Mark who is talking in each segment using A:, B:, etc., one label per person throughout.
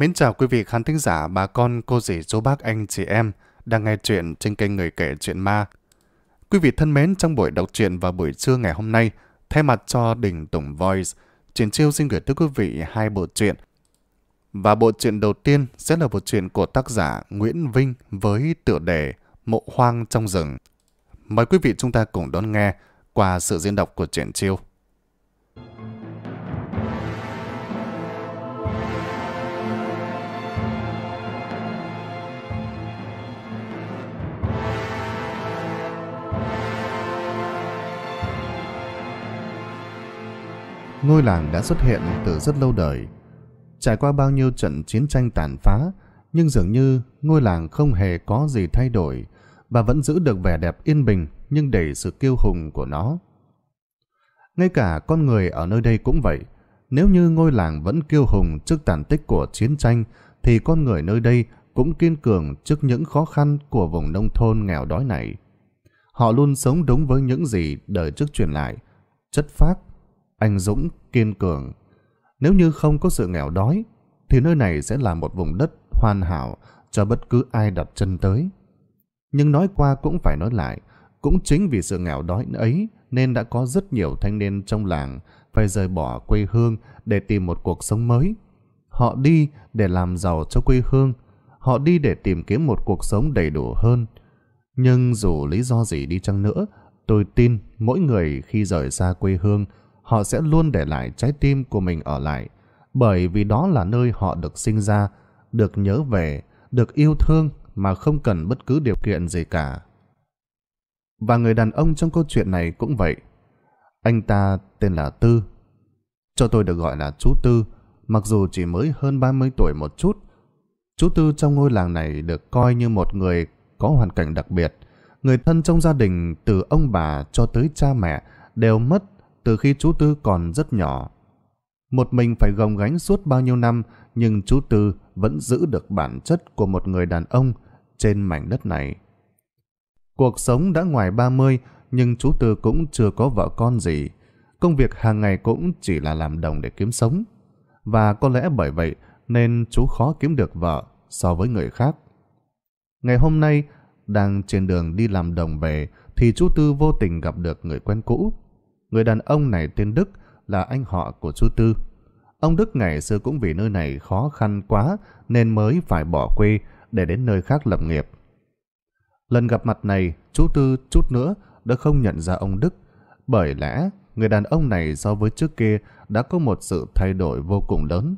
A: Mến chào quý vị khán thính giả, bà con, cô dì, chú bác, anh, chị em đang nghe chuyện trên kênh Người Kể Chuyện Ma. Quý vị thân mến, trong buổi đọc truyện và buổi trưa ngày hôm nay, thay mặt cho Đình Tùng Voice, Truyền Chiêu xin gửi tới quý vị hai bộ truyện. Và bộ truyện đầu tiên sẽ là bộ truyện của tác giả Nguyễn Vinh với tựa đề Mộ Hoang trong rừng. Mời quý vị chúng ta cùng đón nghe qua sự diễn đọc của Truyền Chiêu. ngôi làng đã xuất hiện từ rất lâu đời. Trải qua bao nhiêu trận chiến tranh tàn phá, nhưng dường như ngôi làng không hề có gì thay đổi và vẫn giữ được vẻ đẹp yên bình nhưng đầy sự kiêu hùng của nó. Ngay cả con người ở nơi đây cũng vậy. Nếu như ngôi làng vẫn kiêu hùng trước tàn tích của chiến tranh, thì con người nơi đây cũng kiên cường trước những khó khăn của vùng nông thôn nghèo đói này. Họ luôn sống đúng với những gì đời trước truyền lại, chất phác anh Dũng kiên cường. Nếu như không có sự nghèo đói, thì nơi này sẽ là một vùng đất hoàn hảo cho bất cứ ai đặt chân tới. Nhưng nói qua cũng phải nói lại, cũng chính vì sự nghèo đói ấy nên đã có rất nhiều thanh niên trong làng phải rời bỏ quê hương để tìm một cuộc sống mới. Họ đi để làm giàu cho quê hương, họ đi để tìm kiếm một cuộc sống đầy đủ hơn. Nhưng dù lý do gì đi chăng nữa, tôi tin mỗi người khi rời xa quê hương họ sẽ luôn để lại trái tim của mình ở lại, bởi vì đó là nơi họ được sinh ra, được nhớ về, được yêu thương mà không cần bất cứ điều kiện gì cả. Và người đàn ông trong câu chuyện này cũng vậy. Anh ta tên là Tư. Cho tôi được gọi là chú Tư, mặc dù chỉ mới hơn 30 tuổi một chút. Chú Tư trong ngôi làng này được coi như một người có hoàn cảnh đặc biệt. Người thân trong gia đình từ ông bà cho tới cha mẹ đều mất từ khi chú Tư còn rất nhỏ. Một mình phải gồng gánh suốt bao nhiêu năm, nhưng chú Tư vẫn giữ được bản chất của một người đàn ông trên mảnh đất này. Cuộc sống đã ngoài 30, nhưng chú Tư cũng chưa có vợ con gì. Công việc hàng ngày cũng chỉ là làm đồng để kiếm sống. Và có lẽ bởi vậy nên chú khó kiếm được vợ so với người khác. Ngày hôm nay, đang trên đường đi làm đồng về thì chú Tư vô tình gặp được người quen cũ. Người đàn ông này tên Đức là anh họ của chú Tư. Ông Đức ngày xưa cũng vì nơi này khó khăn quá nên mới phải bỏ quê để đến nơi khác lập nghiệp. Lần gặp mặt này, chú Tư chút nữa đã không nhận ra ông Đức. Bởi lẽ, người đàn ông này so với trước kia đã có một sự thay đổi vô cùng lớn.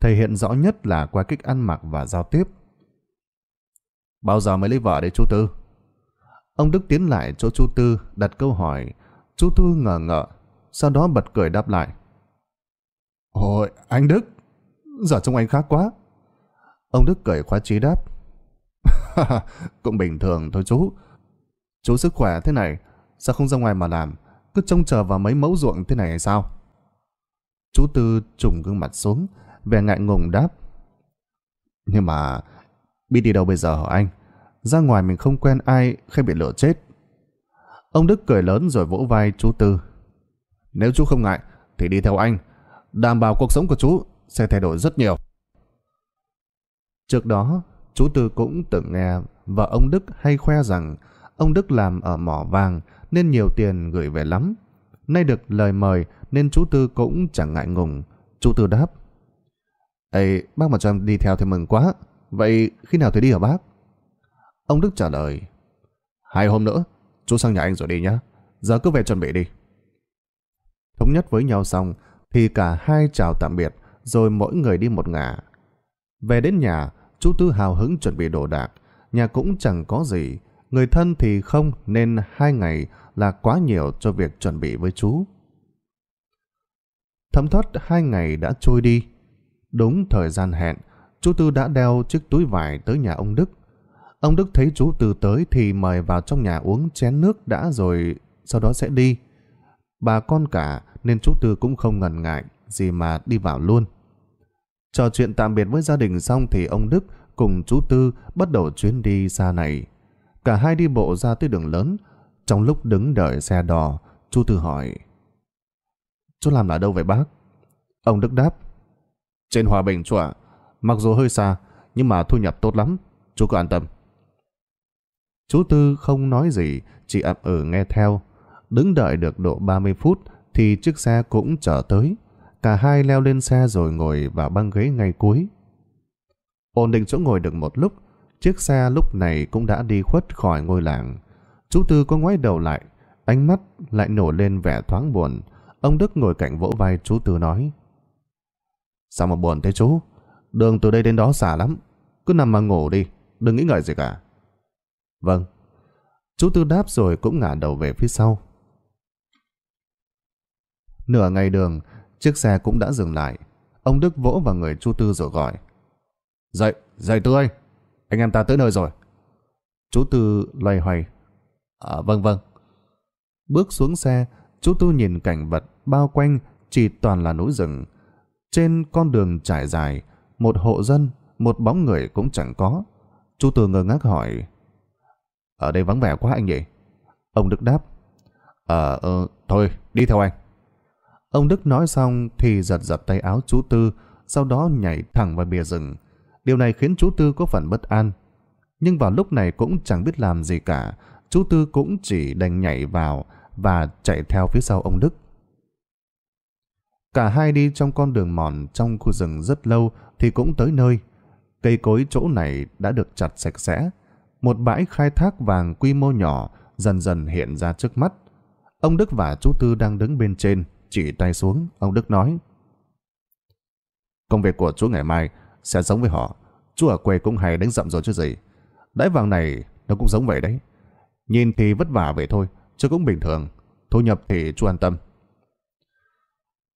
A: Thể hiện rõ nhất là qua cách ăn mặc và giao tiếp. Bao giờ mới lấy vợ đấy chú Tư? Ông Đức tiến lại chỗ chú Tư đặt câu hỏi Chú Thư ngờ ngợ, sau đó bật cười đáp lại. Ôi, anh Đức, giờ trông anh khác quá. Ông Đức cười khoái trí đáp. Cũng bình thường thôi chú. Chú sức khỏe thế này, sao không ra ngoài mà làm, cứ trông chờ vào mấy mẫu ruộng thế này hay sao? Chú Tư trùng gương mặt xuống, vẻ ngại ngùng đáp. Nhưng mà, biết đi đâu bây giờ hả anh? Ra ngoài mình không quen ai, khi bị lửa chết. Ông Đức cười lớn rồi vỗ vai chú Tư. Nếu chú không ngại, thì đi theo anh. Đảm bảo cuộc sống của chú sẽ thay đổi rất nhiều. Trước đó, chú Tư cũng từng nghe vợ ông Đức hay khoe rằng ông Đức làm ở mỏ vàng nên nhiều tiền gửi về lắm. Nay được lời mời nên chú Tư cũng chẳng ngại ngùng. Chú Tư đáp. Ê, bác mà cho em đi theo thì mừng quá. Vậy khi nào thì đi hả bác? Ông Đức trả lời. Hai hôm nữa, chú sang nhà anh rồi đi nhé. Giờ cứ về chuẩn bị đi. Thống nhất với nhau xong, thì cả hai chào tạm biệt, rồi mỗi người đi một ngả. Về đến nhà, chú Tư hào hứng chuẩn bị đồ đạc, nhà cũng chẳng có gì, người thân thì không nên hai ngày là quá nhiều cho việc chuẩn bị với chú. Thấm thoát hai ngày đã trôi đi. Đúng thời gian hẹn, chú Tư đã đeo chiếc túi vải tới nhà ông Đức, Ông Đức thấy chú Tư tới thì mời vào trong nhà uống chén nước đã rồi sau đó sẽ đi. Bà con cả nên chú Tư cũng không ngần ngại gì mà đi vào luôn. Trò chuyện tạm biệt với gia đình xong thì ông Đức cùng chú Tư bắt đầu chuyến đi xa này. Cả hai đi bộ ra tới đường lớn. Trong lúc đứng đợi xe đò, chú Tư hỏi Chú làm ở đâu vậy bác? Ông Đức đáp Trên Hòa Bình chú ạ. Mặc dù hơi xa, nhưng mà thu nhập tốt lắm. Chú cứ an tâm. Chú Tư không nói gì, chỉ ậm ừ nghe theo. Đứng đợi được độ 30 phút thì chiếc xe cũng chở tới. Cả hai leo lên xe rồi ngồi vào băng ghế ngay cuối. Ổn định chỗ ngồi được một lúc, chiếc xe lúc này cũng đã đi khuất khỏi ngôi làng. Chú Tư có ngoái đầu lại, ánh mắt lại nổi lên vẻ thoáng buồn. Ông Đức ngồi cạnh vỗ vai chú Tư nói. Sao mà buồn thế chú? Đường từ đây đến đó xa lắm. Cứ nằm mà ngủ đi, đừng nghĩ ngợi gì cả. Vâng. Chú Tư đáp rồi cũng ngả đầu về phía sau. Nửa ngày đường, chiếc xe cũng đã dừng lại. Ông Đức vỗ vào người chú Tư rồi gọi. Dậy, dậy Tư ơi, anh em ta tới nơi rồi. Chú Tư loay hoay. À, vâng vâng. Bước xuống xe, chú Tư nhìn cảnh vật bao quanh chỉ toàn là núi rừng. Trên con đường trải dài, một hộ dân, một bóng người cũng chẳng có. Chú Tư ngơ ngác hỏi. Ở đây vắng vẻ quá anh nhỉ? Ông Đức đáp. Ờ, ờ, thôi, đi theo anh. Ông Đức nói xong thì giật giật tay áo chú Tư, sau đó nhảy thẳng vào bìa rừng. Điều này khiến chú Tư có phần bất an. Nhưng vào lúc này cũng chẳng biết làm gì cả, chú Tư cũng chỉ đành nhảy vào và chạy theo phía sau ông Đức. Cả hai đi trong con đường mòn trong khu rừng rất lâu thì cũng tới nơi. Cây cối chỗ này đã được chặt sạch sẽ, một bãi khai thác vàng quy mô nhỏ dần dần hiện ra trước mắt. Ông Đức và chú Tư đang đứng bên trên, chỉ tay xuống, ông Đức nói. Công việc của chú ngày mai sẽ giống với họ. Chú ở quê cũng hay đánh rậm rồi chứ gì. Đãi vàng này nó cũng giống vậy đấy. Nhìn thì vất vả vậy thôi, chứ cũng bình thường. Thu nhập thì chú an tâm.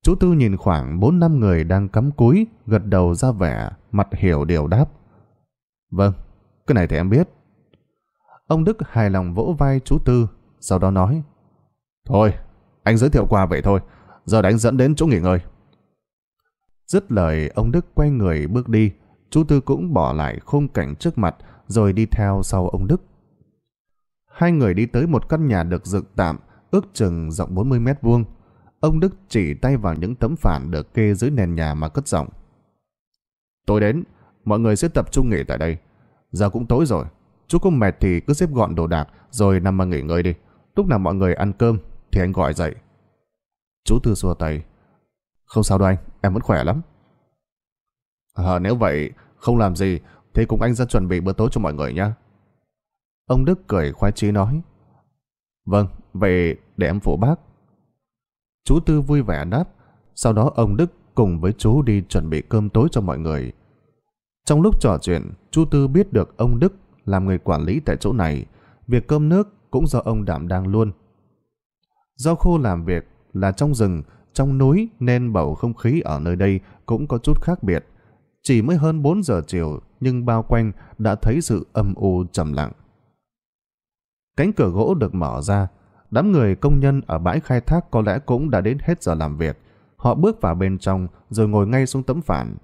A: Chú Tư nhìn khoảng 4 năm người đang cắm cúi, gật đầu ra vẻ, mặt hiểu điều đáp. Vâng, cái này thì em biết. Ông Đức hài lòng vỗ vai chú Tư, sau đó nói. Thôi, anh giới thiệu qua vậy thôi, giờ đánh dẫn đến chỗ nghỉ ngơi. Dứt lời, ông Đức quay người bước đi, chú Tư cũng bỏ lại khung cảnh trước mặt rồi đi theo sau ông Đức. Hai người đi tới một căn nhà được dựng tạm, ước chừng rộng 40 mét vuông. Ông Đức chỉ tay vào những tấm phản được kê dưới nền nhà mà cất giọng. Tôi đến, mọi người sẽ tập trung nghỉ tại đây. Giờ cũng tối rồi, Chú có mệt thì cứ xếp gọn đồ đạc rồi nằm mà nghỉ ngơi đi. Lúc nào mọi người ăn cơm thì anh gọi dậy. Chú Tư xua tay. Không sao đâu anh, em vẫn khỏe lắm. À, nếu vậy, không làm gì, thì cùng anh ra chuẩn bị bữa tối cho mọi người nhé. Ông Đức cười khoái chí nói. Vâng, vậy để em phụ bác. Chú Tư vui vẻ đáp, sau đó ông Đức cùng với chú đi chuẩn bị cơm tối cho mọi người. Trong lúc trò chuyện, chú Tư biết được ông Đức làm người quản lý tại chỗ này, việc cơm nước cũng do ông đảm đang luôn. Do khô làm việc là trong rừng, trong núi nên bầu không khí ở nơi đây cũng có chút khác biệt. Chỉ mới hơn 4 giờ chiều nhưng bao quanh đã thấy sự âm u trầm lặng. Cánh cửa gỗ được mở ra, đám người công nhân ở bãi khai thác có lẽ cũng đã đến hết giờ làm việc. Họ bước vào bên trong rồi ngồi ngay xuống tấm phản.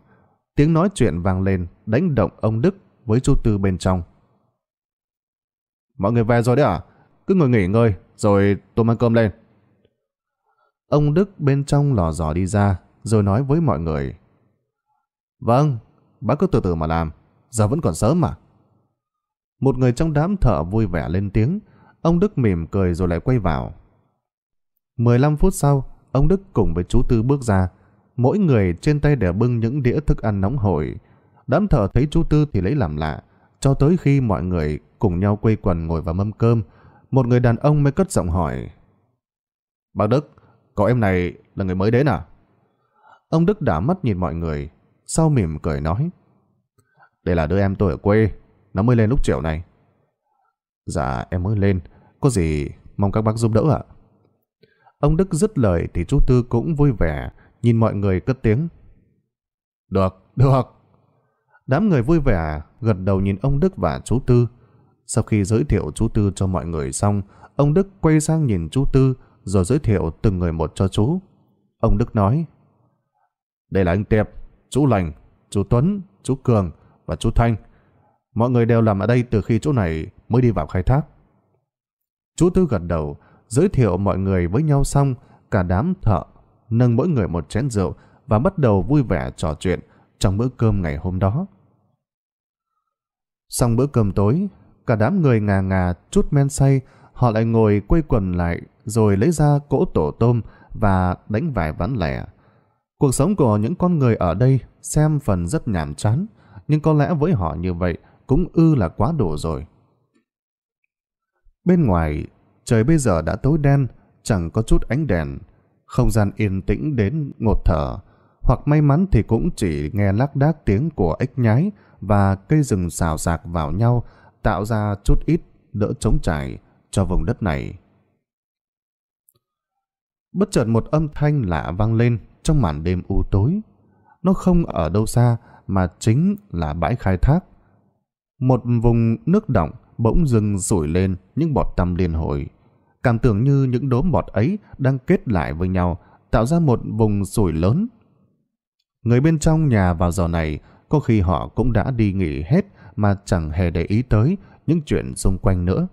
A: Tiếng nói chuyện vang lên đánh động ông Đức với chú Tư bên trong. Mọi người về rồi đấy à? Cứ ngồi nghỉ ngơi, rồi tôi mang cơm lên. Ông Đức bên trong lò giò đi ra, rồi nói với mọi người. Vâng, bác cứ từ từ mà làm, giờ vẫn còn sớm mà. Một người trong đám thợ vui vẻ lên tiếng, ông Đức mỉm cười rồi lại quay vào. 15 phút sau, ông Đức cùng với chú Tư bước ra. Mỗi người trên tay đều bưng những đĩa thức ăn nóng hổi. Đám thợ thấy chú Tư thì lấy làm lạ, cho tới khi mọi người cùng nhau quây quần ngồi vào mâm cơm, một người đàn ông mới cất giọng hỏi. Bác Đức, cậu em này là người mới đến à? Ông Đức đã mắt nhìn mọi người, sau mỉm cười nói. Đây là đứa em tôi ở quê, nó mới lên lúc chiều này. Dạ, em mới lên, có gì mong các bác giúp đỡ ạ. Ông Đức dứt lời thì chú Tư cũng vui vẻ, nhìn mọi người cất tiếng. Được, được. Đám người vui vẻ, gật đầu nhìn ông Đức và chú Tư. Sau khi giới thiệu chú Tư cho mọi người xong, ông Đức quay sang nhìn chú Tư rồi giới thiệu từng người một cho chú. Ông Đức nói, Đây là anh Tiệp, chú Lành, chú Tuấn, chú Cường và chú Thanh. Mọi người đều làm ở đây từ khi chỗ này mới đi vào khai thác. Chú Tư gật đầu, giới thiệu mọi người với nhau xong, cả đám thợ nâng mỗi người một chén rượu và bắt đầu vui vẻ trò chuyện trong bữa cơm ngày hôm đó. Xong bữa cơm tối, cả đám người ngà ngà chút men say, họ lại ngồi quây quần lại, rồi lấy ra cỗ tổ tôm và đánh vài ván lẻ. Cuộc sống của những con người ở đây xem phần rất nhàm chán, nhưng có lẽ với họ như vậy cũng ư là quá đủ rồi. Bên ngoài, trời bây giờ đã tối đen, chẳng có chút ánh đèn, không gian yên tĩnh đến ngột thở, hoặc may mắn thì cũng chỉ nghe lác đác tiếng của ếch nhái và cây rừng xào xạc vào nhau tạo ra chút ít đỡ chống trải cho vùng đất này. Bất chợt một âm thanh lạ vang lên trong màn đêm u tối. Nó không ở đâu xa mà chính là bãi khai thác. Một vùng nước động bỗng dừng sủi lên những bọt tăm liên hồi. Cảm tưởng như những đốm bọt ấy đang kết lại với nhau tạo ra một vùng sủi lớn. Người bên trong nhà vào giờ này có khi họ cũng đã đi nghỉ hết mà chẳng hề để ý tới những chuyện xung quanh nữa.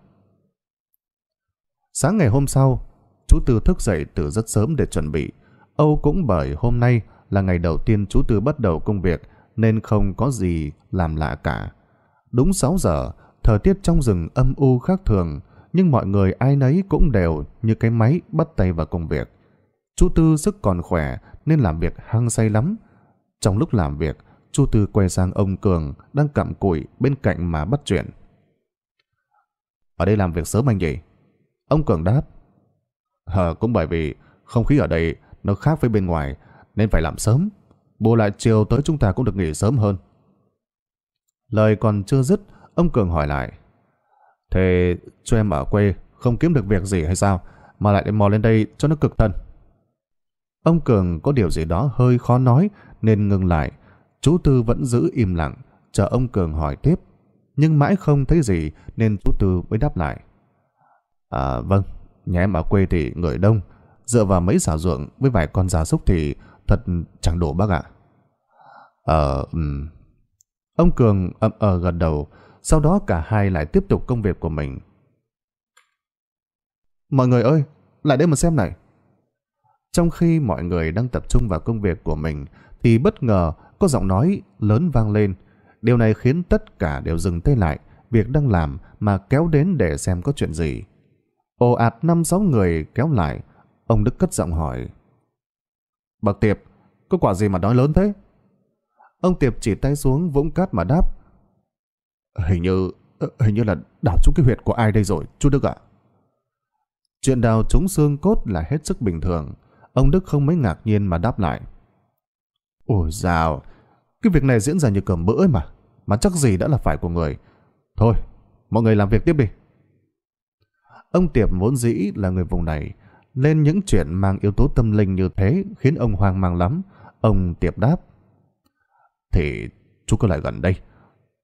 A: Sáng ngày hôm sau, chú Tư thức dậy từ rất sớm để chuẩn bị. Âu cũng bởi hôm nay là ngày đầu tiên chú Tư bắt đầu công việc nên không có gì làm lạ cả. Đúng 6 giờ, thời tiết trong rừng âm u khác thường, nhưng mọi người ai nấy cũng đều như cái máy bắt tay vào công việc. Chú Tư sức còn khỏe nên làm việc hăng say lắm. Trong lúc làm việc, Chu Tư quay sang ông Cường đang cặm cụi bên cạnh mà bắt chuyện. Ở đây làm việc sớm anh nhỉ? Ông Cường đáp. Ờ, cũng bởi vì không khí ở đây nó khác với bên ngoài nên phải làm sớm. Bù lại chiều tới chúng ta cũng được nghỉ sớm hơn. Lời còn chưa dứt, ông Cường hỏi lại. Thế cho em ở quê không kiếm được việc gì hay sao mà lại mò lên đây cho nó cực thân? Ông Cường có điều gì đó hơi khó nói nên ngừng lại Chú Tư vẫn giữ im lặng, chờ ông Cường hỏi tiếp. Nhưng mãi không thấy gì nên chú Tư mới đáp lại. À vâng, nhà em ở quê thì người đông, dựa vào mấy xảo ruộng với vài con gia súc thì thật chẳng đủ bác ạ. Ờ, um. Ông Cường ậm ờ gật đầu, sau đó cả hai lại tiếp tục công việc của mình. Mọi người ơi, lại đây mà xem này. Trong khi mọi người đang tập trung vào công việc của mình, thì bất ngờ có giọng nói lớn vang lên, điều này khiến tất cả đều dừng tay lại, việc đang làm mà kéo đến để xem có chuyện gì. Ồ ạt năm sáu người kéo lại, ông Đức cất giọng hỏi. Bậc Tiệp, có quả gì mà nói lớn thế? Ông Tiệp chỉ tay xuống vũng cát mà đáp. Hình như, ờ, hình như là đảo trúng cái huyệt của ai đây rồi, chú Đức ạ. Chuyện đào trúng xương cốt là hết sức bình thường. Ông Đức không mấy ngạc nhiên mà đáp lại. Ủa dào, cái việc này diễn ra như cơm bữa ấy mà. Mà chắc gì đã là phải của người. Thôi, mọi người làm việc tiếp đi. Ông Tiệp vốn dĩ là người vùng này. nên những chuyện mang yếu tố tâm linh như thế khiến ông hoang mang lắm. Ông Tiệp đáp. Thì chú cứ lại gần đây.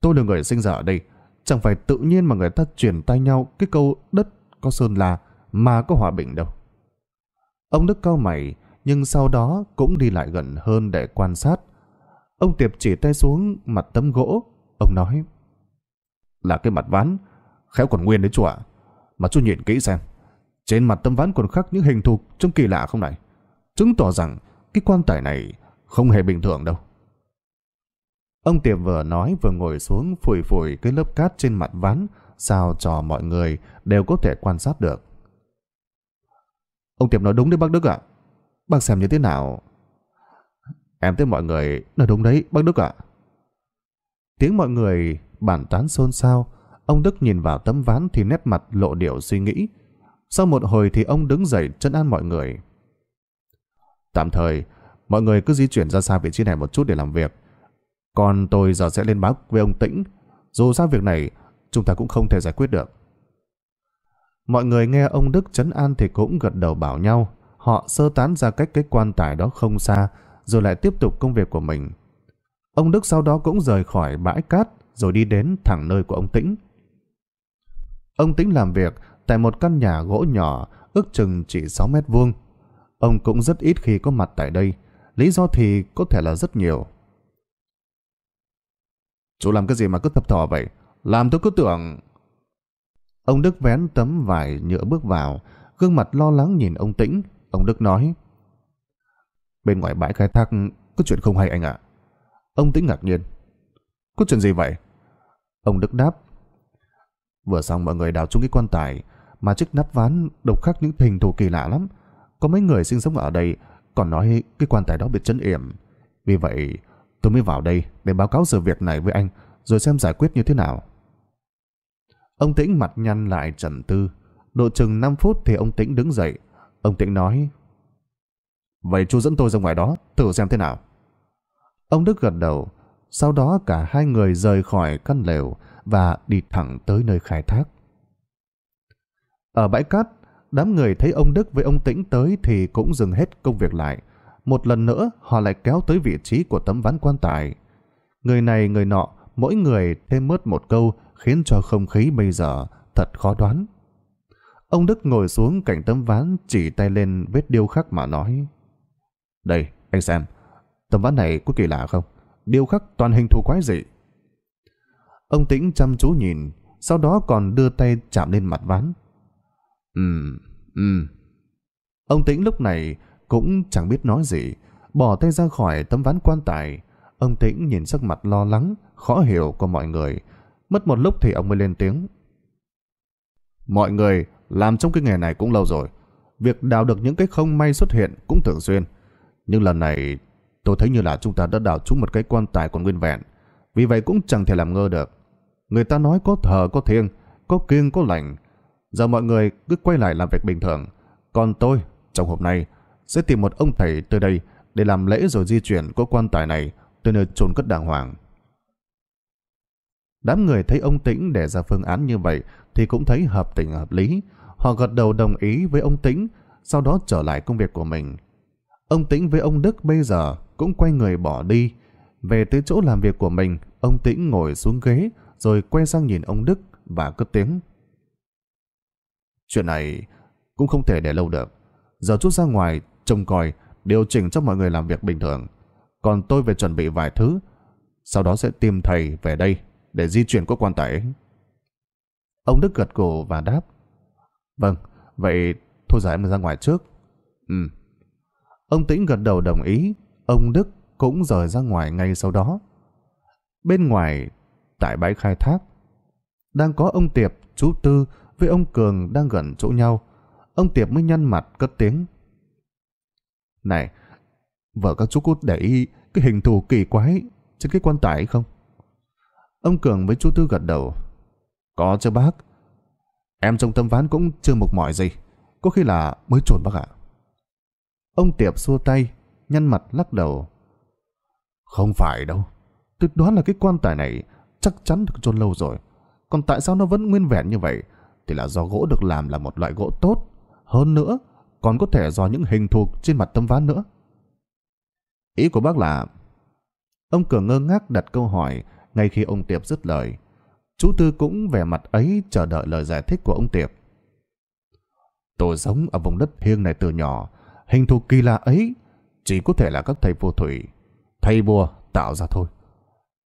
A: Tôi là người sinh ra ở đây. Chẳng phải tự nhiên mà người ta truyền tay nhau cái câu đất có sơn là mà có hòa bình đâu. Ông Đức cao mày nhưng sau đó cũng đi lại gần hơn để quan sát Ông Tiệp chỉ tay xuống mặt tấm gỗ. Ông nói, là cái mặt ván, khéo còn nguyên đấy chú ạ. Mà chú nhìn kỹ xem, trên mặt tấm ván còn khắc những hình thục trông kỳ lạ không này? Chứng tỏ rằng cái quan tài này không hề bình thường đâu. Ông Tiệp vừa nói vừa ngồi xuống phủi phủi cái lớp cát trên mặt ván sao cho mọi người đều có thể quan sát được. Ông Tiệp nói đúng đấy bác Đức ạ. Bác xem như thế nào Em thấy mọi người là đúng đấy, bác Đức ạ. Tiếng mọi người bàn tán xôn xao, ông Đức nhìn vào tấm ván thì nét mặt lộ điệu suy nghĩ. Sau một hồi thì ông đứng dậy chân an mọi người. Tạm thời, mọi người cứ di chuyển ra xa vị trí này một chút để làm việc. Còn tôi giờ sẽ lên báo với ông Tĩnh. Dù ra việc này, chúng ta cũng không thể giải quyết được. Mọi người nghe ông Đức chấn an thì cũng gật đầu bảo nhau. Họ sơ tán ra cách cái quan tài đó không xa, rồi lại tiếp tục công việc của mình. Ông Đức sau đó cũng rời khỏi bãi cát rồi đi đến thẳng nơi của ông Tĩnh. Ông Tĩnh làm việc tại một căn nhà gỗ nhỏ ước chừng chỉ 6 mét vuông. Ông cũng rất ít khi có mặt tại đây, lý do thì có thể là rất nhiều. Chú làm cái gì mà cứ tập thò vậy? Làm tôi cứ tưởng... Ông Đức vén tấm vải nhựa bước vào, gương mặt lo lắng nhìn ông Tĩnh. Ông Đức nói... Bên ngoài bãi khai thác có chuyện không hay anh ạ. Ông Tĩnh ngạc nhiên. Có chuyện gì vậy? Ông Đức đáp. Vừa xong mọi người đào trúng cái quan tài mà chiếc nắp ván độc khắc những hình thù kỳ lạ lắm. Có mấy người sinh sống ở đây còn nói cái quan tài đó bị chấn yểm. Vì vậy tôi mới vào đây để báo cáo sự việc này với anh rồi xem giải quyết như thế nào. Ông Tĩnh mặt nhăn lại trầm tư. Độ chừng 5 phút thì ông Tĩnh đứng dậy. Ông Tĩnh nói Vậy chú dẫn tôi ra ngoài đó, thử xem thế nào. Ông Đức gật đầu, sau đó cả hai người rời khỏi căn lều và đi thẳng tới nơi khai thác. Ở bãi cát, đám người thấy ông Đức với ông Tĩnh tới thì cũng dừng hết công việc lại. Một lần nữa họ lại kéo tới vị trí của tấm ván quan tài. Người này người nọ, mỗi người thêm mất một câu khiến cho không khí bây giờ thật khó đoán. Ông Đức ngồi xuống cạnh tấm ván chỉ tay lên vết điêu khắc mà nói. Đây, anh xem. Tấm ván này có kỳ lạ không? Điêu khắc toàn hình thù quái dị. Ông Tĩnh chăm chú nhìn, sau đó còn đưa tay chạm lên mặt ván. Ừm, ừm. Ông Tĩnh lúc này cũng chẳng biết nói gì, bỏ tay ra khỏi tấm ván quan tài. Ông Tĩnh nhìn sắc mặt lo lắng, khó hiểu của mọi người. Mất một lúc thì ông mới lên tiếng. Mọi người làm trong cái nghề này cũng lâu rồi. Việc đào được những cái không may xuất hiện cũng thường xuyên. Nhưng lần này tôi thấy như là chúng ta đã đào trúng một cái quan tài còn nguyên vẹn. Vì vậy cũng chẳng thể làm ngơ được. Người ta nói có thờ có thiêng, có kiêng có lạnh Giờ mọi người cứ quay lại làm việc bình thường. Còn tôi, trong hôm nay, sẽ tìm một ông thầy tới đây để làm lễ rồi di chuyển có quan tài này tới nơi chôn cất đàng hoàng. Đám người thấy ông Tĩnh để ra phương án như vậy thì cũng thấy hợp tình hợp lý. Họ gật đầu đồng ý với ông Tĩnh, sau đó trở lại công việc của mình. Ông Tĩnh với ông Đức bây giờ cũng quay người bỏ đi. Về tới chỗ làm việc của mình, ông Tĩnh ngồi xuống ghế rồi quay sang nhìn ông Đức và cất tiếng. Chuyện này cũng không thể để lâu được. Giờ chút ra ngoài, trông coi, điều chỉnh cho mọi người làm việc bình thường. Còn tôi về chuẩn bị vài thứ, sau đó sẽ tìm thầy về đây để di chuyển quốc quan tài. Ông Đức gật cổ và đáp. Vâng, vậy thôi giải em ra ngoài trước. Ừ, Ông Tĩnh gật đầu đồng ý, ông Đức cũng rời ra ngoài ngay sau đó. Bên ngoài, tại bãi khai thác, đang có ông Tiệp, chú Tư với ông Cường đang gần chỗ nhau. Ông Tiệp mới nhăn mặt cất tiếng. Này, vợ các chú cút để ý cái hình thù kỳ quái trên cái quan tải không? Ông Cường với chú Tư gật đầu. Có chứ bác. Em trong tâm ván cũng chưa mục mỏi gì. Có khi là mới chuồn bác ạ. À. Ông Tiệp xua tay, nhăn mặt lắc đầu. Không phải đâu. Tôi đoán là cái quan tài này chắc chắn được chôn lâu rồi. Còn tại sao nó vẫn nguyên vẹn như vậy? Thì là do gỗ được làm là một loại gỗ tốt. Hơn nữa, còn có thể do những hình thuộc trên mặt tấm ván nữa. Ý của bác là... Ông Cường ngơ ngác đặt câu hỏi ngay khi ông Tiệp dứt lời. Chú Tư cũng vẻ mặt ấy chờ đợi lời giải thích của ông Tiệp. Tôi sống ở vùng đất thiêng này từ nhỏ, hình thù kỳ lạ ấy chỉ có thể là các thầy phù thủy, thầy bùa tạo ra thôi.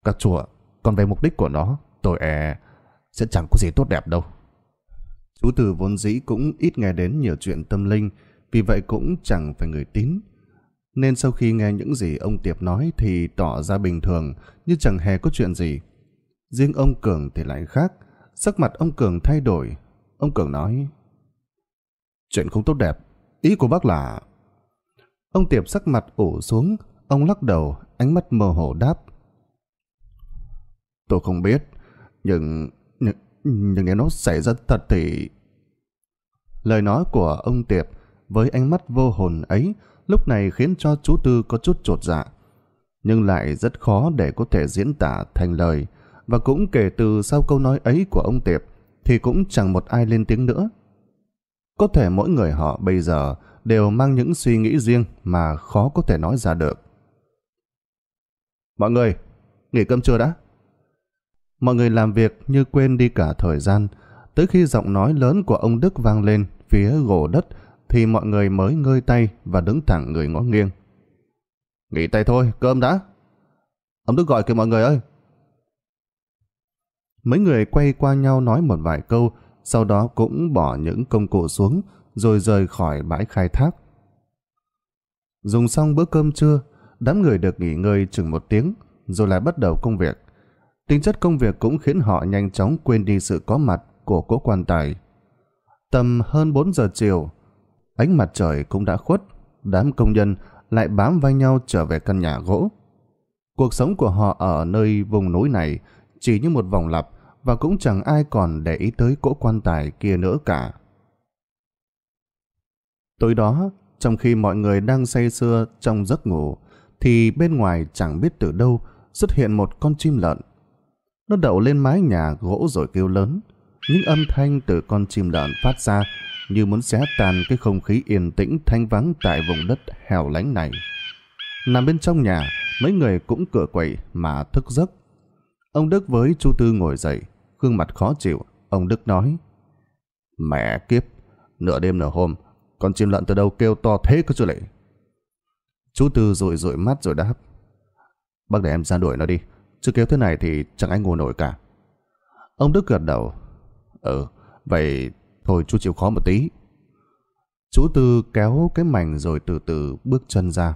A: Các chùa, còn về mục đích của nó, tôi e sẽ chẳng có gì tốt đẹp đâu. Chú Từ vốn dĩ cũng ít nghe đến nhiều chuyện tâm linh, vì vậy cũng chẳng phải người tín. Nên sau khi nghe những gì ông Tiệp nói thì tỏ ra bình thường, như chẳng hề có chuyện gì. Riêng ông Cường thì lại khác, sắc mặt ông Cường thay đổi. Ông Cường nói, Chuyện không tốt đẹp, ý của bác là Ông Tiệp sắc mặt ủ xuống, ông lắc đầu, ánh mắt mơ hồ đáp. Tôi không biết, nhưng, nhưng, nhưng nếu nó xảy ra thật thì... Lời nói của ông Tiệp với ánh mắt vô hồn ấy lúc này khiến cho chú Tư có chút trột dạ, nhưng lại rất khó để có thể diễn tả thành lời. Và cũng kể từ sau câu nói ấy của ông Tiệp thì cũng chẳng một ai lên tiếng nữa. Có thể mỗi người họ bây giờ đều mang những suy nghĩ riêng mà khó có thể nói ra được. Mọi người, nghỉ cơm chưa đã? Mọi người làm việc như quên đi cả thời gian, tới khi giọng nói lớn của ông Đức vang lên phía gỗ đất thì mọi người mới ngơi tay và đứng thẳng người ngó nghiêng. Nghỉ tay thôi, cơm đã. Ông Đức gọi kìa mọi người ơi. Mấy người quay qua nhau nói một vài câu, sau đó cũng bỏ những công cụ xuống rồi rời khỏi bãi khai thác. Dùng xong bữa cơm trưa, đám người được nghỉ ngơi chừng một tiếng, rồi lại bắt đầu công việc. Tính chất công việc cũng khiến họ nhanh chóng quên đi sự có mặt của cỗ quan tài. Tầm hơn 4 giờ chiều, ánh mặt trời cũng đã khuất, đám công nhân lại bám vai nhau trở về căn nhà gỗ. Cuộc sống của họ ở nơi vùng núi này chỉ như một vòng lặp và cũng chẳng ai còn để ý tới cỗ quan tài kia nữa cả. Tối đó, trong khi mọi người đang say sưa trong giấc ngủ, thì bên ngoài chẳng biết từ đâu xuất hiện một con chim lợn. Nó đậu lên mái nhà gỗ rồi kêu lớn. Những âm thanh từ con chim lợn phát ra như muốn xé tan cái không khí yên tĩnh thanh vắng tại vùng đất hẻo lánh này. Nằm bên trong nhà, mấy người cũng cửa quậy mà thức giấc. Ông Đức với Chu Tư ngồi dậy, gương mặt khó chịu. Ông Đức nói, Mẹ kiếp, nửa đêm nửa hôm, con chim lợn từ đâu kêu to thế cơ chú lệ Chú Tư rội rội mắt rồi đáp. Bác để em ra đuổi nó đi. Chứ kéo thế này thì chẳng ai ngồi nổi cả. Ông Đức gật đầu. Ừ, vậy thôi chú chịu khó một tí. Chú Tư kéo cái mảnh rồi từ từ bước chân ra.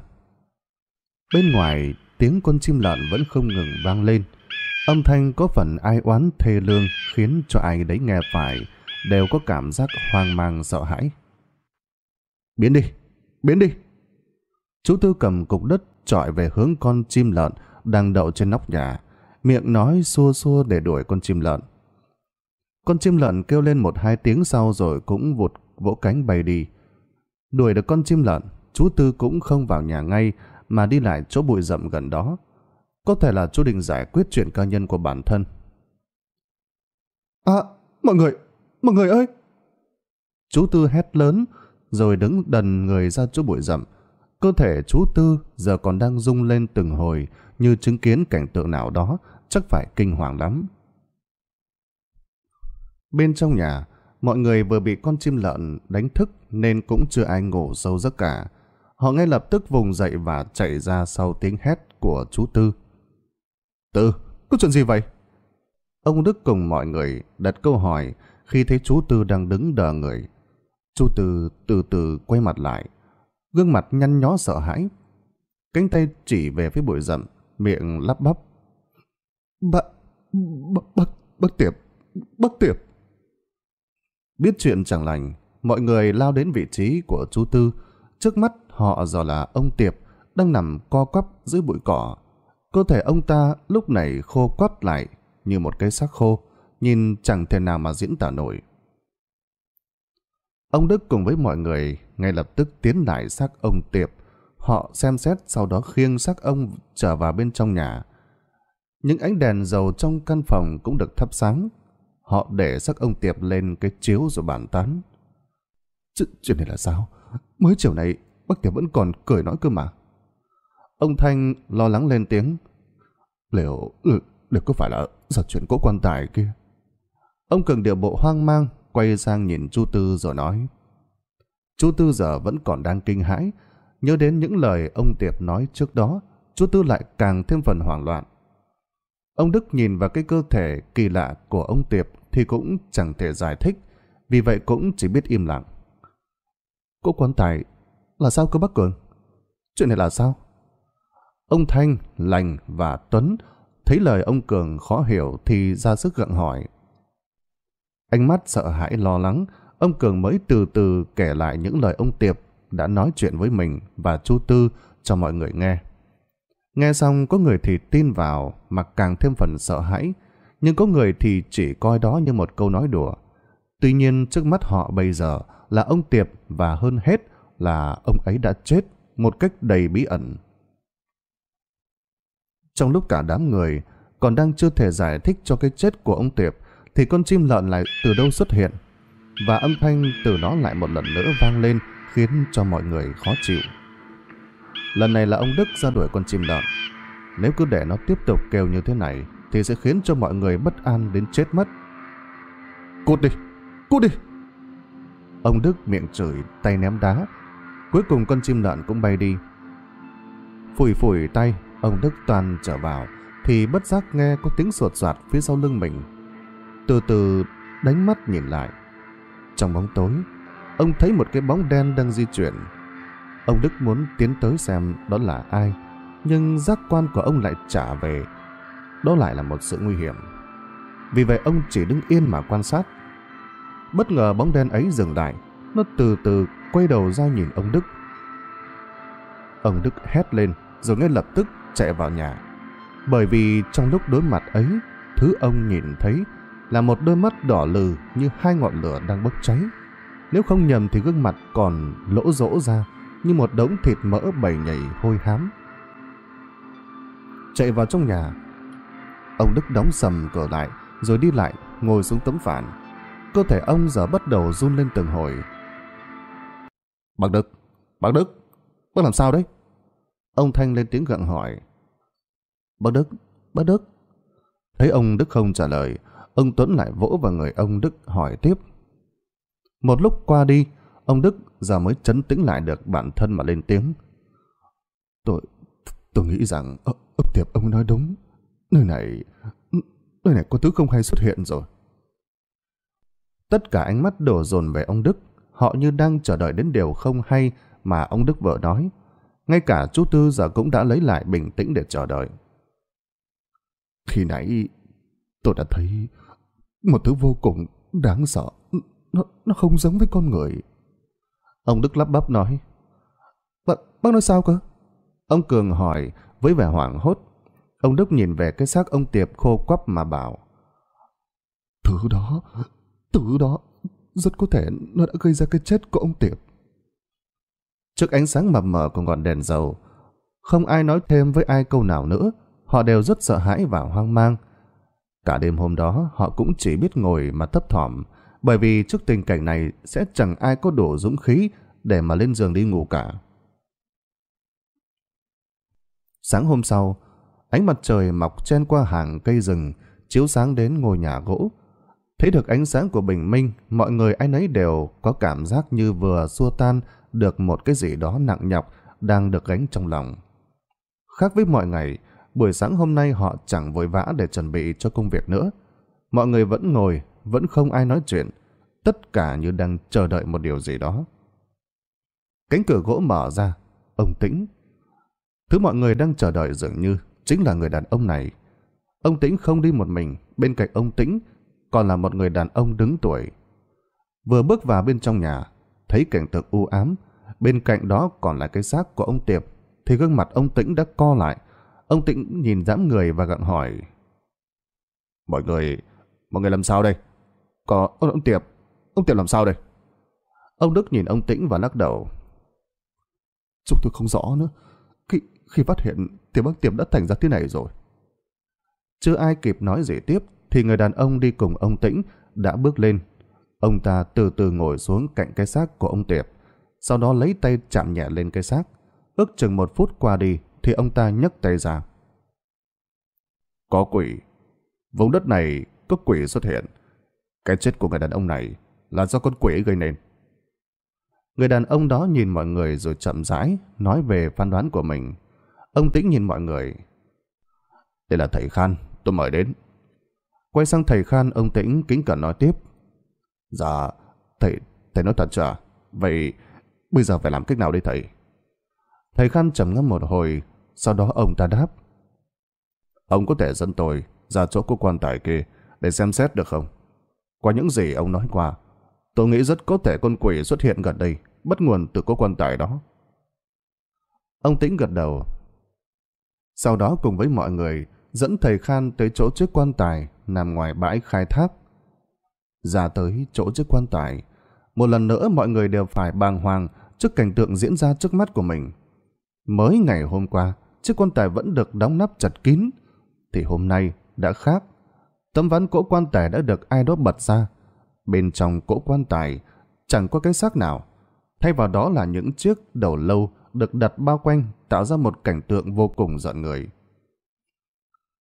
A: Bên ngoài, tiếng con chim lợn vẫn không ngừng vang lên. Âm thanh có phần ai oán thê lương khiến cho ai đấy nghe phải đều có cảm giác hoang mang sợ hãi. Biến đi, biến đi. Chú Tư cầm cục đất trọi về hướng con chim lợn đang đậu trên nóc nhà, miệng nói xua xua để đuổi con chim lợn. Con chim lợn kêu lên một hai tiếng sau rồi cũng vụt vỗ cánh bay đi. Đuổi được con chim lợn, chú Tư cũng không vào nhà ngay mà đi lại chỗ bụi rậm gần đó. Có thể là chú định giải quyết chuyện cá nhân của bản thân. À, mọi người, mọi người ơi! Chú Tư hét lớn, rồi đứng đần người ra chỗ bụi rậm. Cơ thể chú Tư giờ còn đang rung lên từng hồi như chứng kiến cảnh tượng nào đó, chắc phải kinh hoàng lắm. Bên trong nhà, mọi người vừa bị con chim lợn đánh thức nên cũng chưa ai ngủ sâu giấc cả. Họ ngay lập tức vùng dậy và chạy ra sau tiếng hét của chú Tư. Tư, có chuyện gì vậy? Ông Đức cùng mọi người đặt câu hỏi khi thấy chú Tư đang đứng đờ người. Chu Từ từ từ quay mặt lại, gương mặt nhăn nhó sợ hãi. Cánh tay chỉ về phía bụi rậm, miệng lắp bắp. Bác, bác, bác tiệp, bác tiệp. Biết chuyện chẳng lành, mọi người lao đến vị trí của chú Tư. Trước mắt họ giờ là ông Tiệp, đang nằm co quắp dưới bụi cỏ. Cơ thể ông ta lúc này khô quắp lại như một cái xác khô, nhìn chẳng thể nào mà diễn tả nổi. Ông Đức cùng với mọi người ngay lập tức tiến lại xác ông Tiệp. Họ xem xét sau đó khiêng xác ông trở vào bên trong nhà. Những ánh đèn dầu trong căn phòng cũng được thắp sáng. Họ để xác ông Tiệp lên cái chiếu rồi bàn tán. Ch chuyện này là sao? Mới chiều này bác Tiệp vẫn còn cười nói cơ mà. Ông Thanh lo lắng lên tiếng. Liệu, ừ, liệu có phải là giật chuyện cỗ quan tài kia? Ông Cường điệu bộ hoang mang quay sang nhìn chú Tư rồi nói. Chú Tư giờ vẫn còn đang kinh hãi, nhớ đến những lời ông Tiệp nói trước đó, chú Tư lại càng thêm phần hoảng loạn. Ông Đức nhìn vào cái cơ thể kỳ lạ của ông Tiệp thì cũng chẳng thể giải thích, vì vậy cũng chỉ biết im lặng. Cô Quán tài, là sao cơ bác Cường? Chuyện này là sao? Ông Thanh, Lành và Tuấn thấy lời ông Cường khó hiểu thì ra sức gặng hỏi. Ánh mắt sợ hãi lo lắng, ông Cường mới từ từ kể lại những lời ông Tiệp đã nói chuyện với mình và chú Tư cho mọi người nghe. Nghe xong có người thì tin vào mà càng thêm phần sợ hãi, nhưng có người thì chỉ coi đó như một câu nói đùa. Tuy nhiên trước mắt họ bây giờ là ông Tiệp và hơn hết là ông ấy đã chết một cách đầy bí ẩn. Trong lúc cả đám người còn đang chưa thể giải thích cho cái chết của ông Tiệp thì con chim lợn lại từ đâu xuất hiện và âm thanh từ nó lại một lần nữa vang lên khiến cho mọi người khó chịu. Lần này là ông Đức ra đuổi con chim lợn. Nếu cứ để nó tiếp tục kêu như thế này thì sẽ khiến cho mọi người bất an đến chết mất. Cút đi! Cút đi! Ông Đức miệng chửi, tay ném đá. Cuối cùng con chim lợn cũng bay đi. Phủi phủi tay, ông Đức toàn trở vào thì bất giác nghe có tiếng sột soạt phía sau lưng mình từ từ đánh mắt nhìn lại. Trong bóng tối, ông thấy một cái bóng đen đang di chuyển. Ông Đức muốn tiến tới xem đó là ai, nhưng giác quan của ông lại trả về. Đó lại là một sự nguy hiểm. Vì vậy ông chỉ đứng yên mà quan sát. Bất ngờ bóng đen ấy dừng lại, nó từ từ quay đầu ra nhìn ông Đức. Ông Đức hét lên rồi ngay lập tức chạy vào nhà. Bởi vì trong lúc đối mặt ấy, thứ ông nhìn thấy là một đôi mắt đỏ lừ như hai ngọn lửa đang bốc cháy. Nếu không nhầm thì gương mặt còn lỗ rỗ ra như một đống thịt mỡ bầy nhảy hôi hám. Chạy vào trong nhà, ông Đức đóng sầm cửa lại rồi đi lại ngồi xuống tấm phản. Cơ thể ông giờ bắt đầu run lên từng hồi. Bác Đức, bác Đức, bác làm sao đấy? Ông Thanh lên tiếng gặng hỏi. Bác Đức, bác Đức. Thấy ông Đức không trả lời, ông Tuấn lại vỗ vào người ông Đức hỏi tiếp. Một lúc qua đi, ông Đức giờ mới chấn tĩnh lại được bản thân mà lên tiếng. Tôi, tôi nghĩ rằng ông tiệp ông nói đúng. Nơi này, nơi này có thứ không hay xuất hiện rồi. Tất cả ánh mắt đổ dồn về ông Đức. Họ như đang chờ đợi đến điều không hay mà ông Đức vợ nói. Ngay cả chú Tư giờ cũng đã lấy lại bình tĩnh để chờ đợi. Khi nãy tôi đã thấy một thứ vô cùng đáng sợ. Nó, nó không giống với con người. Ông Đức lắp bắp nói. Bác, bác nói sao cơ? Ông Cường hỏi với vẻ hoảng hốt. Ông Đức nhìn về cái xác ông Tiệp khô quắp mà bảo. Thứ đó, thứ đó, rất có thể nó đã gây ra cái chết của ông Tiệp. Trước ánh sáng mập mờ của ngọn đèn dầu, không ai nói thêm với ai câu nào nữa. Họ đều rất sợ hãi và hoang mang. Cả đêm hôm đó họ cũng chỉ biết ngồi mà thấp thỏm, bởi vì trước tình cảnh này sẽ chẳng ai có đủ dũng khí để mà lên giường đi ngủ cả. Sáng hôm sau, ánh mặt trời mọc chen qua hàng cây rừng, chiếu sáng đến ngôi nhà gỗ. Thấy được ánh sáng của bình minh, mọi người ai nấy đều có cảm giác như vừa xua tan được một cái gì đó nặng nhọc đang được gánh trong lòng. Khác với mọi ngày, buổi sáng hôm nay họ chẳng vội vã để chuẩn bị cho công việc nữa. Mọi người vẫn ngồi, vẫn không ai nói chuyện, tất cả như đang chờ đợi một điều gì đó. Cánh cửa gỗ mở ra, ông Tĩnh. Thứ mọi người đang chờ đợi dường như chính là người đàn ông này. Ông Tĩnh không đi một mình, bên cạnh ông Tĩnh còn là một người đàn ông đứng tuổi. Vừa bước vào bên trong nhà, thấy cảnh tượng u ám, bên cạnh đó còn là cái xác của ông Tiệp, thì gương mặt ông Tĩnh đã co lại, Ông Tĩnh nhìn dám người và gặng hỏi. Mọi người, mọi người làm sao đây? Có ông, ông Tiệp, ông Tiệp làm sao đây? Ông Đức nhìn ông Tĩnh và lắc đầu. Chúng tôi không rõ nữa. Khi, khi phát hiện thì bắc Tiệp đã thành ra thế này rồi. Chưa ai kịp nói gì tiếp thì người đàn ông đi cùng ông Tĩnh đã bước lên. Ông ta từ từ ngồi xuống cạnh cái xác của ông Tiệp, sau đó lấy tay chạm nhẹ lên cái xác. Ước chừng một phút qua đi thì ông ta nhấc tay ra. Có quỷ. Vùng đất này có quỷ xuất hiện. Cái chết của người đàn ông này là do con quỷ gây nên. Người đàn ông đó nhìn mọi người rồi chậm rãi nói về phán đoán của mình. Ông tĩnh nhìn mọi người. Đây là thầy Khan, tôi mời đến. Quay sang thầy Khan, ông tĩnh kính cẩn nói tiếp. Dạ, thầy, thầy nói thật chưa? Vậy bây giờ phải làm cách nào đây thầy? Thầy Khan trầm ngâm một hồi sau đó ông ta đáp. Ông có thể dẫn tôi ra chỗ của quan tài kia để xem xét được không? Qua những gì ông nói qua, tôi nghĩ rất có thể con quỷ xuất hiện gần đây, bắt nguồn từ có quan tài đó. Ông Tĩnh gật đầu. Sau đó cùng với mọi người, dẫn thầy Khan tới chỗ chiếc quan tài nằm ngoài bãi khai thác. Ra tới chỗ chiếc quan tài, một lần nữa mọi người đều phải bàng hoàng trước cảnh tượng diễn ra trước mắt của mình. Mới ngày hôm qua, chiếc quan tài vẫn được đóng nắp chặt kín, thì hôm nay đã khác. Tấm ván cỗ quan tài đã được ai đó bật ra. Bên trong cỗ quan tài chẳng có cái xác nào. Thay vào đó là những chiếc đầu lâu được đặt bao quanh tạo ra một cảnh tượng vô cùng giận người.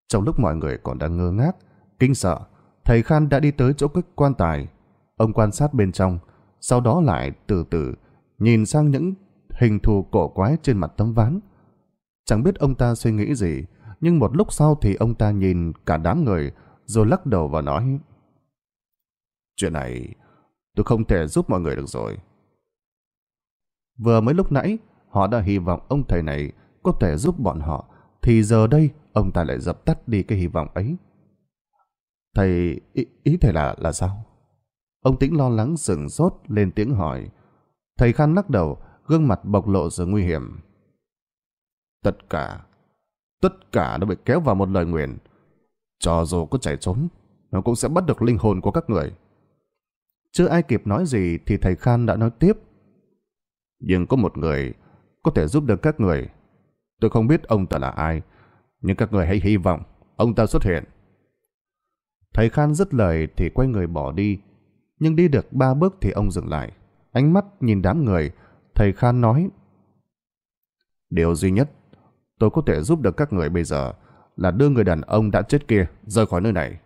A: Trong lúc mọi người còn đang ngơ ngác, kinh sợ, thầy Khan đã đi tới chỗ cái quan tài. Ông quan sát bên trong, sau đó lại từ từ nhìn sang những hình thù cổ quái trên mặt tấm ván. Chẳng biết ông ta suy nghĩ gì, nhưng một lúc sau thì ông ta nhìn cả đám người, rồi lắc đầu và nói. Chuyện này, tôi không thể giúp mọi người được rồi. Vừa mới lúc nãy, họ đã hy vọng ông thầy này có thể giúp bọn họ, thì giờ đây ông ta lại dập tắt đi cái hy vọng ấy. Thầy, ý, ý thầy là là sao? Ông Tĩnh lo lắng sừng sốt lên tiếng hỏi. Thầy Khan lắc đầu, gương mặt bộc lộ sự nguy hiểm. Tất cả, tất cả đã bị kéo vào một lời nguyện. Cho dù có chạy trốn, nó cũng sẽ bắt được linh hồn của các người. Chưa ai kịp nói gì thì thầy Khan đã nói tiếp. Nhưng có một người có thể giúp được các người. Tôi không biết ông ta là ai, nhưng các người hãy hy vọng ông ta xuất hiện. Thầy Khan dứt lời thì quay người bỏ đi, nhưng đi được ba bước thì ông dừng lại. Ánh mắt nhìn đám người, thầy Khan nói. Điều duy nhất Tôi có thể giúp được các người bây giờ là đưa người đàn ông đã chết kia rời khỏi nơi này.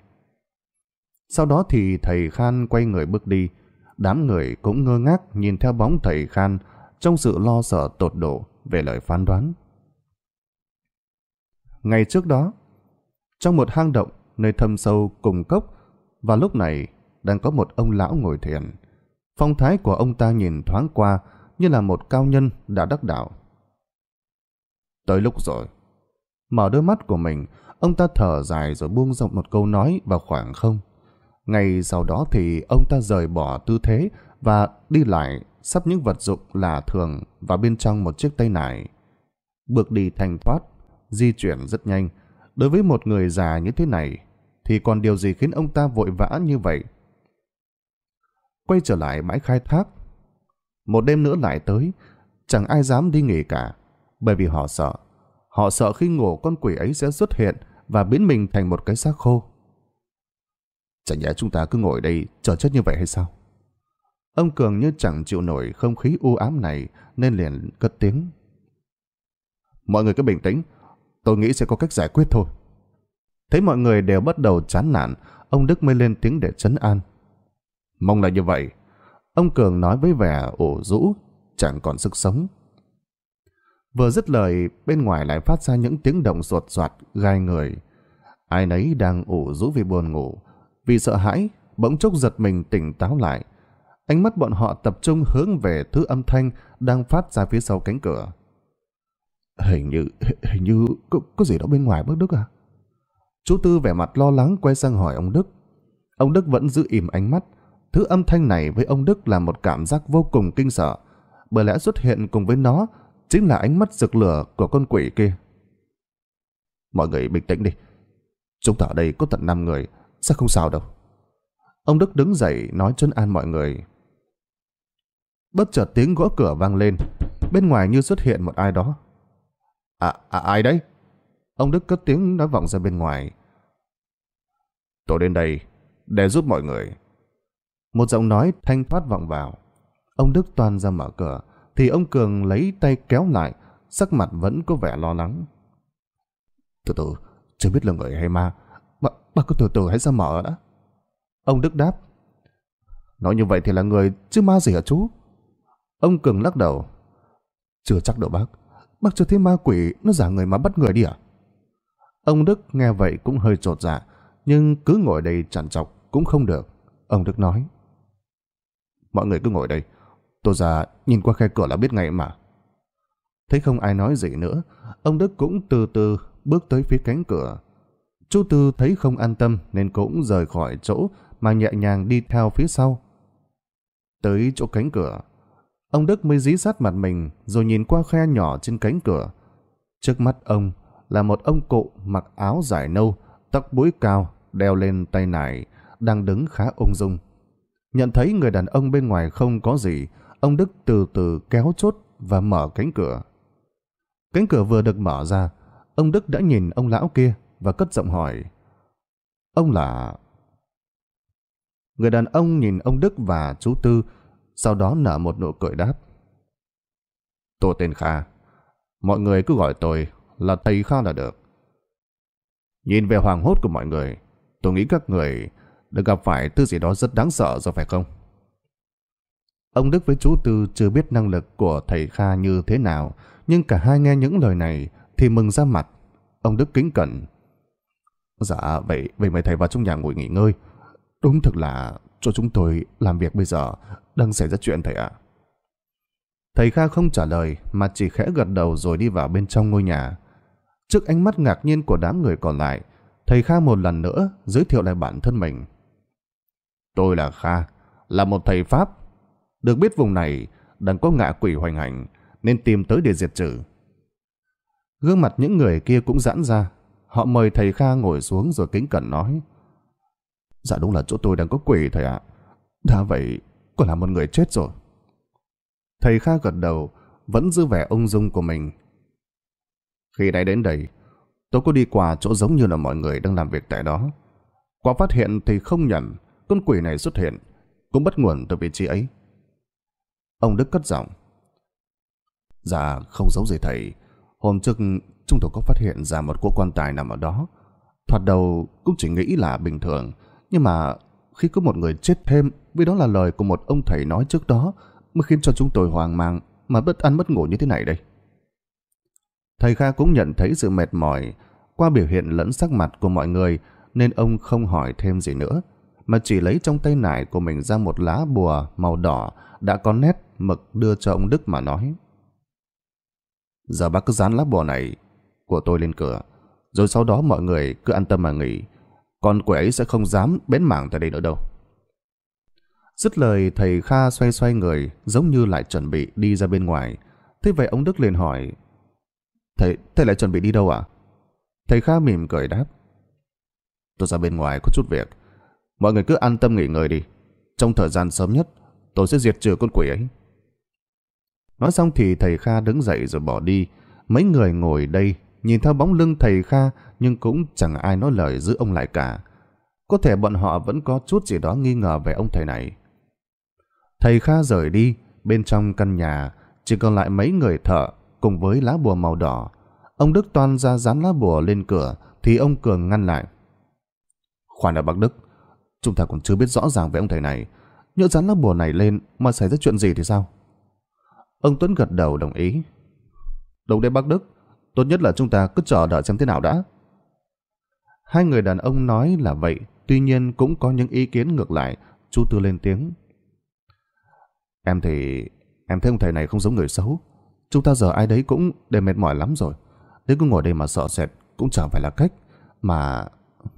A: Sau đó thì thầy Khan quay người bước đi. Đám người cũng ngơ ngác nhìn theo bóng thầy Khan trong sự lo sợ tột độ về lời phán đoán. Ngày trước đó, trong một hang động nơi thâm sâu cùng cốc và lúc này đang có một ông lão ngồi thiền. Phong thái của ông ta nhìn thoáng qua như là một cao nhân đã đắc đạo. Tới lúc rồi. Mở đôi mắt của mình, ông ta thở dài rồi buông rộng một câu nói vào khoảng không. Ngay sau đó thì ông ta rời bỏ tư thế và đi lại sắp những vật dụng là thường vào bên trong một chiếc tay nải. Bước đi thành thoát, di chuyển rất nhanh. Đối với một người già như thế này, thì còn điều gì khiến ông ta vội vã như vậy? Quay trở lại bãi khai thác. Một đêm nữa lại tới, chẳng ai dám đi nghỉ cả bởi vì họ sợ. Họ sợ khi ngủ con quỷ ấy sẽ xuất hiện và biến mình thành một cái xác khô. Chẳng nhẽ chúng ta cứ ngồi đây chờ chết như vậy hay sao? Ông Cường như chẳng chịu nổi không khí u ám này nên liền cất tiếng. Mọi người cứ bình tĩnh, tôi nghĩ sẽ có cách giải quyết thôi. Thấy mọi người đều bắt đầu chán nản, ông Đức mới lên tiếng để chấn an. Mong là như vậy. Ông Cường nói với vẻ ổ rũ, chẳng còn sức sống. Vừa dứt lời, bên ngoài lại phát ra những tiếng động ruột soạt gai người. Ai nấy đang ủ rũ vì buồn ngủ, vì sợ hãi, bỗng chốc giật mình tỉnh táo lại. Ánh mắt bọn họ tập trung hướng về thứ âm thanh đang phát ra phía sau cánh cửa. Hình như, hình như có, có gì đó bên ngoài bác Đức à? Chú Tư vẻ mặt lo lắng quay sang hỏi ông Đức. Ông Đức vẫn giữ im ánh mắt. Thứ âm thanh này với ông Đức là một cảm giác vô cùng kinh sợ. Bởi lẽ xuất hiện cùng với nó chính là ánh mắt rực lửa của con quỷ kia. Mọi người bình tĩnh đi. Chúng ta ở đây có tận 5 người, sẽ không sao đâu. Ông Đức đứng dậy nói chân an mọi người. Bất chợt tiếng gõ cửa vang lên, bên ngoài như xuất hiện một ai đó. À, à ai đấy? Ông Đức cất tiếng nói vọng ra bên ngoài. Tôi đến đây để giúp mọi người. Một giọng nói thanh thoát vọng vào. Ông Đức toàn ra mở cửa, thì ông Cường lấy tay kéo lại, sắc mặt vẫn có vẻ lo lắng. Từ từ, chưa biết là người hay ma, bà, bà cứ từ từ hãy ra mở đã. Ông Đức đáp, nói như vậy thì là người chứ ma gì hả chú? Ông Cường lắc đầu, chưa chắc đâu bác, bác chưa thấy ma quỷ nó giả người mà bắt người đi à? Ông Đức nghe vậy cũng hơi trột dạ, nhưng cứ ngồi đây chằn chọc cũng không được. Ông Đức nói, mọi người cứ ngồi đây, Tô già nhìn qua khe cửa là biết ngay mà. Thấy không ai nói gì nữa, ông Đức cũng từ từ bước tới phía cánh cửa. Chú Tư thấy không an tâm nên cũng rời khỏi chỗ mà nhẹ nhàng đi theo phía sau. Tới chỗ cánh cửa, ông Đức mới dí sát mặt mình rồi nhìn qua khe nhỏ trên cánh cửa. Trước mắt ông là một ông cụ mặc áo dài nâu, tóc búi cao, đeo lên tay nải, đang đứng khá ung dung. Nhận thấy người đàn ông bên ngoài không có gì, Ông Đức từ từ kéo chốt và mở cánh cửa. Cánh cửa vừa được mở ra, ông Đức đã nhìn ông lão kia và cất giọng hỏi. Ông là... Người đàn ông nhìn ông Đức và chú Tư, sau đó nở một nụ cười đáp. Tôi tên Kha. Mọi người cứ gọi tôi là thầy Kha là được. Nhìn về hoàng hốt của mọi người, tôi nghĩ các người được gặp phải thứ gì đó rất đáng sợ rồi phải không? Ông Đức với chú Tư chưa biết năng lực của thầy Kha như thế nào, nhưng cả hai nghe những lời này thì mừng ra mặt. Ông Đức kính cẩn. Dạ, vậy vậy mời thầy vào trong nhà ngồi nghỉ ngơi. Đúng thực là cho chúng tôi làm việc bây giờ đang xảy ra chuyện thầy ạ. Thầy Kha không trả lời mà chỉ khẽ gật đầu rồi đi vào bên trong ngôi nhà. Trước ánh mắt ngạc nhiên của đám người còn lại, thầy Kha một lần nữa giới thiệu lại bản thân mình. Tôi là Kha, là một thầy Pháp được biết vùng này đang có ngạ quỷ hoành hành nên tìm tới để diệt trừ. Gương mặt những người kia cũng giãn ra. Họ mời thầy Kha ngồi xuống rồi kính cẩn nói. Dạ đúng là chỗ tôi đang có quỷ thầy ạ. À. Đã vậy, còn là một người chết rồi. Thầy Kha gật đầu, vẫn giữ vẻ ung dung của mình. Khi nãy đến đây, tôi có đi qua chỗ giống như là mọi người đang làm việc tại đó. Qua phát hiện thì không nhận, con quỷ này xuất hiện, cũng bất nguồn từ vị trí ấy. Ông Đức cất giọng. Dạ, không giấu gì thầy. Hôm trước chúng tôi có phát hiện ra một cỗ quan tài nằm ở đó. Thoạt đầu cũng chỉ nghĩ là bình thường, nhưng mà khi có một người chết thêm vì đó là lời của một ông thầy nói trước đó mới khiến cho chúng tôi hoang mang mà bất ăn bất ngủ như thế này đây. Thầy Kha cũng nhận thấy sự mệt mỏi qua biểu hiện lẫn sắc mặt của mọi người nên ông không hỏi thêm gì nữa mà chỉ lấy trong tay nải của mình ra một lá bùa màu đỏ đã có nét mực đưa cho ông Đức mà nói. Giờ bác cứ dán lá bùa này của tôi lên cửa, rồi sau đó mọi người cứ an tâm mà nghỉ. Con quỷ ấy sẽ không dám bén mảng tại đây nữa đâu. Dứt lời thầy Kha xoay xoay người giống như lại chuẩn bị đi ra bên ngoài. Thế vậy ông Đức liền hỏi Thầy, thầy lại chuẩn bị đi đâu ạ? À? Thầy Kha mỉm cười đáp Tôi ra bên ngoài có chút việc Mọi người cứ an tâm nghỉ ngơi đi Trong thời gian sớm nhất tôi sẽ diệt trừ con quỷ ấy. Nói xong thì thầy Kha đứng dậy rồi bỏ đi. Mấy người ngồi đây, nhìn theo bóng lưng thầy Kha nhưng cũng chẳng ai nói lời giữ ông lại cả. Có thể bọn họ vẫn có chút gì đó nghi ngờ về ông thầy này. Thầy Kha rời đi, bên trong căn nhà chỉ còn lại mấy người thợ cùng với lá bùa màu đỏ. Ông Đức Toan ra dán lá bùa lên cửa thì ông Cường ngăn lại. khoan là bác Đức, chúng ta còn chưa biết rõ ràng về ông thầy này nhỡ rắn lá bùa này lên mà xảy ra chuyện gì thì sao? Ông Tuấn gật đầu đồng ý. Đồng đấy bác Đức, tốt nhất là chúng ta cứ chờ đợi xem thế nào đã. Hai người đàn ông nói là vậy, tuy nhiên cũng có những ý kiến ngược lại, chú Tư lên tiếng. Em thì... em thấy ông thầy này không giống người xấu. Chúng ta giờ ai đấy cũng đều mệt mỏi lắm rồi. Nếu cứ ngồi đây mà sợ sệt cũng chẳng phải là cách. Mà...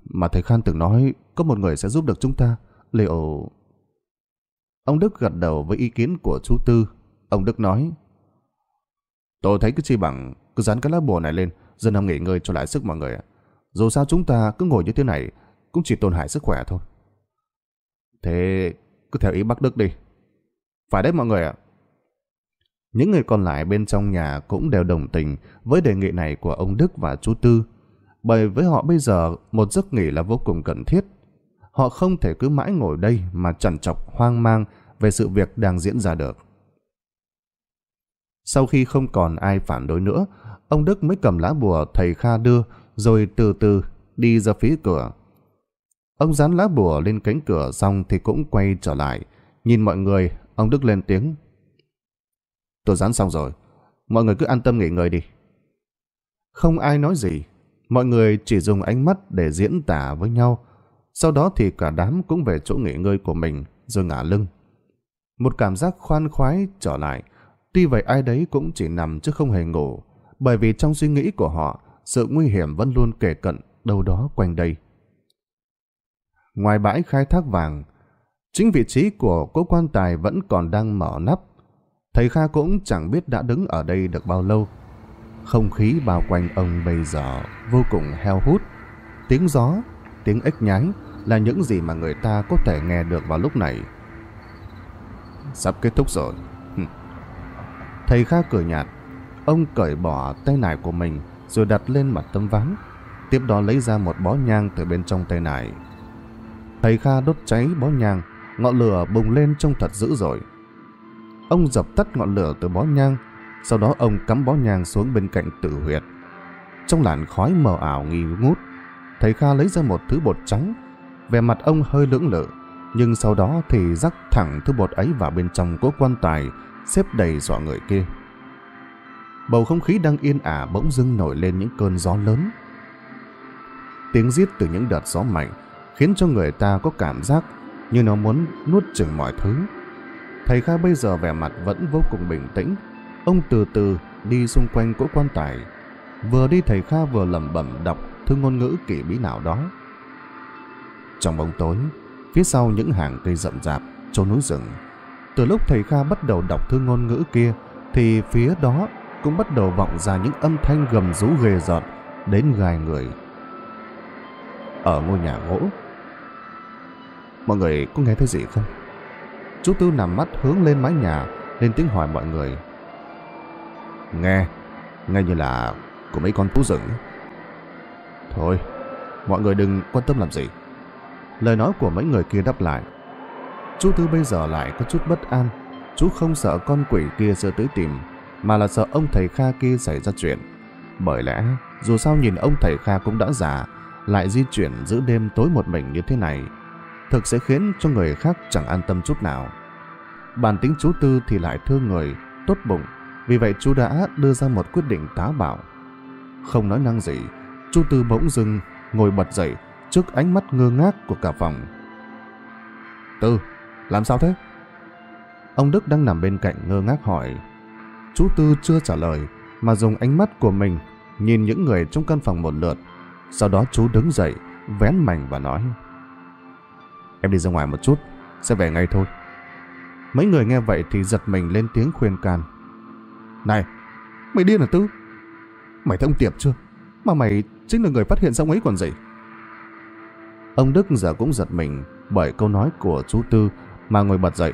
A: mà thầy Khan từng nói có một người sẽ giúp được chúng ta. Liệu... Ông Đức gật đầu với ý kiến của chú Tư. Ông Đức nói, Tôi thấy cứ chi bằng, cứ dán cái lá bùa này lên, dân nằm nghỉ ngơi cho lại sức mọi người. Dù sao chúng ta cứ ngồi như thế này, cũng chỉ tổn hại sức khỏe thôi. Thế cứ theo ý bác Đức đi. Phải đấy mọi người ạ. Những người còn lại bên trong nhà cũng đều đồng tình với đề nghị này của ông Đức và chú Tư. Bởi với họ bây giờ, một giấc nghỉ là vô cùng cần thiết họ không thể cứ mãi ngồi đây mà chằn chọc hoang mang về sự việc đang diễn ra được. Sau khi không còn ai phản đối nữa, ông Đức mới cầm lá bùa thầy Kha đưa rồi từ từ đi ra phía cửa. Ông dán lá bùa lên cánh cửa xong thì cũng quay trở lại. Nhìn mọi người, ông Đức lên tiếng. Tôi dán xong rồi, mọi người cứ an tâm nghỉ ngơi đi. Không ai nói gì, mọi người chỉ dùng ánh mắt để diễn tả với nhau sau đó thì cả đám cũng về chỗ nghỉ ngơi của mình, rồi ngả lưng. Một cảm giác khoan khoái trở lại. Tuy vậy ai đấy cũng chỉ nằm chứ không hề ngủ, bởi vì trong suy nghĩ của họ, sự nguy hiểm vẫn luôn kề cận đâu đó quanh đây. Ngoài bãi khai thác vàng, chính vị trí của cố quan tài vẫn còn đang mở nắp. Thầy Kha cũng chẳng biết đã đứng ở đây được bao lâu. Không khí bao quanh ông bây giờ vô cùng heo hút. Tiếng gió tiếng ếch nhái là những gì mà người ta có thể nghe được vào lúc này. Sắp kết thúc rồi. Thầy Kha cười nhạt, ông cởi bỏ tay nải của mình rồi đặt lên mặt tấm ván, tiếp đó lấy ra một bó nhang từ bên trong tay nải. Thầy Kha đốt cháy bó nhang, ngọn lửa bùng lên trông thật dữ dội. Ông dập tắt ngọn lửa từ bó nhang, sau đó ông cắm bó nhang xuống bên cạnh tử huyệt. Trong làn khói mờ ảo nghi ngút, thầy Kha lấy ra một thứ bột trắng. Vẻ mặt ông hơi lưỡng lự, nhưng sau đó thì rắc thẳng thứ bột ấy vào bên trong của quan tài, xếp đầy dọa người kia. Bầu không khí đang yên ả bỗng dưng nổi lên những cơn gió lớn. Tiếng rít từ những đợt gió mạnh khiến cho người ta có cảm giác như nó muốn nuốt chừng mọi thứ. Thầy Kha bây giờ vẻ mặt vẫn vô cùng bình tĩnh. Ông từ từ đi xung quanh cỗ quan tài. Vừa đi thầy Kha vừa lẩm bẩm đọc thứ ngôn ngữ kỳ bí nào đó. Trong bóng tối, phía sau những hàng cây rậm rạp, chỗ núi rừng, từ lúc thầy Kha bắt đầu đọc thư ngôn ngữ kia, thì phía đó cũng bắt đầu vọng ra những âm thanh gầm rú ghê rợn đến gài người. Ở ngôi nhà gỗ, mọi người có nghe thấy gì không? Chú Tư nằm mắt hướng lên mái nhà, lên tiếng hỏi mọi người. Nghe, nghe như là của mấy con thú rừng ấy. Thôi, mọi người đừng quan tâm làm gì. Lời nói của mấy người kia đáp lại. Chú Tư bây giờ lại có chút bất an. Chú không sợ con quỷ kia sẽ tới tìm, mà là sợ ông thầy Kha kia xảy ra chuyện. Bởi lẽ, dù sao nhìn ông thầy Kha cũng đã già, lại di chuyển giữa đêm tối một mình như thế này, thực sẽ khiến cho người khác chẳng an tâm chút nào. Bản tính chú Tư thì lại thương người, tốt bụng, vì vậy chú đã đưa ra một quyết định táo bạo. Không nói năng gì, chú Tư bỗng dừng, ngồi bật dậy trước ánh mắt ngơ ngác của cả phòng. Tư, làm sao thế? Ông Đức đang nằm bên cạnh ngơ ngác hỏi. Chú Tư chưa trả lời mà dùng ánh mắt của mình nhìn những người trong căn phòng một lượt. Sau đó chú đứng dậy, vén mảnh và nói. Em đi ra ngoài một chút, sẽ về ngay thôi. Mấy người nghe vậy thì giật mình lên tiếng khuyên can. Này, mày điên hả Tư? Mày thấy ông Tiệp chưa? Mà mày chính là người phát hiện ra ông ấy còn gì. Ông Đức giờ cũng giật mình bởi câu nói của chú Tư mà ngồi bật dậy.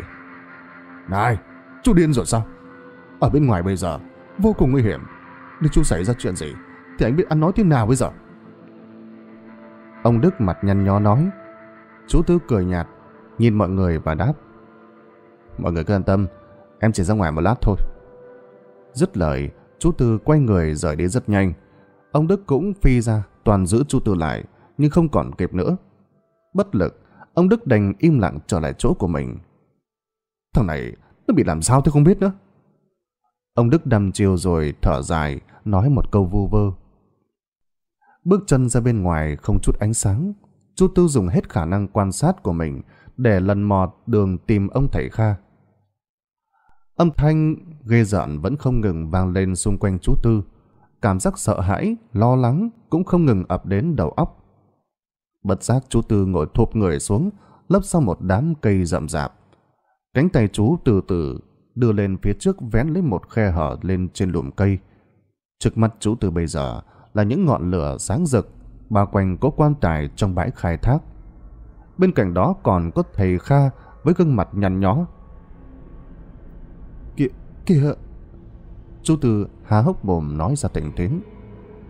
A: Này, chú điên rồi sao? Ở bên ngoài bây giờ, vô cùng nguy hiểm. Nếu chú xảy ra chuyện gì, thì anh biết ăn nói thế nào bây giờ? Ông Đức mặt nhăn nhó nói. Chú Tư cười nhạt, nhìn mọi người và đáp. Mọi người cứ an tâm, em chỉ ra ngoài một lát thôi. Dứt lời, chú Tư quay người rời đi rất nhanh. Ông Đức cũng phi ra, toàn giữ Chu Tử lại, nhưng không còn kịp nữa. Bất lực, ông Đức đành im lặng trở lại chỗ của mình. Thằng này, nó bị làm sao thế không biết nữa. Ông Đức đầm chiều rồi thở dài, nói một câu vu vơ. Bước chân ra bên ngoài không chút ánh sáng, Chu Tư dùng hết khả năng quan sát của mình để lần mò đường tìm ông thầy Kha. Âm thanh ghê rợn vẫn không ngừng vang lên xung quanh chú Tư cảm giác sợ hãi, lo lắng cũng không ngừng ập đến đầu óc. Bất giác chú Tư ngồi thụp người xuống, lấp sau một đám cây rậm rạp. Cánh tay chú từ từ đưa lên phía trước vén lấy một khe hở lên trên lùm cây. Trước mắt chú từ bây giờ là những ngọn lửa sáng rực, bao quanh có quan tài trong bãi khai thác. Bên cạnh đó còn có thầy Kha với gương mặt nhăn nhó. Kìa, kìa! Chú từ há hốc mồm nói ra tỉnh tiếng.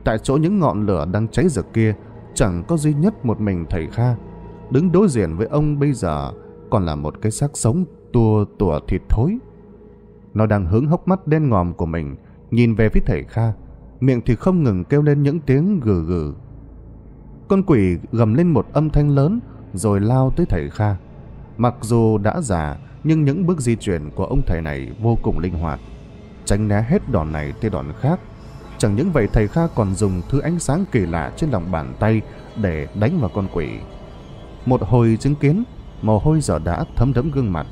A: Tại chỗ những ngọn lửa đang cháy rực kia, chẳng có duy nhất một mình thầy Kha. Đứng đối diện với ông bây giờ còn là một cái xác sống tua tủa thịt thối. Nó đang hướng hốc mắt đen ngòm của mình, nhìn về phía thầy Kha, miệng thì không ngừng kêu lên những tiếng gừ gừ. Con quỷ gầm lên một âm thanh lớn rồi lao tới thầy Kha. Mặc dù đã già, nhưng những bước di chuyển của ông thầy này vô cùng linh hoạt tránh né hết đòn này tới đòn khác. Chẳng những vậy thầy Kha còn dùng thứ ánh sáng kỳ lạ trên lòng bàn tay để đánh vào con quỷ. Một hồi chứng kiến, mồ hôi giờ đã thấm đẫm gương mặt.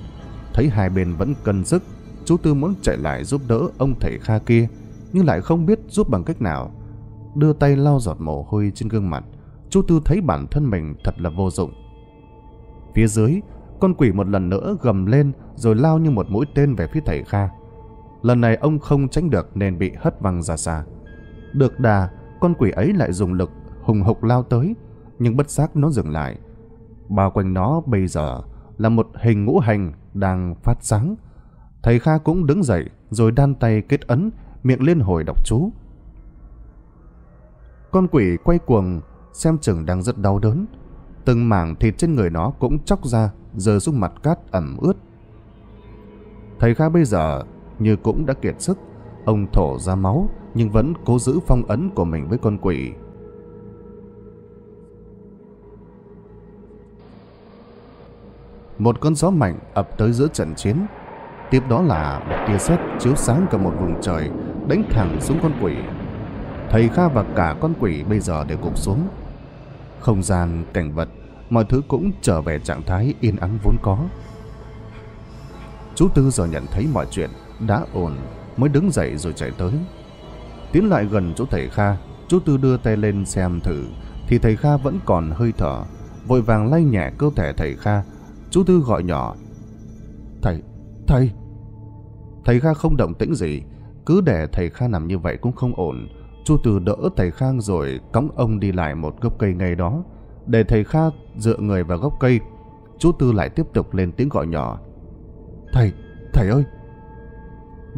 A: Thấy hai bên vẫn cân sức, chú Tư muốn chạy lại giúp đỡ ông thầy Kha kia, nhưng lại không biết giúp bằng cách nào. Đưa tay lau giọt mồ hôi trên gương mặt, chú Tư thấy bản thân mình thật là vô dụng. Phía dưới, con quỷ một lần nữa gầm lên rồi lao như một mũi tên về phía thầy Kha lần này ông không tránh được nên bị hất văng ra xa. Được đà, con quỷ ấy lại dùng lực hùng hục lao tới, nhưng bất giác nó dừng lại. Bao quanh nó bây giờ là một hình ngũ hành đang phát sáng. Thầy Kha cũng đứng dậy rồi đan tay kết ấn, miệng liên hồi đọc chú. Con quỷ quay cuồng, xem chừng đang rất đau đớn. Từng mảng thịt trên người nó cũng chóc ra, giờ xuống mặt cát ẩm ướt. Thầy Kha bây giờ như cũng đã kiệt sức. Ông thổ ra máu nhưng vẫn cố giữ phong ấn của mình với con quỷ. Một con gió mạnh ập tới giữa trận chiến. Tiếp đó là một tia sét chiếu sáng cả một vùng trời đánh thẳng xuống con quỷ. Thầy Kha và cả con quỷ bây giờ đều gục xuống. Không gian, cảnh vật, mọi thứ cũng trở về trạng thái yên ắng vốn có. Chú Tư giờ nhận thấy mọi chuyện đã ổn mới đứng dậy rồi chạy tới. Tiến lại gần chỗ thầy Kha, chú Tư đưa tay lên xem thử thì thầy Kha vẫn còn hơi thở, vội vàng lay nhẹ cơ thể thầy Kha. Chú Tư gọi nhỏ, Thầy, thầy. Thầy Kha không động tĩnh gì, cứ để thầy Kha nằm như vậy cũng không ổn. chú Tư đỡ thầy Khang rồi cõng ông đi lại một gốc cây ngay đó, để thầy Kha dựa người vào gốc cây. Chú Tư lại tiếp tục lên tiếng gọi nhỏ. Thầy, thầy ơi,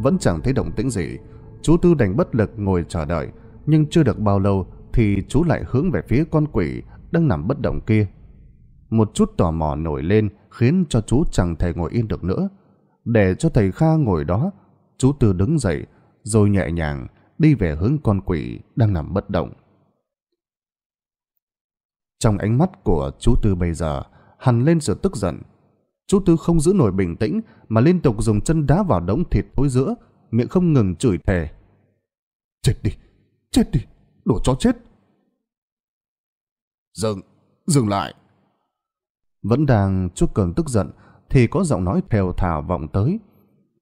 A: vẫn chẳng thấy động tĩnh gì. Chú Tư đành bất lực ngồi chờ đợi, nhưng chưa được bao lâu thì chú lại hướng về phía con quỷ đang nằm bất động kia. Một chút tò mò nổi lên khiến cho chú chẳng thể ngồi yên được nữa. Để cho thầy Kha ngồi đó, chú Tư đứng dậy rồi nhẹ nhàng đi về hướng con quỷ đang nằm bất động. Trong ánh mắt của chú Tư bây giờ hằn lên sự tức giận Chú Tư không giữ nổi bình tĩnh mà liên tục dùng chân đá vào đống thịt thối giữa, miệng không ngừng chửi thề. Chết đi, chết đi, đồ chó chết. Dừng, dừng lại. Vẫn đang chú Cường tức giận thì có giọng nói thều thào vọng tới.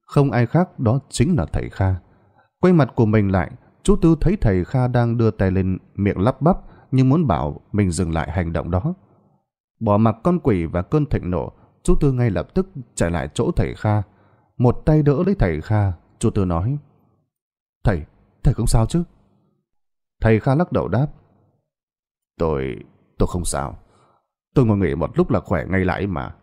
A: Không ai khác đó chính là thầy Kha. Quay mặt của mình lại, chú Tư thấy thầy Kha đang đưa tay lên miệng lắp bắp nhưng muốn bảo mình dừng lại hành động đó. Bỏ mặt con quỷ và cơn thịnh nộ Chú Tư ngay lập tức chạy lại chỗ thầy Kha. Một tay đỡ lấy thầy Kha, chú Tư nói. Thầy, thầy không sao chứ? Thầy Kha lắc đầu đáp. Tôi, tôi không sao. Tôi ngồi nghỉ một lúc là khỏe ngay lại mà.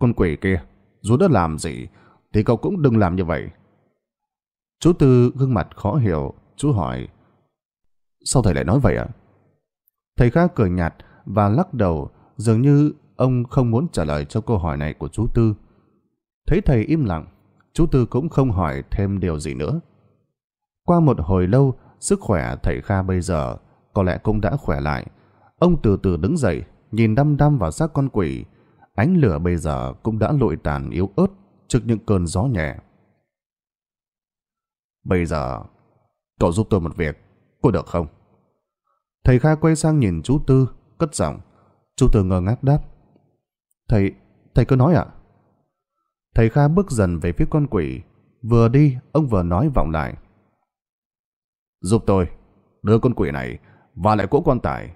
A: Con quỷ kia, dù đã làm gì thì cậu cũng đừng làm như vậy. Chú Tư gương mặt khó hiểu, chú hỏi. Sao thầy lại nói vậy ạ? Thầy Kha cười nhạt và lắc đầu dường như ông không muốn trả lời cho câu hỏi này của chú Tư. Thấy thầy im lặng, chú Tư cũng không hỏi thêm điều gì nữa. Qua một hồi lâu, sức khỏe thầy Kha bây giờ có lẽ cũng đã khỏe lại. Ông từ từ đứng dậy, nhìn đăm đăm vào xác con quỷ. Ánh lửa bây giờ cũng đã lụi tàn yếu ớt trước những cơn gió nhẹ. Bây giờ, cậu giúp tôi một việc, có được không? Thầy Kha quay sang nhìn chú Tư, cất giọng. Chú Tư ngơ ngác đáp. Thầy, thầy cứ nói ạ. À? Thầy Kha bước dần về phía con quỷ. Vừa đi, ông vừa nói vọng lại. Giúp tôi, đưa con quỷ này và lại cỗ quan tài.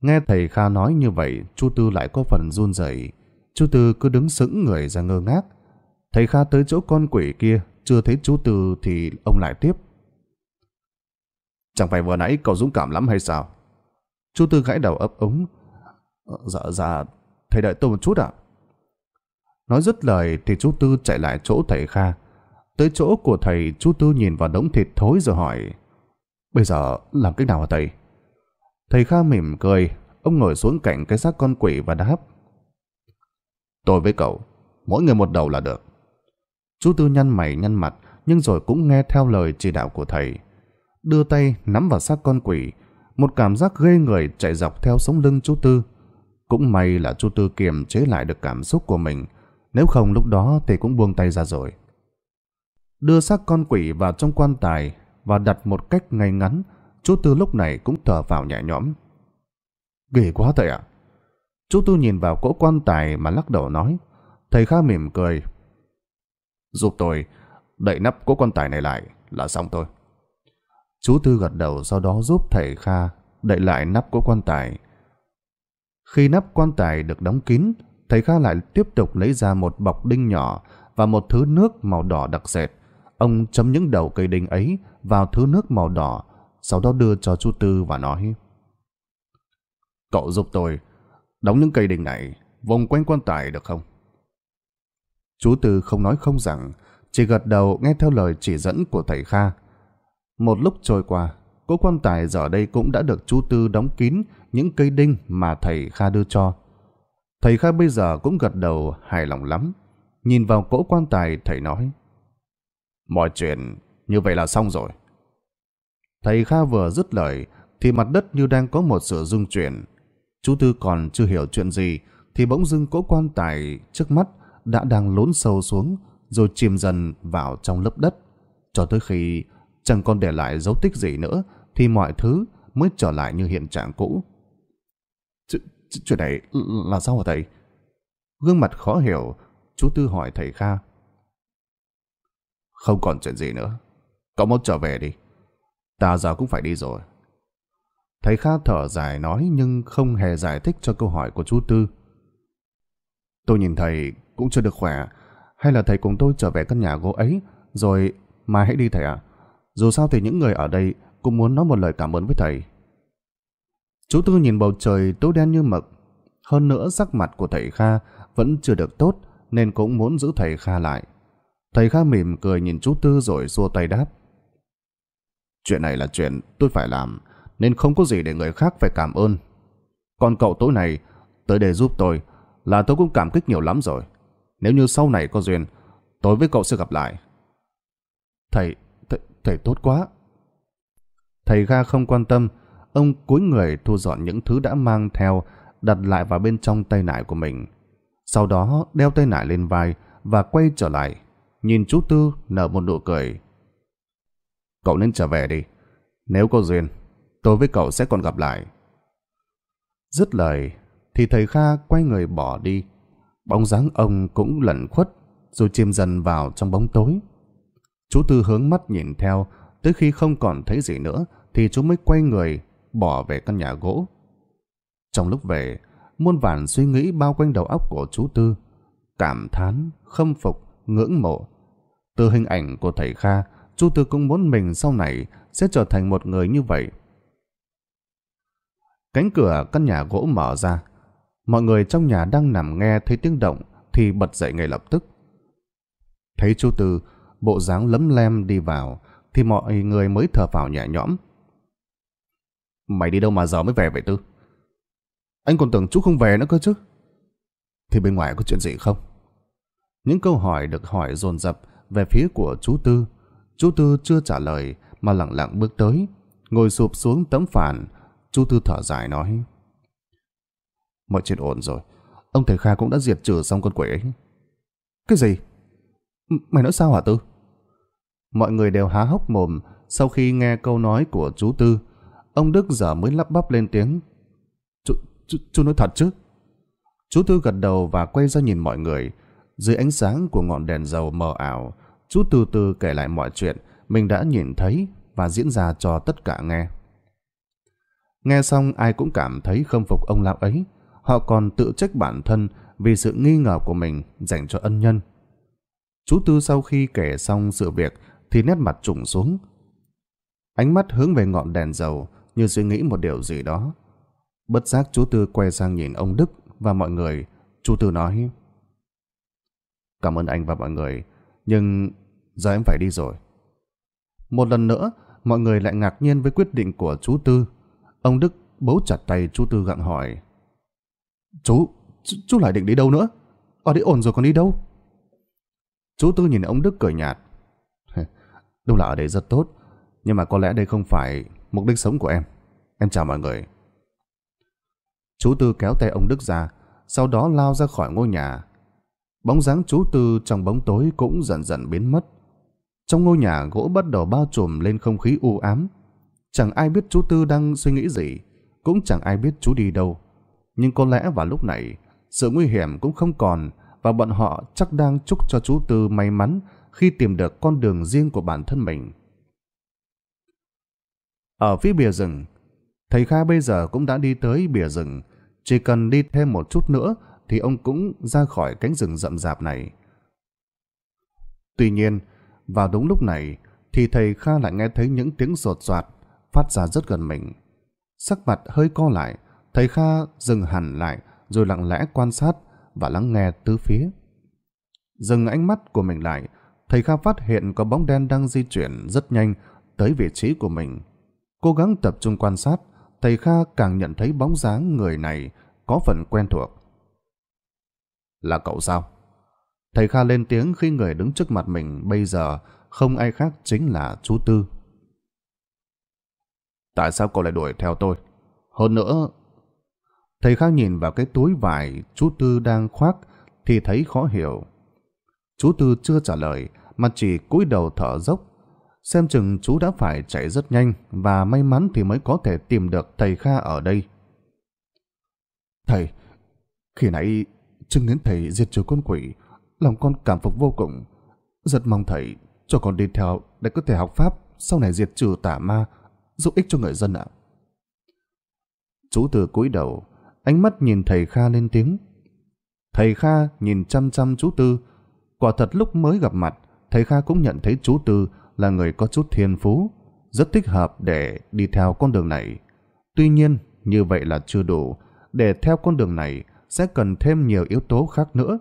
A: Nghe thầy Kha nói như vậy, chú Tư lại có phần run rẩy. Chú Tư cứ đứng sững người ra ngơ ngác. Thầy Kha tới chỗ con quỷ kia, chưa thấy chú Tư thì ông lại tiếp. Chẳng phải vừa nãy cậu dũng cảm lắm hay sao? Chú Tư gãi đầu ấp ống ờ, Dạ, dạ, thầy đợi tôi một chút ạ. Nói dứt lời thì chú Tư chạy lại chỗ thầy Kha. Tới chỗ của thầy, chú Tư nhìn vào đống thịt thối rồi hỏi. Bây giờ làm cách nào hả thầy? Thầy Kha mỉm cười, ông ngồi xuống cạnh cái xác con quỷ và đáp. Tôi với cậu, mỗi người một đầu là được. Chú Tư nhăn mày nhăn mặt, nhưng rồi cũng nghe theo lời chỉ đạo của thầy. Đưa tay nắm vào xác con quỷ, một cảm giác ghê người chạy dọc theo sống lưng chú Tư cũng may là chú Tư kiềm chế lại được cảm xúc của mình, nếu không lúc đó thì cũng buông tay ra rồi. Đưa xác con quỷ vào trong quan tài và đặt một cách ngay ngắn, chú Tư lúc này cũng thở vào nhẹ nhõm. ghê quá thầy ạ. Chú Tư nhìn vào cỗ quan tài mà lắc đầu nói. Thầy Kha mỉm cười. Giúp tôi, đậy nắp cỗ quan tài này lại là xong thôi. Chú Tư gật đầu sau đó giúp thầy Kha đậy lại nắp cỗ quan tài khi nắp quan tài được đóng kín, thầy Kha lại tiếp tục lấy ra một bọc đinh nhỏ và một thứ nước màu đỏ đặc sệt. Ông chấm những đầu cây đinh ấy vào thứ nước màu đỏ, sau đó đưa cho chú Tư và nói. Cậu giúp tôi, đóng những cây đinh này vòng quanh quan tài được không? Chú Tư không nói không rằng, chỉ gật đầu nghe theo lời chỉ dẫn của thầy Kha. Một lúc trôi qua, cỗ quan tài giờ đây cũng đã được chú Tư đóng kín những cây đinh mà thầy Kha đưa cho. Thầy Kha bây giờ cũng gật đầu hài lòng lắm. Nhìn vào cỗ quan tài thầy nói. Mọi chuyện như vậy là xong rồi. Thầy Kha vừa dứt lời thì mặt đất như đang có một sự rung chuyển. Chú Tư còn chưa hiểu chuyện gì thì bỗng dưng cỗ quan tài trước mắt đã đang lún sâu xuống rồi chìm dần vào trong lớp đất. Cho tới khi chẳng còn để lại dấu tích gì nữa thì mọi thứ mới trở lại như hiện trạng cũ. Ch chuyện này là sao hả thầy? Gương mặt khó hiểu, chú Tư hỏi thầy Kha. Không còn chuyện gì nữa. Cậu mau trở về đi. Ta giờ cũng phải đi rồi. Thầy Kha thở dài nói nhưng không hề giải thích cho câu hỏi của chú Tư. Tôi nhìn thầy cũng chưa được khỏe. Hay là thầy cùng tôi trở về căn nhà gỗ ấy rồi mà hãy đi thầy ạ. À? Dù sao thì những người ở đây cũng muốn nói một lời cảm ơn với thầy. Chú Tư nhìn bầu trời tối đen như mực. Hơn nữa sắc mặt của thầy Kha vẫn chưa được tốt nên cũng muốn giữ thầy Kha lại. Thầy Kha mỉm cười nhìn chú Tư rồi xua tay đáp. Chuyện này là chuyện tôi phải làm nên không có gì để người khác phải cảm ơn. Còn cậu tối này tới để giúp tôi là tôi cũng cảm kích nhiều lắm rồi. Nếu như sau này có duyên, tôi với cậu sẽ gặp lại. Thầy, thầy, thầy tốt quá. Thầy kha không quan tâm, ông cúi người thu dọn những thứ đã mang theo, đặt lại vào bên trong tay nải của mình. Sau đó đeo tay nải lên vai và quay trở lại, nhìn chú Tư nở một nụ cười. Cậu nên trở về đi. Nếu có duyên, tôi với cậu sẽ còn gặp lại. Dứt lời, thì thầy Kha quay người bỏ đi. Bóng dáng ông cũng lẩn khuất, rồi chìm dần vào trong bóng tối. Chú Tư hướng mắt nhìn theo, tới khi không còn thấy gì nữa, thì chú mới quay người bỏ về căn nhà gỗ. Trong lúc về, muôn vàn suy nghĩ bao quanh đầu óc của chú Tư, cảm thán, khâm phục, ngưỡng mộ. Từ hình ảnh của thầy Kha, chú Tư cũng muốn mình sau này sẽ trở thành một người như vậy. Cánh cửa căn nhà gỗ mở ra, mọi người trong nhà đang nằm nghe thấy tiếng động thì bật dậy ngay lập tức. Thấy chú Tư, bộ dáng lấm lem đi vào, thì mọi người mới thở vào nhẹ nhõm. Mày đi đâu mà giờ mới về vậy Tư? Anh còn tưởng chú không về nữa cơ chứ. Thì bên ngoài có chuyện gì không? Những câu hỏi được hỏi dồn dập về phía của chú Tư. Chú Tư chưa trả lời mà lặng lặng bước tới, ngồi sụp xuống tấm phản. Chú Tư thở dài nói. Mọi chuyện ổn rồi. Ông thầy Kha cũng đã diệt trừ xong con quỷ ấy. Cái gì? M mày nói sao hả Tư? Mọi người đều há hốc mồm sau khi nghe câu nói của chú Tư. Ông Đức giờ mới lắp bắp lên tiếng. Chú, chú, chú nói thật chứ? Chú Tư gật đầu và quay ra nhìn mọi người. Dưới ánh sáng của ngọn đèn dầu mờ ảo, chú từ từ kể lại mọi chuyện mình đã nhìn thấy và diễn ra cho tất cả nghe. Nghe xong ai cũng cảm thấy không phục ông lão ấy. Họ còn tự trách bản thân vì sự nghi ngờ của mình dành cho ân nhân. Chú Tư sau khi kể xong sự việc thì nét mặt trùng xuống. Ánh mắt hướng về ngọn đèn dầu, như suy nghĩ một điều gì đó. Bất giác chú Tư quay sang nhìn ông Đức và mọi người. Chú Tư nói, Cảm ơn anh và mọi người, nhưng giờ em phải đi rồi. Một lần nữa, mọi người lại ngạc nhiên với quyết định của chú Tư. Ông Đức bấu chặt tay chú Tư gặng hỏi. Chú, ch chú lại định đi đâu nữa? Ở đây ổn rồi còn đi đâu? Chú Tư nhìn ông Đức cười nhạt. Đúng là ở đây rất tốt, nhưng mà có lẽ đây không phải mục đích sống của em. Em chào mọi người. Chú Tư kéo tay ông Đức ra, sau đó lao ra khỏi ngôi nhà. Bóng dáng chú Tư trong bóng tối cũng dần dần biến mất. Trong ngôi nhà gỗ bắt đầu bao trùm lên không khí u ám. Chẳng ai biết chú Tư đang suy nghĩ gì, cũng chẳng ai biết chú đi đâu. Nhưng có lẽ vào lúc này, sự nguy hiểm cũng không còn và bọn họ chắc đang chúc cho chú Tư may mắn khi tìm được con đường riêng của bản thân mình. Ở phía bìa rừng, thầy Kha bây giờ cũng đã đi tới bìa rừng, chỉ cần đi thêm một chút nữa thì ông cũng ra khỏi cánh rừng rậm rạp này. Tuy nhiên, vào đúng lúc này thì thầy Kha lại nghe thấy những tiếng sột soạt phát ra rất gần mình. Sắc mặt hơi co lại, thầy Kha dừng hẳn lại rồi lặng lẽ quan sát và lắng nghe tứ phía. Dừng ánh mắt của mình lại, thầy Kha phát hiện có bóng đen đang di chuyển rất nhanh tới vị trí của mình. Cố gắng tập trung quan sát, thầy Kha càng nhận thấy bóng dáng người này có phần quen thuộc. Là cậu sao? Thầy Kha lên tiếng khi người đứng trước mặt mình bây giờ không ai khác chính là chú Tư. Tại sao cậu lại đuổi theo tôi? Hơn nữa... Thầy Kha nhìn vào cái túi vải chú Tư đang khoác thì thấy khó hiểu. Chú Tư chưa trả lời mà chỉ cúi đầu thở dốc Xem chừng chú đã phải chạy rất nhanh và may mắn thì mới có thể tìm được thầy Kha ở đây. Thầy, khi nãy chứng đến thầy diệt trừ con quỷ, lòng con cảm phục vô cùng. Rất mong thầy cho con đi theo để có thể học pháp, sau này diệt trừ tả ma, giúp ích cho người dân ạ. Chú từ cúi đầu, ánh mắt nhìn thầy Kha lên tiếng. Thầy Kha nhìn chăm chăm chú Tư. Quả thật lúc mới gặp mặt, thầy Kha cũng nhận thấy chú Tư là người có chút thiên phú, rất thích hợp để đi theo con đường này. Tuy nhiên, như vậy là chưa đủ, để theo con đường này sẽ cần thêm nhiều yếu tố khác nữa.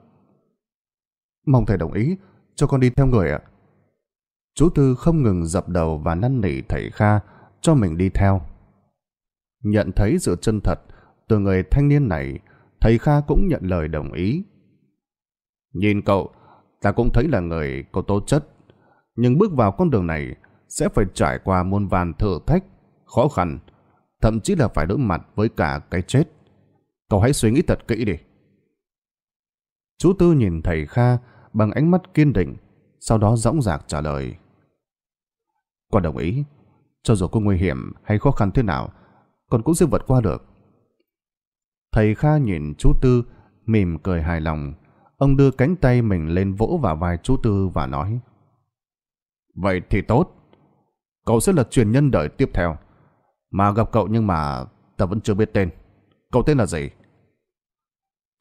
A: Mong thầy đồng ý, cho con đi theo người ạ. Chú Tư không ngừng dập đầu và năn nỉ thầy Kha cho mình đi theo. Nhận thấy sự chân thật từ người thanh niên này, thầy Kha cũng nhận lời đồng ý. Nhìn cậu, ta cũng thấy là người có tố chất, nhưng bước vào con đường này sẽ phải trải qua môn vàn thử thách, khó khăn, thậm chí là phải đối mặt với cả cái chết. Cậu hãy suy nghĩ thật kỹ đi. Chú Tư nhìn thầy Kha bằng ánh mắt kiên định, sau đó dõng dạc trả lời. Con đồng ý, cho dù có nguy hiểm hay khó khăn thế nào, con cũng sẽ vượt qua được. Thầy Kha nhìn chú Tư, mỉm cười hài lòng. Ông đưa cánh tay mình lên vỗ vào vai chú Tư và nói. Vậy thì tốt. Cậu sẽ là truyền nhân đời tiếp theo. Mà gặp cậu nhưng mà ta vẫn chưa biết tên. Cậu tên là gì?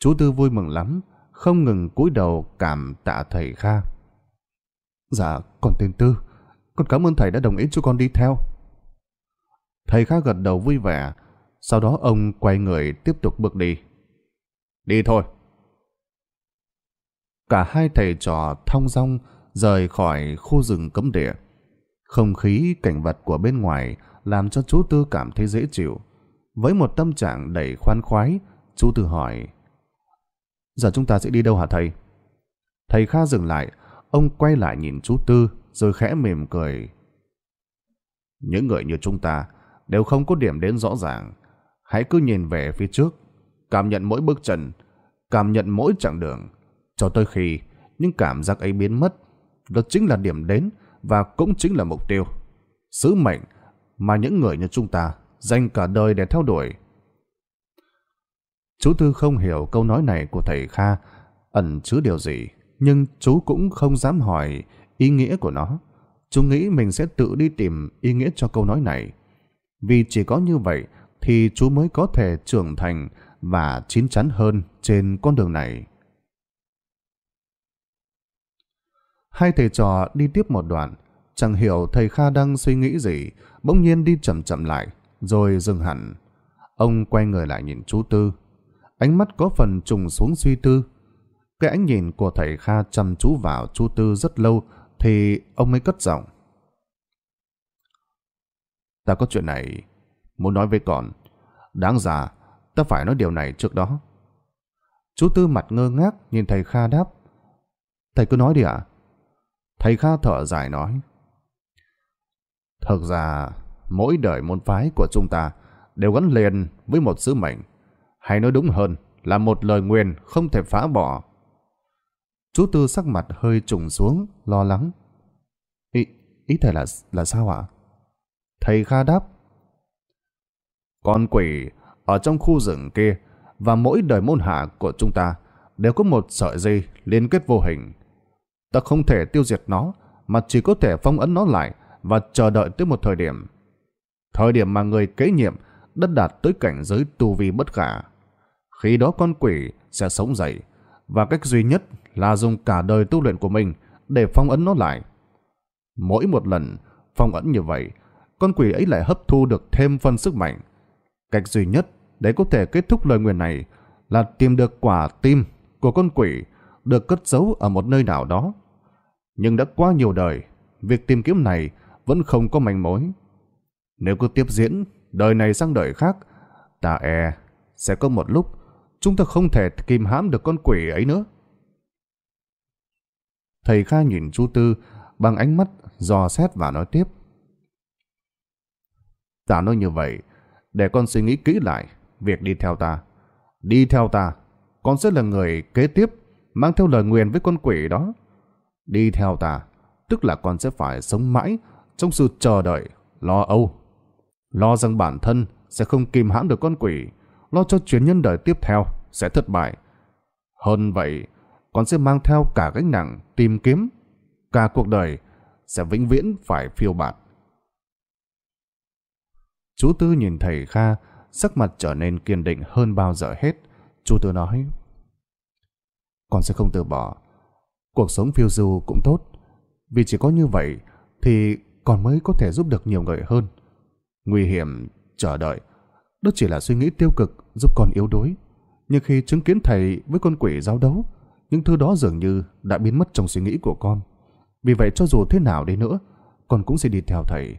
A: Chú Tư vui mừng lắm, không ngừng cúi đầu cảm tạ thầy Kha. Dạ, con tên Tư. Con cảm ơn thầy đã đồng ý cho con đi theo. Thầy Kha gật đầu vui vẻ, sau đó ông quay người tiếp tục bước đi. Đi thôi. Cả hai thầy trò thong dong rời khỏi khu rừng cấm địa. Không khí cảnh vật của bên ngoài làm cho chú Tư cảm thấy dễ chịu. Với một tâm trạng đầy khoan khoái, chú Tư hỏi Giờ chúng ta sẽ đi đâu hả thầy? Thầy Kha dừng lại, ông quay lại nhìn chú Tư rồi khẽ mỉm cười. Những người như chúng ta đều không có điểm đến rõ ràng. Hãy cứ nhìn về phía trước, cảm nhận mỗi bước chân, cảm nhận mỗi chặng đường, cho tới khi những cảm giác ấy biến mất đó chính là điểm đến và cũng chính là mục tiêu, sứ mệnh mà những người như chúng ta dành cả đời để theo đuổi. Chú Tư không hiểu câu nói này của thầy Kha ẩn chứa điều gì, nhưng chú cũng không dám hỏi ý nghĩa của nó. Chú nghĩ mình sẽ tự đi tìm ý nghĩa cho câu nói này. Vì chỉ có như vậy thì chú mới có thể trưởng thành và chín chắn hơn trên con đường này. Hai thầy trò đi tiếp một đoạn, chẳng hiểu thầy Kha đang suy nghĩ gì, bỗng nhiên đi chậm chậm lại, rồi dừng hẳn. Ông quay người lại nhìn chú Tư. Ánh mắt có phần trùng xuống suy tư. Cái ánh nhìn của thầy Kha chăm chú vào chú Tư rất lâu, thì ông mới cất giọng. Ta có chuyện này, muốn nói với con. Đáng già, ta phải nói điều này trước đó. Chú Tư mặt ngơ ngác nhìn thầy Kha đáp. Thầy cứ nói đi ạ. Thầy Kha thở dài nói. Thực ra, mỗi đời môn phái của chúng ta đều gắn liền với một sứ mệnh, hay nói đúng hơn là một lời nguyền không thể phá bỏ. Chú Tư sắc mặt hơi trùng xuống, lo lắng. Ý, ý thầy là là sao ạ? Thầy Kha đáp. Con quỷ ở trong khu rừng kia và mỗi đời môn hạ của chúng ta đều có một sợi dây liên kết vô hình ta không thể tiêu diệt nó, mà chỉ có thể phong ấn nó lại và chờ đợi tới một thời điểm. Thời điểm mà người kế nhiệm đã đạt tới cảnh giới tu vi bất khả. Khi đó con quỷ sẽ sống dậy, và cách duy nhất là dùng cả đời tu luyện của mình để phong ấn nó lại. Mỗi một lần phong ấn như vậy, con quỷ ấy lại hấp thu được thêm phần sức mạnh. Cách duy nhất để có thể kết thúc lời nguyền này là tìm được quả tim của con quỷ được cất giấu ở một nơi nào đó nhưng đã quá nhiều đời, việc tìm kiếm này vẫn không có manh mối. Nếu cứ tiếp diễn, đời này sang đời khác, ta e sẽ có một lúc chúng ta không thể kìm hãm được con quỷ ấy nữa. Thầy Kha nhìn Chu Tư bằng ánh mắt dò xét và nói tiếp. Ta nói như vậy, để con suy nghĩ kỹ lại việc đi theo ta. Đi theo ta, con sẽ là người kế tiếp mang theo lời nguyện với con quỷ đó. Đi theo ta, tức là con sẽ phải sống mãi trong sự chờ đợi, lo âu. Lo rằng bản thân sẽ không kìm hãm được con quỷ, lo cho chuyến nhân đời tiếp theo sẽ thất bại. Hơn vậy, con sẽ mang theo cả gánh nặng tìm kiếm, cả cuộc đời sẽ vĩnh viễn phải phiêu bạt. Chú Tư nhìn thầy Kha, sắc mặt trở nên kiên định hơn bao giờ hết. Chú Tư nói, con sẽ không từ bỏ, Cuộc sống phiêu du cũng tốt, vì chỉ có như vậy thì còn mới có thể giúp được nhiều người hơn. Nguy hiểm, chờ đợi, đó chỉ là suy nghĩ tiêu cực giúp con yếu đuối. Nhưng khi chứng kiến thầy với con quỷ giao đấu, những thứ đó dường như đã biến mất trong suy nghĩ của con. Vì vậy cho dù thế nào đi nữa, con cũng sẽ đi theo thầy.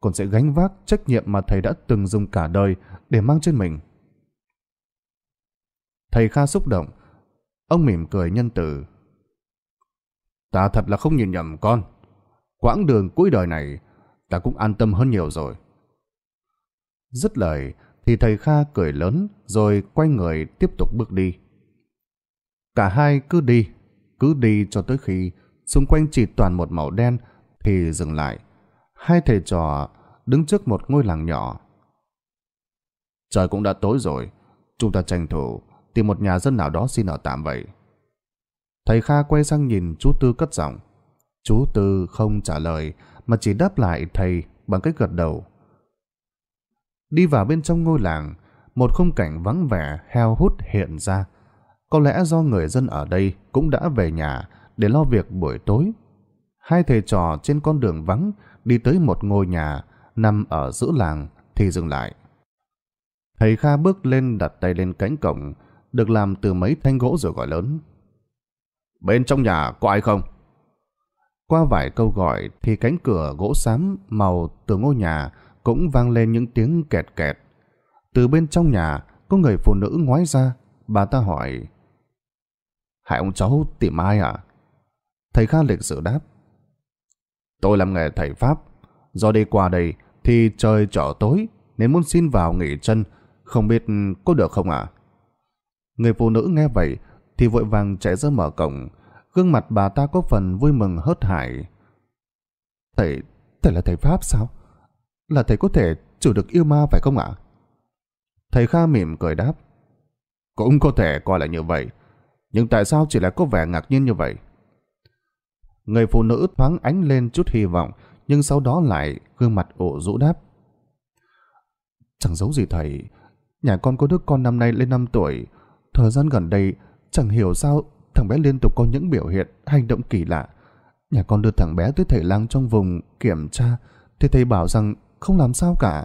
A: Con sẽ gánh vác trách nhiệm mà thầy đã từng dùng cả đời để mang trên mình. Thầy Kha xúc động. Ông mỉm cười nhân từ Ta thật là không nhìn nhầm con. Quãng đường cuối đời này, ta cũng an tâm hơn nhiều rồi. Dứt lời, thì thầy Kha cười lớn rồi quay người tiếp tục bước đi. Cả hai cứ đi, cứ đi cho tới khi xung quanh chỉ toàn một màu đen thì dừng lại. Hai thầy trò đứng trước một ngôi làng nhỏ. Trời cũng đã tối rồi, chúng ta tranh thủ tìm một nhà dân nào đó xin ở tạm vậy. Thầy Kha quay sang nhìn chú Tư cất giọng. Chú Tư không trả lời mà chỉ đáp lại thầy bằng cách gật đầu. Đi vào bên trong ngôi làng, một khung cảnh vắng vẻ heo hút hiện ra. Có lẽ do người dân ở đây cũng đã về nhà để lo việc buổi tối. Hai thầy trò trên con đường vắng đi tới một ngôi nhà nằm ở giữa làng thì dừng lại. Thầy Kha bước lên đặt tay lên cánh cổng, được làm từ mấy thanh gỗ rồi gọi lớn. Bên trong nhà có ai không? Qua vài câu gọi thì cánh cửa gỗ xám màu từ ngôi nhà cũng vang lên những tiếng kẹt kẹt. Từ bên trong nhà có người phụ nữ ngoái ra, bà ta hỏi Hai ông cháu tìm ai à? Thầy Kha lịch sự đáp Tôi làm nghề thầy Pháp Do đi qua đây thì trời trở tối nên muốn xin vào nghỉ chân không biết có được không ạ? À? Người phụ nữ nghe vậy thì vội vàng chạy ra mở cổng. Gương mặt bà ta có phần vui mừng hớt hải. Thầy, thầy là thầy Pháp sao? Là thầy có thể chủ được yêu ma phải không ạ? Thầy Kha mỉm cười đáp. Cũng có thể coi là như vậy. Nhưng tại sao chỉ là có vẻ ngạc nhiên như vậy? Người phụ nữ thoáng ánh lên chút hy vọng, nhưng sau đó lại gương mặt ổ rũ đáp. Chẳng giấu gì thầy, nhà con có đứa con năm nay lên 5 tuổi, thời gian gần đây Chẳng hiểu sao thằng bé liên tục có những biểu hiện, hành động kỳ lạ. Nhà con đưa thằng bé tới thầy lang trong vùng kiểm tra thì thầy bảo rằng không làm sao cả.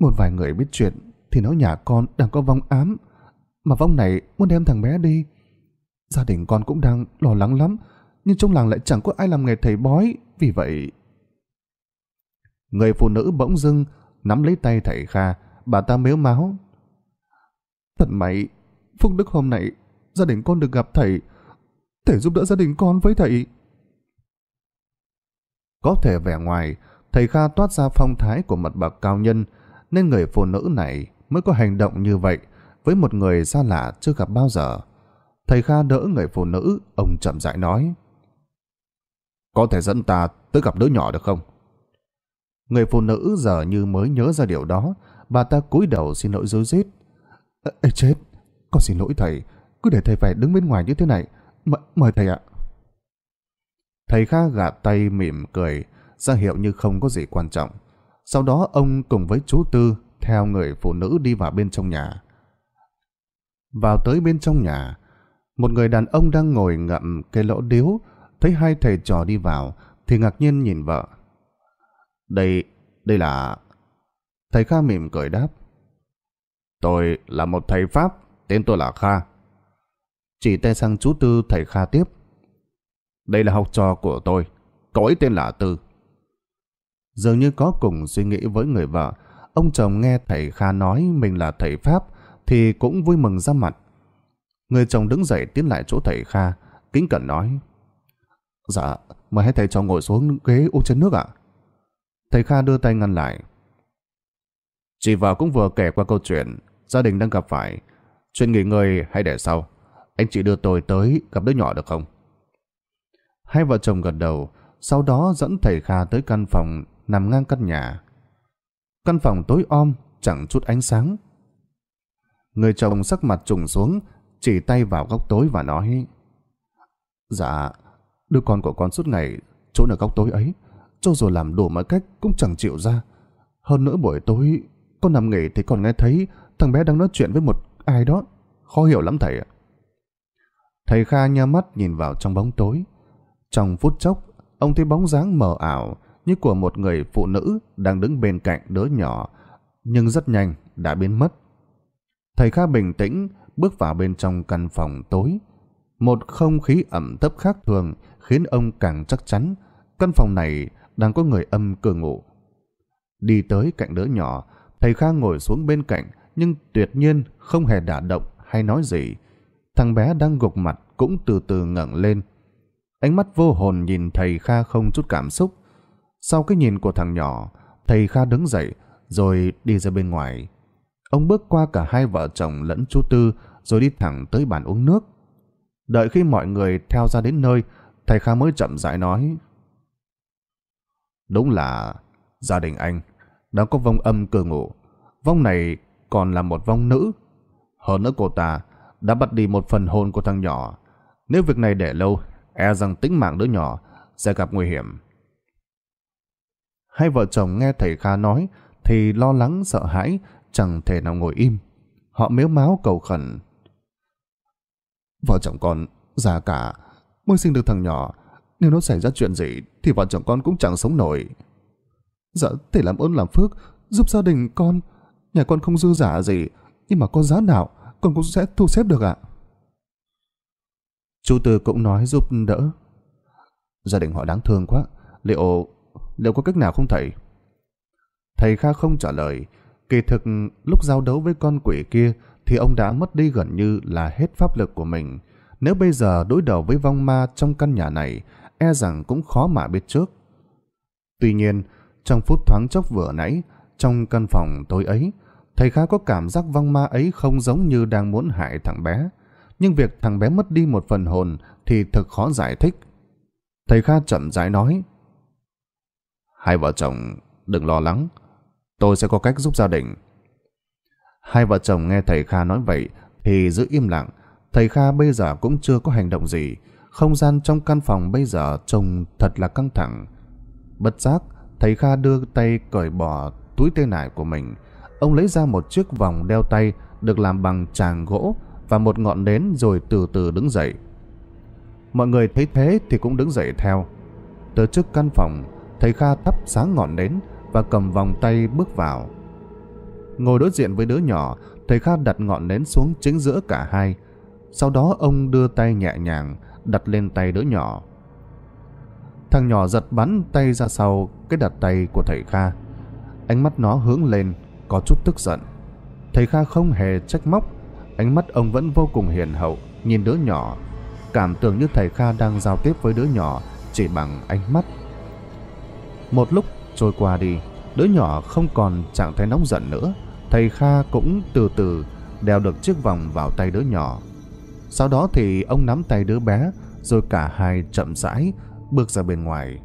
A: Một vài người biết chuyện thì nói nhà con đang có vong ám mà vong này muốn đem thằng bé đi. Gia đình con cũng đang lo lắng lắm nhưng trong làng lại chẳng có ai làm nghề thầy bói vì vậy... Người phụ nữ bỗng dưng nắm lấy tay thầy Kha bà ta mếu máu. Thật mày, Phúc Đức hôm nay gia đình con được gặp thầy, thể giúp đỡ gia đình con với thầy. Có thể vẻ ngoài, thầy Kha toát ra phong thái của mặt bậc cao nhân, nên người phụ nữ này mới có hành động như vậy với một người xa lạ chưa gặp bao giờ. Thầy Kha đỡ người phụ nữ, ông chậm rãi nói. Có thể dẫn ta tới gặp đứa nhỏ được không? Người phụ nữ giờ như mới nhớ ra điều đó, bà ta cúi đầu xin lỗi dối rít. Ê chết, con xin lỗi thầy, cứ để thầy phải đứng bên ngoài như thế này. M mời thầy ạ. Thầy Kha gạt tay mỉm cười, ra hiệu như không có gì quan trọng. Sau đó ông cùng với chú Tư theo người phụ nữ đi vào bên trong nhà. Vào tới bên trong nhà, một người đàn ông đang ngồi ngậm cây lỗ điếu, thấy hai thầy trò đi vào thì ngạc nhiên nhìn vợ. Đây, đây là... Thầy Kha mỉm cười đáp. Tôi là một thầy Pháp, tên tôi là Kha, chỉ tay sang chú Tư thầy Kha tiếp. Đây là học trò của tôi, cậu ấy tên là Tư. Dường như có cùng suy nghĩ với người vợ, ông chồng nghe thầy Kha nói mình là thầy Pháp thì cũng vui mừng ra mặt. Người chồng đứng dậy tiến lại chỗ thầy Kha, kính cẩn nói. Dạ, mời hai thầy cho ngồi xuống ghế uống chén nước ạ. Thầy Kha đưa tay ngăn lại. Chị vợ cũng vừa kể qua câu chuyện gia đình đang gặp phải. Chuyện nghỉ ngơi hay để sau. Anh chị đưa tôi tới gặp đứa nhỏ được không? Hai vợ chồng gật đầu, sau đó dẫn thầy Kha tới căn phòng nằm ngang căn nhà. Căn phòng tối om, chẳng chút ánh sáng. Người chồng sắc mặt trùng xuống, chỉ tay vào góc tối và nói Dạ, đứa con của con suốt ngày trốn ở góc tối ấy, cho dù làm đủ mọi cách cũng chẳng chịu ra. Hơn nữa buổi tối, con nằm nghỉ thì còn nghe thấy thằng bé đang nói chuyện với một ai đó. Khó hiểu lắm thầy ạ. Thầy Kha nheo mắt nhìn vào trong bóng tối. Trong phút chốc, ông thấy bóng dáng mờ ảo như của một người phụ nữ đang đứng bên cạnh đứa nhỏ, nhưng rất nhanh đã biến mất. Thầy Kha bình tĩnh bước vào bên trong căn phòng tối. Một không khí ẩm thấp khác thường khiến ông càng chắc chắn căn phòng này đang có người âm cư ngủ. Đi tới cạnh đứa nhỏ, thầy Kha ngồi xuống bên cạnh nhưng tuyệt nhiên không hề đả động hay nói gì. Thằng bé đang gục mặt cũng từ từ ngẩng lên. Ánh mắt vô hồn nhìn thầy Kha không chút cảm xúc. Sau cái nhìn của thằng nhỏ, thầy Kha đứng dậy rồi đi ra bên ngoài. Ông bước qua cả hai vợ chồng lẫn chú Tư rồi đi thẳng tới bàn uống nước. Đợi khi mọi người theo ra đến nơi, thầy Kha mới chậm rãi nói. Đúng là gia đình anh đã có vong âm cơ ngụ. Vong này còn là một vong nữ. Hơn nữa cô ta đã bắt đi một phần hồn của thằng nhỏ. Nếu việc này để lâu, e rằng tính mạng đứa nhỏ sẽ gặp nguy hiểm. Hai vợ chồng nghe thầy Kha nói thì lo lắng sợ hãi, chẳng thể nào ngồi im. Họ mếu máu cầu khẩn. Vợ chồng con già cả, mới sinh được thằng nhỏ. Nếu nó xảy ra chuyện gì thì vợ chồng con cũng chẳng sống nổi. Dạ, thể làm ơn làm phước, giúp gia đình con. Nhà con không dư giả gì, nhưng mà có giá nào con cũng sẽ thu xếp được ạ. Chú Tư cũng nói giúp đỡ. Gia đình họ đáng thương quá. Liệu, liệu có cách nào không thầy? Thầy Kha không trả lời. Kỳ thực, lúc giao đấu với con quỷ kia thì ông đã mất đi gần như là hết pháp lực của mình. Nếu bây giờ đối đầu với vong ma trong căn nhà này, e rằng cũng khó mà biết trước. Tuy nhiên, trong phút thoáng chốc vừa nãy, trong căn phòng tối ấy, Thầy Kha có cảm giác vong ma ấy không giống như đang muốn hại thằng bé. Nhưng việc thằng bé mất đi một phần hồn thì thật khó giải thích. Thầy Kha chậm rãi nói. Hai vợ chồng đừng lo lắng. Tôi sẽ có cách giúp gia đình. Hai vợ chồng nghe thầy Kha nói vậy thì giữ im lặng. Thầy Kha bây giờ cũng chưa có hành động gì. Không gian trong căn phòng bây giờ trông thật là căng thẳng. Bất giác, thầy Kha đưa tay cởi bỏ túi tên nải của mình. Ông lấy ra một chiếc vòng đeo tay được làm bằng tràng gỗ và một ngọn nến rồi từ từ đứng dậy. Mọi người thấy thế thì cũng đứng dậy theo. Từ trước căn phòng, thầy Kha thắp sáng ngọn nến và cầm vòng tay bước vào. Ngồi đối diện với đứa nhỏ, thầy Kha đặt ngọn nến xuống chính giữa cả hai. Sau đó ông đưa tay nhẹ nhàng đặt lên tay đứa nhỏ. Thằng nhỏ giật bắn tay ra sau cái đặt tay của thầy Kha. Ánh mắt nó hướng lên, có chút tức giận. Thầy Kha không hề trách móc, ánh mắt ông vẫn vô cùng hiền hậu, nhìn đứa nhỏ. Cảm tưởng như thầy Kha đang giao tiếp với đứa nhỏ chỉ bằng ánh mắt. Một lúc trôi qua đi, đứa nhỏ không còn trạng thái nóng giận nữa. Thầy Kha cũng từ từ đeo được chiếc vòng vào tay đứa nhỏ. Sau đó thì ông nắm tay đứa bé, rồi cả hai chậm rãi bước ra bên ngoài.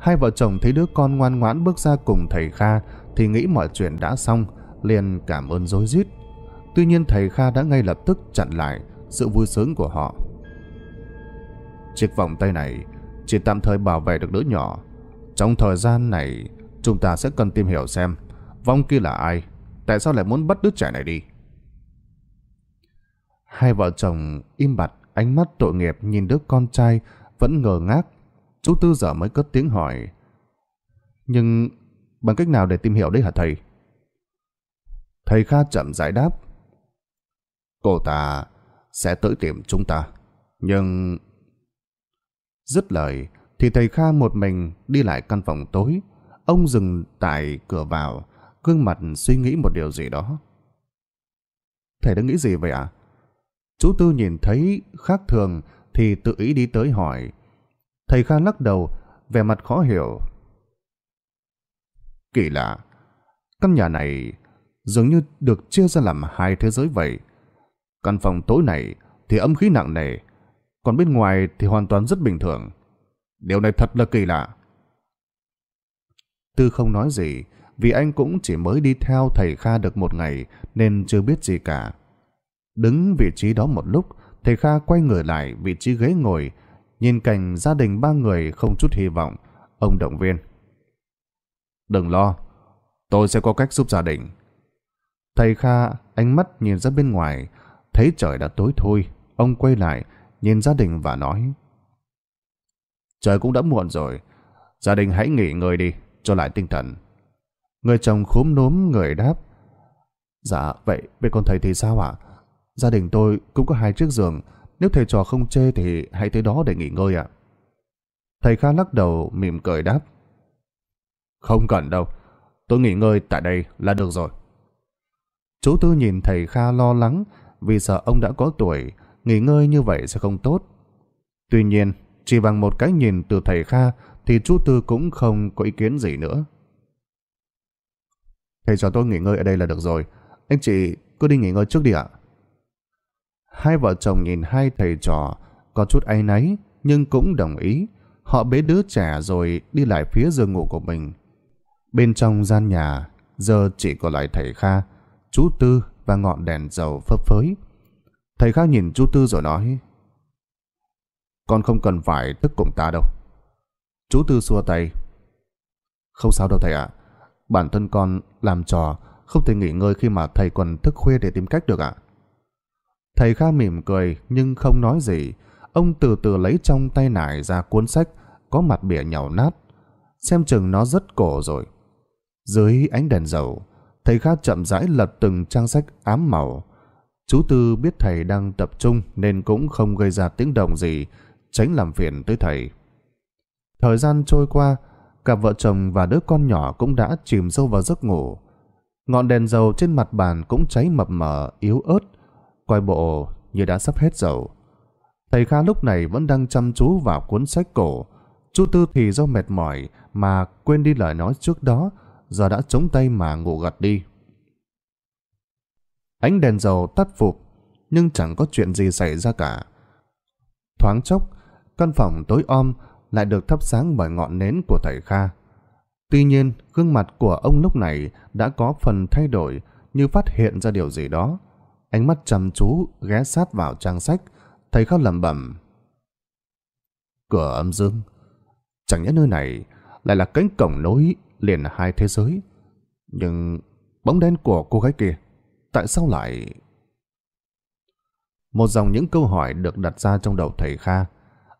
A: Hai vợ chồng thấy đứa con ngoan ngoãn bước ra cùng thầy Kha thì nghĩ mọi chuyện đã xong, liền cảm ơn dối rít. Tuy nhiên thầy Kha đã ngay lập tức chặn lại sự vui sướng của họ. Chiếc vòng tay này chỉ tạm thời bảo vệ được đứa nhỏ. Trong thời gian này, chúng ta sẽ cần tìm hiểu xem vong kia là ai, tại sao lại muốn bắt đứa trẻ này đi. Hai vợ chồng im bặt ánh mắt tội nghiệp nhìn đứa con trai vẫn ngờ ngác chú Tư giờ mới cất tiếng hỏi. Nhưng bằng cách nào để tìm hiểu đấy hả thầy? Thầy Kha chậm giải đáp. Cô ta sẽ tới tìm chúng ta, nhưng... Dứt lời thì thầy Kha một mình đi lại căn phòng tối. Ông dừng tại cửa vào, gương mặt suy nghĩ một điều gì đó. Thầy đang nghĩ gì vậy ạ? À? Chú Tư nhìn thấy khác thường thì tự ý đi tới hỏi. Thầy Kha lắc đầu, vẻ mặt khó hiểu. Kỳ lạ, căn nhà này dường như được chia ra làm hai thế giới vậy. Căn phòng tối này thì âm khí nặng nề, còn bên ngoài thì hoàn toàn rất bình thường. Điều này thật là kỳ lạ. Tư không nói gì, vì anh cũng chỉ mới đi theo thầy Kha được một ngày nên chưa biết gì cả. Đứng vị trí đó một lúc, thầy Kha quay người lại vị trí ghế ngồi Nhìn cảnh gia đình ba người không chút hy vọng, ông động viên. Đừng lo, tôi sẽ có cách giúp gia đình. Thầy Kha ánh mắt nhìn ra bên ngoài, thấy trời đã tối thôi, ông quay lại, nhìn gia đình và nói. Trời cũng đã muộn rồi, gia đình hãy nghỉ ngơi đi, cho lại tinh thần. Người chồng khúm núm người đáp. Dạ, vậy bên con thầy thì sao ạ? Gia đình tôi cũng có hai chiếc giường, nếu thầy trò không chê thì hãy tới đó để nghỉ ngơi ạ. Thầy Kha lắc đầu mỉm cười đáp. Không cần đâu, tôi nghỉ ngơi tại đây là được rồi. Chú Tư nhìn thầy Kha lo lắng vì sợ ông đã có tuổi, nghỉ ngơi như vậy sẽ không tốt. Tuy nhiên, chỉ bằng một cái nhìn từ thầy Kha thì chú Tư cũng không có ý kiến gì nữa. Thầy cho tôi nghỉ ngơi ở đây là được rồi. Anh chị cứ đi nghỉ ngơi trước đi ạ. Hai vợ chồng nhìn hai thầy trò, có chút áy náy, nhưng cũng đồng ý. Họ bế đứa trẻ rồi đi lại phía giường ngủ của mình. Bên trong gian nhà, giờ chỉ còn lại thầy Kha, chú Tư và ngọn đèn dầu phấp phới. Thầy Kha nhìn chú Tư rồi nói, Con không cần phải tức cùng ta đâu. Chú Tư xua tay, Không sao đâu thầy ạ, bản thân con làm trò, không thể nghỉ ngơi khi mà thầy còn thức khuya để tìm cách được ạ. Thầy Kha mỉm cười nhưng không nói gì. Ông từ từ lấy trong tay nải ra cuốn sách có mặt bìa nhàu nát. Xem chừng nó rất cổ rồi. Dưới ánh đèn dầu, thầy Kha chậm rãi lật từng trang sách ám màu. Chú Tư biết thầy đang tập trung nên cũng không gây ra tiếng động gì, tránh làm phiền tới thầy. Thời gian trôi qua, cả vợ chồng và đứa con nhỏ cũng đã chìm sâu vào giấc ngủ. Ngọn đèn dầu trên mặt bàn cũng cháy mập mờ, yếu ớt, coi bộ như đã sắp hết dầu. Thầy Kha lúc này vẫn đang chăm chú vào cuốn sách cổ. Chú Tư thì do mệt mỏi mà quên đi lời nói trước đó, giờ đã chống tay mà ngủ gật đi. Ánh đèn dầu tắt phục, nhưng chẳng có chuyện gì xảy ra cả. Thoáng chốc, căn phòng tối om lại được thắp sáng bởi ngọn nến của thầy Kha. Tuy nhiên, gương mặt của ông lúc này đã có phần thay đổi như phát hiện ra điều gì đó ánh mắt chăm chú ghé sát vào trang sách, thầy khóc lẩm bẩm. Cửa âm dương, chẳng nhẽ nơi này lại là cánh cổng nối liền hai thế giới. Nhưng bóng đen của cô gái kia, tại sao lại... Một dòng những câu hỏi được đặt ra trong đầu thầy Kha.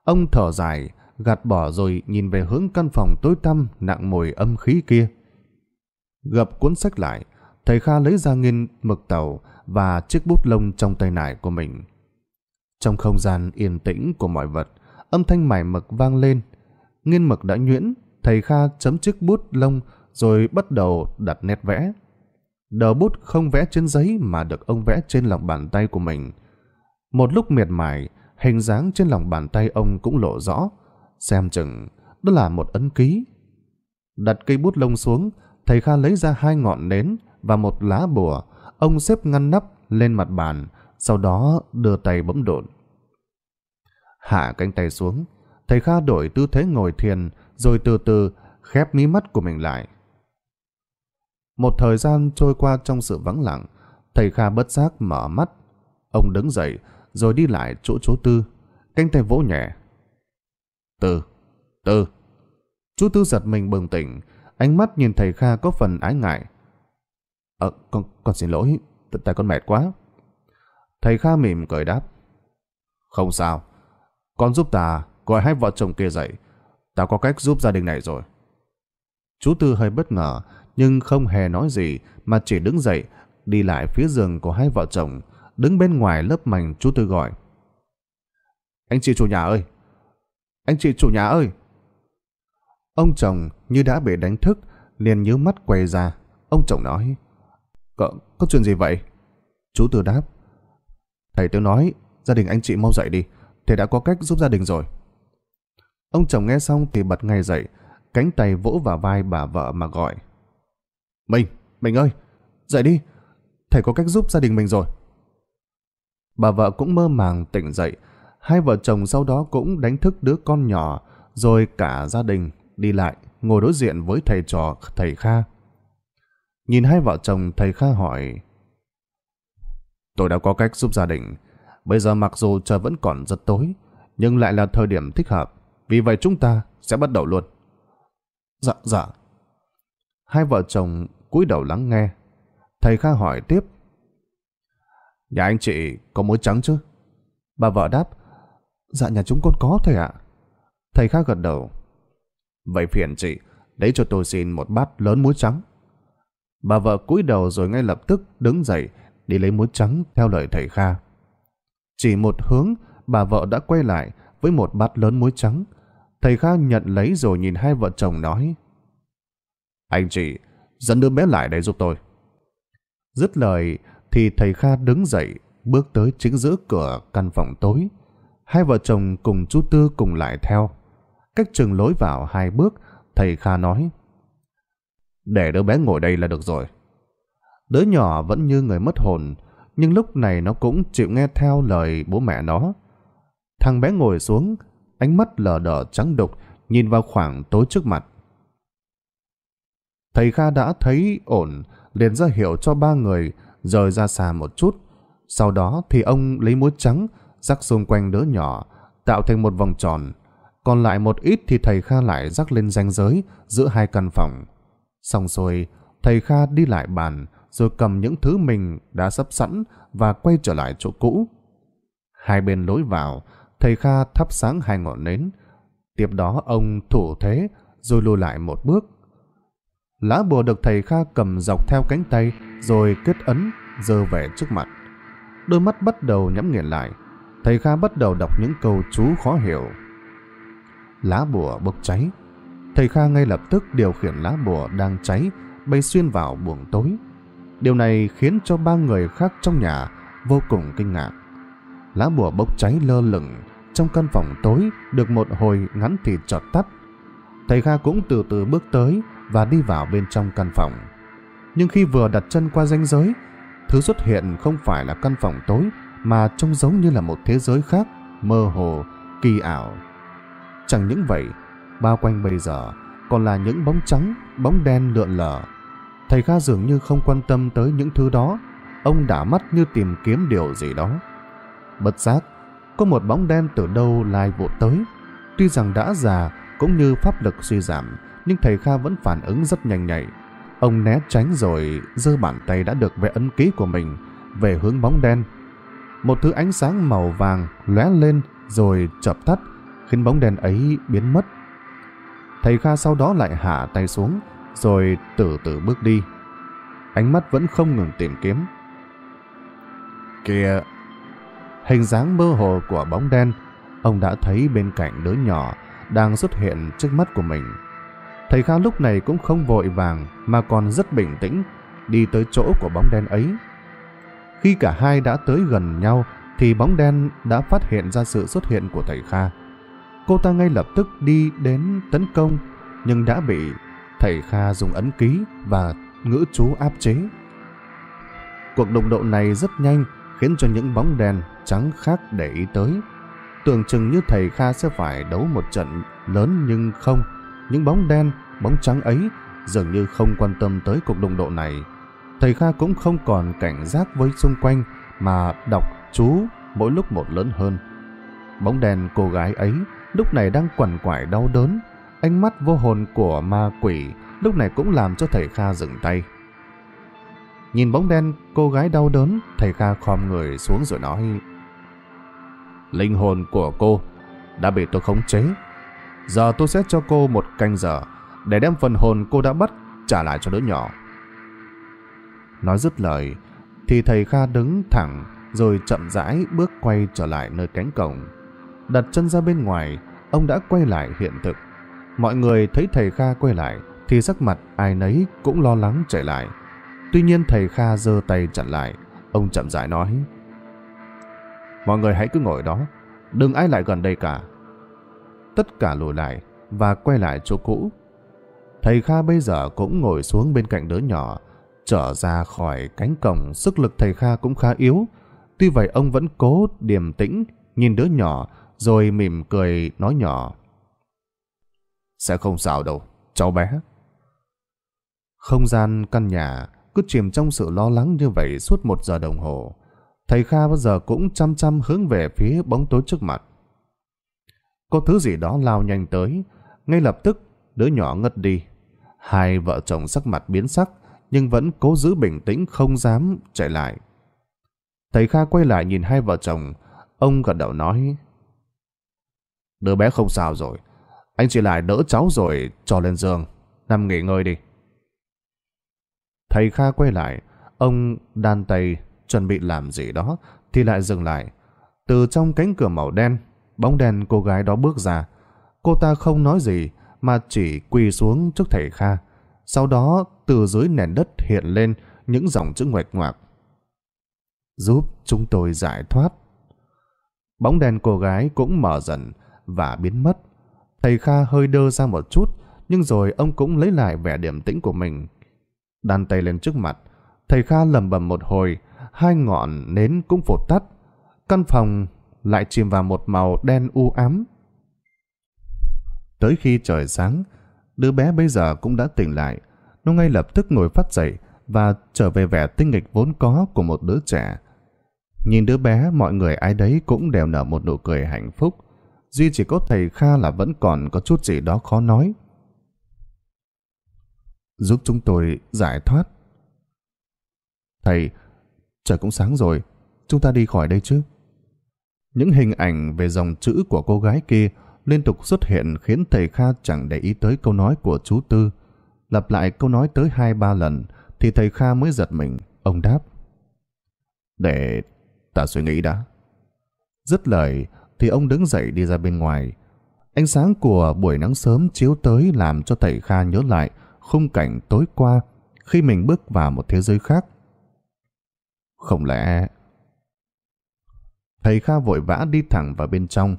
A: Ông thở dài, gạt bỏ rồi nhìn về hướng căn phòng tối tăm nặng mùi âm khí kia. Gập cuốn sách lại, thầy Kha lấy ra nghiên mực tàu, và chiếc bút lông trong tay nải của mình. Trong không gian yên tĩnh của mọi vật, âm thanh mải mực vang lên. Nghiên mực đã nhuyễn, thầy Kha chấm chiếc bút lông rồi bắt đầu đặt nét vẽ. Đờ bút không vẽ trên giấy mà được ông vẽ trên lòng bàn tay của mình. Một lúc miệt mài, hình dáng trên lòng bàn tay ông cũng lộ rõ. Xem chừng, đó là một ấn ký. Đặt cây bút lông xuống, thầy Kha lấy ra hai ngọn nến và một lá bùa Ông xếp ngăn nắp lên mặt bàn, sau đó đưa tay bấm độn. Hạ cánh tay xuống, thầy Kha đổi tư thế ngồi thiền, rồi từ từ khép mí mắt của mình lại. Một thời gian trôi qua trong sự vắng lặng, thầy Kha bất giác mở mắt. Ông đứng dậy, rồi đi lại chỗ chú Tư, cánh tay vỗ nhẹ. Tư, Tư. Chú Tư giật mình bừng tỉnh, ánh mắt nhìn thầy Kha có phần ái ngại. Ờ, con, con xin lỗi, tại con mệt quá. Thầy Kha mỉm cười đáp. Không sao, con giúp ta gọi hai vợ chồng kia dậy. ta có cách giúp gia đình này rồi. Chú Tư hơi bất ngờ, nhưng không hề nói gì mà chỉ đứng dậy, đi lại phía giường của hai vợ chồng, đứng bên ngoài lớp mảnh chú Tư gọi. Anh chị chủ nhà ơi! Anh chị chủ nhà ơi! Ông chồng như đã bị đánh thức, liền nhíu mắt quay ra. Ông chồng nói. Có, có chuyện gì vậy? Chú Tư đáp. Thầy tôi nói, gia đình anh chị mau dậy đi, thầy đã có cách giúp gia đình rồi. Ông chồng nghe xong thì bật ngay dậy, cánh tay vỗ vào vai bà vợ mà gọi. Mình, mình ơi, dậy đi, thầy có cách giúp gia đình mình rồi. Bà vợ cũng mơ màng tỉnh dậy, hai vợ chồng sau đó cũng đánh thức đứa con nhỏ, rồi cả gia đình đi lại, ngồi đối diện với thầy trò thầy Kha Nhìn hai vợ chồng thầy Kha hỏi. Tôi đã có cách giúp gia đình. Bây giờ mặc dù trời vẫn còn rất tối, nhưng lại là thời điểm thích hợp. Vì vậy chúng ta sẽ bắt đầu luôn. Dạ, dạ. Hai vợ chồng cúi đầu lắng nghe. Thầy Kha hỏi tiếp. Nhà anh chị có muối trắng chứ? Bà vợ đáp. Dạ nhà chúng con có thầy ạ. Thầy Kha gật đầu. Vậy phiền chị, lấy cho tôi xin một bát lớn muối trắng. Bà vợ cúi đầu rồi ngay lập tức đứng dậy đi lấy muối trắng theo lời thầy Kha. Chỉ một hướng, bà vợ đã quay lại với một bát lớn muối trắng. Thầy Kha nhận lấy rồi nhìn hai vợ chồng nói. Anh chị, dẫn đứa bé lại đây giúp tôi. Dứt lời thì thầy Kha đứng dậy, bước tới chính giữa cửa căn phòng tối. Hai vợ chồng cùng chú Tư cùng lại theo. Cách trường lối vào hai bước, thầy Kha nói. Để đứa bé ngồi đây là được rồi. Đứa nhỏ vẫn như người mất hồn, nhưng lúc này nó cũng chịu nghe theo lời bố mẹ nó. Thằng bé ngồi xuống, ánh mắt lờ đờ trắng đục, nhìn vào khoảng tối trước mặt. Thầy Kha đã thấy ổn, liền ra hiệu cho ba người rời ra xa một chút. Sau đó thì ông lấy muối trắng, rắc xung quanh đứa nhỏ, tạo thành một vòng tròn. Còn lại một ít thì thầy Kha lại rắc lên ranh giới giữa hai căn phòng. Xong rồi, thầy Kha đi lại bàn, rồi cầm những thứ mình đã sắp sẵn và quay trở lại chỗ cũ. Hai bên lối vào, thầy Kha thắp sáng hai ngọn nến. Tiếp đó ông thủ thế, rồi lùi lại một bước. Lá bùa được thầy Kha cầm dọc theo cánh tay, rồi kết ấn, dơ về trước mặt. Đôi mắt bắt đầu nhắm nghiền lại. Thầy Kha bắt đầu đọc những câu chú khó hiểu. Lá bùa bốc cháy, Thầy Kha ngay lập tức điều khiển lá bùa đang cháy bay xuyên vào buồng tối. Điều này khiến cho ba người khác trong nhà vô cùng kinh ngạc. Lá bùa bốc cháy lơ lửng trong căn phòng tối được một hồi ngắn thì chợt tắt. Thầy Kha cũng từ từ bước tới và đi vào bên trong căn phòng. Nhưng khi vừa đặt chân qua ranh giới, thứ xuất hiện không phải là căn phòng tối mà trông giống như là một thế giới khác, mơ hồ, kỳ ảo. Chẳng những vậy, bao quanh bây giờ còn là những bóng trắng, bóng đen lượn lờ. Thầy Kha dường như không quan tâm tới những thứ đó, ông đã mắt như tìm kiếm điều gì đó. Bất giác, có một bóng đen từ đâu lai vụt tới. Tuy rằng đã già cũng như pháp lực suy giảm, nhưng thầy Kha vẫn phản ứng rất nhanh nhạy. Ông né tránh rồi giơ bàn tay đã được vẽ ấn ký của mình về hướng bóng đen. Một thứ ánh sáng màu vàng lóe lên rồi chợp tắt, khiến bóng đen ấy biến mất thầy Kha sau đó lại hạ tay xuống, rồi từ từ bước đi. Ánh mắt vẫn không ngừng tìm kiếm. Kìa! Hình dáng mơ hồ của bóng đen, ông đã thấy bên cạnh đứa nhỏ đang xuất hiện trước mắt của mình. Thầy Kha lúc này cũng không vội vàng mà còn rất bình tĩnh đi tới chỗ của bóng đen ấy. Khi cả hai đã tới gần nhau thì bóng đen đã phát hiện ra sự xuất hiện của thầy Kha cô ta ngay lập tức đi đến tấn công, nhưng đã bị thầy Kha dùng ấn ký và ngữ chú áp chế. Cuộc đụng độ này rất nhanh, khiến cho những bóng đèn trắng khác để ý tới. Tưởng chừng như thầy Kha sẽ phải đấu một trận lớn nhưng không, những bóng đen, bóng trắng ấy dường như không quan tâm tới cuộc đụng độ này. Thầy Kha cũng không còn cảnh giác với xung quanh mà đọc chú mỗi lúc một lớn hơn. Bóng đèn cô gái ấy lúc này đang quằn quại đau đớn. Ánh mắt vô hồn của ma quỷ lúc này cũng làm cho thầy Kha dừng tay. Nhìn bóng đen, cô gái đau đớn, thầy Kha khom người xuống rồi nói Linh hồn của cô đã bị tôi khống chế. Giờ tôi sẽ cho cô một canh giờ để đem phần hồn cô đã bắt trả lại cho đứa nhỏ. Nói dứt lời, thì thầy Kha đứng thẳng rồi chậm rãi bước quay trở lại nơi cánh cổng đặt chân ra bên ngoài, ông đã quay lại hiện thực. Mọi người thấy thầy Kha quay lại, thì sắc mặt ai nấy cũng lo lắng chạy lại. Tuy nhiên thầy Kha giơ tay chặn lại, ông chậm rãi nói. Mọi người hãy cứ ngồi đó, đừng ai lại gần đây cả. Tất cả lùi lại và quay lại chỗ cũ. Thầy Kha bây giờ cũng ngồi xuống bên cạnh đứa nhỏ, trở ra khỏi cánh cổng sức lực thầy Kha cũng khá yếu. Tuy vậy ông vẫn cố điềm tĩnh, nhìn đứa nhỏ rồi mỉm cười nói nhỏ. Sẽ không sao đâu, cháu bé. Không gian căn nhà cứ chìm trong sự lo lắng như vậy suốt một giờ đồng hồ. Thầy Kha bao giờ cũng chăm chăm hướng về phía bóng tối trước mặt. Có thứ gì đó lao nhanh tới, ngay lập tức đứa nhỏ ngất đi. Hai vợ chồng sắc mặt biến sắc nhưng vẫn cố giữ bình tĩnh không dám chạy lại. Thầy Kha quay lại nhìn hai vợ chồng, ông gật đầu nói Đứa bé không sao rồi. Anh chị lại đỡ cháu rồi cho lên giường. Nằm nghỉ ngơi đi. Thầy Kha quay lại. Ông đan tay chuẩn bị làm gì đó thì lại dừng lại. Từ trong cánh cửa màu đen, bóng đèn cô gái đó bước ra. Cô ta không nói gì mà chỉ quỳ xuống trước thầy Kha. Sau đó từ dưới nền đất hiện lên những dòng chữ ngoạch ngoạc. Giúp chúng tôi giải thoát. Bóng đèn cô gái cũng mở dần, và biến mất. Thầy Kha hơi đơ ra một chút, nhưng rồi ông cũng lấy lại vẻ điềm tĩnh của mình. Đan tay lên trước mặt, thầy Kha lầm bầm một hồi, hai ngọn nến cũng phột tắt. Căn phòng lại chìm vào một màu đen u ám. Tới khi trời sáng, đứa bé bây giờ cũng đã tỉnh lại. Nó ngay lập tức ngồi phát dậy và trở về vẻ tinh nghịch vốn có của một đứa trẻ. Nhìn đứa bé, mọi người ai đấy cũng đều nở một nụ cười hạnh phúc duy chỉ có thầy Kha là vẫn còn có chút gì đó khó nói. Giúp chúng tôi giải thoát. Thầy, trời cũng sáng rồi, chúng ta đi khỏi đây chứ. Những hình ảnh về dòng chữ của cô gái kia liên tục xuất hiện khiến thầy Kha chẳng để ý tới câu nói của chú Tư. Lặp lại câu nói tới hai ba lần thì thầy Kha mới giật mình, ông đáp. Để ta suy nghĩ đã. Dứt lời, thì ông đứng dậy đi ra bên ngoài. Ánh sáng của buổi nắng sớm chiếu tới làm cho thầy Kha nhớ lại khung cảnh tối qua khi mình bước vào một thế giới khác. Không lẽ... Thầy Kha vội vã đi thẳng vào bên trong.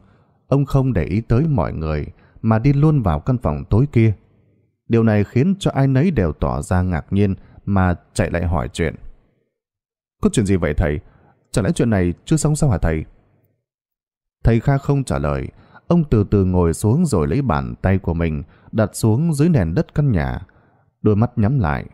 A: Ông không để ý tới mọi người mà đi luôn vào căn phòng tối kia. Điều này khiến cho ai nấy đều tỏ ra ngạc nhiên mà chạy lại hỏi chuyện. Có chuyện gì vậy thầy? Chẳng lẽ chuyện này chưa xong sao hả thầy? Thầy Kha không trả lời. Ông từ từ ngồi xuống rồi lấy bàn tay của mình đặt xuống dưới nền đất căn nhà. Đôi mắt nhắm lại.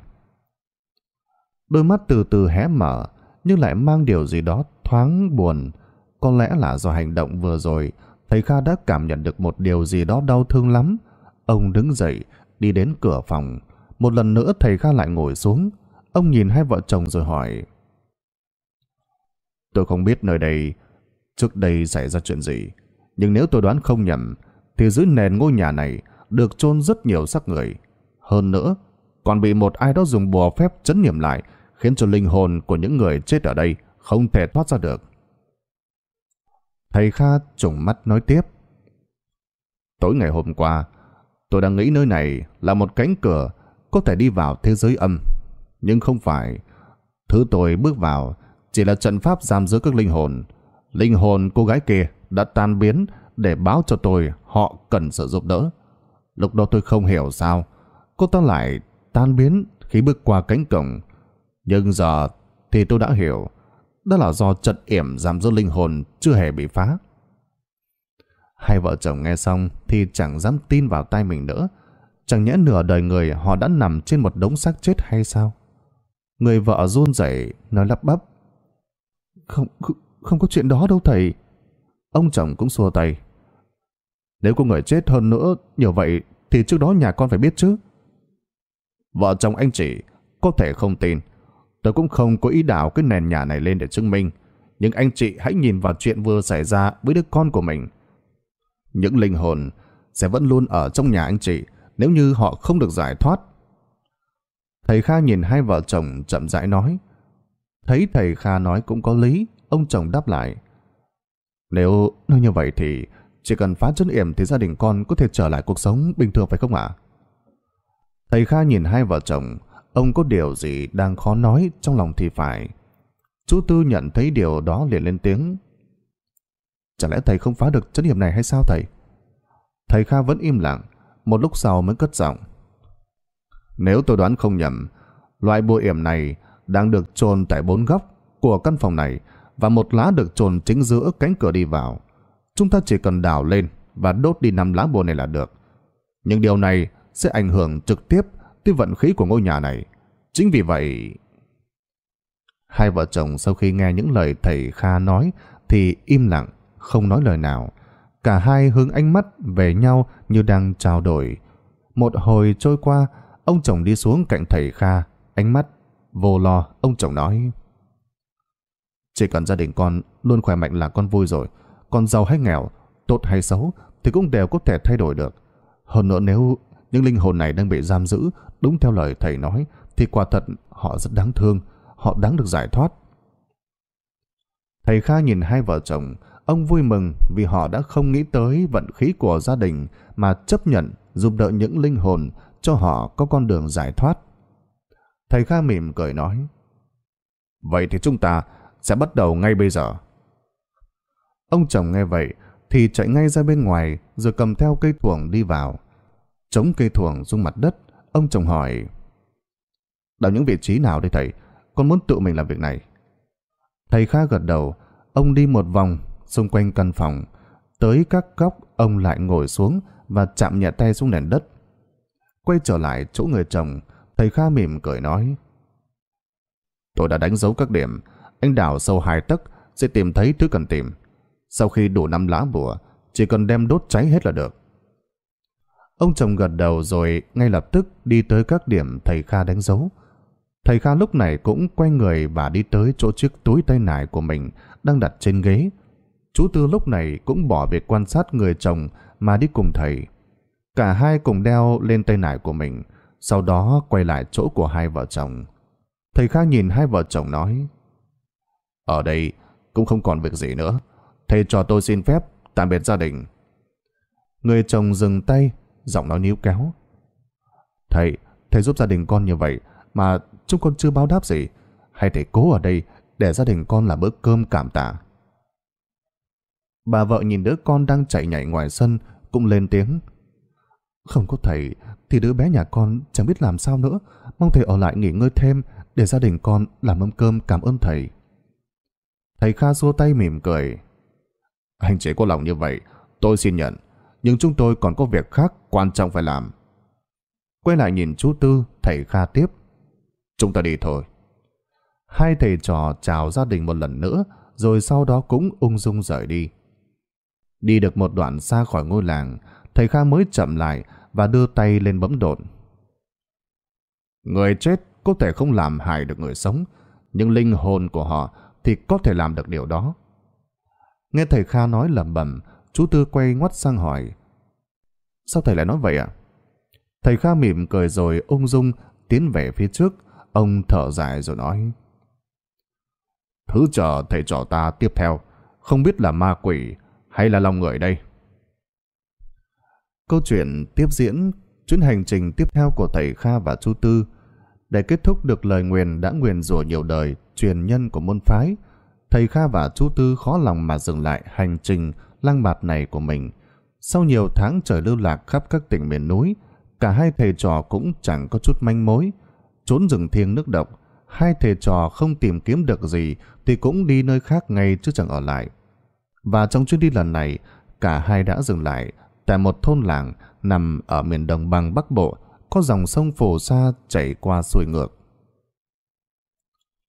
A: Đôi mắt từ từ hé mở nhưng lại mang điều gì đó thoáng buồn. Có lẽ là do hành động vừa rồi thầy Kha đã cảm nhận được một điều gì đó đau thương lắm. Ông đứng dậy đi đến cửa phòng. Một lần nữa thầy Kha lại ngồi xuống. Ông nhìn hai vợ chồng rồi hỏi. Tôi không biết nơi đây trước đây xảy ra chuyện gì. Nhưng nếu tôi đoán không nhầm, thì dưới nền ngôi nhà này được chôn rất nhiều xác người. Hơn nữa, còn bị một ai đó dùng bùa phép chấn niệm lại, khiến cho linh hồn của những người chết ở đây không thể thoát ra được. Thầy Kha trùng mắt nói tiếp. Tối ngày hôm qua, tôi đang nghĩ nơi này là một cánh cửa có thể đi vào thế giới âm. Nhưng không phải, thứ tôi bước vào chỉ là trận pháp giam giữ các linh hồn, Linh hồn cô gái kia đã tan biến để báo cho tôi họ cần sự giúp đỡ. Lúc đó tôi không hiểu sao cô ta lại tan biến khi bước qua cánh cổng. Nhưng giờ thì tôi đã hiểu đó là do trận yểm giam giữ linh hồn chưa hề bị phá. Hai vợ chồng nghe xong thì chẳng dám tin vào tay mình nữa. Chẳng nhẽ nửa đời người họ đã nằm trên một đống xác chết hay sao? Người vợ run rẩy nói lắp bắp. Không, không, không có chuyện đó đâu thầy. Ông chồng cũng xua tay. Nếu có người chết hơn nữa nhiều vậy thì trước đó nhà con phải biết chứ. Vợ chồng anh chị có thể không tin. Tôi cũng không có ý đảo cái nền nhà này lên để chứng minh. Nhưng anh chị hãy nhìn vào chuyện vừa xảy ra với đứa con của mình. Những linh hồn sẽ vẫn luôn ở trong nhà anh chị nếu như họ không được giải thoát. Thầy Kha nhìn hai vợ chồng chậm rãi nói. Thấy thầy Kha nói cũng có lý. Ông chồng đáp lại. Nếu, nói như vậy thì chỉ cần phá chân yểm thì gia đình con có thể trở lại cuộc sống bình thường phải không ạ? Thầy Kha nhìn hai vợ chồng, ông có điều gì đang khó nói trong lòng thì phải. Chú Tư nhận thấy điều đó liền lên tiếng. Chẳng lẽ thầy không phá được chân yểm này hay sao thầy? Thầy Kha vẫn im lặng, một lúc sau mới cất giọng. Nếu tôi đoán không nhầm, loại bùa yểm này đang được trồn tại bốn góc của căn phòng này và một lá được trồn chính giữa cánh cửa đi vào. Chúng ta chỉ cần đào lên và đốt đi năm lá bùa này là được. Nhưng điều này sẽ ảnh hưởng trực tiếp tới vận khí của ngôi nhà này. Chính vì vậy... Hai vợ chồng sau khi nghe những lời thầy Kha nói thì im lặng, không nói lời nào. Cả hai hướng ánh mắt về nhau như đang trao đổi. Một hồi trôi qua, ông chồng đi xuống cạnh thầy Kha, ánh mắt vô lo, ông chồng nói... Chỉ cần gia đình con luôn khỏe mạnh là con vui rồi. Con giàu hay nghèo, tốt hay xấu thì cũng đều có thể thay đổi được. Hơn nữa nếu những linh hồn này đang bị giam giữ đúng theo lời thầy nói thì quả thật họ rất đáng thương, họ đáng được giải thoát. Thầy Kha nhìn hai vợ chồng, ông vui mừng vì họ đã không nghĩ tới vận khí của gia đình mà chấp nhận giúp đỡ những linh hồn cho họ có con đường giải thoát. Thầy Kha mỉm cười nói, Vậy thì chúng ta sẽ bắt đầu ngay bây giờ. Ông chồng nghe vậy thì chạy ngay ra bên ngoài rồi cầm theo cây thuồng đi vào. Chống cây thuồng xuống mặt đất, ông chồng hỏi Đào những vị trí nào đây thầy? Con muốn tự mình làm việc này. Thầy Kha gật đầu, ông đi một vòng xung quanh căn phòng. Tới các góc ông lại ngồi xuống và chạm nhẹ tay xuống nền đất. Quay trở lại chỗ người chồng, thầy Kha mỉm cười nói Tôi đã đánh dấu các điểm, anh đào sâu hai tấc sẽ tìm thấy thứ cần tìm. Sau khi đủ năm lá bùa, chỉ cần đem đốt cháy hết là được. Ông chồng gật đầu rồi ngay lập tức đi tới các điểm thầy Kha đánh dấu. Thầy Kha lúc này cũng quay người và đi tới chỗ chiếc túi tay nải của mình đang đặt trên ghế. Chú Tư lúc này cũng bỏ việc quan sát người chồng mà đi cùng thầy. Cả hai cùng đeo lên tay nải của mình, sau đó quay lại chỗ của hai vợ chồng. Thầy Kha nhìn hai vợ chồng nói, ở đây cũng không còn việc gì nữa. Thầy trò tôi xin phép tạm biệt gia đình. Người chồng dừng tay, giọng nói níu kéo. Thầy, thầy giúp gia đình con như vậy mà chúng con chưa báo đáp gì. Hay thầy cố ở đây để gia đình con làm bữa cơm cảm tạ. Bà vợ nhìn đứa con đang chạy nhảy ngoài sân cũng lên tiếng. Không có thầy thì đứa bé nhà con chẳng biết làm sao nữa. Mong thầy ở lại nghỉ ngơi thêm để gia đình con làm mâm cơm cảm ơn thầy. Thầy Kha xô tay mỉm cười. Anh chế có lòng như vậy, tôi xin nhận. Nhưng chúng tôi còn có việc khác quan trọng phải làm. Quay lại nhìn chú Tư, thầy Kha tiếp. Chúng ta đi thôi. Hai thầy trò chào gia đình một lần nữa, rồi sau đó cũng ung dung rời đi. Đi được một đoạn xa khỏi ngôi làng, thầy Kha mới chậm lại và đưa tay lên bấm đột. Người chết có thể không làm hại được người sống, nhưng linh hồn của họ thì có thể làm được điều đó. Nghe thầy Kha nói lẩm bẩm, chú Tư quay ngoắt sang hỏi. Sao thầy lại nói vậy ạ? Thầy Kha mỉm cười rồi ung dung tiến về phía trước, ông thở dài rồi nói. Thứ chờ thầy trò ta tiếp theo, không biết là ma quỷ hay là lòng người đây. Câu chuyện tiếp diễn, chuyến hành trình tiếp theo của thầy Kha và chú Tư để kết thúc được lời nguyền đã nguyền rủa nhiều đời truyền nhân của môn phái, thầy Kha và chú Tư khó lòng mà dừng lại hành trình lang bạt này của mình. Sau nhiều tháng trời lưu lạc khắp các tỉnh miền núi, cả hai thầy trò cũng chẳng có chút manh mối. Trốn rừng thiêng nước độc, hai thầy trò không tìm kiếm được gì thì cũng đi nơi khác ngay chứ chẳng ở lại. Và trong chuyến đi lần này, cả hai đã dừng lại tại một thôn làng nằm ở miền đồng bằng Bắc Bộ, có dòng sông Phổ Sa chảy qua xuôi ngược.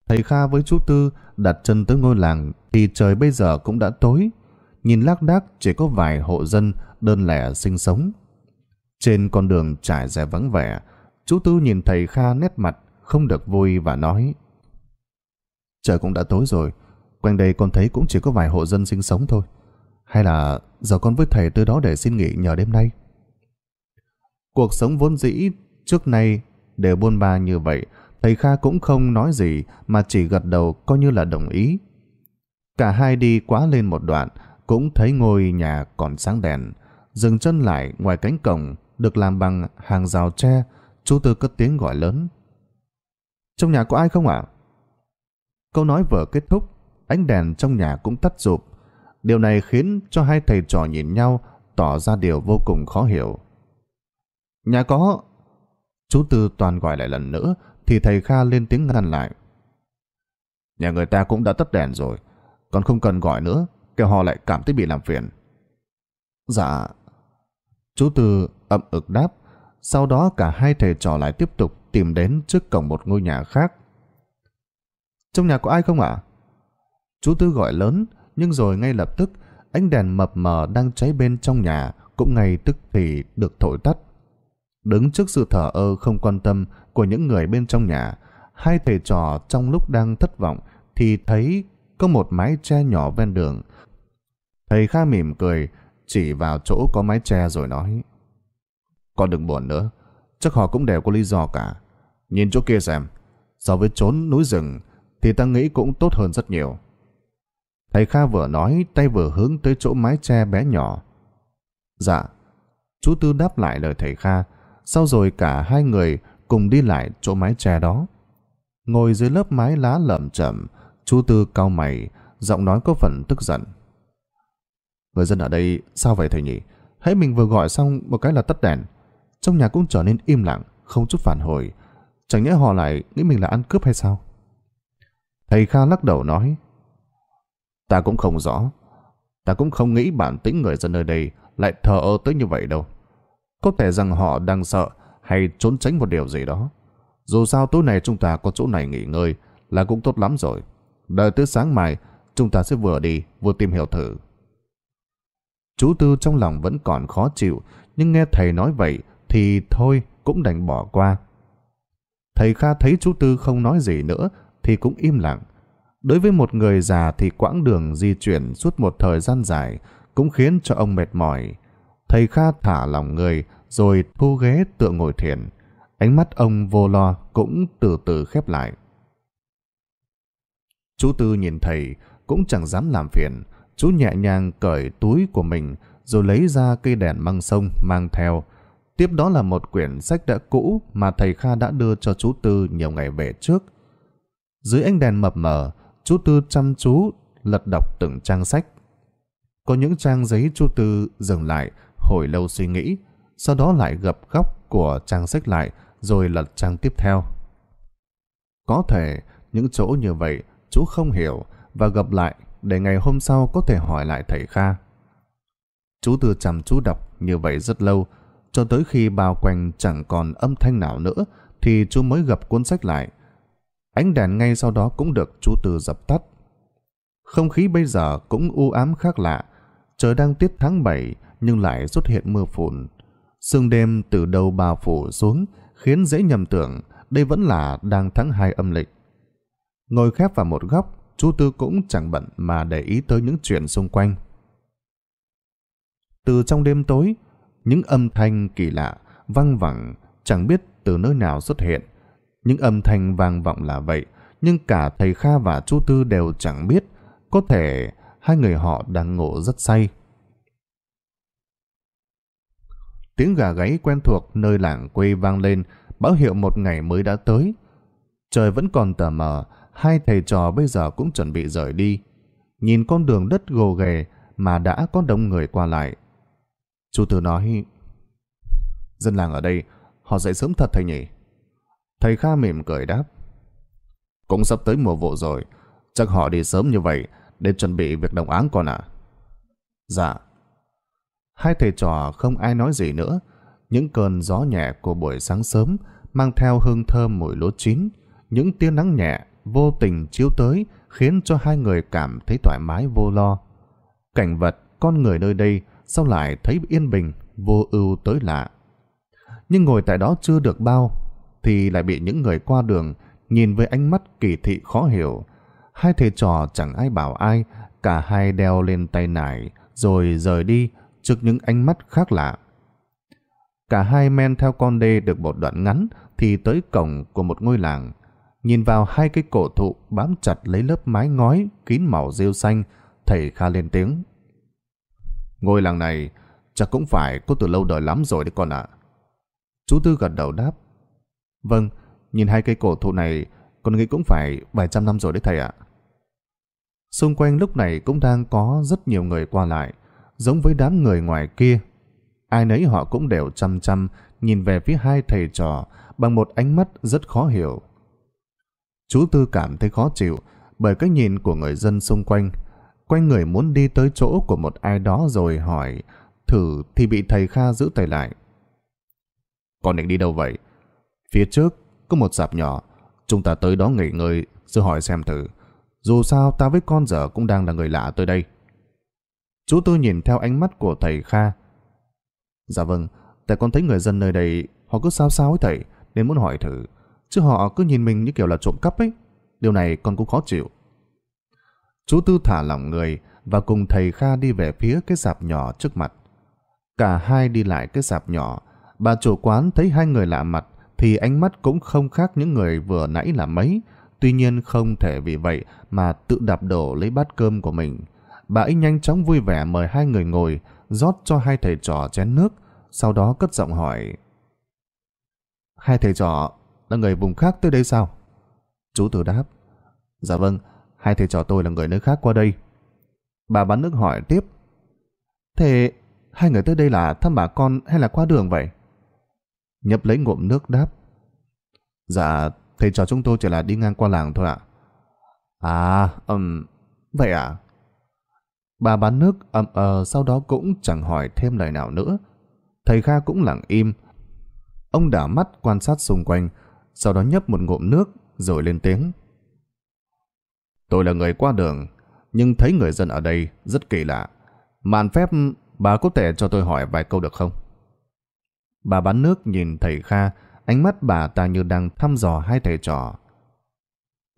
A: Thầy Kha với chú Tư đặt chân tới ngôi làng thì trời bây giờ cũng đã tối. Nhìn lác đác chỉ có vài hộ dân đơn lẻ sinh sống. Trên con đường trải dài vắng vẻ, chú Tư nhìn thầy Kha nét mặt không được vui và nói Trời cũng đã tối rồi, quanh đây con thấy cũng chỉ có vài hộ dân sinh sống thôi. Hay là giờ con với thầy tới đó để xin nghỉ nhờ đêm nay? Cuộc sống vốn dĩ trước nay đều buôn ba như vậy Thầy Kha cũng không nói gì mà chỉ gật đầu coi như là đồng ý. Cả hai đi quá lên một đoạn, cũng thấy ngôi nhà còn sáng đèn. Dừng chân lại ngoài cánh cổng, được làm bằng hàng rào tre, chú Tư cất tiếng gọi lớn. Trong nhà có ai không ạ? Câu nói vừa kết thúc, ánh đèn trong nhà cũng tắt rụp. Điều này khiến cho hai thầy trò nhìn nhau tỏ ra điều vô cùng khó hiểu. Nhà có... Chú Tư toàn gọi lại lần nữa, thì thầy Kha lên tiếng ngăn lại. Nhà người ta cũng đã tắt đèn rồi, còn không cần gọi nữa, kêu họ lại cảm thấy bị làm phiền. Dạ. Chú Tư ậm ực đáp, sau đó cả hai thầy trò lại tiếp tục tìm đến trước cổng một ngôi nhà khác. Trong nhà có ai không ạ? Chú Tư gọi lớn, nhưng rồi ngay lập tức, ánh đèn mập mờ đang cháy bên trong nhà cũng ngay tức thì được thổi tắt. Đứng trước sự thở ơ không quan tâm của những người bên trong nhà, hai thầy trò trong lúc đang thất vọng thì thấy có một mái tre nhỏ ven đường. Thầy Kha mỉm cười, chỉ vào chỗ có mái tre rồi nói. Con đừng buồn nữa, chắc họ cũng đều có lý do cả. Nhìn chỗ kia xem, so với trốn núi rừng thì ta nghĩ cũng tốt hơn rất nhiều. Thầy Kha vừa nói tay vừa hướng tới chỗ mái tre bé nhỏ. Dạ, chú Tư đáp lại lời thầy Kha, sau rồi cả hai người cùng đi lại chỗ mái tre đó. Ngồi dưới lớp mái lá lởm chởm, chú Tư cao mày, giọng nói có phần tức giận. Người dân ở đây sao vậy thầy nhỉ? Hãy mình vừa gọi xong một cái là tắt đèn. Trong nhà cũng trở nên im lặng, không chút phản hồi. Chẳng nhẽ họ lại nghĩ mình là ăn cướp hay sao? Thầy Kha lắc đầu nói. Ta cũng không rõ. Ta cũng không nghĩ bản tính người dân nơi đây lại thờ ơ tới như vậy đâu. Có thể rằng họ đang sợ hay trốn tránh một điều gì đó. Dù sao tối nay chúng ta có chỗ này nghỉ ngơi là cũng tốt lắm rồi. Đợi tới sáng mai, chúng ta sẽ vừa đi vừa tìm hiểu thử. Chú Tư trong lòng vẫn còn khó chịu, nhưng nghe thầy nói vậy thì thôi cũng đành bỏ qua. Thầy Kha thấy chú Tư không nói gì nữa thì cũng im lặng. Đối với một người già thì quãng đường di chuyển suốt một thời gian dài cũng khiến cho ông mệt mỏi. Thầy Kha thả lòng người, rồi thu ghế tựa ngồi thiền. Ánh mắt ông vô lo cũng từ từ khép lại. Chú Tư nhìn thầy, cũng chẳng dám làm phiền. Chú nhẹ nhàng cởi túi của mình, rồi lấy ra cây đèn măng sông mang theo. Tiếp đó là một quyển sách đã cũ mà thầy Kha đã đưa cho chú Tư nhiều ngày về trước. Dưới ánh đèn mập mờ, chú Tư chăm chú lật đọc từng trang sách. Có những trang giấy chú Tư dừng lại, hồi lâu suy nghĩ, sau đó lại gập góc của trang sách lại rồi lật trang tiếp theo. Có thể những chỗ như vậy chú không hiểu và gặp lại để ngày hôm sau có thể hỏi lại thầy Kha. Chú từ chăm chú đọc như vậy rất lâu, cho tới khi bao quanh chẳng còn âm thanh nào nữa thì chú mới gập cuốn sách lại. Ánh đèn ngay sau đó cũng được chú từ dập tắt. Không khí bây giờ cũng u ám khác lạ, trời đang tiết tháng 7 nhưng lại xuất hiện mưa phùn. Sương đêm từ đầu bào phủ xuống khiến dễ nhầm tưởng đây vẫn là đang tháng 2 âm lịch. Ngồi khép vào một góc, chú Tư cũng chẳng bận mà để ý tới những chuyện xung quanh. Từ trong đêm tối, những âm thanh kỳ lạ, văng vẳng, chẳng biết từ nơi nào xuất hiện. Những âm thanh vang vọng là vậy, nhưng cả thầy Kha và chú Tư đều chẳng biết, có thể hai người họ đang ngủ rất say. Tiếng gà gáy quen thuộc nơi làng quê vang lên, báo hiệu một ngày mới đã tới. Trời vẫn còn tờ mờ, hai thầy trò bây giờ cũng chuẩn bị rời đi. Nhìn con đường đất gồ ghề mà đã có đông người qua lại. Chú Tư nói, dân làng ở đây, họ dậy sớm thật thầy nhỉ? Thầy Kha mỉm cười đáp, cũng sắp tới mùa vụ rồi, chắc họ đi sớm như vậy để chuẩn bị việc đồng áng con ạ. À? Dạ, Hai thầy trò không ai nói gì nữa. Những cơn gió nhẹ của buổi sáng sớm mang theo hương thơm mùi lúa chín. Những tia nắng nhẹ vô tình chiếu tới khiến cho hai người cảm thấy thoải mái vô lo. Cảnh vật, con người nơi đây sau lại thấy yên bình, vô ưu tới lạ. Nhưng ngồi tại đó chưa được bao thì lại bị những người qua đường nhìn với ánh mắt kỳ thị khó hiểu. Hai thầy trò chẳng ai bảo ai, cả hai đeo lên tay nải rồi rời đi trước những ánh mắt khác lạ. Cả hai men theo con đê được một đoạn ngắn thì tới cổng của một ngôi làng. Nhìn vào hai cây cổ thụ bám chặt lấy lớp mái ngói kín màu rêu xanh, thầy Kha lên tiếng. Ngôi làng này chắc cũng phải có từ lâu đời lắm rồi đấy con ạ. Chú Tư gật đầu đáp. Vâng, nhìn hai cây cổ thụ này con nghĩ cũng phải vài trăm năm rồi đấy thầy ạ. Xung quanh lúc này cũng đang có rất nhiều người qua lại giống với đám người ngoài kia. Ai nấy họ cũng đều chăm chăm, nhìn về phía hai thầy trò bằng một ánh mắt rất khó hiểu. Chú Tư cảm thấy khó chịu bởi cái nhìn của người dân xung quanh. Quay người muốn đi tới chỗ của một ai đó rồi hỏi, thử thì bị thầy Kha giữ tay lại. Con định đi đâu vậy? Phía trước có một sạp nhỏ, chúng ta tới đó nghỉ ngơi rồi hỏi xem thử. Dù sao ta với con giờ cũng đang là người lạ tới đây. Chú tôi nhìn theo ánh mắt của thầy Kha. Dạ vâng, tại con thấy người dân nơi đây, họ cứ sao sao với thầy, nên muốn hỏi thử. Chứ họ cứ nhìn mình như kiểu là trộm cắp ấy. Điều này con cũng khó chịu. Chú Tư thả lỏng người và cùng thầy Kha đi về phía cái sạp nhỏ trước mặt. Cả hai đi lại cái sạp nhỏ, bà chủ quán thấy hai người lạ mặt thì ánh mắt cũng không khác những người vừa nãy là mấy, tuy nhiên không thể vì vậy mà tự đạp đổ lấy bát cơm của mình bà ấy nhanh chóng vui vẻ mời hai người ngồi, rót cho hai thầy trò chén nước, sau đó cất giọng hỏi. Hai thầy trò là người vùng khác tới đây sao? Chú Tử đáp. Dạ vâng, hai thầy trò tôi là người nơi khác qua đây. Bà bán nước hỏi tiếp. Thế hai người tới đây là thăm bà con hay là qua đường vậy? nhập lấy ngụm nước đáp. Dạ, thầy trò chúng tôi chỉ là đi ngang qua làng thôi ạ. À, um, vậy ạ. À? Bà bán nước ầm ờ sau đó cũng chẳng hỏi thêm lời nào nữa. Thầy Kha cũng lặng im. Ông đảo mắt quan sát xung quanh, sau đó nhấp một ngụm nước rồi lên tiếng. Tôi là người qua đường, nhưng thấy người dân ở đây rất kỳ lạ. Màn phép bà có thể cho tôi hỏi vài câu được không? Bà bán nước nhìn thầy Kha, ánh mắt bà ta như đang thăm dò hai thầy trò.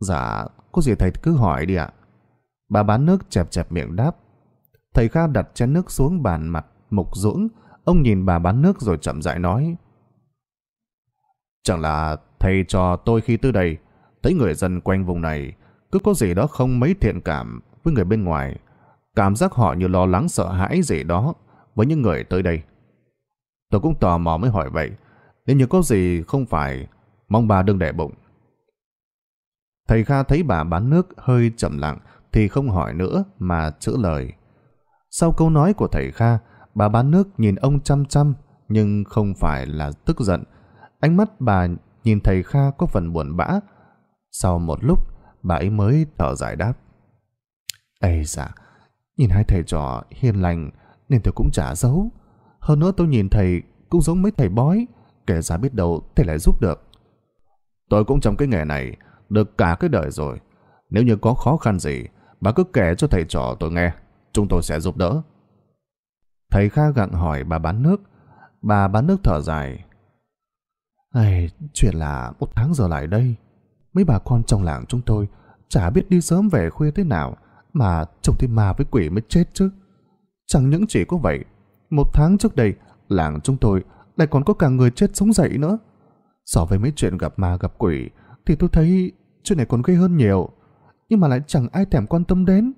A: Dạ, có gì thầy cứ hỏi đi ạ. Bà bán nước chẹp chẹp miệng đáp. Thầy Kha đặt chén nước xuống bàn mặt mục dưỡng. ông nhìn bà bán nước rồi chậm rãi nói. Chẳng là thầy cho tôi khi tới đây, thấy người dân quanh vùng này cứ có gì đó không mấy thiện cảm với người bên ngoài. Cảm giác họ như lo lắng sợ hãi gì đó với những người tới đây. Tôi cũng tò mò mới hỏi vậy, nếu như có gì không phải, mong bà đừng để bụng. Thầy Kha thấy bà bán nước hơi chậm lặng thì không hỏi nữa mà chữa lời. Sau câu nói của thầy Kha, bà bán nước nhìn ông chăm chăm, nhưng không phải là tức giận. Ánh mắt bà nhìn thầy Kha có phần buồn bã. Sau một lúc, bà ấy mới thở giải đáp. Ây dạ, nhìn hai thầy trò hiền lành nên tôi cũng chả giấu. Hơn nữa tôi nhìn thầy cũng giống mấy thầy bói, kể ra biết đâu thầy lại giúp được. Tôi cũng trong cái nghề này, được cả cái đời rồi. Nếu như có khó khăn gì, bà cứ kể cho thầy trò tôi nghe chúng tôi sẽ giúp đỡ. Thầy Kha gặng hỏi bà bán nước. Bà bán nước thở dài. Ây, chuyện là một tháng giờ lại đây, mấy bà con trong làng chúng tôi chả biết đi sớm về khuya thế nào mà trông thấy ma với quỷ mới chết chứ. Chẳng những chỉ có vậy, một tháng trước đây làng chúng tôi lại còn có cả người chết sống dậy nữa. So với mấy chuyện gặp ma gặp quỷ thì tôi thấy chuyện này còn gây hơn nhiều, nhưng mà lại chẳng ai thèm quan tâm đến.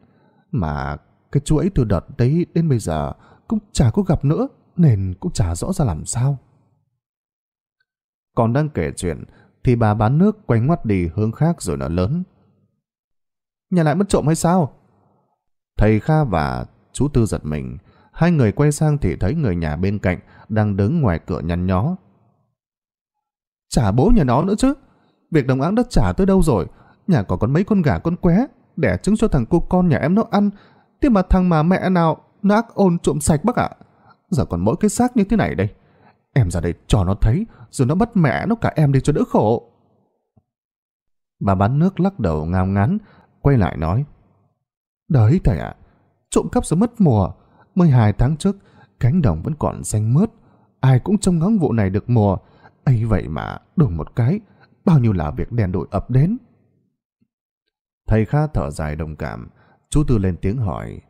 A: Mà cái chuỗi từ đợt đấy đến bây giờ cũng chả có gặp nữa, nên cũng chả rõ ra làm sao. Còn đang kể chuyện, thì bà bán nước quay ngoắt đi hướng khác rồi nói lớn. Nhà lại mất trộm hay sao? Thầy Kha và chú Tư giật mình, hai người quay sang thì thấy người nhà bên cạnh đang đứng ngoài cửa nhăn nhó. Trả bố nhà nó nữa chứ, việc đồng áng đã trả tới đâu rồi, nhà có con mấy con gà con qué, đẻ trứng cho thằng cô con nhà em nó ăn, Thế mà thằng mà mẹ nào nó ác ôn trộm sạch bác ạ. Giờ còn mỗi cái xác như thế này đây. Em ra đây cho nó thấy, rồi nó bắt mẹ nó cả em đi cho đỡ khổ. Bà bán nước lắc đầu ngao ngán, quay lại nói. Đấy thầy ạ, trộm cắp rồi mất mùa. mười hai tháng trước, cánh đồng vẫn còn xanh mướt. Ai cũng trông ngóng vụ này được mùa. ấy vậy mà, đùng một cái, bao nhiêu là việc đèn đổi ập đến. Thầy Kha thở dài đồng cảm, Chú Tư lên tiếng hỏi.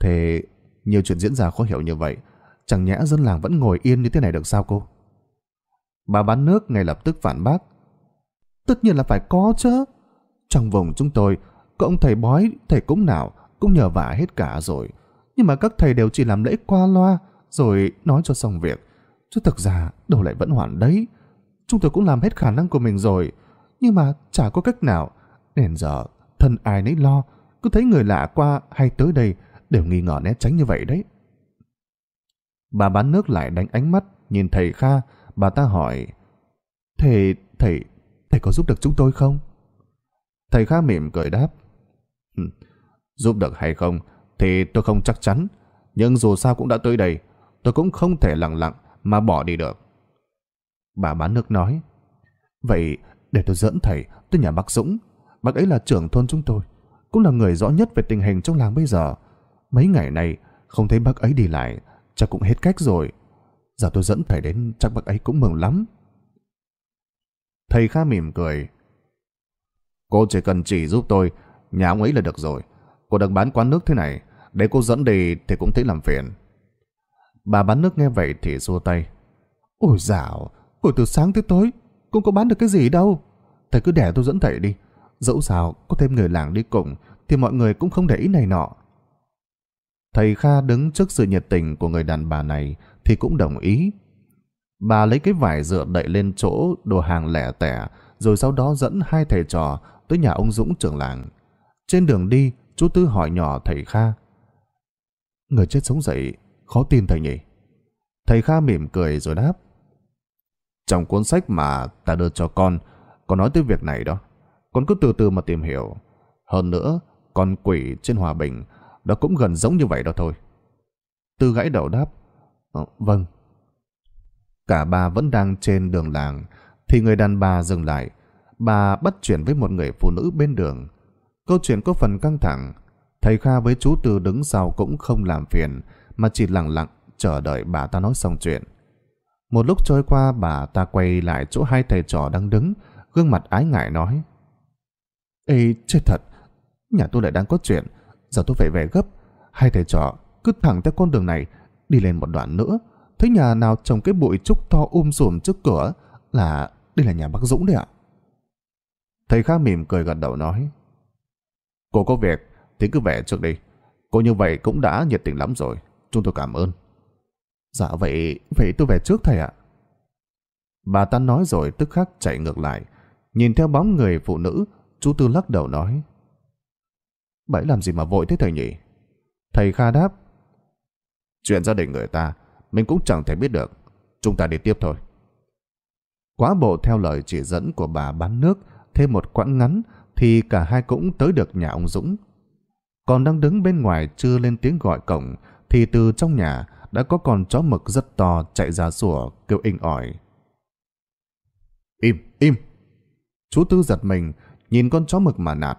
A: Thế nhiều chuyện diễn ra khó hiểu như vậy, chẳng nhẽ dân làng vẫn ngồi yên như thế này được sao cô? Bà bán nước ngay lập tức phản bác. Tất nhiên là phải có chứ. Trong vùng chúng tôi, có ông thầy bói, thầy cúng nào cũng nhờ vả hết cả rồi. Nhưng mà các thầy đều chỉ làm lễ qua loa rồi nói cho xong việc. Chứ thực ra đâu lại vẫn hoàn đấy. Chúng tôi cũng làm hết khả năng của mình rồi. Nhưng mà chả có cách nào. Nên giờ thân ai nấy lo cứ thấy người lạ qua hay tới đây đều nghi ngờ né tránh như vậy đấy. Bà bán nước lại đánh ánh mắt, nhìn thầy Kha, bà ta hỏi, Thầy, thầy, thầy có giúp được chúng tôi không? Thầy Kha mỉm cười đáp, Giúp được hay không thì tôi không chắc chắn, nhưng dù sao cũng đã tới đây, tôi cũng không thể lặng lặng mà bỏ đi được. Bà bán nước nói, Vậy để tôi dẫn thầy tới nhà bác Dũng, bác ấy là trưởng thôn chúng tôi, cũng là người rõ nhất về tình hình trong làng bây giờ. Mấy ngày này, không thấy bác ấy đi lại, chắc cũng hết cách rồi. Giờ tôi dẫn thầy đến, chắc bác ấy cũng mừng lắm. Thầy Kha mỉm cười. Cô chỉ cần chỉ giúp tôi, nhà ông ấy là được rồi. Cô đang bán quán nước thế này, để cô dẫn đi thì cũng thấy làm phiền. Bà bán nước nghe vậy thì xua tay. Ôi dạo, hồi từ sáng tới tối, cũng có bán được cái gì đâu. Thầy cứ để tôi dẫn thầy đi, Dẫu sao có thêm người làng đi cùng thì mọi người cũng không để ý này nọ. Thầy Kha đứng trước sự nhiệt tình của người đàn bà này thì cũng đồng ý. Bà lấy cái vải dựa đậy lên chỗ đồ hàng lẻ tẻ rồi sau đó dẫn hai thầy trò tới nhà ông Dũng trưởng làng. Trên đường đi, chú Tư hỏi nhỏ thầy Kha. Người chết sống dậy, khó tin thầy nhỉ? Thầy Kha mỉm cười rồi đáp. Trong cuốn sách mà ta đưa cho con, có nói tới việc này đó. Con cứ từ từ mà tìm hiểu. Hơn nữa, con quỷ trên Hòa Bình nó cũng gần giống như vậy đó thôi. Tư gãy đầu đáp. Ờ, vâng. Cả ba vẫn đang trên đường làng thì người đàn bà dừng lại. Bà bắt chuyện với một người phụ nữ bên đường. Câu chuyện có phần căng thẳng. Thầy Kha với chú Tư đứng sau cũng không làm phiền mà chỉ lặng lặng chờ đợi bà ta nói xong chuyện. Một lúc trôi qua bà ta quay lại chỗ hai thầy trò đang đứng, gương mặt ái ngại nói. Ê, chết thật, nhà tôi lại đang có chuyện, giờ tôi phải về gấp. Hai thầy trò cứ thẳng theo con đường này, đi lên một đoạn nữa, thấy nhà nào trồng cái bụi trúc to um sùm trước cửa là đây là nhà bác Dũng đấy ạ. Thầy Kha mỉm cười gật đầu nói, Cô có việc thì cứ về trước đi, cô như vậy cũng đã nhiệt tình lắm rồi, chúng tôi cảm ơn. Dạ vậy, vậy tôi về trước thầy ạ. Bà ta nói rồi tức khắc chạy ngược lại, nhìn theo bóng người phụ nữ Chú Tư lắc đầu nói. "bảy làm gì mà vội thế thầy nhỉ? Thầy Kha đáp. Chuyện gia đình người ta, mình cũng chẳng thể biết được. Chúng ta đi tiếp thôi. Quá bộ theo lời chỉ dẫn của bà bán nước thêm một quãng ngắn thì cả hai cũng tới được nhà ông Dũng. Còn đang đứng bên ngoài chưa lên tiếng gọi cổng thì từ trong nhà đã có con chó mực rất to chạy ra sủa kêu inh ỏi. Im, im! Chú Tư giật mình nhìn con chó mực mà nạt.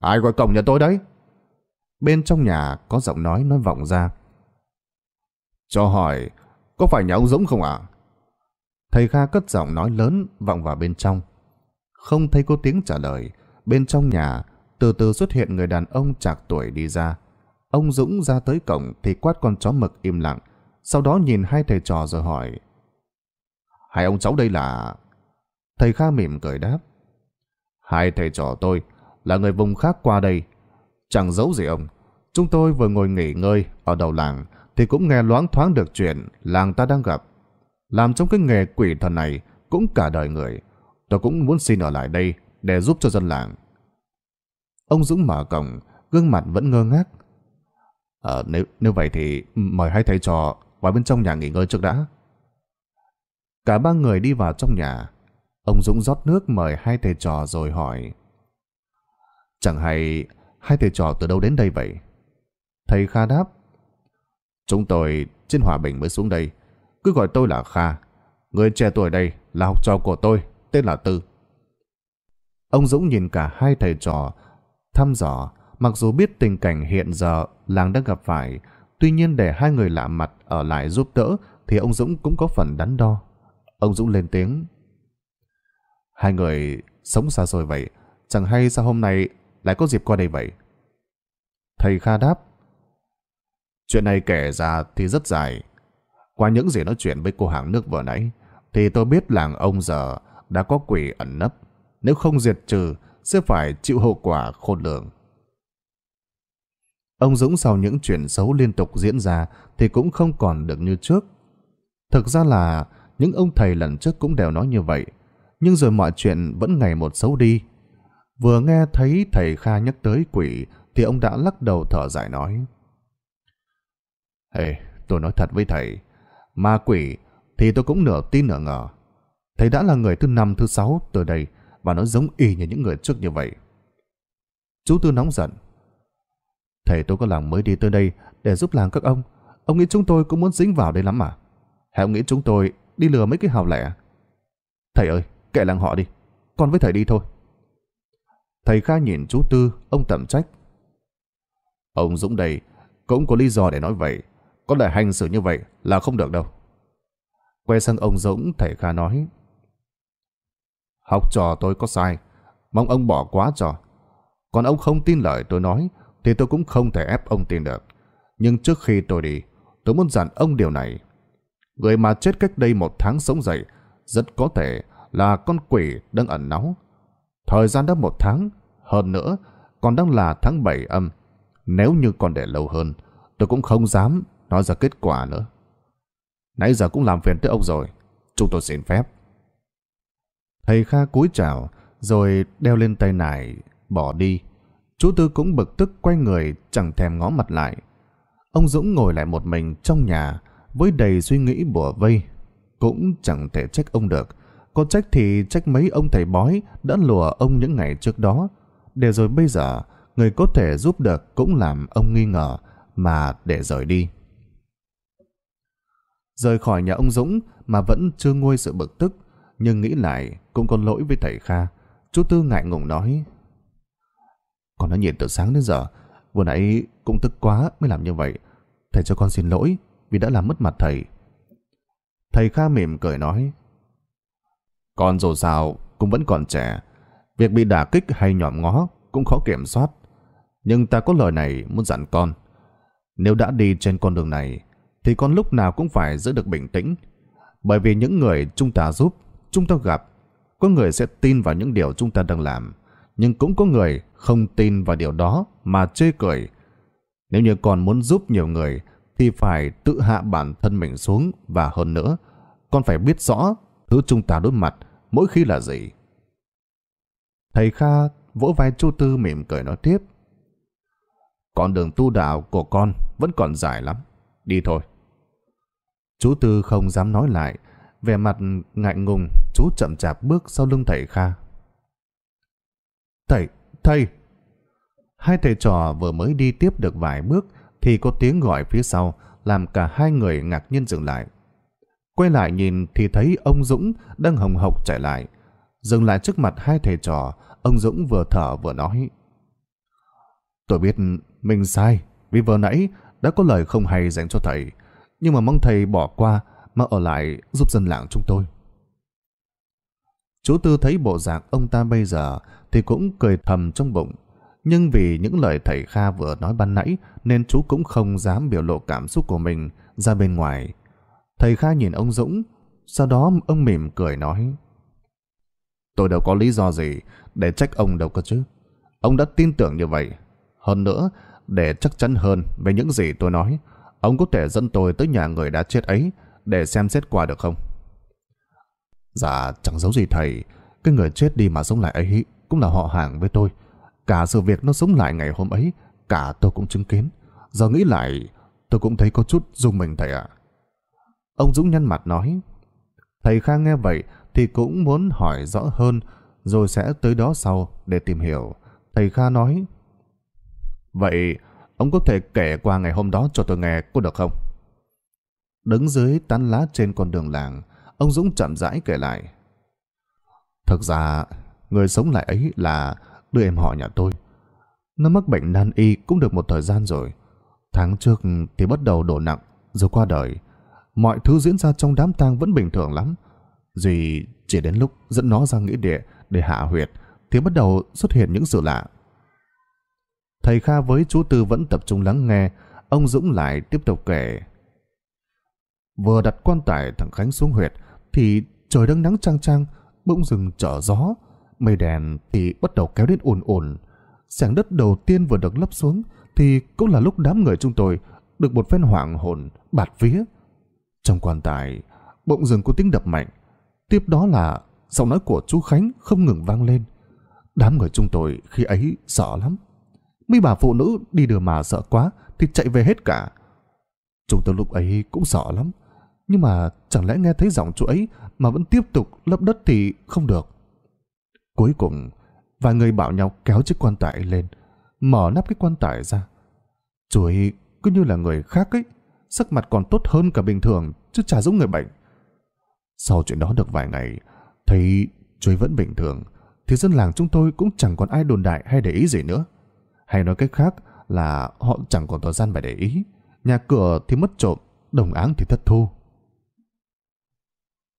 A: Ai gọi cổng nhà tôi đấy? Bên trong nhà có giọng nói nói vọng ra. Cho hỏi, có phải nhà ông Dũng không ạ? Thầy Kha cất giọng nói lớn vọng vào bên trong. Không thấy có tiếng trả lời, bên trong nhà từ từ xuất hiện người đàn ông chạc tuổi đi ra. Ông Dũng ra tới cổng thì quát con chó mực im lặng, sau đó nhìn hai thầy trò rồi hỏi. Hai ông cháu đây là... Thầy Kha mỉm cười đáp. Hai thầy trò tôi là người vùng khác qua đây. Chẳng giấu gì ông, chúng tôi vừa ngồi nghỉ ngơi ở đầu làng thì cũng nghe loáng thoáng được chuyện làng ta đang gặp. Làm trong cái nghề quỷ thần này cũng cả đời người. Tôi cũng muốn xin ở lại đây để giúp cho dân làng. Ông Dũng mở cổng, gương mặt vẫn ngơ ngác. à, nếu, nếu vậy thì mời hai thầy trò vào bên trong nhà nghỉ ngơi trước đã. Cả ba người đi vào trong nhà, Ông Dũng rót nước mời hai thầy trò rồi hỏi. Chẳng hay hai thầy trò từ đâu đến đây vậy? Thầy Kha đáp. Chúng tôi trên Hòa Bình mới xuống đây. Cứ gọi tôi là Kha. Người trẻ tuổi đây là học trò của tôi, tên là Tư. Ông Dũng nhìn cả hai thầy trò, thăm dò, mặc dù biết tình cảnh hiện giờ làng đang gặp phải, tuy nhiên để hai người lạ mặt ở lại giúp đỡ thì ông Dũng cũng có phần đắn đo. Ông Dũng lên tiếng. Hai người sống xa rồi vậy, chẳng hay sao hôm nay lại có dịp qua đây vậy? Thầy Kha đáp, chuyện này kể ra thì rất dài. Qua những gì nói chuyện với cô hàng nước vừa nãy, thì tôi biết làng ông giờ đã có quỷ ẩn nấp. Nếu không diệt trừ, sẽ phải chịu hậu quả khôn lường. Ông Dũng sau những chuyện xấu liên tục diễn ra thì cũng không còn được như trước. Thực ra là những ông thầy lần trước cũng đều nói như vậy nhưng rồi mọi chuyện vẫn ngày một xấu đi. Vừa nghe thấy thầy Kha nhắc tới quỷ thì ông đã lắc đầu thở dài nói. Ê, hey, tôi nói thật với thầy, ma quỷ thì tôi cũng nửa tin nửa ngờ. Thầy đã là người thứ năm thứ sáu từ đây và nó giống y như những người trước như vậy. Chú Tư nóng giận. Thầy tôi có làng mới đi tới đây để giúp làng các ông. Ông nghĩ chúng tôi cũng muốn dính vào đây lắm à? Hay ông nghĩ chúng tôi đi lừa mấy cái hào lẻ? Thầy ơi, kệ làng họ đi, con với thầy đi thôi. Thầy Kha nhìn chú Tư, ông tẩm trách. Ông Dũng đây cũng có lý do để nói vậy, con lẽ hành xử như vậy là không được đâu. Quay sang ông Dũng, thầy Kha nói. Học trò tôi có sai, mong ông bỏ quá trò. Còn ông không tin lời tôi nói, thì tôi cũng không thể ép ông tin được. Nhưng trước khi tôi đi, tôi muốn dặn ông điều này. Người mà chết cách đây một tháng sống dậy, rất có thể là con quỷ đang ẩn náu. Thời gian đã một tháng, hơn nữa, còn đang là tháng 7 âm. Nếu như còn để lâu hơn, tôi cũng không dám nói ra kết quả nữa. Nãy giờ cũng làm phiền tới ông rồi, chúng tôi xin phép. Thầy Kha cúi chào, rồi đeo lên tay nải, bỏ đi. Chú Tư cũng bực tức quay người, chẳng thèm ngó mặt lại. Ông Dũng ngồi lại một mình trong nhà, với đầy suy nghĩ bùa vây. Cũng chẳng thể trách ông được, có trách thì trách mấy ông thầy bói đã lùa ông những ngày trước đó. Để rồi bây giờ, người có thể giúp được cũng làm ông nghi ngờ mà để rời đi. Rời khỏi nhà ông Dũng mà vẫn chưa nguôi sự bực tức, nhưng nghĩ lại cũng có lỗi với thầy Kha. Chú Tư ngại ngùng nói, Con đã nhìn từ sáng đến giờ, vừa nãy cũng tức quá mới làm như vậy. Thầy cho con xin lỗi vì đã làm mất mặt thầy. Thầy Kha mỉm cười nói, còn dù sao cũng vẫn còn trẻ, việc bị đả kích hay nhòm ngó cũng khó kiểm soát. Nhưng ta có lời này muốn dặn con. Nếu đã đi trên con đường này, thì con lúc nào cũng phải giữ được bình tĩnh. Bởi vì những người chúng ta giúp, chúng ta gặp, có người sẽ tin vào những điều chúng ta đang làm, nhưng cũng có người không tin vào điều đó mà chê cười. Nếu như con muốn giúp nhiều người, thì phải tự hạ bản thân mình xuống và hơn nữa, con phải biết rõ Thứ chúng ta đối mặt mỗi khi là gì? Thầy Kha vỗ vai Chu Tư mỉm cười nói tiếp. Con đường tu đạo của con vẫn còn dài lắm. Đi thôi. Chú Tư không dám nói lại. Vẻ mặt ngại ngùng, chú chậm chạp bước sau lưng thầy Kha. Thầy, thầy! Hai thầy trò vừa mới đi tiếp được vài bước thì có tiếng gọi phía sau làm cả hai người ngạc nhiên dừng lại. Quay lại nhìn thì thấy ông Dũng đang hồng hộc chạy lại. Dừng lại trước mặt hai thầy trò, ông Dũng vừa thở vừa nói. Tôi biết mình sai, vì vừa nãy đã có lời không hay dành cho thầy, nhưng mà mong thầy bỏ qua mà ở lại giúp dân làng chúng tôi. Chú Tư thấy bộ dạng ông ta bây giờ thì cũng cười thầm trong bụng. Nhưng vì những lời thầy Kha vừa nói ban nãy nên chú cũng không dám biểu lộ cảm xúc của mình ra bên ngoài. Thầy Kha nhìn ông Dũng, sau đó ông mỉm cười nói. Tôi đâu có lý do gì để trách ông đâu cơ chứ. Ông đã tin tưởng như vậy. Hơn nữa, để chắc chắn hơn về những gì tôi nói, ông có thể dẫn tôi tới nhà người đã chết ấy để xem xét qua được không? Dạ, chẳng giấu gì thầy. Cái người chết đi mà sống lại ấy cũng là họ hàng với tôi. Cả sự việc nó sống lại ngày hôm ấy, cả tôi cũng chứng kiến. Giờ nghĩ lại, tôi cũng thấy có chút rung mình thầy ạ. Ông Dũng nhăn mặt nói. Thầy Khang nghe vậy thì cũng muốn hỏi rõ hơn rồi sẽ tới đó sau để tìm hiểu. Thầy Kha nói. Vậy ông có thể kể qua ngày hôm đó cho tôi nghe có được không? Đứng dưới tán lá trên con đường làng, ông Dũng chậm rãi kể lại. thật ra, người sống lại ấy là đứa em họ nhà tôi. Nó mắc bệnh nan y cũng được một thời gian rồi. Tháng trước thì bắt đầu đổ nặng, rồi qua đời mọi thứ diễn ra trong đám tang vẫn bình thường lắm. Duy chỉ đến lúc dẫn nó ra nghĩa địa để hạ huyệt thì bắt đầu xuất hiện những sự lạ. Thầy Kha với chú Tư vẫn tập trung lắng nghe, ông Dũng lại tiếp tục kể. Vừa đặt quan tài thằng Khánh xuống huyệt thì trời đang nắng trang trang, bỗng dừng trở gió, mây đèn thì bắt đầu kéo đến ồn ồn. Sảng đất đầu tiên vừa được lấp xuống thì cũng là lúc đám người chúng tôi được một phen hoảng hồn, bạt vía trong quan tài, bỗng dừng có tiếng đập mạnh. Tiếp đó là giọng nói của chú Khánh không ngừng vang lên. Đám người chúng tôi khi ấy sợ lắm. Mấy bà phụ nữ đi đường mà sợ quá thì chạy về hết cả. Chúng tôi lúc ấy cũng sợ lắm. Nhưng mà chẳng lẽ nghe thấy giọng chú ấy mà vẫn tiếp tục lấp đất thì không được. Cuối cùng, vài người bảo nhau kéo chiếc quan tài lên, mở nắp cái quan tài ra. Chú ấy cứ như là người khác ấy, sắc mặt còn tốt hơn cả bình thường, chứ chả giống người bệnh. Sau chuyện đó được vài ngày, thấy chuối vẫn bình thường, thì dân làng chúng tôi cũng chẳng còn ai đồn đại hay để ý gì nữa. Hay nói cách khác là họ chẳng còn thời gian phải để ý. Nhà cửa thì mất trộm, đồng áng thì thất thu.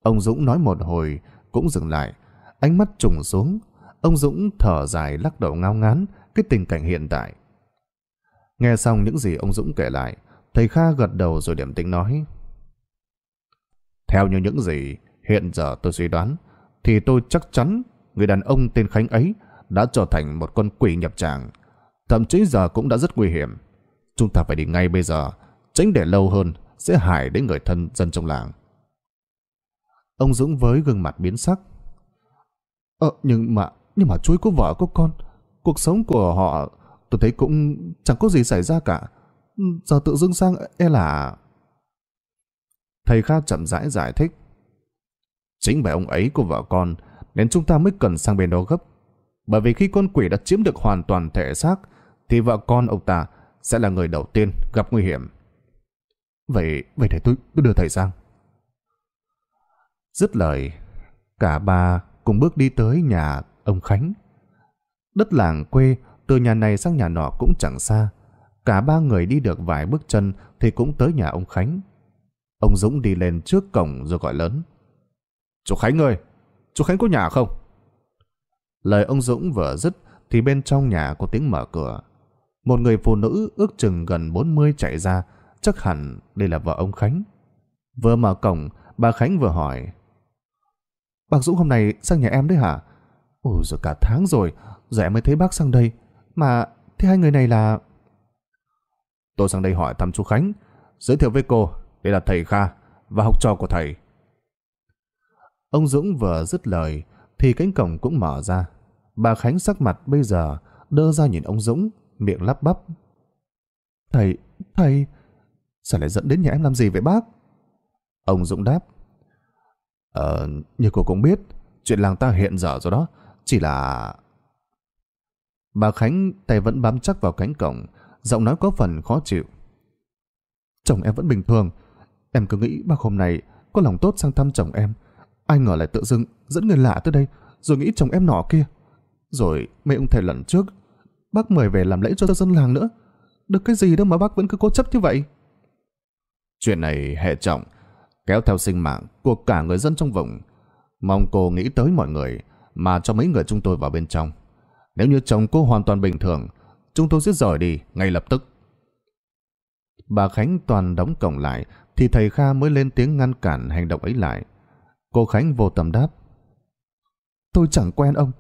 A: Ông Dũng nói một hồi, cũng dừng lại, ánh mắt trùng xuống. Ông Dũng thở dài lắc đầu ngao ngán cái tình cảnh hiện tại. Nghe xong những gì ông Dũng kể lại, Thầy Kha gật đầu rồi điểm tính nói. Theo như những gì hiện giờ tôi suy đoán, thì tôi chắc chắn người đàn ông tên Khánh ấy đã trở thành một con quỷ nhập tràng. Thậm chí giờ cũng đã rất nguy hiểm. Chúng ta phải đi ngay bây giờ, tránh để lâu hơn sẽ hại đến người thân dân trong làng. Ông Dũng với gương mặt biến sắc. Ờ, nhưng mà, nhưng mà chuối có vợ có con, cuộc sống của họ tôi thấy cũng chẳng có gì xảy ra cả giờ tự dưng sang e là... Thầy Kha chậm rãi giải, thích. Chính bởi ông ấy của vợ con nên chúng ta mới cần sang bên đó gấp. Bởi vì khi con quỷ đã chiếm được hoàn toàn thể xác thì vợ con ông ta sẽ là người đầu tiên gặp nguy hiểm. Vậy, vậy để tôi, tôi đưa thầy sang. Dứt lời, cả ba cùng bước đi tới nhà ông Khánh. Đất làng quê từ nhà này sang nhà nọ cũng chẳng xa, Cả ba người đi được vài bước chân thì cũng tới nhà ông Khánh. Ông Dũng đi lên trước cổng rồi gọi lớn. Chú Khánh ơi! Chú Khánh có nhà không? Lời ông Dũng vừa dứt thì bên trong nhà có tiếng mở cửa. Một người phụ nữ ước chừng gần 40 chạy ra, chắc hẳn đây là vợ ông Khánh. Vừa mở cổng, bà Khánh vừa hỏi. Bác Dũng hôm nay sang nhà em đấy hả? Ồ, giờ cả tháng rồi, giờ em mới thấy bác sang đây. Mà, thế hai người này là... Tôi sang đây hỏi thăm chú Khánh, giới thiệu với cô, đây là thầy Kha và học trò của thầy. Ông Dũng vừa dứt lời thì cánh cổng cũng mở ra. Bà Khánh sắc mặt bây giờ đơ ra nhìn ông Dũng, miệng lắp bắp. Thầy, thầy, sao lại dẫn đến nhà em làm gì vậy bác? Ông Dũng đáp. Ờ, như cô cũng biết, chuyện làng ta hiện giờ rồi đó, chỉ là... Bà Khánh tay vẫn bám chắc vào cánh cổng, giọng nói có phần khó chịu. Chồng em vẫn bình thường. Em cứ nghĩ bác hôm nay có lòng tốt sang thăm chồng em. Ai ngờ lại tự dưng dẫn người lạ tới đây rồi nghĩ chồng em nọ kia. Rồi mấy ông thầy lần trước bác mời về làm lễ cho dân làng nữa. Được cái gì đâu mà bác vẫn cứ cố chấp như vậy. Chuyện này hệ trọng, kéo theo sinh mạng của cả người dân trong vùng. Mong cô nghĩ tới mọi người mà cho mấy người chúng tôi vào bên trong. Nếu như chồng cô hoàn toàn bình thường chúng tôi sẽ rời đi ngay lập tức. Bà Khánh toàn đóng cổng lại, thì thầy Kha mới lên tiếng ngăn cản hành động ấy lại. Cô Khánh vô tâm đáp. Tôi chẳng quen ông,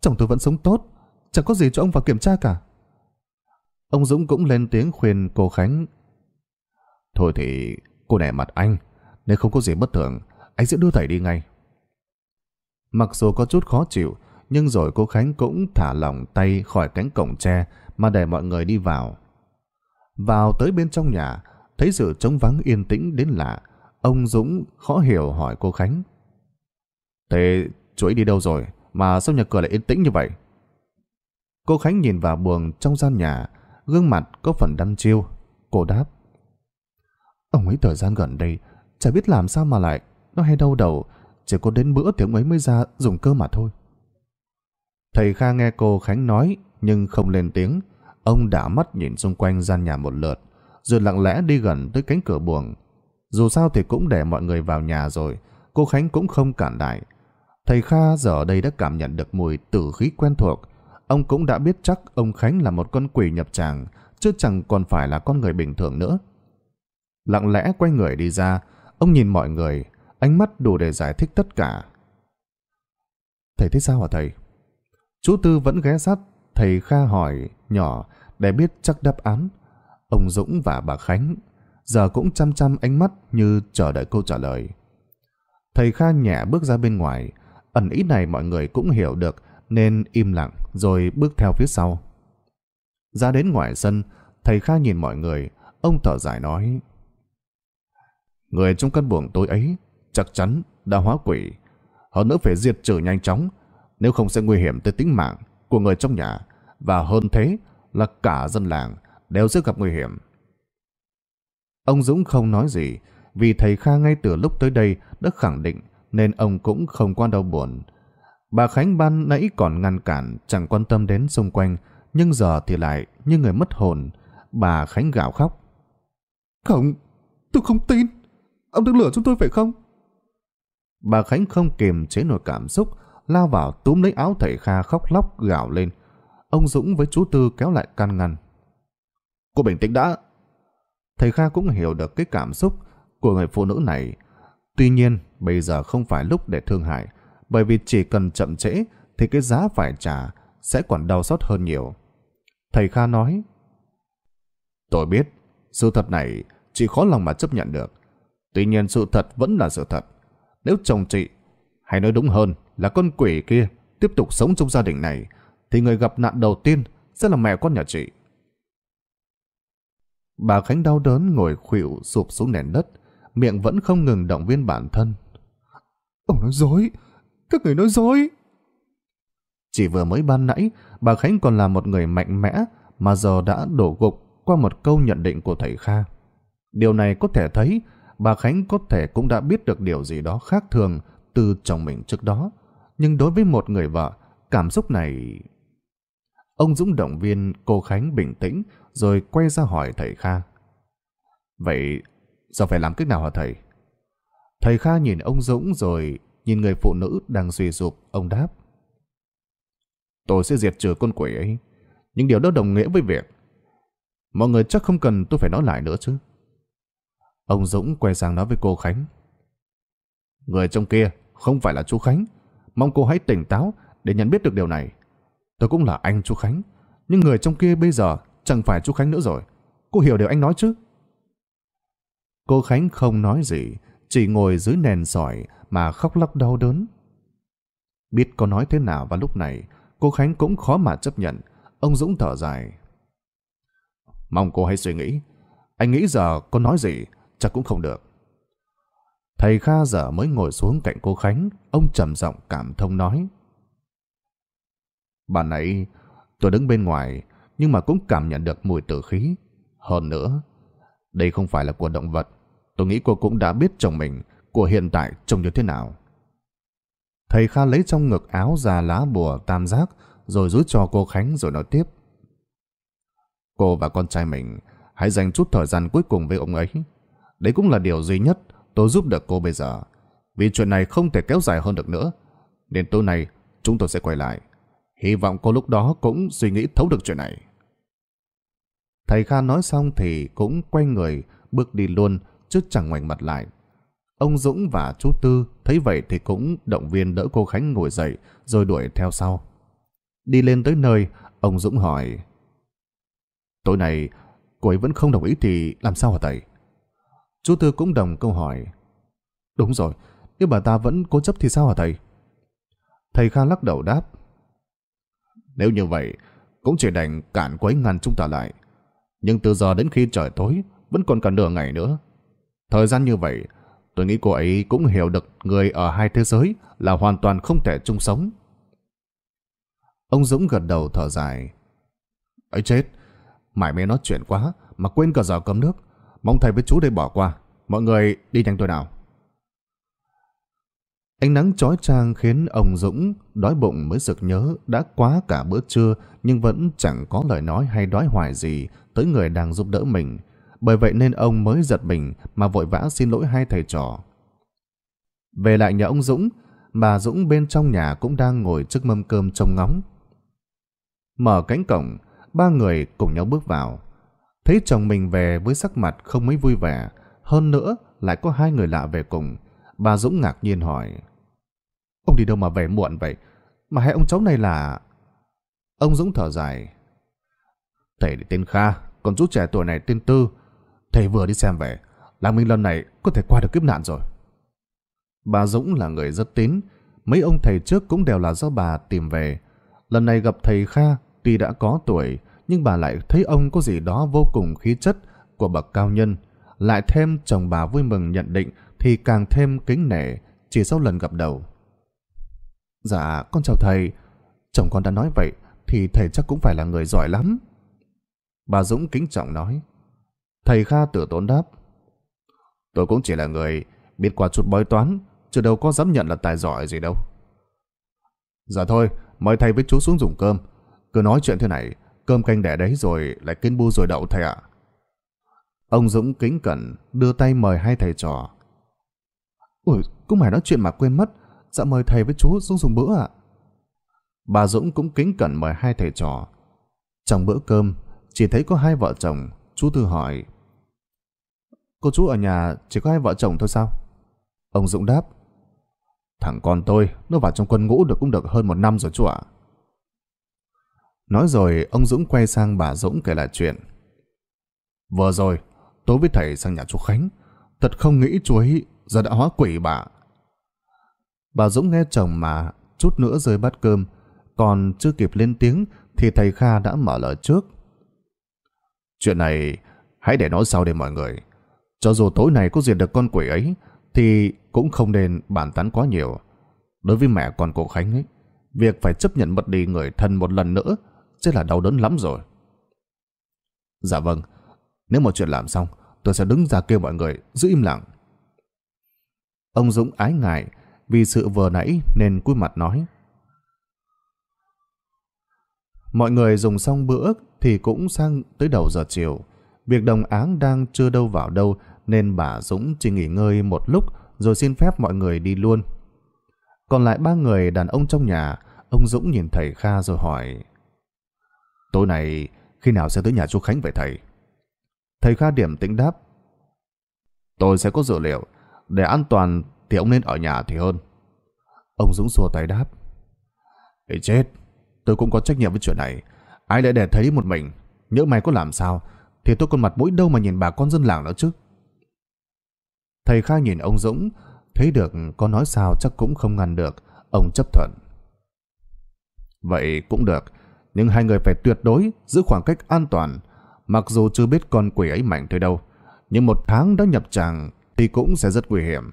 A: chồng tôi vẫn sống tốt, chẳng có gì cho ông vào kiểm tra cả. Ông Dũng cũng lên tiếng khuyên cô Khánh. Thôi thì cô nẻ mặt anh, nếu không có gì bất thường, anh sẽ đưa thầy đi ngay. Mặc dù có chút khó chịu, nhưng rồi cô Khánh cũng thả lỏng tay khỏi cánh cổng tre mà để mọi người đi vào. Vào tới bên trong nhà, thấy sự trống vắng yên tĩnh đến lạ, ông Dũng khó hiểu hỏi cô Khánh. Thế chuỗi đi đâu rồi, mà sao nhà cửa lại yên tĩnh như vậy? Cô Khánh nhìn vào buồng trong gian nhà, gương mặt có phần đăm chiêu. Cô đáp. Ông ấy thời gian gần đây, chả biết làm sao mà lại, nó hay đau đầu, chỉ có đến bữa thì ông ấy mới ra dùng cơ mà thôi. Thầy Kha nghe cô Khánh nói, nhưng không lên tiếng. Ông đã mắt nhìn xung quanh gian nhà một lượt, rồi lặng lẽ đi gần tới cánh cửa buồng. Dù sao thì cũng để mọi người vào nhà rồi, cô Khánh cũng không cản lại. Thầy Kha giờ đây đã cảm nhận được mùi tử khí quen thuộc. Ông cũng đã biết chắc ông Khánh là một con quỷ nhập tràng, chứ chẳng còn phải là con người bình thường nữa. Lặng lẽ quay người đi ra, ông nhìn mọi người, ánh mắt đủ để giải thích tất cả. Thầy thấy sao hả thầy? Chú Tư vẫn ghé sát Thầy Kha hỏi nhỏ để biết chắc đáp án. Ông Dũng và bà Khánh giờ cũng chăm chăm ánh mắt như chờ đợi câu trả lời. Thầy Kha nhẹ bước ra bên ngoài, ẩn ý này mọi người cũng hiểu được nên im lặng rồi bước theo phía sau. Ra đến ngoài sân, thầy Kha nhìn mọi người, ông thở dài nói. Người trong căn buồng tối ấy chắc chắn đã hóa quỷ, hơn nữa phải diệt trừ nhanh chóng, nếu không sẽ nguy hiểm tới tính mạng của người trong nhà và hơn thế là cả dân làng đều sẽ gặp nguy hiểm. Ông Dũng không nói gì vì thầy Kha ngay từ lúc tới đây đã khẳng định nên ông cũng không quan đau buồn. Bà Khánh ban nãy còn ngăn cản chẳng quan tâm đến xung quanh nhưng giờ thì lại như người mất hồn. Bà Khánh gào khóc. Không, tôi không tin. Ông đang lừa chúng tôi phải không? Bà Khánh không kiềm chế nổi cảm xúc lao vào túm lấy áo thầy Kha khóc lóc gào lên. Ông Dũng với chú Tư kéo lại can ngăn. Cô bình tĩnh đã. Thầy Kha cũng hiểu được cái cảm xúc của người phụ nữ này. Tuy nhiên, bây giờ không phải lúc để thương hại, bởi vì chỉ cần chậm trễ thì cái giá phải trả sẽ còn đau xót hơn nhiều. Thầy Kha nói, Tôi biết, sự thật này chị khó lòng mà chấp nhận được. Tuy nhiên sự thật vẫn là sự thật. Nếu chồng chị, hay nói đúng hơn là con quỷ kia tiếp tục sống trong gia đình này, thì người gặp nạn đầu tiên sẽ là mẹ con nhà chị. Bà Khánh đau đớn ngồi khuỵu sụp xuống nền đất, miệng vẫn không ngừng động viên bản thân. Ông nói dối, các người nói dối. Chỉ vừa mới ban nãy, bà Khánh còn là một người mạnh mẽ mà giờ đã đổ gục qua một câu nhận định của thầy Kha. Điều này có thể thấy, bà Khánh có thể cũng đã biết được điều gì đó khác thường từ chồng mình trước đó nhưng đối với một người vợ, cảm xúc này... Ông Dũng động viên cô Khánh bình tĩnh rồi quay ra hỏi thầy Kha. Vậy giờ phải làm cách nào hả thầy? Thầy Kha nhìn ông Dũng rồi nhìn người phụ nữ đang suy sụp, ông đáp. Tôi sẽ diệt trừ con quỷ ấy, nhưng điều đó đồng nghĩa với việc mọi người chắc không cần tôi phải nói lại nữa chứ. Ông Dũng quay sang nói với cô Khánh. Người trong kia không phải là chú Khánh, Mong cô hãy tỉnh táo để nhận biết được điều này. Tôi cũng là anh chú Khánh, nhưng người trong kia bây giờ chẳng phải chú Khánh nữa rồi. Cô hiểu điều anh nói chứ? Cô Khánh không nói gì, chỉ ngồi dưới nền sỏi mà khóc lóc đau đớn. Biết có nói thế nào vào lúc này, cô Khánh cũng khó mà chấp nhận. Ông Dũng thở dài. Mong cô hãy suy nghĩ. Anh nghĩ giờ có nói gì, chắc cũng không được. Thầy Kha giờ mới ngồi xuống cạnh cô Khánh, ông trầm giọng cảm thông nói. Bà nãy tôi đứng bên ngoài, nhưng mà cũng cảm nhận được mùi tử khí. Hơn nữa, đây không phải là của động vật. Tôi nghĩ cô cũng đã biết chồng mình, của hiện tại trông như thế nào. Thầy Kha lấy trong ngực áo ra lá bùa tam giác, rồi rút cho cô Khánh rồi nói tiếp. Cô và con trai mình hãy dành chút thời gian cuối cùng với ông ấy. Đấy cũng là điều duy nhất tôi giúp được cô bây giờ. Vì chuyện này không thể kéo dài hơn được nữa. Nên tối nay chúng tôi sẽ quay lại. Hy vọng cô lúc đó cũng suy nghĩ thấu được chuyện này. Thầy Kha nói xong thì cũng quay người, bước đi luôn, chứ chẳng ngoảnh mặt lại. Ông Dũng và chú Tư thấy vậy thì cũng động viên đỡ cô Khánh ngồi dậy rồi đuổi theo sau. Đi lên tới nơi, ông Dũng hỏi Tối nay cô ấy vẫn không đồng ý thì làm sao hả thầy? Chú Tư cũng đồng câu hỏi. Đúng rồi, nếu bà ta vẫn cố chấp thì sao hả thầy? Thầy Kha lắc đầu đáp. Nếu như vậy, cũng chỉ đành cản quấy ngăn chúng ta lại. Nhưng từ giờ đến khi trời tối, vẫn còn cả nửa ngày nữa. Thời gian như vậy, tôi nghĩ cô ấy cũng hiểu được người ở hai thế giới là hoàn toàn không thể chung sống. Ông Dũng gật đầu thở dài. Ấy chết, mãi mê nói chuyện quá mà quên cả giờ cấm nước mong thầy với chú đây bỏ qua. Mọi người đi nhanh tôi nào. Ánh nắng chói trang khiến ông Dũng đói bụng mới sực nhớ đã quá cả bữa trưa nhưng vẫn chẳng có lời nói hay đói hoài gì tới người đang giúp đỡ mình. Bởi vậy nên ông mới giật mình mà vội vã xin lỗi hai thầy trò. Về lại nhà ông Dũng, bà Dũng bên trong nhà cũng đang ngồi trước mâm cơm trông ngóng. Mở cánh cổng, ba người cùng nhau bước vào. Thấy chồng mình về với sắc mặt không mấy vui vẻ, hơn nữa lại có hai người lạ về cùng. Bà Dũng ngạc nhiên hỏi. Ông đi đâu mà về muộn vậy? Mà hai ông cháu này là... Ông Dũng thở dài. Thầy là tên Kha, còn chú trẻ tuổi này tên Tư. Thầy vừa đi xem về, làng Minh lần này có thể qua được kiếp nạn rồi. Bà Dũng là người rất tín, mấy ông thầy trước cũng đều là do bà tìm về. Lần này gặp thầy Kha, tuy đã có tuổi, nhưng bà lại thấy ông có gì đó vô cùng khí chất của bậc cao nhân. Lại thêm chồng bà vui mừng nhận định thì càng thêm kính nể chỉ sau lần gặp đầu. Dạ, con chào thầy. Chồng con đã nói vậy thì thầy chắc cũng phải là người giỏi lắm. Bà Dũng kính trọng nói. Thầy Kha tử tốn đáp. Tôi cũng chỉ là người biết qua chút bói toán, chứ đâu có dám nhận là tài giỏi gì đâu. Dạ thôi, mời thầy với chú xuống dùng cơm. Cứ nói chuyện thế này, cơm canh đẻ đấy rồi lại kiến bu rồi đậu thầy ạ. Ông Dũng kính cẩn đưa tay mời hai thầy trò. Ủi, cũng phải nói chuyện mà quên mất. Dạ mời thầy với chú xuống dùng bữa ạ. Bà Dũng cũng kính cẩn mời hai thầy trò. Trong bữa cơm, chỉ thấy có hai vợ chồng. Chú Tư hỏi. Cô chú ở nhà chỉ có hai vợ chồng thôi sao? Ông Dũng đáp. Thằng con tôi, nó vào trong quân ngũ được cũng được hơn một năm rồi chú ạ. À. Nói rồi ông Dũng quay sang bà Dũng kể lại chuyện. Vừa rồi, tôi với thầy sang nhà chú Khánh. Thật không nghĩ chú ấy giờ đã hóa quỷ bà. Bà Dũng nghe chồng mà chút nữa rơi bát cơm. Còn chưa kịp lên tiếng thì thầy Kha đã mở lời trước. Chuyện này hãy để nói sau để mọi người. Cho dù tối nay có diệt được con quỷ ấy thì cũng không nên bàn tán quá nhiều. Đối với mẹ con cô Khánh ấy, việc phải chấp nhận mất đi người thân một lần nữa sẽ là đau đớn lắm rồi. Dạ vâng, nếu mọi chuyện làm xong, tôi sẽ đứng ra kêu mọi người giữ im lặng. Ông Dũng ái ngại vì sự vừa nãy nên cúi mặt nói. Mọi người dùng xong bữa thì cũng sang tới đầu giờ chiều. Việc đồng áng đang chưa đâu vào đâu nên bà Dũng chỉ nghỉ ngơi một lúc rồi xin phép mọi người đi luôn. Còn lại ba người đàn ông trong nhà, ông Dũng nhìn thầy Kha rồi hỏi. Tối này khi nào sẽ tới nhà chú Khánh vậy thầy? Thầy Kha điểm tĩnh đáp. Tôi sẽ có dữ liệu. Để an toàn thì ông nên ở nhà thì hơn. Ông Dũng xua tay đáp. Ê chết, tôi cũng có trách nhiệm với chuyện này. Ai lại để thấy một mình. Nhớ mày có làm sao thì tôi còn mặt mũi đâu mà nhìn bà con dân làng nữa chứ. Thầy Kha nhìn ông Dũng, thấy được có nói sao chắc cũng không ngăn được. Ông chấp thuận. Vậy cũng được nhưng hai người phải tuyệt đối giữ khoảng cách an toàn. Mặc dù chưa biết con quỷ ấy mạnh tới đâu, nhưng một tháng đã nhập tràng thì cũng sẽ rất nguy hiểm.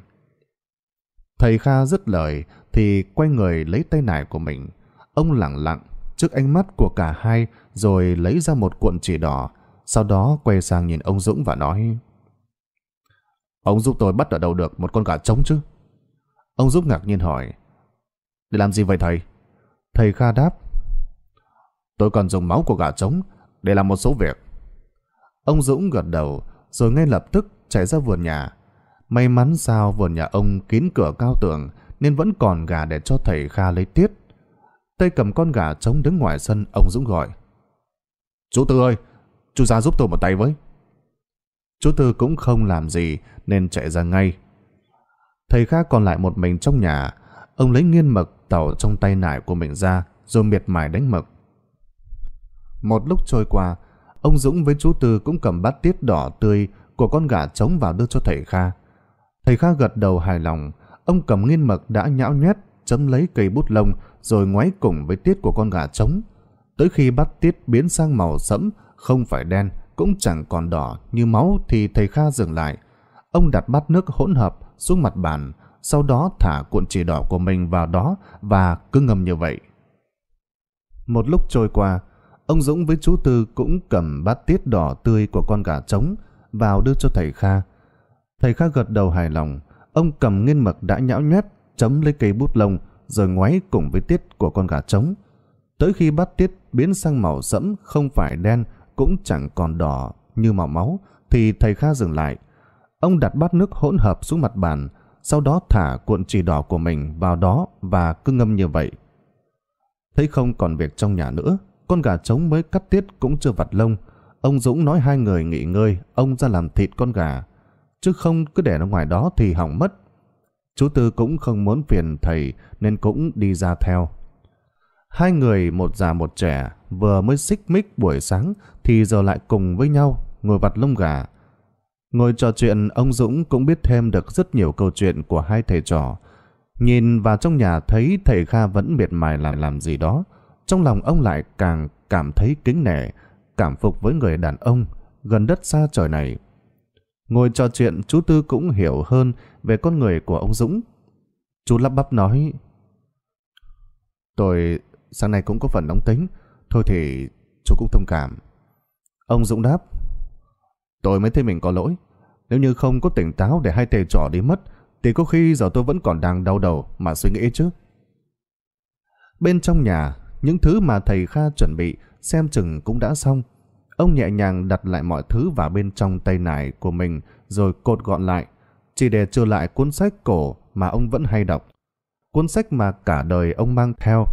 A: Thầy Kha dứt lời thì quay người lấy tay nải của mình. Ông lặng lặng trước ánh mắt của cả hai rồi lấy ra một cuộn chỉ đỏ, sau đó quay sang nhìn ông Dũng và nói Ông giúp tôi bắt ở đâu được một con gà trống chứ? Ông Dũng ngạc nhiên hỏi Để làm gì vậy thầy? Thầy Kha đáp Tôi còn dùng máu của gà trống để làm một số việc. Ông Dũng gật đầu rồi ngay lập tức chạy ra vườn nhà. May mắn sao vườn nhà ông kín cửa cao tường nên vẫn còn gà để cho thầy Kha lấy tiết. tay cầm con gà trống đứng ngoài sân ông Dũng gọi. Chú Tư ơi, chú ra giúp tôi một tay với. Chú Tư cũng không làm gì nên chạy ra ngay. Thầy Kha còn lại một mình trong nhà, ông lấy nghiên mực tàu trong tay nải của mình ra rồi miệt mài đánh mực. Một lúc trôi qua, ông Dũng với chú Tư cũng cầm bát tiết đỏ tươi của con gà trống vào đưa cho thầy Kha. Thầy Kha gật đầu hài lòng, ông cầm nghiên mực đã nhão nhét, chấm lấy cây bút lông rồi ngoáy cùng với tiết của con gà trống. Tới khi bát tiết biến sang màu sẫm, không phải đen, cũng chẳng còn đỏ như máu thì thầy Kha dừng lại. Ông đặt bát nước hỗn hợp xuống mặt bàn, sau đó thả cuộn chỉ đỏ của mình vào đó và cứ ngâm như vậy. Một lúc trôi qua, Ông Dũng với chú Tư cũng cầm bát tiết đỏ tươi của con gà trống vào đưa cho thầy Kha. Thầy Kha gật đầu hài lòng, ông cầm nghiên mực đã nhão nhét, chấm lấy cây bút lông rồi ngoáy cùng với tiết của con gà trống. Tới khi bát tiết biến sang màu sẫm không phải đen cũng chẳng còn đỏ như màu máu thì thầy Kha dừng lại. Ông đặt bát nước hỗn hợp xuống mặt bàn, sau đó thả cuộn chỉ đỏ của mình vào đó và cứ ngâm như vậy. Thấy không còn việc trong nhà nữa, con gà trống mới cắt tiết cũng chưa vặt lông. Ông Dũng nói hai người nghỉ ngơi, ông ra làm thịt con gà. Chứ không cứ để nó ngoài đó thì hỏng mất. Chú Tư cũng không muốn phiền thầy nên cũng đi ra theo. Hai người một già một trẻ vừa mới xích mích buổi sáng thì giờ lại cùng với nhau ngồi vặt lông gà. Ngồi trò chuyện ông Dũng cũng biết thêm được rất nhiều câu chuyện của hai thầy trò. Nhìn vào trong nhà thấy thầy Kha vẫn miệt mài làm làm gì đó. Trong lòng ông lại càng cảm thấy kính nể, cảm phục với người đàn ông gần đất xa trời này. Ngồi trò chuyện, chú Tư cũng hiểu hơn về con người của ông Dũng. Chú lắp bắp nói, Tôi sáng nay cũng có phần nóng tính, thôi thì chú cũng thông cảm. Ông Dũng đáp, Tôi mới thấy mình có lỗi, nếu như không có tỉnh táo để hai tề trỏ đi mất, thì có khi giờ tôi vẫn còn đang đau đầu mà suy nghĩ chứ. Bên trong nhà, những thứ mà thầy Kha chuẩn bị xem chừng cũng đã xong. Ông nhẹ nhàng đặt lại mọi thứ vào bên trong tay nải của mình rồi cột gọn lại, chỉ để trở lại cuốn sách cổ mà ông vẫn hay đọc. Cuốn sách mà cả đời ông mang theo,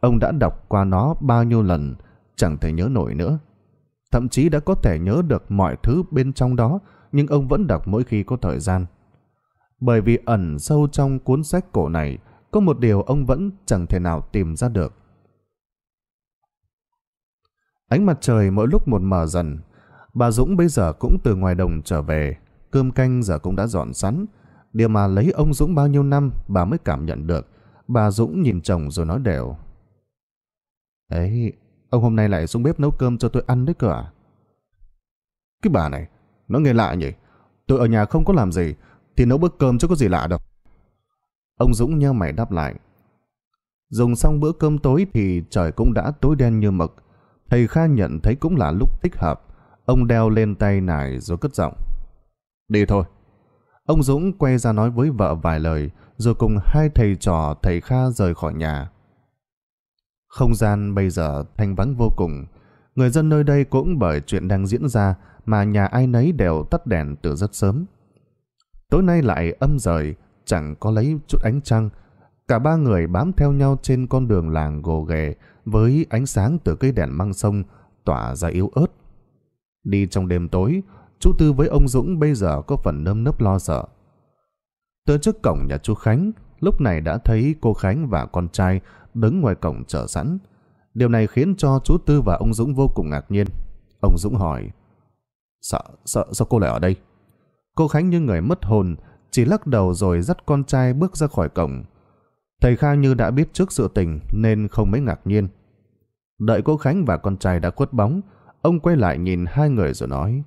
A: ông đã đọc qua nó bao nhiêu lần, chẳng thể nhớ nổi nữa. Thậm chí đã có thể nhớ được mọi thứ bên trong đó, nhưng ông vẫn đọc mỗi khi có thời gian. Bởi vì ẩn sâu trong cuốn sách cổ này, có một điều ông vẫn chẳng thể nào tìm ra được Ánh mặt trời mỗi lúc một mở dần. Bà Dũng bây giờ cũng từ ngoài đồng trở về. Cơm canh giờ cũng đã dọn sẵn. Điều mà lấy ông Dũng bao nhiêu năm bà mới cảm nhận được. Bà Dũng nhìn chồng rồi nói đều. Ấy, ông hôm nay lại xuống bếp nấu cơm cho tôi ăn đấy cơ à? Cái bà này, nó nghe lạ nhỉ? Tôi ở nhà không có làm gì, thì nấu bữa cơm chứ có gì lạ đâu. Ông Dũng nhớ mày đáp lại. Dùng xong bữa cơm tối thì trời cũng đã tối đen như mực. Thầy Kha nhận thấy cũng là lúc thích hợp. Ông đeo lên tay nải rồi cất giọng. Đi thôi. Ông Dũng quay ra nói với vợ vài lời, rồi cùng hai thầy trò thầy Kha rời khỏi nhà. Không gian bây giờ thanh vắng vô cùng. Người dân nơi đây cũng bởi chuyện đang diễn ra mà nhà ai nấy đều tắt đèn từ rất sớm. Tối nay lại âm rời, chẳng có lấy chút ánh trăng. Cả ba người bám theo nhau trên con đường làng gồ ghề, với ánh sáng từ cây đèn măng sông tỏa ra yếu ớt. Đi trong đêm tối, chú Tư với ông Dũng bây giờ có phần nơm nớp lo sợ. Tới trước cổng nhà chú Khánh, lúc này đã thấy cô Khánh và con trai đứng ngoài cổng chờ sẵn. Điều này khiến cho chú Tư và ông Dũng vô cùng ngạc nhiên. Ông Dũng hỏi, Sợ, sợ, sao cô lại ở đây? Cô Khánh như người mất hồn, chỉ lắc đầu rồi dắt con trai bước ra khỏi cổng. Thầy Kha như đã biết trước sự tình nên không mấy ngạc nhiên. Đợi cô Khánh và con trai đã khuất bóng, ông quay lại nhìn hai người rồi nói.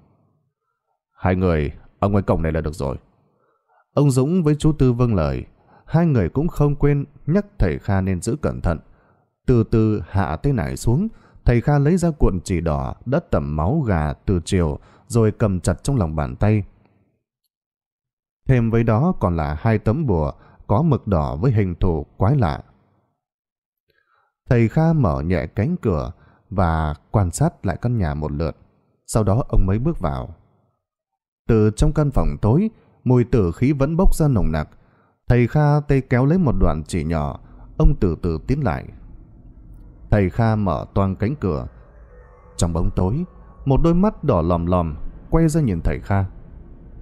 A: Hai người, ở ngoài cổng này là được rồi. Ông Dũng với chú Tư vâng lời, hai người cũng không quên nhắc thầy Kha nên giữ cẩn thận. Từ từ hạ tay nải xuống, thầy Kha lấy ra cuộn chỉ đỏ đã tẩm máu gà từ chiều rồi cầm chặt trong lòng bàn tay. Thêm với đó còn là hai tấm bùa có mực đỏ với hình thù quái lạ. Thầy Kha mở nhẹ cánh cửa và quan sát lại căn nhà một lượt. Sau đó ông mới bước vào. Từ trong căn phòng tối, mùi tử khí vẫn bốc ra nồng nặc. Thầy Kha tay kéo lấy một đoạn chỉ nhỏ, ông từ từ tiến lại. Thầy Kha mở toang cánh cửa. Trong bóng tối, một đôi mắt đỏ lòm lòm quay ra nhìn thầy Kha.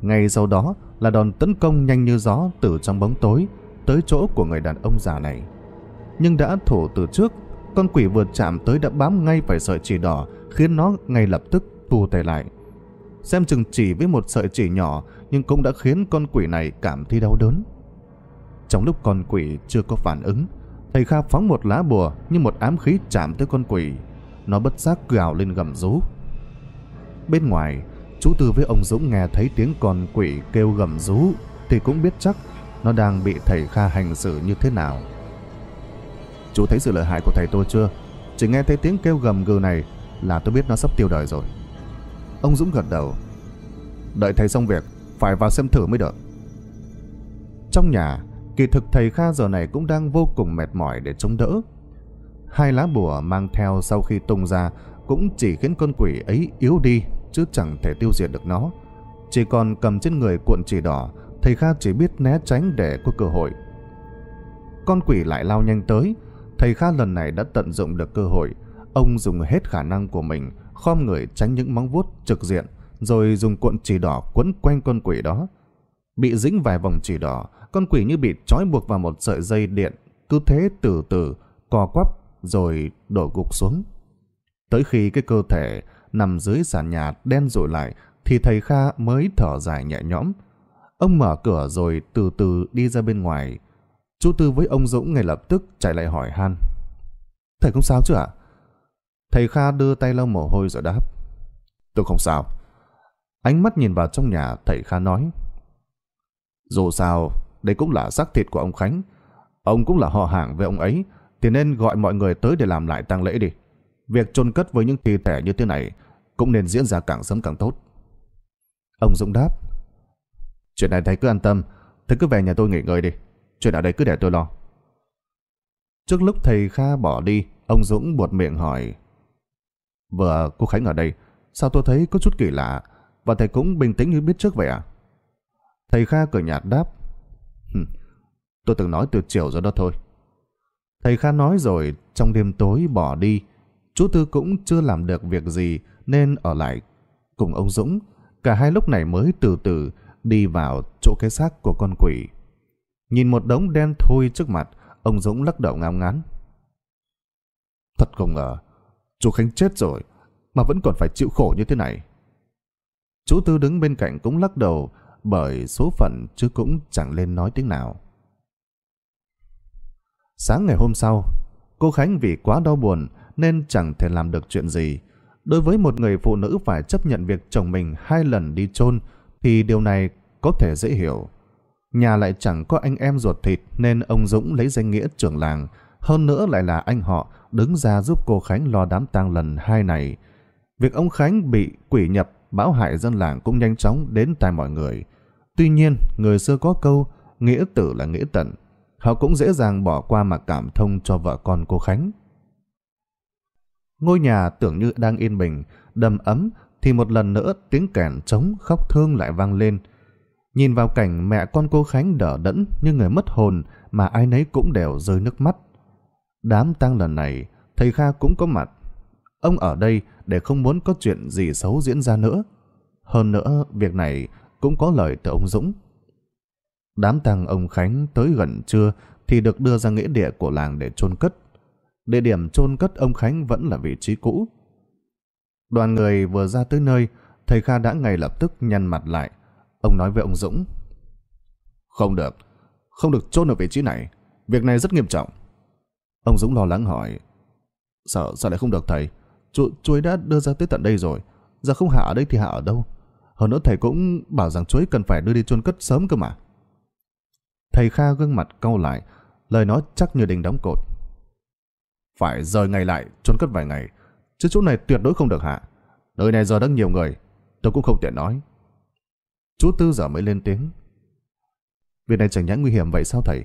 A: Ngay sau đó là đòn tấn công nhanh như gió từ trong bóng tối tới chỗ của người đàn ông già này nhưng đã thổ từ trước. Con quỷ vừa chạm tới đã bám ngay phải sợi chỉ đỏ, khiến nó ngay lập tức thu tay lại. Xem chừng chỉ với một sợi chỉ nhỏ, nhưng cũng đã khiến con quỷ này cảm thấy đau đớn. Trong lúc con quỷ chưa có phản ứng, thầy Kha phóng một lá bùa như một ám khí chạm tới con quỷ. Nó bất giác gào lên gầm rú. Bên ngoài, chú Tư với ông Dũng nghe thấy tiếng con quỷ kêu gầm rú thì cũng biết chắc nó đang bị thầy Kha hành xử như thế nào. Chú thấy sự lợi hại của thầy tôi chưa? Chỉ nghe thấy tiếng kêu gầm gừ này là tôi biết nó sắp tiêu đời rồi. Ông Dũng gật đầu. Đợi thầy xong việc, phải vào xem thử mới được. Trong nhà, kỳ thực thầy Kha giờ này cũng đang vô cùng mệt mỏi để chống đỡ. Hai lá bùa mang theo sau khi tung ra cũng chỉ khiến con quỷ ấy yếu đi chứ chẳng thể tiêu diệt được nó. Chỉ còn cầm trên người cuộn chỉ đỏ, thầy Kha chỉ biết né tránh để có cơ hội. Con quỷ lại lao nhanh tới, Thầy Kha lần này đã tận dụng được cơ hội. Ông dùng hết khả năng của mình, khom người tránh những móng vuốt trực diện, rồi dùng cuộn chỉ đỏ quấn quanh con quỷ đó. Bị dính vài vòng chỉ đỏ, con quỷ như bị trói buộc vào một sợi dây điện, cứ thế từ từ, co quắp, rồi đổ gục xuống. Tới khi cái cơ thể nằm dưới sàn nhà đen rụi lại, thì thầy Kha mới thở dài nhẹ nhõm. Ông mở cửa rồi từ từ đi ra bên ngoài, Chú Tư với ông Dũng ngay lập tức chạy lại hỏi han. Thầy không sao chứ ạ? À? Thầy Kha đưa tay lau mồ hôi rồi đáp. Tôi không sao. Ánh mắt nhìn vào trong nhà thầy Kha nói. Dù sao, đây cũng là xác thịt của ông Khánh. Ông cũng là họ hàng với ông ấy, thì nên gọi mọi người tới để làm lại tang lễ đi. Việc chôn cất với những thi thể như thế này cũng nên diễn ra càng sớm càng tốt. Ông Dũng đáp. Chuyện này thầy cứ an tâm, thầy cứ về nhà tôi nghỉ ngơi đi. Chuyện ở đây cứ để tôi lo. Trước lúc thầy Kha bỏ đi, ông Dũng buột miệng hỏi. Vừa cô Khánh ở đây, sao tôi thấy có chút kỳ lạ, và thầy cũng bình tĩnh như biết trước vậy à? Thầy Kha cười nhạt đáp. Tôi từng nói từ chiều rồi đó thôi. Thầy Kha nói rồi, trong đêm tối bỏ đi, chú Tư cũng chưa làm được việc gì nên ở lại cùng ông Dũng. Cả hai lúc này mới từ từ đi vào chỗ cái xác của con quỷ. Nhìn một đống đen thui trước mặt, ông Dũng lắc đầu ngao ngán. Thật không ngờ, chú Khánh chết rồi, mà vẫn còn phải chịu khổ như thế này. Chú Tư đứng bên cạnh cũng lắc đầu, bởi số phận chứ cũng chẳng lên nói tiếng nào. Sáng ngày hôm sau, cô Khánh vì quá đau buồn nên chẳng thể làm được chuyện gì. Đối với một người phụ nữ phải chấp nhận việc chồng mình hai lần đi chôn thì điều này có thể dễ hiểu. Nhà lại chẳng có anh em ruột thịt nên ông Dũng lấy danh nghĩa trưởng làng, hơn nữa lại là anh họ đứng ra giúp cô Khánh lo đám tang lần hai này. Việc ông Khánh bị quỷ nhập, bão hại dân làng cũng nhanh chóng đến tai mọi người. Tuy nhiên, người xưa có câu, nghĩa tử là nghĩa tận. Họ cũng dễ dàng bỏ qua mà cảm thông cho vợ con cô Khánh. Ngôi nhà tưởng như đang yên bình, đầm ấm, thì một lần nữa tiếng kèn trống khóc thương lại vang lên. Nhìn vào cảnh mẹ con cô Khánh đỡ đẫn như người mất hồn mà ai nấy cũng đều rơi nước mắt. Đám tang lần này, thầy Kha cũng có mặt. Ông ở đây để không muốn có chuyện gì xấu diễn ra nữa. Hơn nữa, việc này cũng có lời từ ông Dũng. Đám tang ông Khánh tới gần trưa thì được đưa ra nghĩa địa của làng để chôn cất. Địa điểm chôn cất ông Khánh vẫn là vị trí cũ. Đoàn người vừa ra tới nơi, thầy Kha đã ngay lập tức nhăn mặt lại. Ông nói với ông Dũng. Không được, không được chôn ở vị trí này. Việc này rất nghiêm trọng. Ông Dũng lo lắng hỏi. Sao, sao lại không được thầy? Chú, chú ấy đã đưa ra tới tận đây rồi. Giờ không hạ ở đây thì hạ ở đâu? Hơn nữa thầy cũng bảo rằng chú ấy cần phải đưa đi chôn cất sớm cơ mà. Thầy Kha gương mặt cau lại, lời nói chắc như đình đóng cột. Phải rời ngày lại, chôn cất vài ngày. Chứ chỗ này tuyệt đối không được hạ. Nơi này giờ đang nhiều người, tôi cũng không tiện nói. Chú Tư giờ mới lên tiếng. Việc này chẳng nhẽ nguy hiểm vậy sao thầy?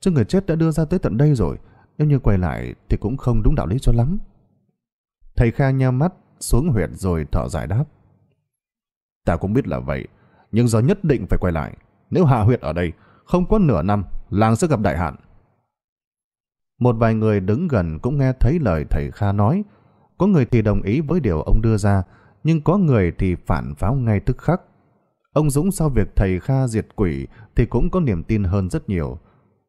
A: Chứ người chết đã đưa ra tới tận đây rồi. Nếu như quay lại thì cũng không đúng đạo lý cho lắm. Thầy Kha nhắm mắt xuống huyệt rồi thở giải đáp. Ta cũng biết là vậy, nhưng do nhất định phải quay lại. Nếu hạ huyệt ở đây, không có nửa năm, làng sẽ gặp đại hạn. Một vài người đứng gần cũng nghe thấy lời thầy Kha nói. Có người thì đồng ý với điều ông đưa ra, nhưng có người thì phản pháo ngay tức khắc. Ông Dũng sau việc thầy Kha diệt quỷ thì cũng có niềm tin hơn rất nhiều.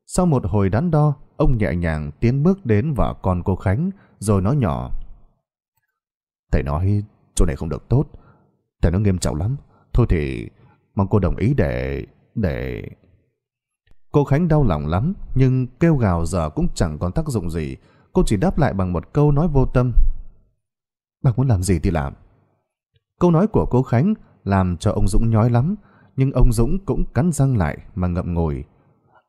A: Sau một hồi đắn đo, ông nhẹ nhàng tiến bước đến vợ con cô Khánh, rồi nói nhỏ. Thầy nói chỗ này không được tốt, thầy nó nghiêm trọng lắm. Thôi thì mong cô đồng ý để... để... Cô Khánh đau lòng lắm, nhưng kêu gào giờ cũng chẳng còn tác dụng gì. Cô chỉ đáp lại bằng một câu nói vô tâm. Bà muốn làm gì thì làm. Câu nói của cô Khánh làm cho ông Dũng nhói lắm, nhưng ông Dũng cũng cắn răng lại mà ngậm ngồi.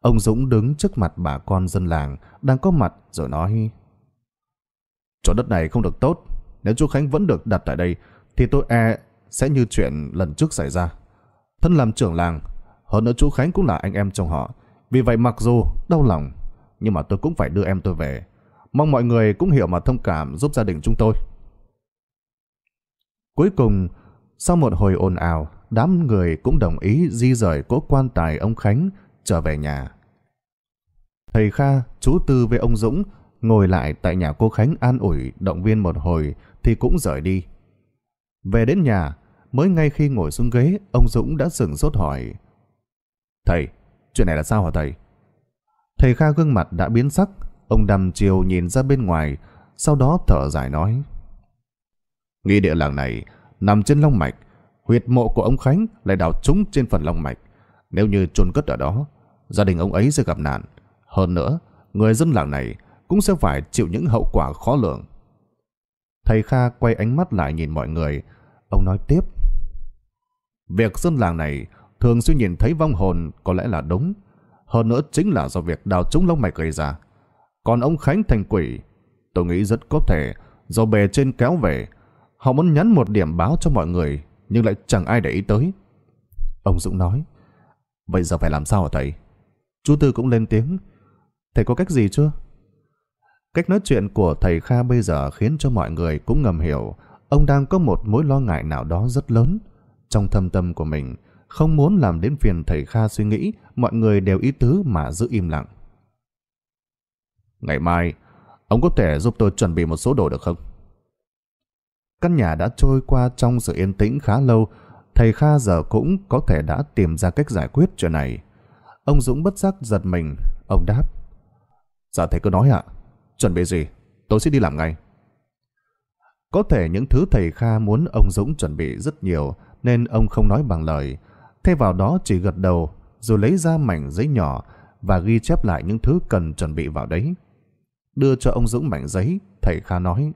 A: Ông Dũng đứng trước mặt bà con dân làng đang có mặt rồi nói Chỗ đất này không được tốt, nếu chú Khánh vẫn được đặt tại đây thì tôi e sẽ như chuyện lần trước xảy ra. Thân làm trưởng làng, hơn nữa chú Khánh cũng là anh em trong họ. Vì vậy mặc dù đau lòng, nhưng mà tôi cũng phải đưa em tôi về. Mong mọi người cũng hiểu mà thông cảm giúp gia đình chúng tôi. Cuối cùng, sau một hồi ồn ào, đám người cũng đồng ý di rời cỗ quan tài ông Khánh trở về nhà. Thầy Kha, chú Tư với ông Dũng ngồi lại tại nhà cô Khánh an ủi động viên một hồi thì cũng rời đi. Về đến nhà, mới ngay khi ngồi xuống ghế, ông Dũng đã sừng sốt hỏi. Thầy, chuyện này là sao hả thầy? Thầy Kha gương mặt đã biến sắc, ông đầm chiều nhìn ra bên ngoài, sau đó thở dài nói. Nghi địa làng này nằm trên long mạch, huyệt mộ của ông Khánh lại đào trúng trên phần long mạch. Nếu như chôn cất ở đó, gia đình ông ấy sẽ gặp nạn. Hơn nữa, người dân làng này cũng sẽ phải chịu những hậu quả khó lường. Thầy Kha quay ánh mắt lại nhìn mọi người, ông nói tiếp. Việc dân làng này thường xuyên nhìn thấy vong hồn có lẽ là đúng, hơn nữa chính là do việc đào trúng long mạch gây ra. Còn ông Khánh thành quỷ, tôi nghĩ rất có thể do bề trên kéo về Họ muốn nhắn một điểm báo cho mọi người, nhưng lại chẳng ai để ý tới. Ông Dũng nói, Vậy giờ phải làm sao hả thầy? Chú Tư cũng lên tiếng, Thầy có cách gì chưa? Cách nói chuyện của thầy Kha bây giờ khiến cho mọi người cũng ngầm hiểu ông đang có một mối lo ngại nào đó rất lớn. Trong thâm tâm của mình, không muốn làm đến phiền thầy Kha suy nghĩ, mọi người đều ý tứ mà giữ im lặng. Ngày mai, ông có thể giúp tôi chuẩn bị một số đồ được không? Căn nhà đã trôi qua trong sự yên tĩnh khá lâu, thầy Kha giờ cũng có thể đã tìm ra cách giải quyết chuyện này. Ông Dũng bất giác giật mình, ông đáp. Dạ thầy cứ nói ạ, chuẩn bị gì, tôi sẽ đi làm ngay. Có thể những thứ thầy Kha muốn ông Dũng chuẩn bị rất nhiều nên ông không nói bằng lời. Thay vào đó chỉ gật đầu rồi lấy ra mảnh giấy nhỏ và ghi chép lại những thứ cần chuẩn bị vào đấy. Đưa cho ông Dũng mảnh giấy, thầy Kha nói.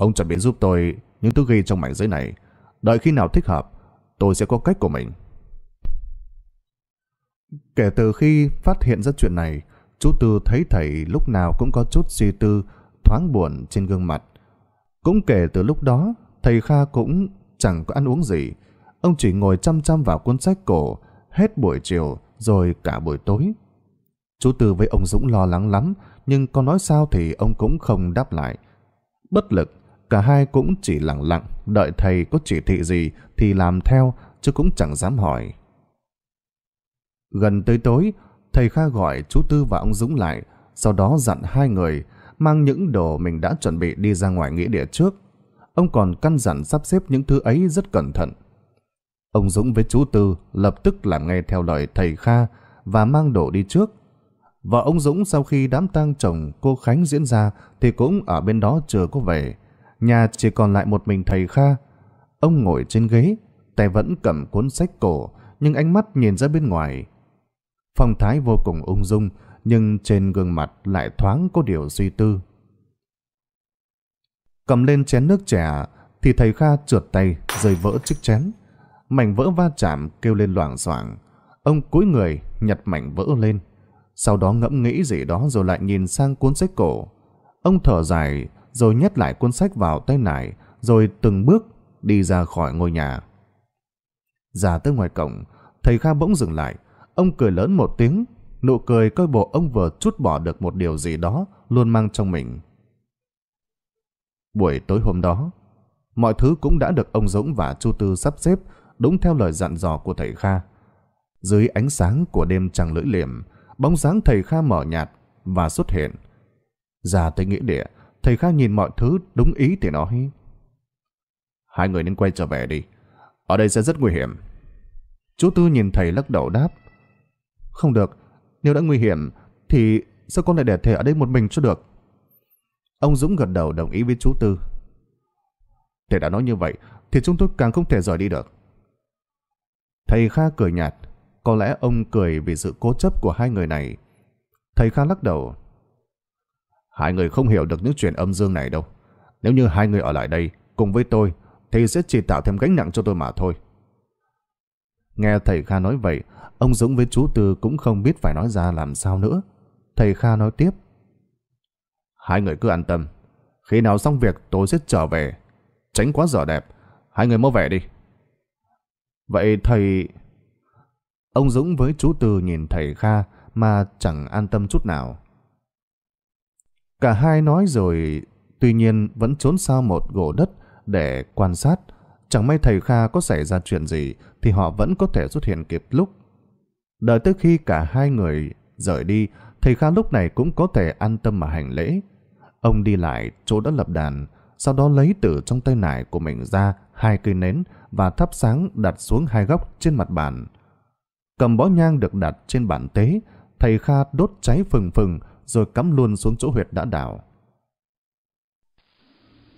A: Ông chuẩn bị giúp tôi những thứ ghi trong mảnh giấy này. Đợi khi nào thích hợp, tôi sẽ có cách của mình. Kể từ khi phát hiện ra chuyện này, chú Tư thấy thầy lúc nào cũng có chút suy tư, thoáng buồn trên gương mặt. Cũng kể từ lúc đó, thầy Kha cũng chẳng có ăn uống gì. Ông chỉ ngồi chăm chăm vào cuốn sách cổ, hết buổi chiều rồi cả buổi tối. Chú Tư với ông Dũng lo lắng lắm, nhưng có nói sao thì ông cũng không đáp lại. Bất lực, cả hai cũng chỉ lặng lặng, đợi thầy có chỉ thị gì thì làm theo, chứ cũng chẳng dám hỏi. Gần tới tối, thầy Kha gọi chú Tư và ông Dũng lại, sau đó dặn hai người mang những đồ mình đã chuẩn bị đi ra ngoài nghĩa địa trước. Ông còn căn dặn sắp xếp những thứ ấy rất cẩn thận. Ông Dũng với chú Tư lập tức làm nghe theo lời thầy Kha và mang đồ đi trước. Vợ ông Dũng sau khi đám tang chồng cô Khánh diễn ra thì cũng ở bên đó chờ cô về nhà chỉ còn lại một mình thầy Kha. Ông ngồi trên ghế, tay vẫn cầm cuốn sách cổ, nhưng ánh mắt nhìn ra bên ngoài. Phong thái vô cùng ung dung, nhưng trên gương mặt lại thoáng có điều suy tư. Cầm lên chén nước trẻ, thì thầy Kha trượt tay, rơi vỡ chiếc chén. Mảnh vỡ va chạm kêu lên loảng xoảng. Ông cúi người, nhặt mảnh vỡ lên. Sau đó ngẫm nghĩ gì đó rồi lại nhìn sang cuốn sách cổ. Ông thở dài, rồi nhét lại cuốn sách vào tay nải, rồi từng bước đi ra khỏi ngôi nhà. Ra tới ngoài cổng, thầy Kha bỗng dừng lại, ông cười lớn một tiếng, nụ cười coi bộ ông vừa chút bỏ được một điều gì đó luôn mang trong mình. Buổi tối hôm đó, mọi thứ cũng đã được ông Dũng và Chu Tư sắp xếp đúng theo lời dặn dò của thầy Kha. Dưới ánh sáng của đêm trăng lưỡi liềm, bóng dáng thầy Kha mở nhạt và xuất hiện. Ra tới nghĩa địa, Thầy Kha nhìn mọi thứ đúng ý thì nói. Hai người nên quay trở về đi. Ở đây sẽ rất nguy hiểm. Chú Tư nhìn thầy lắc đầu đáp. Không được, nếu đã nguy hiểm thì sao con lại để thầy ở đây một mình cho được? Ông Dũng gật đầu đồng ý với chú Tư. Thầy đã nói như vậy thì chúng tôi càng không thể rời đi được. Thầy Kha cười nhạt, có lẽ ông cười vì sự cố chấp của hai người này. Thầy Kha lắc đầu, Hai người không hiểu được những chuyện âm dương này đâu. Nếu như hai người ở lại đây cùng với tôi thì sẽ chỉ tạo thêm gánh nặng cho tôi mà thôi. Nghe thầy Kha nói vậy, ông Dũng với chú Tư cũng không biết phải nói ra làm sao nữa. Thầy Kha nói tiếp. Hai người cứ an tâm. Khi nào xong việc tôi sẽ trở về. Tránh quá giờ đẹp. Hai người mau về đi. Vậy thầy... Ông Dũng với chú Tư nhìn thầy Kha mà chẳng an tâm chút nào. Cả hai nói rồi, tuy nhiên vẫn trốn sau một gỗ đất để quan sát. Chẳng may thầy Kha có xảy ra chuyện gì thì họ vẫn có thể xuất hiện kịp lúc. Đợi tới khi cả hai người rời đi, thầy Kha lúc này cũng có thể an tâm mà hành lễ. Ông đi lại chỗ đã lập đàn, sau đó lấy từ trong tay nải của mình ra hai cây nến và thắp sáng đặt xuống hai góc trên mặt bàn. Cầm bó nhang được đặt trên bàn tế, thầy Kha đốt cháy phừng phừng rồi cắm luôn xuống chỗ huyệt đã đào.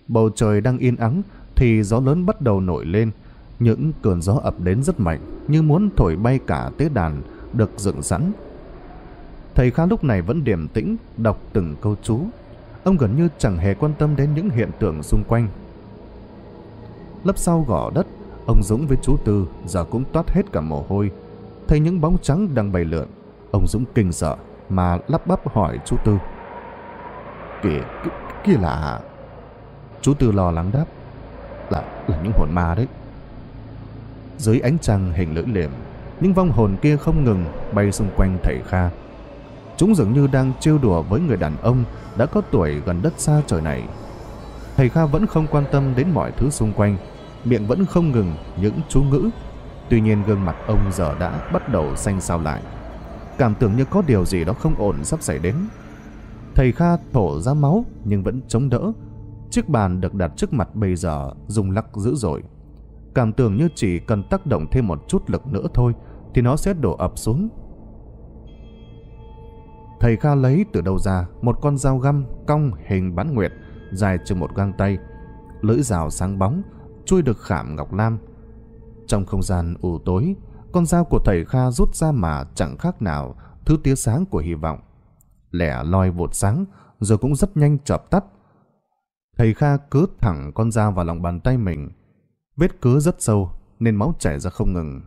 A: Bầu trời đang yên ắng thì gió lớn bắt đầu nổi lên. Những cơn gió ập đến rất mạnh như muốn thổi bay cả tế đàn được dựng sẵn. Thầy Kha lúc này vẫn điềm tĩnh đọc từng câu chú. Ông gần như chẳng hề quan tâm đến những hiện tượng xung quanh. Lấp sau gỏ đất, ông Dũng với chú Tư giờ cũng toát hết cả mồ hôi. Thấy những bóng trắng đang bày lượn, ông Dũng kinh sợ mà lắp bắp hỏi chú Tư. Kìa, kia, kia là... Chú Tư lo lắng đáp. Là, là những hồn ma đấy. Dưới ánh trăng hình lưỡi liềm, những vong hồn kia không ngừng bay xung quanh thầy Kha. Chúng dường như đang trêu đùa với người đàn ông đã có tuổi gần đất xa trời này. Thầy Kha vẫn không quan tâm đến mọi thứ xung quanh, miệng vẫn không ngừng những chú ngữ. Tuy nhiên gương mặt ông giờ đã bắt đầu xanh xao lại cảm tưởng như có điều gì đó không ổn sắp xảy đến. Thầy Kha thổ ra máu nhưng vẫn chống đỡ. Chiếc bàn được đặt trước mặt bây giờ dùng lắc dữ dội. Cảm tưởng như chỉ cần tác động thêm một chút lực nữa thôi thì nó sẽ đổ ập xuống. Thầy Kha lấy từ đâu ra một con dao găm cong hình bán nguyệt dài chừng một găng tay. Lưỡi rào sáng bóng chui được khảm ngọc lam. Trong không gian u tối, con dao của thầy Kha rút ra mà chẳng khác nào thứ tia sáng của hy vọng. Lẻ loi vột sáng, rồi cũng rất nhanh chợp tắt. Thầy Kha cứ thẳng con dao vào lòng bàn tay mình. Vết cứa rất sâu, nên máu chảy ra không ngừng.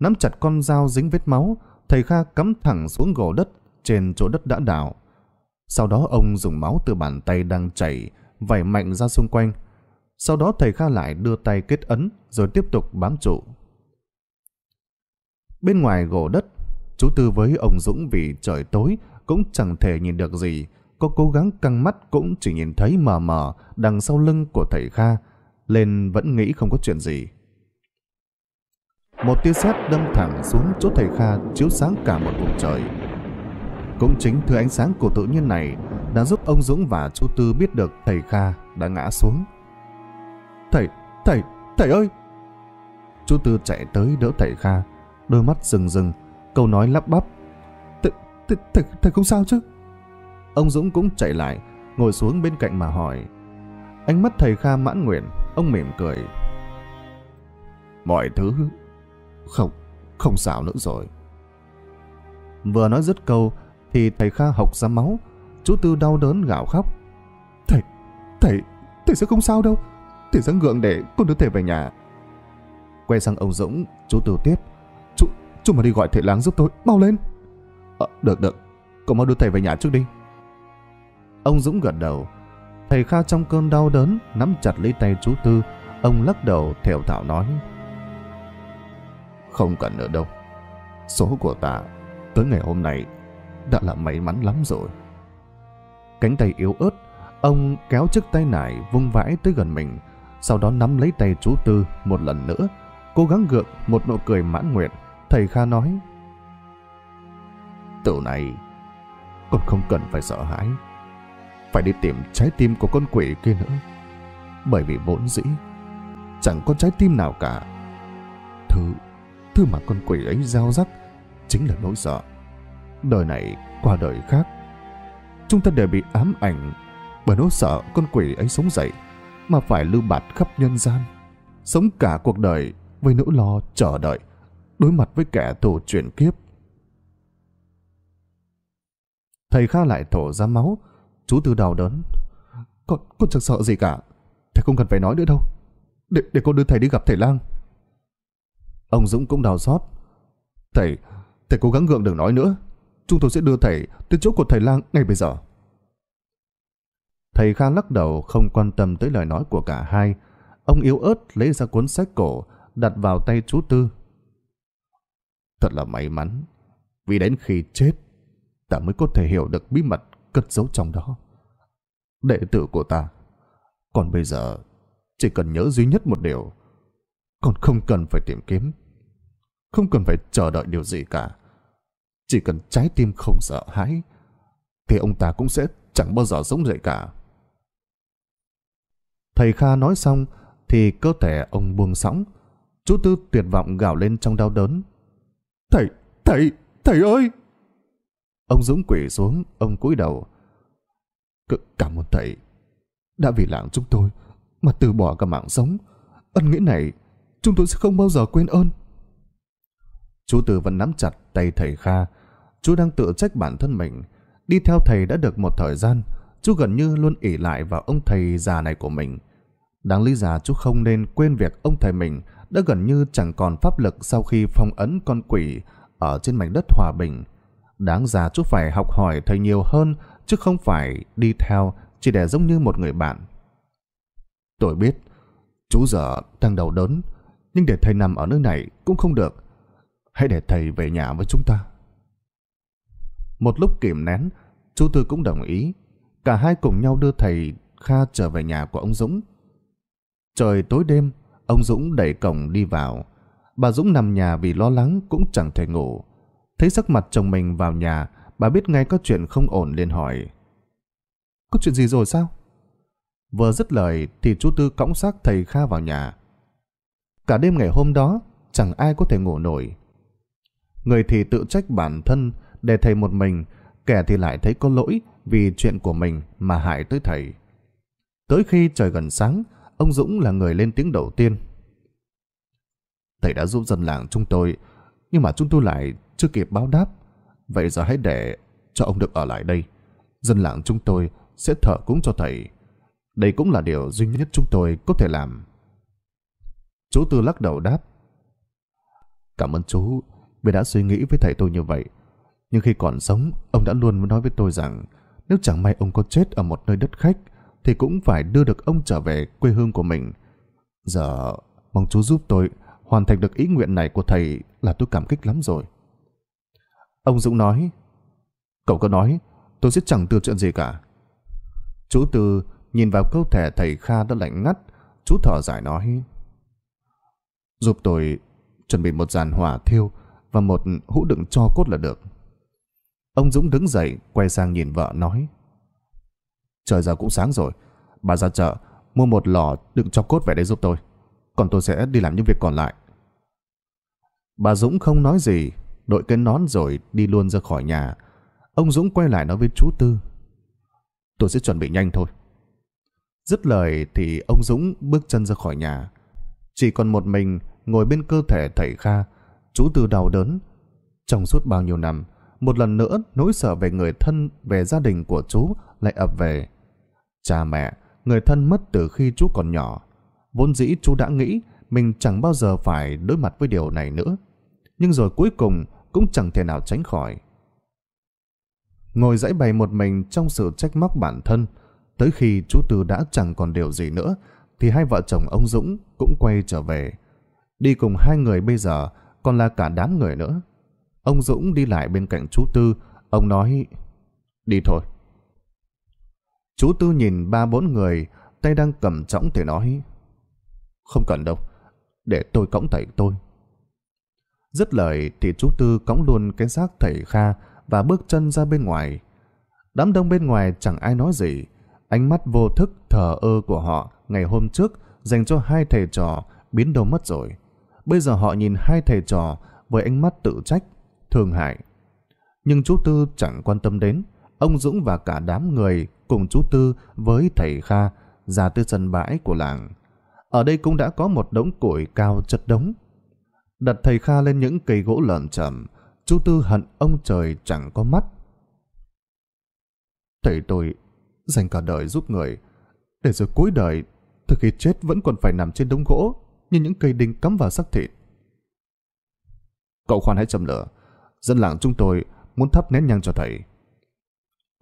A: Nắm chặt con dao dính vết máu, thầy Kha cắm thẳng xuống gò đất trên chỗ đất đã đào. Sau đó ông dùng máu từ bàn tay đang chảy, vẩy mạnh ra xung quanh. Sau đó thầy Kha lại đưa tay kết ấn rồi tiếp tục bám trụ Bên ngoài gỗ đất, chú Tư với ông Dũng vì trời tối cũng chẳng thể nhìn được gì, có cố gắng căng mắt cũng chỉ nhìn thấy mờ mờ đằng sau lưng của thầy Kha, lên vẫn nghĩ không có chuyện gì. Một tia sét đâm thẳng xuống chỗ thầy Kha chiếu sáng cả một vùng trời. Cũng chính thứ ánh sáng của tự nhiên này đã giúp ông Dũng và chú Tư biết được thầy Kha đã ngã xuống. Thầy, thầy, thầy ơi! Chú Tư chạy tới đỡ thầy Kha, đôi mắt rừng rừng, câu nói lắp bắp. Thầy, thầy không sao chứ? Ông Dũng cũng chạy lại, ngồi xuống bên cạnh mà hỏi. Ánh mắt thầy Kha mãn nguyện, ông mỉm cười. Mọi thứ... Không, không sao nữa rồi. Vừa nói dứt câu thì thầy Kha học ra máu, chú Tư đau đớn gào khóc. Thầy, thầy, thầy sẽ không sao đâu, thầy sẽ gượng để con đứa thầy về nhà. Quay sang ông Dũng, chú Tư tiếp chúng mà đi gọi thầy láng giúp tôi, mau lên. À, được được, cậu mau đưa thầy về nhà trước đi. Ông Dũng gật đầu, thầy Kha trong cơn đau đớn, nắm chặt lấy tay chú Tư, ông lắc đầu thều thảo nói. Không cần nữa đâu, số của ta tới ngày hôm nay đã là may mắn lắm rồi. Cánh tay yếu ớt, ông kéo chiếc tay nải vung vãi tới gần mình, sau đó nắm lấy tay chú Tư một lần nữa, cố gắng gượng một nụ cười mãn nguyện Thầy Kha nói Từ này Con không cần phải sợ hãi Phải đi tìm trái tim của con quỷ kia nữa Bởi vì vốn dĩ Chẳng có trái tim nào cả Thứ Thứ mà con quỷ ấy giao rắc Chính là nỗi sợ Đời này qua đời khác Chúng ta đều bị ám ảnh Bởi nỗi sợ con quỷ ấy sống dậy Mà phải lưu bạt khắp nhân gian Sống cả cuộc đời với nỗi lo chờ đợi đối mặt với kẻ thù chuyển kiếp. Thầy Kha lại thổ ra máu, chú Tư đào đớn. Con, con chẳng sợ gì cả, thầy không cần phải nói nữa đâu. Để, để con đưa thầy đi gặp thầy lang. Ông Dũng cũng đào xót. Thầy, thầy cố gắng gượng đừng nói nữa. Chúng tôi sẽ đưa thầy tới chỗ của thầy lang ngay bây giờ. Thầy Kha lắc đầu không quan tâm tới lời nói của cả hai. Ông yếu ớt lấy ra cuốn sách cổ đặt vào tay chú Tư Thật là may mắn, vì đến khi chết, ta mới có thể hiểu được bí mật cất giấu trong đó. Đệ tử của ta, còn bây giờ chỉ cần nhớ duy nhất một điều, còn không cần phải tìm kiếm, không cần phải chờ đợi điều gì cả. Chỉ cần trái tim không sợ hãi, thì ông ta cũng sẽ chẳng bao giờ sống dậy cả. Thầy Kha nói xong thì cơ thể ông buông sóng, chú Tư tuyệt vọng gào lên trong đau đớn Thầy, thầy, thầy ơi! Ông Dũng quỳ xuống, ông cúi đầu. C cảm ơn thầy, đã vì làng chúng tôi mà từ bỏ cả mạng sống. Ân nghĩa này, chúng tôi sẽ không bao giờ quên ơn. Chú Tư vẫn nắm chặt tay thầy Kha. Chú đang tự trách bản thân mình. Đi theo thầy đã được một thời gian, chú gần như luôn ỷ lại vào ông thầy già này của mình. Đáng lý ra chú không nên quên việc ông thầy mình đã gần như chẳng còn pháp lực sau khi phong ấn con quỷ ở trên mảnh đất hòa bình. Đáng ra chú phải học hỏi thầy nhiều hơn chứ không phải đi theo chỉ để giống như một người bạn. Tôi biết, chú giờ đang đầu đớn, nhưng để thầy nằm ở nơi này cũng không được. Hãy để thầy về nhà với chúng ta. Một lúc kìm nén, chú Tư cũng đồng ý. Cả hai cùng nhau đưa thầy Kha trở về nhà của ông Dũng. Trời tối đêm, Ông Dũng đẩy cổng đi vào. Bà Dũng nằm nhà vì lo lắng cũng chẳng thể ngủ. Thấy sắc mặt chồng mình vào nhà, bà biết ngay có chuyện không ổn liền hỏi. Có chuyện gì rồi sao? Vừa dứt lời thì chú Tư cõng xác thầy Kha vào nhà. Cả đêm ngày hôm đó, chẳng ai có thể ngủ nổi. Người thì tự trách bản thân để thầy một mình, kẻ thì lại thấy có lỗi vì chuyện của mình mà hại tới thầy. Tới khi trời gần sáng, ông Dũng là người lên tiếng đầu tiên. Thầy đã giúp dân làng chúng tôi, nhưng mà chúng tôi lại chưa kịp báo đáp. Vậy giờ hãy để cho ông được ở lại đây. Dân làng chúng tôi sẽ thở cúng cho thầy. Đây cũng là điều duy nhất chúng tôi có thể làm. Chú Tư lắc đầu đáp. Cảm ơn chú vì đã suy nghĩ với thầy tôi như vậy. Nhưng khi còn sống, ông đã luôn nói với tôi rằng nếu chẳng may ông có chết ở một nơi đất khách, thì cũng phải đưa được ông trở về quê hương của mình. Giờ mong chú giúp tôi hoàn thành được ý nguyện này của thầy là tôi cảm kích lắm rồi. Ông Dũng nói, cậu có nói tôi sẽ chẳng từ chuyện gì cả. Chú Tư nhìn vào câu thẻ thầy Kha đã lạnh ngắt, chú thở dài nói. Giúp tôi chuẩn bị một dàn hỏa thiêu và một hũ đựng cho cốt là được. Ông Dũng đứng dậy, quay sang nhìn vợ nói. Trời giờ cũng sáng rồi. Bà ra chợ, mua một lò đựng cho cốt về đây giúp tôi. Còn tôi sẽ đi làm những việc còn lại. Bà Dũng không nói gì, đội cái nón rồi đi luôn ra khỏi nhà. Ông Dũng quay lại nói với chú Tư. Tôi sẽ chuẩn bị nhanh thôi. Dứt lời thì ông Dũng bước chân ra khỏi nhà. Chỉ còn một mình ngồi bên cơ thể thầy Kha, chú Tư đau đớn. Trong suốt bao nhiêu năm, một lần nữa nỗi sợ về người thân, về gia đình của chú lại ập về. Cha mẹ, người thân mất từ khi chú còn nhỏ. Vốn dĩ chú đã nghĩ mình chẳng bao giờ phải đối mặt với điều này nữa. Nhưng rồi cuối cùng cũng chẳng thể nào tránh khỏi. Ngồi dãy bày một mình trong sự trách móc bản thân, tới khi chú Tư đã chẳng còn điều gì nữa, thì hai vợ chồng ông Dũng cũng quay trở về. Đi cùng hai người bây giờ còn là cả đám người nữa. Ông Dũng đi lại bên cạnh chú Tư, ông nói, đi thôi, Chú Tư nhìn ba bốn người, tay đang cầm trọng thì nói. Không cần đâu, để tôi cõng thầy tôi. Dứt lời thì chú Tư cõng luôn cái xác thầy Kha và bước chân ra bên ngoài. Đám đông bên ngoài chẳng ai nói gì. Ánh mắt vô thức thờ ơ của họ ngày hôm trước dành cho hai thầy trò biến đâu mất rồi. Bây giờ họ nhìn hai thầy trò với ánh mắt tự trách, thương hại. Nhưng chú Tư chẳng quan tâm đến. Ông Dũng và cả đám người cùng chú Tư với thầy Kha ra tới sân bãi của làng. Ở đây cũng đã có một đống củi cao chất đống. Đặt thầy Kha lên những cây gỗ lợm chậm, chú Tư hận ông trời chẳng có mắt. Thầy tôi dành cả đời giúp người, để rồi cuối đời, từ khi chết vẫn còn phải nằm trên đống gỗ như những cây đinh cắm vào xác thịt. Cậu khoan hãy chậm lửa, dân làng chúng tôi muốn thắp nén nhang cho thầy.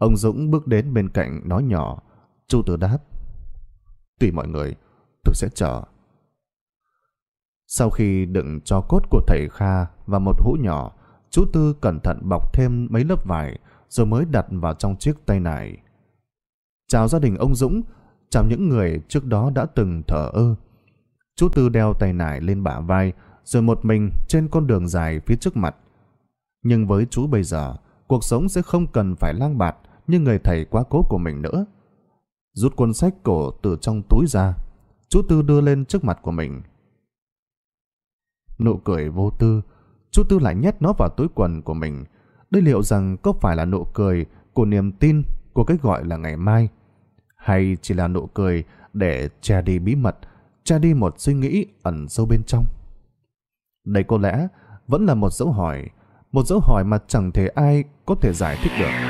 A: Ông Dũng bước đến bên cạnh nói nhỏ. Chu Tử đáp. Tùy mọi người, tôi sẽ chờ. Sau khi đựng cho cốt của thầy Kha và một hũ nhỏ, chú Tư cẩn thận bọc thêm mấy lớp vải rồi mới đặt vào trong chiếc tay này. Chào gia đình ông Dũng, chào những người trước đó đã từng thở ơ. Chú Tư đeo tay nải lên bả vai, rồi một mình trên con đường dài phía trước mặt. Nhưng với chú bây giờ, cuộc sống sẽ không cần phải lang bạt, như người thầy quá cố của mình nữa. Rút cuốn sách cổ từ trong túi ra, chú Tư đưa lên trước mặt của mình. Nụ cười vô tư, chú Tư lại nhét nó vào túi quần của mình. Đây liệu rằng có phải là nụ cười của niềm tin của cái gọi là ngày mai, hay chỉ là nụ cười để che đi bí mật, che đi một suy nghĩ ẩn sâu bên trong? Đây có lẽ vẫn là một dấu hỏi, một dấu hỏi mà chẳng thể ai có thể giải thích được.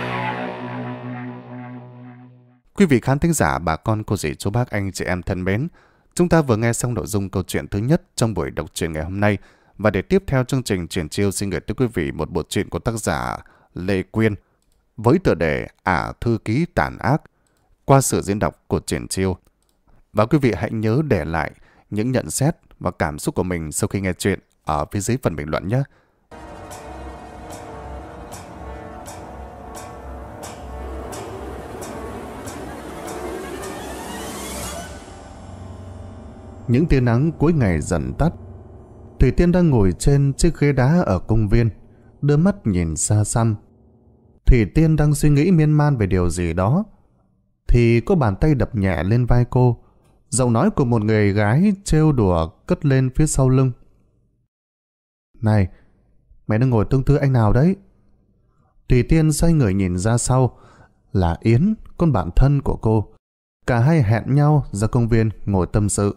A: Quý vị khán thính giả, bà con, cô dì, chú bác, anh chị em thân mến, chúng ta vừa nghe xong nội dung câu chuyện thứ nhất trong buổi đọc truyện ngày hôm nay và để tiếp theo chương trình truyền chiêu xin gửi tới quý vị một bộ truyện của tác giả Lê Quyên với tựa đề Ả à, Thư Ký Tàn Ác qua sự diễn đọc của truyền Chiêu. Và quý vị hãy nhớ để lại những nhận xét và cảm xúc của mình sau khi nghe chuyện ở phía dưới phần bình luận nhé. những tia nắng cuối ngày dần tắt. Thủy Tiên đang ngồi trên chiếc ghế đá ở công viên, đưa mắt nhìn xa xăm. Thủy Tiên đang suy nghĩ miên man về điều gì đó, thì có bàn tay đập nhẹ lên vai cô, giọng nói của một người gái trêu đùa cất lên phía sau lưng. Này, mày đang ngồi tương tư anh nào đấy? Thủy Tiên xoay người nhìn ra sau, là Yến, con bạn thân của cô. Cả hai hẹn nhau ra công viên ngồi tâm sự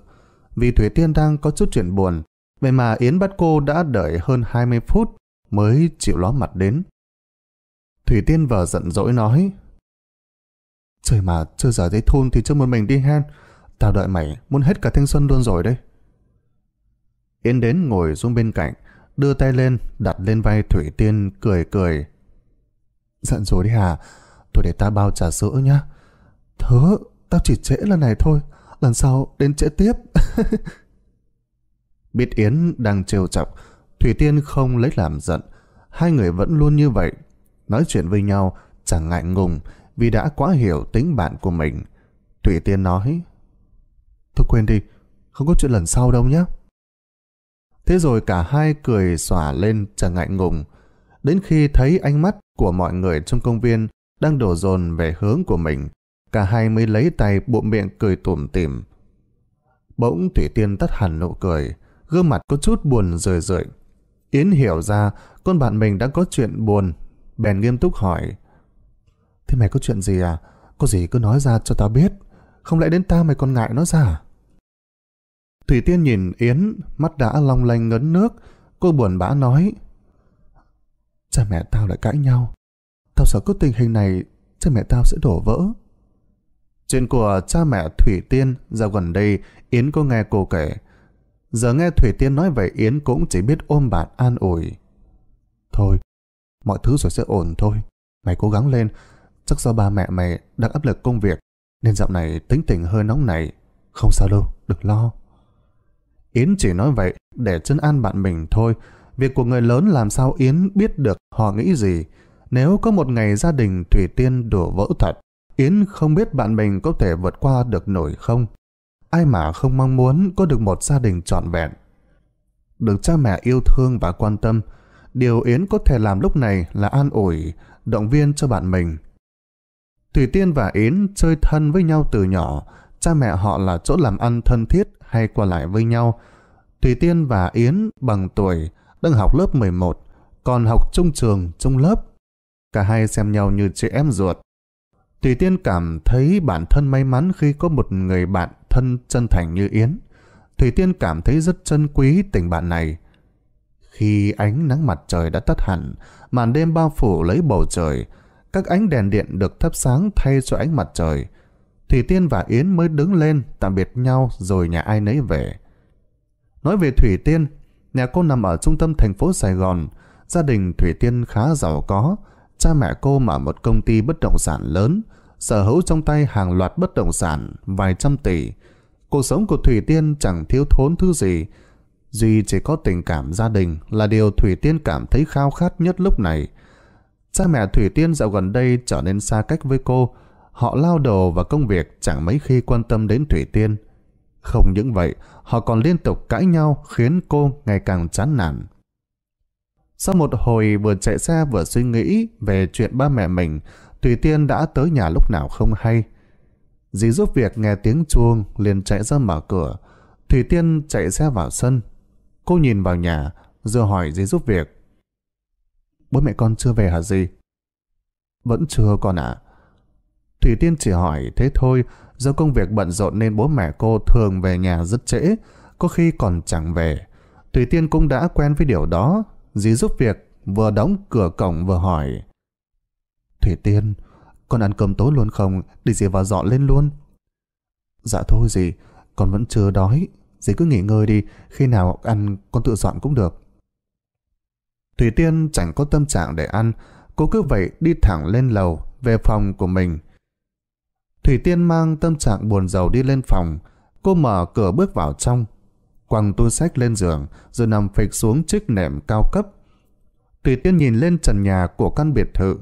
A: vì Thủy Tiên đang có chút chuyện buồn. Vậy mà Yến bắt cô đã đợi hơn 20 phút mới chịu ló mặt đến. Thủy Tiên vờ giận dỗi nói Trời mà chưa giờ thấy thun thì chưa một mình đi hen. Tao đợi mày muốn hết cả thanh xuân luôn rồi đây." Yến đến ngồi xuống bên cạnh đưa tay lên đặt lên vai Thủy Tiên cười cười. Giận rồi đi hả? Tôi để ta bao trà sữa nhá. Thớ, tao chỉ trễ lần này thôi lần sau đến trễ tiếp. Biết Yến đang trêu chọc, Thủy Tiên không lấy làm giận. Hai người vẫn luôn như vậy, nói chuyện với nhau chẳng ngại ngùng vì đã quá hiểu tính bạn của mình. Thủy Tiên nói, Thôi quên đi, không có chuyện lần sau đâu nhé. Thế rồi cả hai cười xòa lên chẳng ngại ngùng. Đến khi thấy ánh mắt của mọi người trong công viên đang đổ dồn về hướng của mình, cả hai mới lấy tay bộ miệng cười tủm tỉm. Bỗng Thủy Tiên tắt hẳn nụ cười, gương mặt có chút buồn rời rượi. Yến hiểu ra con bạn mình đã có chuyện buồn, bèn nghiêm túc hỏi. Thế mày có chuyện gì à? Có gì cứ nói ra cho tao biết, không lẽ đến ta mày còn ngại nó ra à? Thủy Tiên nhìn Yến, mắt đã long lanh ngấn nước, cô buồn bã nói. Cha mẹ tao lại cãi nhau, tao sợ có tình hình này cha mẹ tao sẽ đổ vỡ. Chuyện của cha mẹ Thủy Tiên dạo gần đây Yến có nghe cô kể. Giờ nghe Thủy Tiên nói vậy Yến cũng chỉ biết ôm bạn an ủi. Thôi, mọi thứ rồi sẽ ổn thôi. Mày cố gắng lên, chắc do ba mẹ mày đang áp lực công việc nên dạo này tính tình hơi nóng này. Không sao đâu, đừng lo. Yến chỉ nói vậy để chân an bạn mình thôi. Việc của người lớn làm sao Yến biết được họ nghĩ gì. Nếu có một ngày gia đình Thủy Tiên đổ vỡ thật, Yến không biết bạn mình có thể vượt qua được nổi không. Ai mà không mong muốn có được một gia đình trọn vẹn. Được cha mẹ yêu thương và quan tâm, điều Yến có thể làm lúc này là an ủi, động viên cho bạn mình. Thủy Tiên và Yến chơi thân với nhau từ nhỏ, cha mẹ họ là chỗ làm ăn thân thiết hay qua lại với nhau. Thủy Tiên và Yến bằng tuổi, đang học lớp 11, còn học trung trường, trung lớp. Cả hai xem nhau như chị em ruột. Thủy Tiên cảm thấy bản thân may mắn khi có một người bạn thân chân thành như Yến. Thủy Tiên cảm thấy rất trân quý tình bạn này. Khi ánh nắng mặt trời đã tắt hẳn, màn đêm bao phủ lấy bầu trời, các ánh đèn điện được thắp sáng thay cho ánh mặt trời. Thủy Tiên và Yến mới đứng lên tạm biệt nhau rồi nhà ai nấy về. Nói về Thủy Tiên, nhà cô nằm ở trung tâm thành phố Sài Gòn, gia đình Thủy Tiên khá giàu có, cha mẹ cô mở một công ty bất động sản lớn, sở hữu trong tay hàng loạt bất động sản vài trăm tỷ. Cuộc sống của Thủy Tiên chẳng thiếu thốn thứ gì, duy chỉ có tình cảm gia đình là điều Thủy Tiên cảm thấy khao khát nhất lúc này. Cha mẹ Thủy Tiên dạo gần đây trở nên xa cách với cô, họ lao đầu vào công việc chẳng mấy khi quan tâm đến Thủy Tiên. Không những vậy, họ còn liên tục cãi nhau khiến cô ngày càng chán nản. Sau một hồi vừa chạy xe vừa suy nghĩ về chuyện ba mẹ mình, Thủy Tiên đã tới nhà lúc nào không hay. Dì giúp việc nghe tiếng chuông liền chạy ra mở cửa. Thủy Tiên chạy xe vào sân. Cô nhìn vào nhà rồi hỏi dì giúp việc. Bố mẹ con chưa về hả dì? Vẫn chưa con ạ. Thủy Tiên chỉ hỏi thế thôi do công việc bận rộn nên bố mẹ cô thường về nhà rất trễ, có khi còn chẳng về. Thủy Tiên cũng đã quen với điều đó Dì giúp việc vừa đóng cửa cổng vừa hỏi. Thủy Tiên, con ăn cơm tối luôn không? Để dì vào dọn lên luôn. Dạ thôi dì, con vẫn chưa đói. Dì cứ nghỉ ngơi đi, khi nào ăn con tự dọn cũng được. Thủy Tiên chẳng có tâm trạng để ăn, cô cứ vậy đi thẳng lên lầu, về phòng của mình. Thủy Tiên mang tâm trạng buồn rầu đi lên phòng, cô mở cửa bước vào trong quăng tu sách lên giường, rồi nằm phịch xuống chiếc nệm cao cấp. Tùy tiên nhìn lên trần nhà của căn biệt thự,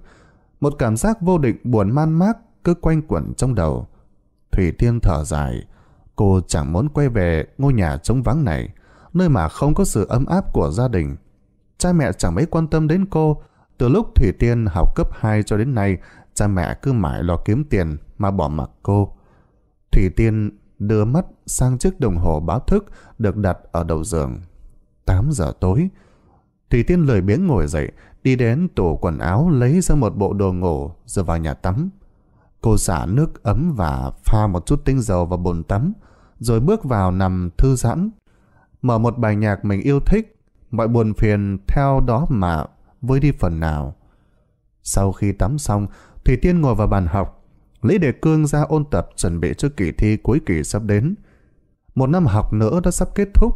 A: một cảm giác vô định buồn man mác cứ quanh quẩn trong đầu. Thủy Tiên thở dài, cô chẳng muốn quay về ngôi nhà trống vắng này, nơi mà không có sự ấm áp của gia đình. Cha mẹ chẳng mấy quan tâm đến cô, từ lúc Thủy Tiên học cấp 2 cho đến nay, cha mẹ cứ mãi lo kiếm tiền mà bỏ mặc cô. Thủy Tiên đưa mắt sang chiếc đồng hồ báo thức được đặt ở đầu giường. 8 giờ tối, Thủy Tiên lười biếng ngồi dậy, đi đến tủ quần áo lấy ra một bộ đồ ngủ rồi vào nhà tắm. Cô xả nước ấm và pha một chút tinh dầu vào bồn tắm, rồi bước vào nằm thư giãn. Mở một bài nhạc mình yêu thích, mọi buồn phiền theo đó mà với đi phần nào. Sau khi tắm xong, Thủy Tiên ngồi vào bàn học, Lý Đề Cương ra ôn tập chuẩn bị cho kỳ thi cuối kỳ sắp đến. Một năm học nữa đã sắp kết thúc,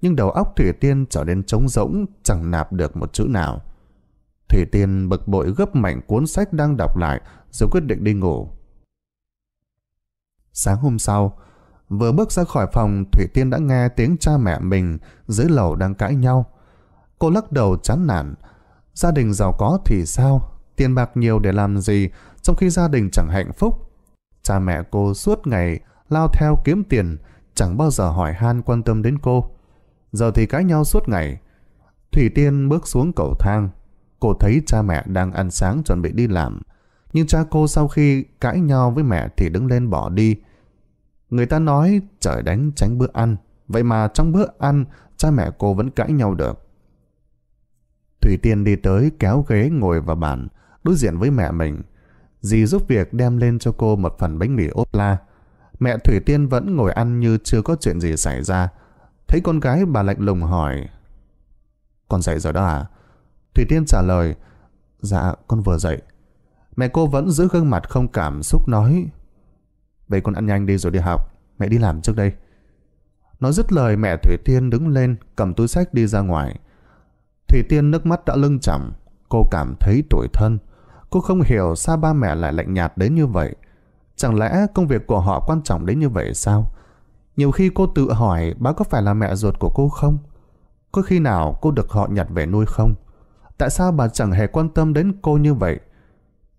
A: nhưng đầu óc Thủy Tiên trở nên trống rỗng, chẳng nạp được một chữ nào. Thủy Tiên bực bội gấp mạnh cuốn sách đang đọc lại rồi quyết định đi ngủ. Sáng hôm sau, vừa bước ra khỏi phòng Thủy Tiên đã nghe tiếng cha mẹ mình dưới lầu đang cãi nhau. Cô lắc đầu chán nản, gia đình giàu có thì sao, tiền bạc nhiều để làm gì, trong khi gia đình chẳng hạnh phúc. Cha mẹ cô suốt ngày lao theo kiếm tiền, chẳng bao giờ hỏi han quan tâm đến cô. Giờ thì cãi nhau suốt ngày. Thủy Tiên bước xuống cầu thang. Cô thấy cha mẹ đang ăn sáng chuẩn bị đi làm. Nhưng cha cô sau khi cãi nhau với mẹ thì đứng lên bỏ đi. Người ta nói trời đánh tránh bữa ăn. Vậy mà trong bữa ăn, cha mẹ cô vẫn cãi nhau được. Thủy Tiên đi tới kéo ghế ngồi vào bàn, đối diện với mẹ mình dì giúp việc đem lên cho cô một phần bánh mì ốp la. Mẹ Thủy Tiên vẫn ngồi ăn như chưa có chuyện gì xảy ra. Thấy con gái bà lạnh lùng hỏi Con dậy rồi đó à? Thủy Tiên trả lời Dạ con vừa dậy Mẹ cô vẫn giữ gương mặt không cảm xúc nói Vậy con ăn nhanh đi rồi đi học Mẹ đi làm trước đây Nói dứt lời mẹ Thủy Tiên đứng lên Cầm túi sách đi ra ngoài Thủy Tiên nước mắt đã lưng chậm Cô cảm thấy tuổi thân Cô không hiểu sao ba mẹ lại lạnh nhạt đến như vậy. Chẳng lẽ công việc của họ quan trọng đến như vậy sao? Nhiều khi cô tự hỏi bác có phải là mẹ ruột của cô không? Có khi nào cô được họ nhặt về nuôi không? Tại sao bà chẳng hề quan tâm đến cô như vậy?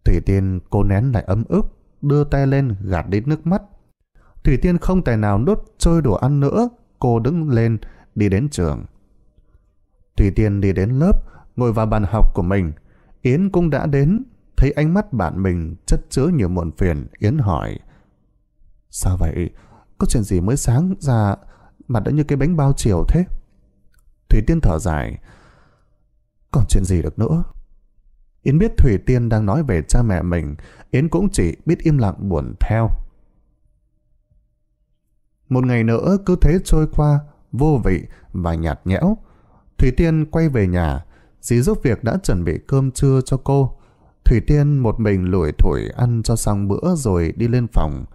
A: Thủy Tiên cô nén lại ấm ức, đưa tay lên gạt đi nước mắt. Thủy Tiên không tài nào đốt trôi đồ ăn nữa, cô đứng lên, đi đến trường. Thủy Tiên đi đến lớp, ngồi vào bàn học của mình. Yến cũng đã đến, Thấy ánh mắt bạn mình chất chứa nhiều muộn phiền, Yến hỏi. Sao vậy? Có chuyện gì mới sáng ra mà đã như cái bánh bao chiều thế? Thủy Tiên thở dài. Còn chuyện gì được nữa? Yến biết Thủy Tiên đang nói về cha mẹ mình, Yến cũng chỉ biết im lặng buồn theo. Một ngày nữa cứ thế trôi qua, vô vị và nhạt nhẽo. Thủy Tiên quay về nhà, dì giúp việc đã chuẩn bị cơm trưa cho cô. Thủy Tiên một mình lủi thổi ăn cho xong bữa rồi đi lên phòng.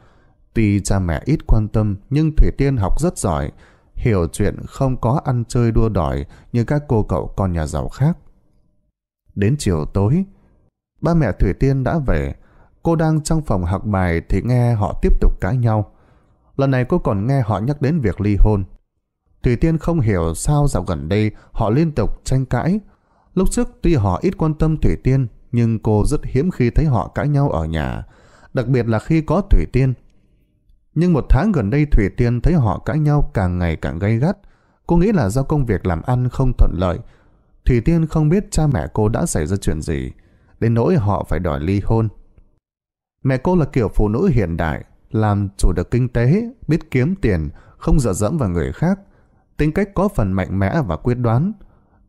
A: Tuy cha mẹ ít quan tâm nhưng Thủy Tiên học rất giỏi, hiểu chuyện không có ăn chơi đua đòi như các cô cậu con nhà giàu khác. Đến chiều tối, ba mẹ Thủy Tiên đã về. Cô đang trong phòng học bài thì nghe họ tiếp tục cãi nhau. Lần này cô còn nghe họ nhắc đến việc ly hôn. Thủy Tiên không hiểu sao dạo gần đây họ liên tục tranh cãi. Lúc trước tuy họ ít quan tâm Thủy Tiên nhưng cô rất hiếm khi thấy họ cãi nhau ở nhà, đặc biệt là khi có Thủy Tiên. Nhưng một tháng gần đây Thủy Tiên thấy họ cãi nhau càng ngày càng gay gắt, cô nghĩ là do công việc làm ăn không thuận lợi. Thủy Tiên không biết cha mẹ cô đã xảy ra chuyện gì, đến nỗi họ phải đòi ly hôn. Mẹ cô là kiểu phụ nữ hiện đại, làm chủ được kinh tế, biết kiếm tiền, không dở dẫm vào người khác. Tính cách có phần mạnh mẽ và quyết đoán,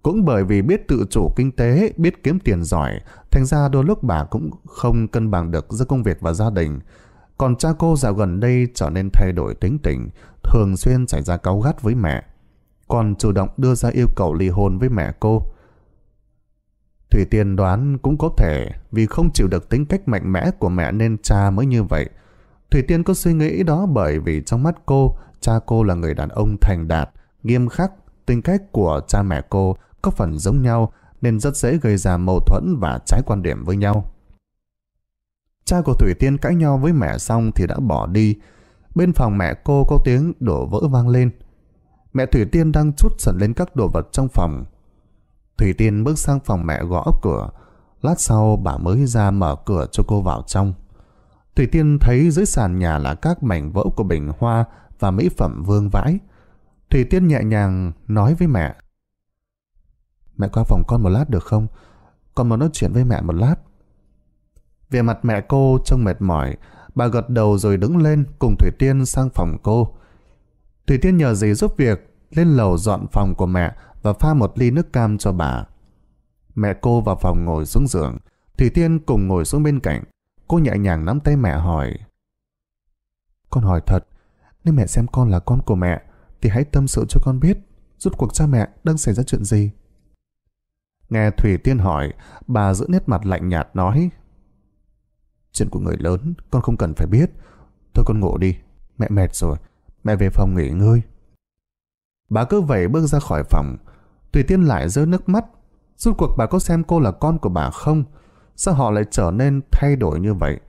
A: cũng bởi vì biết tự chủ kinh tế, biết kiếm tiền giỏi, thành ra đôi lúc bà cũng không cân bằng được giữa công việc và gia đình. Còn cha cô dạo gần đây trở nên thay đổi tính tình, thường xuyên xảy ra cáu gắt với mẹ. Còn chủ động đưa ra yêu cầu ly hôn với mẹ cô. Thủy Tiên đoán cũng có thể vì không chịu được tính cách mạnh mẽ của mẹ nên cha mới như vậy. Thủy Tiên có suy nghĩ đó bởi vì trong mắt cô, cha cô là người đàn ông thành đạt, nghiêm khắc, tính cách của cha mẹ cô có phần giống nhau nên rất dễ gây ra mâu thuẫn và trái quan điểm với nhau. Cha của Thủy Tiên cãi nhau với mẹ xong thì đã bỏ đi. Bên phòng mẹ cô có tiếng đổ vỡ vang lên. Mẹ Thủy Tiên đang chút sần lên các đồ vật trong phòng. Thủy Tiên bước sang phòng mẹ gõ cửa. Lát sau bà mới ra mở cửa cho cô vào trong. Thủy Tiên thấy dưới sàn nhà là các mảnh vỡ của bình hoa và mỹ phẩm vương vãi. Thủy Tiên nhẹ nhàng nói với mẹ. Mẹ qua phòng con một lát được không? Con muốn nói chuyện với mẹ một lát. Về mặt mẹ cô trông mệt mỏi, bà gật đầu rồi đứng lên cùng Thủy Tiên sang phòng cô. Thủy Tiên nhờ dì giúp việc, lên lầu dọn phòng của mẹ và pha một ly nước cam cho bà. Mẹ cô vào phòng ngồi xuống giường, Thủy Tiên cùng ngồi xuống bên cạnh. Cô nhẹ nhàng nắm tay mẹ hỏi. Con hỏi thật, nếu mẹ xem con là con của mẹ, thì hãy tâm sự cho con biết, rút cuộc cha mẹ đang xảy ra chuyện gì. Nghe Thủy Tiên hỏi, bà giữ nét mặt lạnh nhạt nói. Chuyện của người lớn, con không cần phải biết. Thôi con ngủ đi, mẹ mệt rồi, mẹ về phòng nghỉ ngơi. Bà cứ vậy bước ra khỏi phòng, Thủy Tiên lại rơi nước mắt. Rốt cuộc bà có xem cô là con của bà không? Sao họ lại trở nên thay đổi như vậy?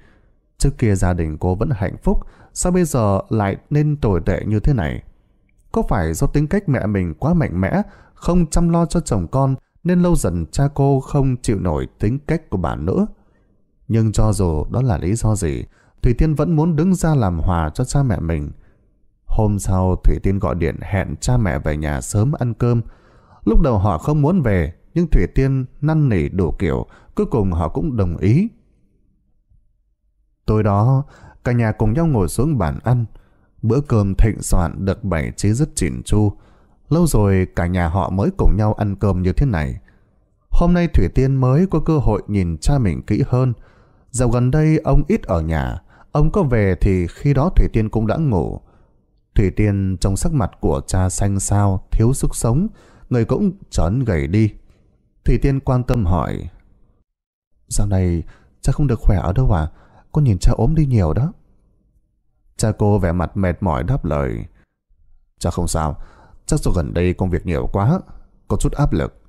A: Trước kia gia đình cô vẫn hạnh phúc, sao bây giờ lại nên tồi tệ như thế này? Có phải do tính cách mẹ mình quá mạnh mẽ, không chăm lo cho chồng con nên lâu dần cha cô không chịu nổi tính cách của bà nữa. Nhưng cho dù đó là lý do gì, Thủy Tiên vẫn muốn đứng ra làm hòa cho cha mẹ mình. Hôm sau, Thủy Tiên gọi điện hẹn cha mẹ về nhà sớm ăn cơm. Lúc đầu họ không muốn về, nhưng Thủy Tiên năn nỉ đủ kiểu, cuối cùng họ cũng đồng ý. Tối đó, cả nhà cùng nhau ngồi xuống bàn ăn. Bữa cơm thịnh soạn được bày trí rất chỉnh chu. Lâu rồi cả nhà họ mới cùng nhau ăn cơm như thế này. Hôm nay Thủy Tiên mới có cơ hội nhìn cha mình kỹ hơn. Dạo gần đây ông ít ở nhà, ông có về thì khi đó Thủy Tiên cũng đã ngủ. Thủy Tiên trong sắc mặt của cha xanh xao, thiếu sức sống, người cũng trởn gầy đi. Thủy Tiên quan tâm hỏi, Dạo này cha không được khỏe ở đâu à? Con nhìn cha ốm đi nhiều đó. Cha cô vẻ mặt mệt mỏi đáp lời, Cha không sao, Chắc do gần đây công việc nhiều quá, có chút áp lực.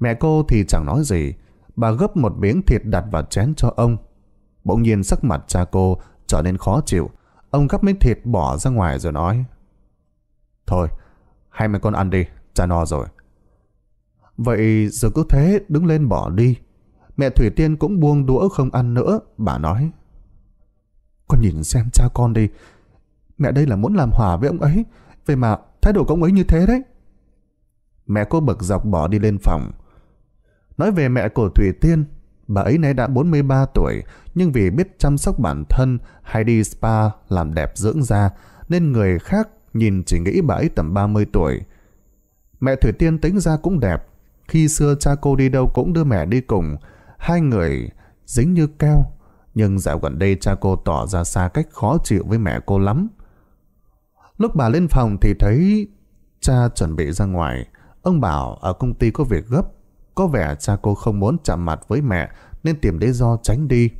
A: Mẹ cô thì chẳng nói gì, bà gấp một miếng thịt đặt vào chén cho ông. Bỗng nhiên sắc mặt cha cô trở nên khó chịu, ông gấp miếng thịt bỏ ra ngoài rồi nói. Thôi, hai mẹ con ăn đi, cha no rồi. Vậy giờ cứ thế đứng lên bỏ đi. Mẹ Thủy Tiên cũng buông đũa không ăn nữa, bà nói. Con nhìn xem cha con đi, mẹ đây là muốn làm hòa với ông ấy, vậy mà Thái độ của ông ấy như thế đấy. Mẹ cô bực dọc bỏ đi lên phòng. Nói về mẹ của Thủy Tiên, bà ấy nay đã 43 tuổi, nhưng vì biết chăm sóc bản thân hay đi spa làm đẹp dưỡng da, nên người khác nhìn chỉ nghĩ bà ấy tầm 30 tuổi. Mẹ Thủy Tiên tính ra cũng đẹp, khi xưa cha cô đi đâu cũng đưa mẹ đi cùng, hai người dính như keo. Nhưng dạo gần đây cha cô tỏ ra xa cách khó chịu với mẹ cô lắm. Lúc bà lên phòng thì thấy cha chuẩn bị ra ngoài. Ông bảo ở công ty có việc gấp. Có vẻ cha cô không muốn chạm mặt với mẹ nên tìm lý do tránh đi.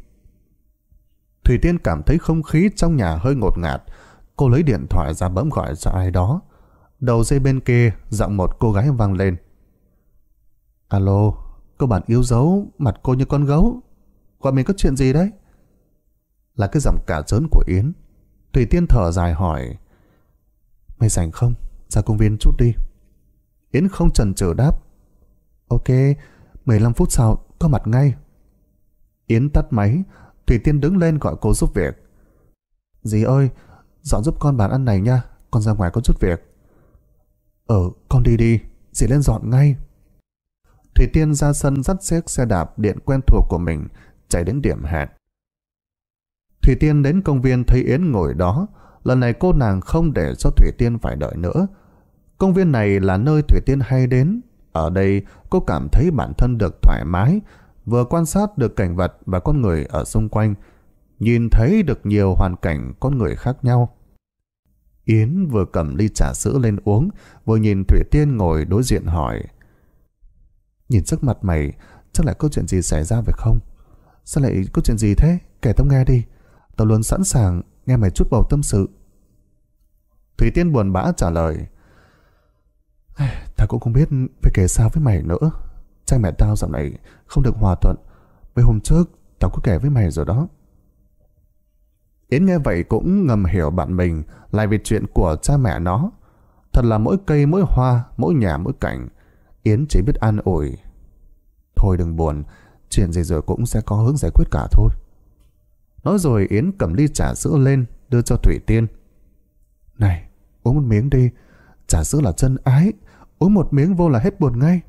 A: Thủy Tiên cảm thấy không khí trong nhà hơi ngột ngạt. Cô lấy điện thoại ra bấm gọi cho ai đó. Đầu dây bên kia giọng một cô gái vang lên. Alo, cô bạn yếu dấu, mặt cô như con gấu. Gọi mình có chuyện gì đấy? Là cái giọng cả trớn của Yến. Thủy Tiên thở dài hỏi. Mày rảnh không? Ra công viên chút đi. Yến không chần chờ đáp. Ok, 15 phút sau, có mặt ngay. Yến tắt máy, Thủy Tiên đứng lên gọi cô giúp việc. Dì ơi, dọn giúp con bàn ăn này nha, con ra ngoài có chút việc. Ờ, con đi đi, dì lên dọn ngay. Thủy Tiên ra sân dắt xếc xe đạp điện quen thuộc của mình, chạy đến điểm hẹn. Thủy Tiên đến công viên thấy Yến ngồi đó, lần này cô nàng không để cho Thủy Tiên phải đợi nữa. Công viên này là nơi Thủy Tiên hay đến. Ở đây cô cảm thấy bản thân được thoải mái, vừa quan sát được cảnh vật và con người ở xung quanh, nhìn thấy được nhiều hoàn cảnh con người khác nhau. Yến vừa cầm ly trà sữa lên uống, vừa nhìn Thủy Tiên ngồi đối diện hỏi. Nhìn sắc mặt mày, chắc lại có chuyện gì xảy ra phải không? Sao lại có chuyện gì thế? Kể tao nghe đi. Tao luôn sẵn sàng nghe mày chút bầu tâm sự. Thủy Tiên buồn bã trả lời. Tao cũng không biết phải kể sao với mày nữa. Cha mẹ tao dạo này không được hòa thuận. Mấy hôm trước tao có kể với mày rồi đó. Yến nghe vậy cũng ngầm hiểu bạn mình lại về chuyện của cha mẹ nó. Thật là mỗi cây, mỗi hoa, mỗi nhà, mỗi cảnh. Yến chỉ biết an ủi. Thôi đừng buồn, chuyện gì rồi cũng sẽ có hướng giải quyết cả thôi. Nói rồi Yến cầm ly trà sữa lên, đưa cho Thủy Tiên. Này, uống một miếng đi, trà sữa là chân ái, uống một miếng vô là hết buồn ngay.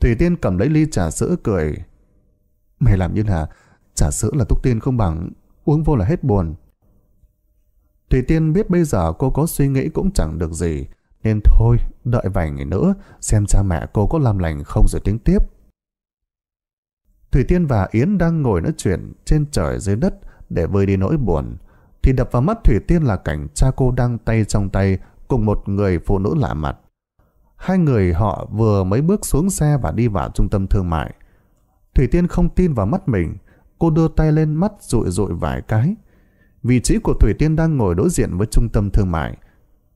A: Thủy Tiên cầm lấy ly trà sữa cười. Mày làm như là trà sữa là túc tiên không bằng, uống vô là hết buồn. Thủy Tiên biết bây giờ cô có suy nghĩ cũng chẳng được gì, nên thôi, đợi vài ngày nữa, xem cha mẹ cô có làm lành không rồi tính tiếp. Thủy Tiên và Yến đang ngồi nói chuyện trên trời dưới đất để vơi đi nỗi buồn. Thì đập vào mắt Thủy Tiên là cảnh cha cô đang tay trong tay cùng một người phụ nữ lạ mặt. Hai người họ vừa mới bước xuống xe và đi vào trung tâm thương mại. Thủy Tiên không tin vào mắt mình, cô đưa tay lên mắt rụi rụi vài cái. Vị trí của Thủy Tiên đang ngồi đối diện với trung tâm thương mại.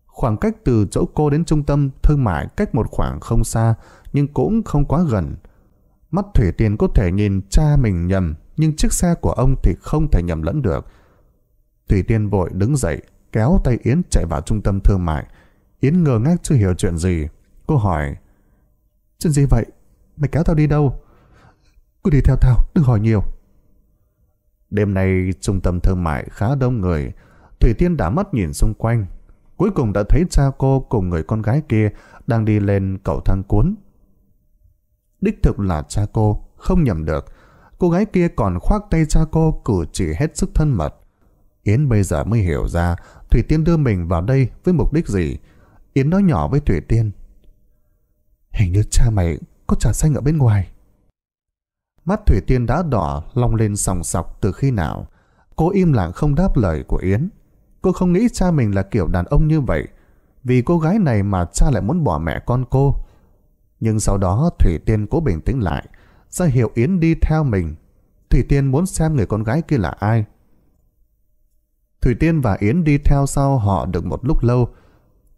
A: Khoảng cách từ chỗ cô đến trung tâm thương mại cách một khoảng không xa, nhưng cũng không quá gần. Mắt Thủy Tiên có thể nhìn cha mình nhầm, nhưng chiếc xe của ông thì không thể nhầm lẫn được. Thủy Tiên vội đứng dậy, kéo tay Yến chạy vào trung tâm thương mại. Yến ngơ ngác chưa hiểu chuyện gì. Cô hỏi, Chuyện gì vậy? Mày kéo tao đi đâu? Cứ đi theo tao, đừng hỏi nhiều. Đêm nay trung tâm thương mại khá đông người. Thủy Tiên đã mắt nhìn xung quanh. Cuối cùng đã thấy cha cô cùng người con gái kia đang đi lên cầu thang cuốn đích thực là cha cô, không nhầm được. Cô gái kia còn khoác tay cha cô cử chỉ hết sức thân mật. Yến bây giờ mới hiểu ra Thủy Tiên đưa mình vào đây với mục đích gì. Yến nói nhỏ với Thủy Tiên. Hình như cha mày có trà xanh ở bên ngoài. Mắt Thủy Tiên đã đỏ, long lên sòng sọc từ khi nào. Cô im lặng không đáp lời của Yến. Cô không nghĩ cha mình là kiểu đàn ông như vậy. Vì cô gái này mà cha lại muốn bỏ mẹ con cô. Nhưng sau đó Thủy Tiên cố bình tĩnh lại, ra hiệu Yến đi theo mình. Thủy Tiên muốn xem người con gái kia là ai. Thủy Tiên và Yến đi theo sau họ được một lúc lâu.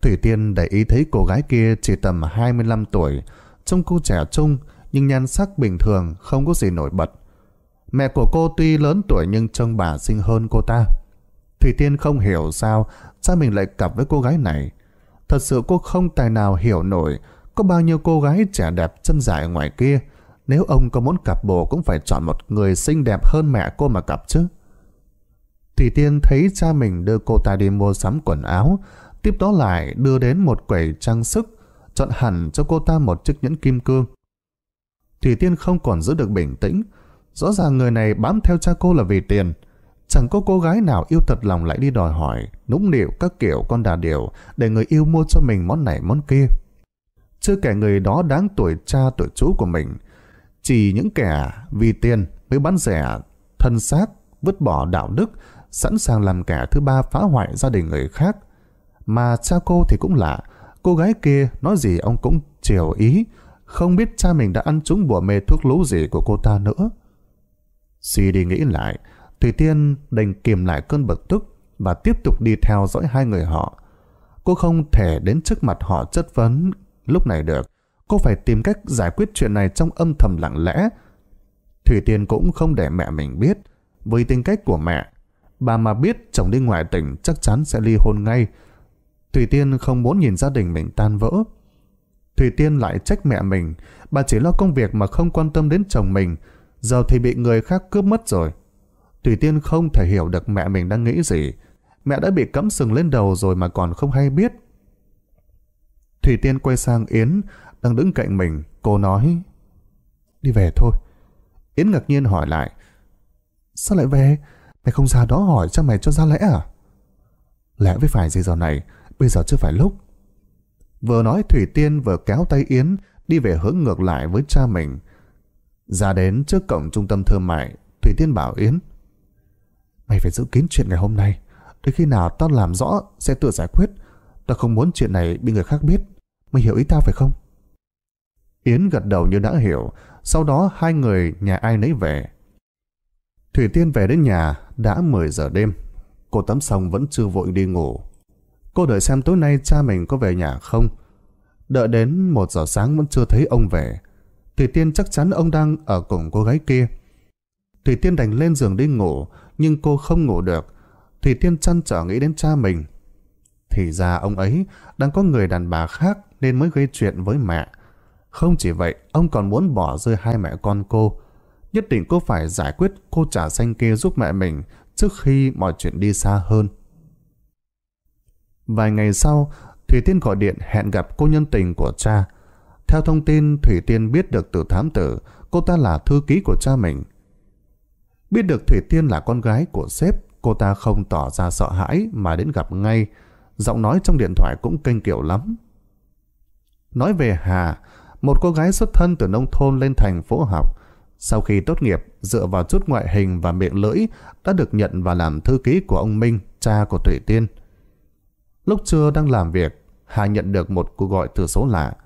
A: Thủy Tiên để ý thấy cô gái kia chỉ tầm 25 tuổi, trông cô trẻ trung nhưng nhan sắc bình thường không có gì nổi bật. Mẹ của cô tuy lớn tuổi nhưng trông bà xinh hơn cô ta. Thủy Tiên không hiểu sao cha mình lại cặp với cô gái này. Thật sự cô không tài nào hiểu nổi có bao nhiêu cô gái trẻ đẹp chân dài ngoài kia, nếu ông có muốn cặp bồ cũng phải chọn một người xinh đẹp hơn mẹ cô mà cặp chứ. Thủy Tiên thấy cha mình đưa cô ta đi mua sắm quần áo, tiếp đó lại đưa đến một quầy trang sức, chọn hẳn cho cô ta một chiếc nhẫn kim cương. Thủy Tiên không còn giữ được bình tĩnh, rõ ràng người này bám theo cha cô là vì tiền. Chẳng có cô gái nào yêu thật lòng lại đi đòi hỏi, nũng nịu các kiểu con đà điều để người yêu mua cho mình món này món kia chưa kể người đó đáng tuổi cha tuổi chú của mình. Chỉ những kẻ vì tiền mới bán rẻ thân xác, vứt bỏ đạo đức, sẵn sàng làm kẻ thứ ba phá hoại gia đình người khác. Mà cha cô thì cũng lạ, cô gái kia nói gì ông cũng chiều ý, không biết cha mình đã ăn trúng bùa mê thuốc lú gì của cô ta nữa. Suy đi nghĩ lại, Thủy Tiên đành kiềm lại cơn bực tức và tiếp tục đi theo dõi hai người họ. Cô không thể đến trước mặt họ chất vấn lúc này được. Cô phải tìm cách giải quyết chuyện này trong âm thầm lặng lẽ. Thủy Tiên cũng không để mẹ mình biết. Với tính cách của mẹ, bà mà biết chồng đi ngoài tỉnh chắc chắn sẽ ly hôn ngay. Thủy Tiên không muốn nhìn gia đình mình tan vỡ. Thủy Tiên lại trách mẹ mình, bà chỉ lo công việc mà không quan tâm đến chồng mình, giờ thì bị người khác cướp mất rồi. Thủy Tiên không thể hiểu được mẹ mình đang nghĩ gì. Mẹ đã bị cấm sừng lên đầu rồi mà còn không hay biết. Thủy Tiên quay sang Yến, đang đứng cạnh mình, cô nói Đi về thôi. Yến ngạc nhiên hỏi lại Sao lại về? Mày không ra đó hỏi cho mày cho ra lẽ à? Lẽ với phải gì giờ này, bây giờ chưa phải lúc. Vừa nói Thủy Tiên vừa kéo tay Yến đi về hướng ngược lại với cha mình. Ra đến trước cổng trung tâm thương mại, Thủy Tiên bảo Yến Mày phải giữ kín chuyện ngày hôm nay. Đến khi nào tao làm rõ sẽ tự giải quyết. Tao không muốn chuyện này bị người khác biết. Mày hiểu ý tao phải không? Yến gật đầu như đã hiểu, sau đó hai người nhà ai nấy về. Thủy Tiên về đến nhà đã 10 giờ đêm, cô tắm xong vẫn chưa vội đi ngủ. Cô đợi xem tối nay cha mình có về nhà không. Đợi đến 1 giờ sáng vẫn chưa thấy ông về. Thủy Tiên chắc chắn ông đang ở cùng cô gái kia. Thủy Tiên đành lên giường đi ngủ, nhưng cô không ngủ được. Thủy Tiên chăn trở nghĩ đến cha mình. Thì ra ông ấy đang có người đàn bà khác nên mới gây chuyện với mẹ. Không chỉ vậy, ông còn muốn bỏ rơi hai mẹ con cô. Nhất định cô phải giải quyết cô trả xanh kia giúp mẹ mình trước khi mọi chuyện đi xa hơn. Vài ngày sau, Thủy Tiên gọi điện hẹn gặp cô nhân tình của cha. Theo thông tin Thủy Tiên biết được từ thám tử, cô ta là thư ký của cha mình. Biết được Thủy Tiên là con gái của sếp, cô ta không tỏ ra sợ hãi mà đến gặp ngay giọng nói trong điện thoại cũng kênh kiểu lắm. Nói về Hà, một cô gái xuất thân từ nông thôn lên thành phố học, sau khi tốt nghiệp, dựa vào chút ngoại hình và miệng lưỡi, đã được nhận và làm thư ký của ông Minh, cha của Thủy Tiên. Lúc trưa đang làm việc, Hà nhận được một cuộc gọi từ số lạ.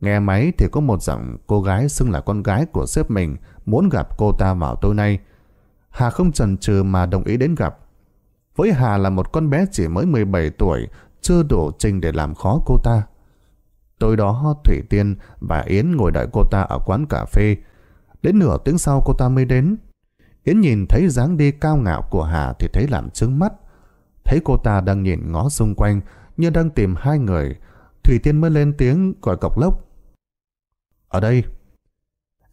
A: Nghe máy thì có một giọng cô gái xưng là con gái của sếp mình muốn gặp cô ta vào tối nay. Hà không chần chừ mà đồng ý đến gặp với Hà là một con bé chỉ mới 17 tuổi, chưa đủ trình để làm khó cô ta. Tối đó Thủy Tiên và Yến ngồi đợi cô ta ở quán cà phê. Đến nửa tiếng sau cô ta mới đến. Yến nhìn thấy dáng đi cao ngạo của Hà thì thấy làm trứng mắt. Thấy cô ta đang nhìn ngó xung quanh như đang tìm hai người. Thủy Tiên mới lên tiếng gọi cọc lốc. Ở đây.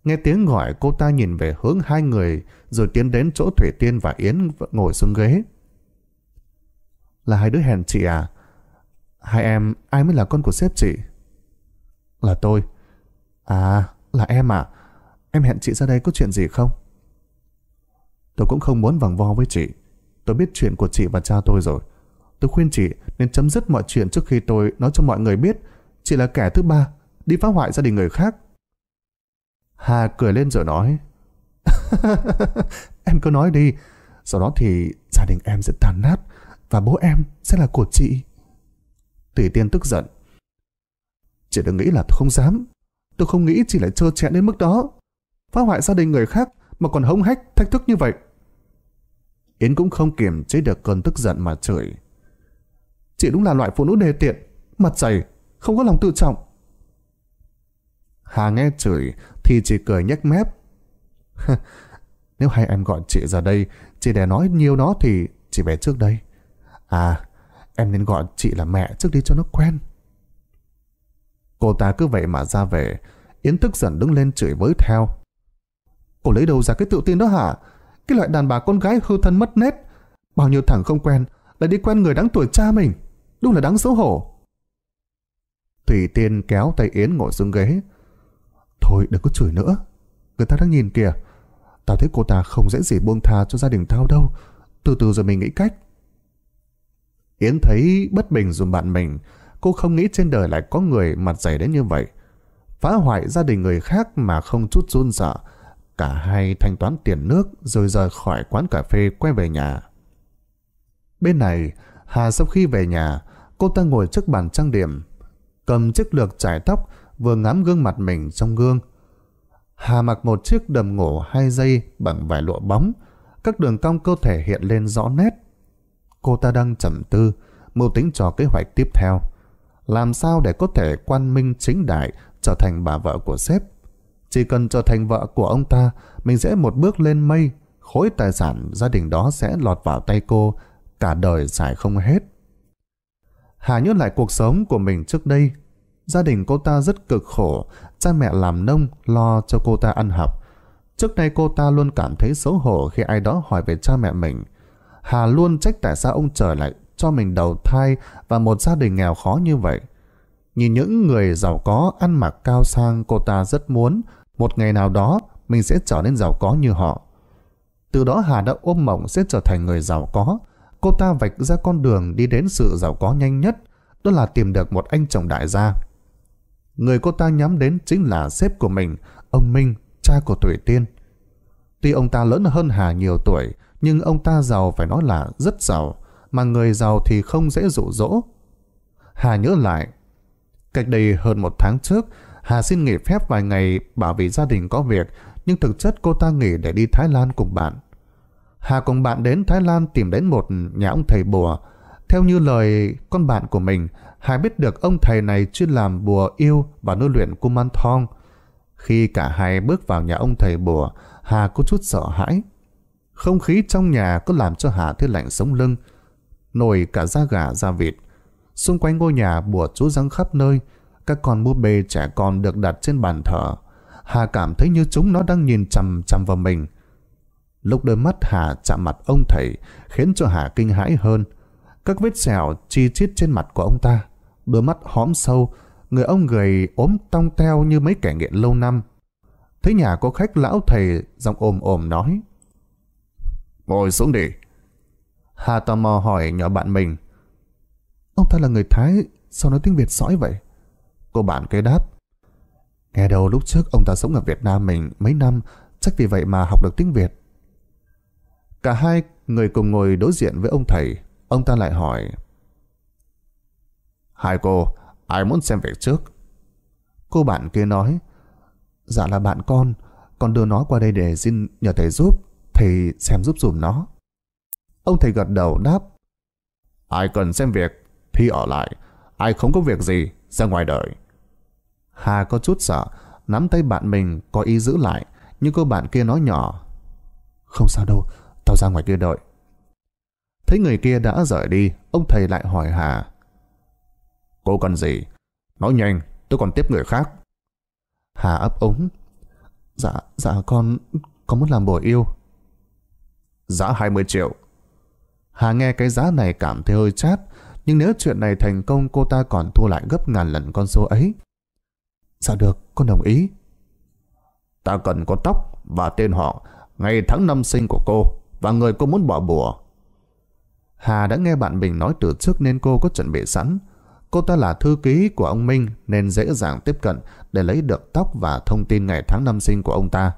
A: Nghe tiếng gọi cô ta nhìn về hướng hai người rồi tiến đến chỗ Thủy Tiên và Yến ngồi xuống ghế. Là hai đứa hẹn chị à? Hai em, ai mới là con của sếp chị? Là tôi. À, là em à? Em hẹn chị ra đây có chuyện gì không? Tôi cũng không muốn vòng vo với chị. Tôi biết chuyện của chị và cha tôi rồi. Tôi khuyên chị nên chấm dứt mọi chuyện trước khi tôi nói cho mọi người biết chị là kẻ thứ ba, đi phá hoại gia đình người khác. Hà cười lên rồi nói Em cứ nói đi Sau đó thì gia đình em sẽ tàn nát và bố em sẽ là của chị. Tỷ tiên tức giận. Chị đừng nghĩ là tôi không dám. Tôi không nghĩ chị lại trơ chẽn đến mức đó. Phá hoại gia đình người khác mà còn hống hách, thách thức như vậy. Yến cũng không kiềm chế được cơn tức giận mà chửi. Chị đúng là loại phụ nữ đề tiện, mặt dày, không có lòng tự trọng. Hà nghe chửi thì chị cười nhếch mép. Nếu hai em gọi chị ra đây, chị để nói nhiều nó thì chị về trước đây. À, em nên gọi chị là mẹ trước đi cho nó quen. Cô ta cứ vậy mà ra về, Yến tức giận đứng lên chửi với theo. Cô lấy đâu ra cái tự tin đó hả? Cái loại đàn bà con gái hư thân mất nét. Bao nhiêu thằng không quen, lại đi quen người đáng tuổi cha mình. Đúng là đáng xấu hổ. Thủy Tiên kéo tay Yến ngồi xuống ghế. Thôi đừng có chửi nữa. Người ta đang nhìn kìa. Tao thấy cô ta không dễ gì buông tha cho gia đình tao đâu. Từ từ rồi mình nghĩ cách. Yến thấy bất bình dùm bạn mình, cô không nghĩ trên đời lại có người mặt dày đến như vậy. Phá hoại gia đình người khác mà không chút run sợ. Cả hai thanh toán tiền nước rồi rời khỏi quán cà phê quay về nhà. Bên này, Hà sau khi về nhà, cô ta ngồi trước bàn trang điểm, cầm chiếc lược chải tóc vừa ngắm gương mặt mình trong gương. Hà mặc một chiếc đầm ngổ hai dây bằng vải lụa bóng, các đường cong cơ thể hiện lên rõ nét Cô ta đang trầm tư, mưu tính cho kế hoạch tiếp theo. Làm sao để có thể quan minh chính đại trở thành bà vợ của sếp? Chỉ cần trở thành vợ của ông ta, mình sẽ một bước lên mây, khối tài sản gia đình đó sẽ lọt vào tay cô, cả đời giải không hết. Hà nhớ lại cuộc sống của mình trước đây. Gia đình cô ta rất cực khổ, cha mẹ làm nông, lo cho cô ta ăn học. Trước nay cô ta luôn cảm thấy xấu hổ khi ai đó hỏi về cha mẹ mình. Hà luôn trách tại sao ông trở lại cho mình đầu thai và một gia đình nghèo khó như vậy. Nhìn những người giàu có ăn mặc cao sang cô ta rất muốn một ngày nào đó mình sẽ trở nên giàu có như họ. Từ đó Hà đã ôm mộng sẽ trở thành người giàu có. Cô ta vạch ra con đường đi đến sự giàu có nhanh nhất, đó là tìm được một anh chồng đại gia. Người cô ta nhắm đến chính là sếp của mình, ông Minh, cha của Thủy Tiên. Tuy ông ta lớn hơn Hà nhiều tuổi, nhưng ông ta giàu phải nói là rất giàu, mà người giàu thì không dễ dụ dỗ. Hà nhớ lại, cách đây hơn một tháng trước, Hà xin nghỉ phép vài ngày bảo vì gia đình có việc, nhưng thực chất cô ta nghỉ để đi Thái Lan cùng bạn. Hà cùng bạn đến Thái Lan tìm đến một nhà ông thầy bùa. Theo như lời con bạn của mình, Hà biết được ông thầy này chuyên làm bùa yêu và nuôi luyện Kumanthong. Khi cả hai bước vào nhà ông thầy bùa, Hà có chút sợ hãi. Không khí trong nhà có làm cho Hà thấy lạnh sống lưng, nổi cả da gà da vịt. Xung quanh ngôi nhà bùa chú răng khắp nơi, các con búp bê trẻ con được đặt trên bàn thờ. Hà cảm thấy như chúng nó đang nhìn chằm chằm vào mình. Lúc đôi mắt Hà chạm mặt ông thầy khiến cho Hà kinh hãi hơn. Các vết sẹo chi chít trên mặt của ông ta. Đôi mắt hõm sâu, người ông gầy ốm tong teo như mấy kẻ nghiện lâu năm. Thấy nhà có khách lão thầy giọng ồm ồm nói. Ngồi xuống đi. Hà tò mò hỏi nhỏ bạn mình. Ông ta là người Thái, sao nói tiếng Việt sõi vậy? Cô bạn kế đáp. Nghe đầu lúc trước ông ta sống ở Việt Nam mình mấy năm, chắc vì vậy mà học được tiếng Việt. Cả hai người cùng ngồi đối diện với ông thầy, ông ta lại hỏi. Hai cô, ai muốn xem việc trước? Cô bạn kia nói, dạ là bạn con, con đưa nó qua đây để xin nhờ thầy giúp thầy xem giúp dùm nó. Ông thầy gật đầu đáp. Ai cần xem việc thì ở lại, ai không có việc gì ra ngoài đời. Hà có chút sợ, nắm tay bạn mình có ý giữ lại, nhưng cô bạn kia nói nhỏ. Không sao đâu, tao ra ngoài kia đợi. Thấy người kia đã rời đi, ông thầy lại hỏi Hà. Cô cần gì? Nói nhanh, tôi còn tiếp người khác. Hà ấp ống. Dạ, dạ con, con muốn làm bồi yêu giá 20 triệu. Hà nghe cái giá này cảm thấy hơi chát, nhưng nếu chuyện này thành công cô ta còn thua lại gấp ngàn lần con số ấy. Sao được, con đồng ý. Ta cần có tóc và tên họ, ngày tháng năm sinh của cô và người cô muốn bỏ bùa. Hà đã nghe bạn mình nói từ trước nên cô có chuẩn bị sẵn. Cô ta là thư ký của ông Minh nên dễ dàng tiếp cận để lấy được tóc và thông tin ngày tháng năm sinh của ông ta.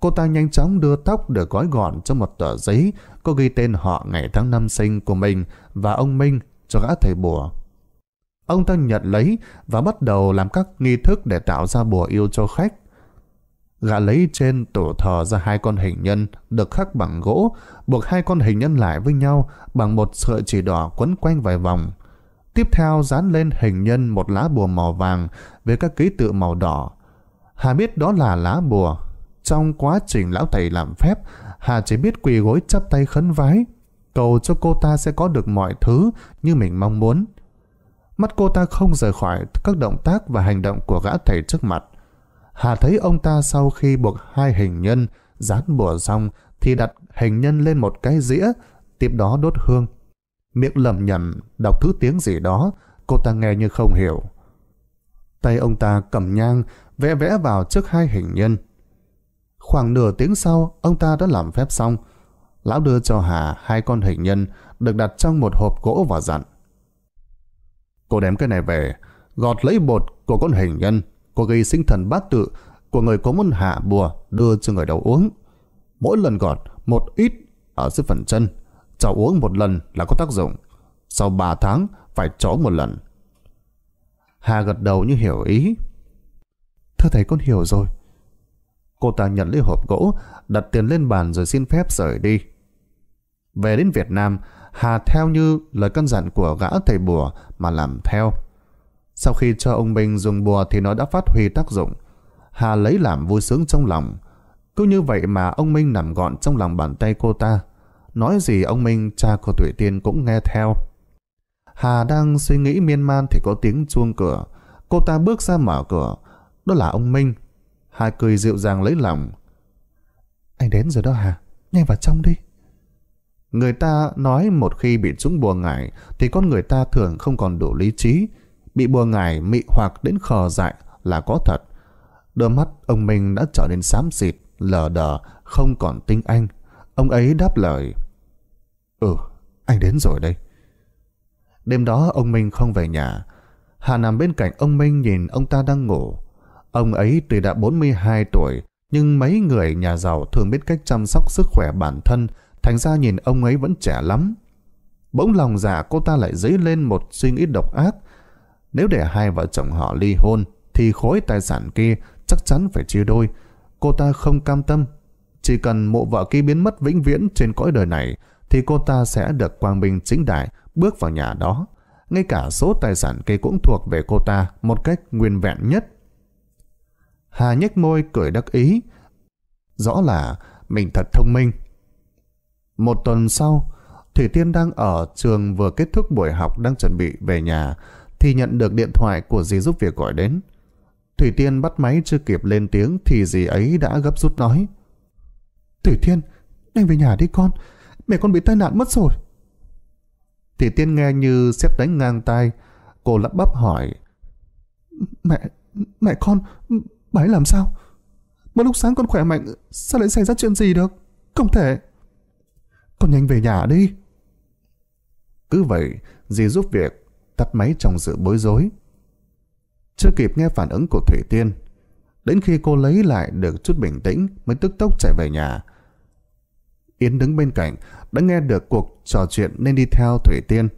A: Cô ta nhanh chóng đưa tóc được gói gọn trong một tờ giấy có ghi tên họ ngày tháng năm sinh của mình và ông Minh cho gã thầy bùa. Ông ta nhận lấy và bắt đầu làm các nghi thức để tạo ra bùa yêu cho khách. Gã lấy trên tổ thờ ra hai con hình nhân được khắc bằng gỗ, buộc hai con hình nhân lại với nhau bằng một sợi chỉ đỏ quấn quanh vài vòng. Tiếp theo dán lên hình nhân một lá bùa màu vàng với các ký tự màu đỏ. Hà biết đó là lá bùa trong quá trình lão thầy làm phép, Hà chỉ biết quỳ gối chắp tay khấn vái, cầu cho cô ta sẽ có được mọi thứ như mình mong muốn. Mắt cô ta không rời khỏi các động tác và hành động của gã thầy trước mặt. Hà thấy ông ta sau khi buộc hai hình nhân dán bùa xong thì đặt hình nhân lên một cái dĩa, tiếp đó đốt hương. Miệng lẩm nhẩm đọc thứ tiếng gì đó, cô ta nghe như không hiểu. Tay ông ta cầm nhang, vẽ vẽ vào trước hai hình nhân. Khoảng nửa tiếng sau, ông ta đã làm phép xong. Lão đưa cho Hà hai con hình nhân được đặt trong một hộp gỗ và dặn. Cô đem cái này về, gọt lấy bột của con hình nhân, cô ghi sinh thần bát tự của người có môn hạ bùa đưa cho người đầu uống. Mỗi lần gọt một ít ở dưới phần chân, cháu uống một lần là có tác dụng. Sau 3 tháng phải chó một lần. Hà gật đầu như hiểu ý. Thưa thầy con hiểu rồi. Cô ta nhận lấy hộp gỗ, đặt tiền lên bàn rồi xin phép rời đi. Về đến Việt Nam, Hà theo như lời căn dặn của gã thầy bùa mà làm theo. Sau khi cho ông Bình dùng bùa thì nó đã phát huy tác dụng. Hà lấy làm vui sướng trong lòng. Cứ như vậy mà ông Minh nằm gọn trong lòng bàn tay cô ta. Nói gì ông Minh, cha của Thủy Tiên cũng nghe theo. Hà đang suy nghĩ miên man thì có tiếng chuông cửa. Cô ta bước ra mở cửa. Đó là ông Minh, Hai cười dịu dàng lấy lòng. Anh đến rồi đó hả? Nhanh vào trong đi. Người ta nói một khi bị trúng bùa ngải thì con người ta thường không còn đủ lý trí. Bị bùa ngải mị hoặc đến khờ dại là có thật. Đôi mắt ông Minh đã trở nên xám xịt, lờ đờ, không còn tinh anh. Ông ấy đáp lời. Ừ, anh đến rồi đây. Đêm đó ông Minh không về nhà. Hà nằm bên cạnh ông Minh nhìn ông ta đang ngủ. Ông ấy tuy đã 42 tuổi, nhưng mấy người nhà giàu thường biết cách chăm sóc sức khỏe bản thân, thành ra nhìn ông ấy vẫn trẻ lắm. Bỗng lòng dạ cô ta lại dấy lên một suy nghĩ độc ác. Nếu để hai vợ chồng họ ly hôn, thì khối tài sản kia chắc chắn phải chia đôi. Cô ta không cam tâm. Chỉ cần mộ vợ kia biến mất vĩnh viễn trên cõi đời này, thì cô ta sẽ được quang minh chính đại bước vào nhà đó. Ngay cả số tài sản kia cũng thuộc về cô ta một cách nguyên vẹn nhất. Hà nhếch môi cười đắc ý. Rõ là mình thật thông minh. Một tuần sau, Thủy Tiên đang ở trường vừa kết thúc buổi học đang chuẩn bị về nhà thì nhận được điện thoại của dì giúp việc gọi đến. Thủy Tiên bắt máy chưa kịp lên tiếng thì dì ấy đã gấp rút nói. Thủy Tiên, nhanh về nhà đi con, mẹ con bị tai nạn mất rồi. Thủy Tiên nghe như xếp đánh ngang tay, cô lắp bắp hỏi. Mẹ, mẹ con, Bà ấy làm sao? Một lúc sáng con khỏe mạnh, sao lại xảy ra chuyện gì được? Không thể. Con nhanh về nhà đi. Cứ vậy, dì giúp việc, tắt máy trong sự bối rối. Chưa kịp nghe phản ứng của Thủy Tiên, đến khi cô lấy lại được chút bình tĩnh mới tức tốc chạy về nhà. Yến đứng bên cạnh, đã nghe được cuộc trò chuyện nên đi theo Thủy Tiên.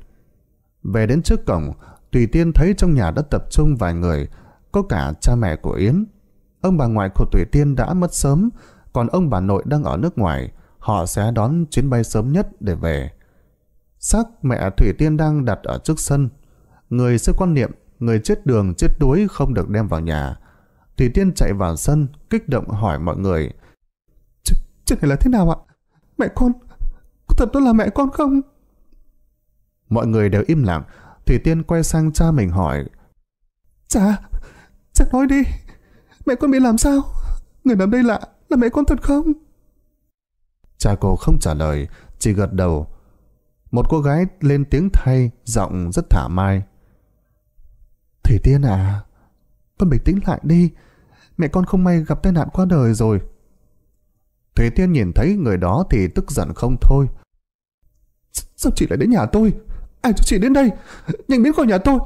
A: Về đến trước cổng, Thủy Tiên thấy trong nhà đã tập trung vài người, có cả cha mẹ của Yến. Ông bà ngoại của Thủy Tiên đã mất sớm, còn ông bà nội đang ở nước ngoài, họ sẽ đón chuyến bay sớm nhất để về. Xác mẹ Thủy Tiên đang đặt ở trước sân. Người sẽ quan niệm, người chết đường chết đuối không được đem vào nhà. Thủy Tiên chạy vào sân, kích động hỏi mọi người. Ch chuyện này là thế nào ạ? Mẹ con, thật đó là mẹ con không? Mọi người đều im lặng, Thủy Tiên quay sang cha mình hỏi. Cha, cha nói đi, Mẹ con bị làm sao? Người nằm đây lạ, là mẹ con thật không? Cha cô không trả lời, chỉ gật đầu. Một cô gái lên tiếng thay, giọng rất thả mai. Thủy Tiên à, con bình tĩnh lại đi. Mẹ con không may gặp tai nạn qua đời rồi. Thủy Tiên nhìn thấy người đó thì tức giận không thôi. Sao chị lại đến nhà tôi? Ai cho chị đến đây? Nhanh biến khỏi nhà tôi!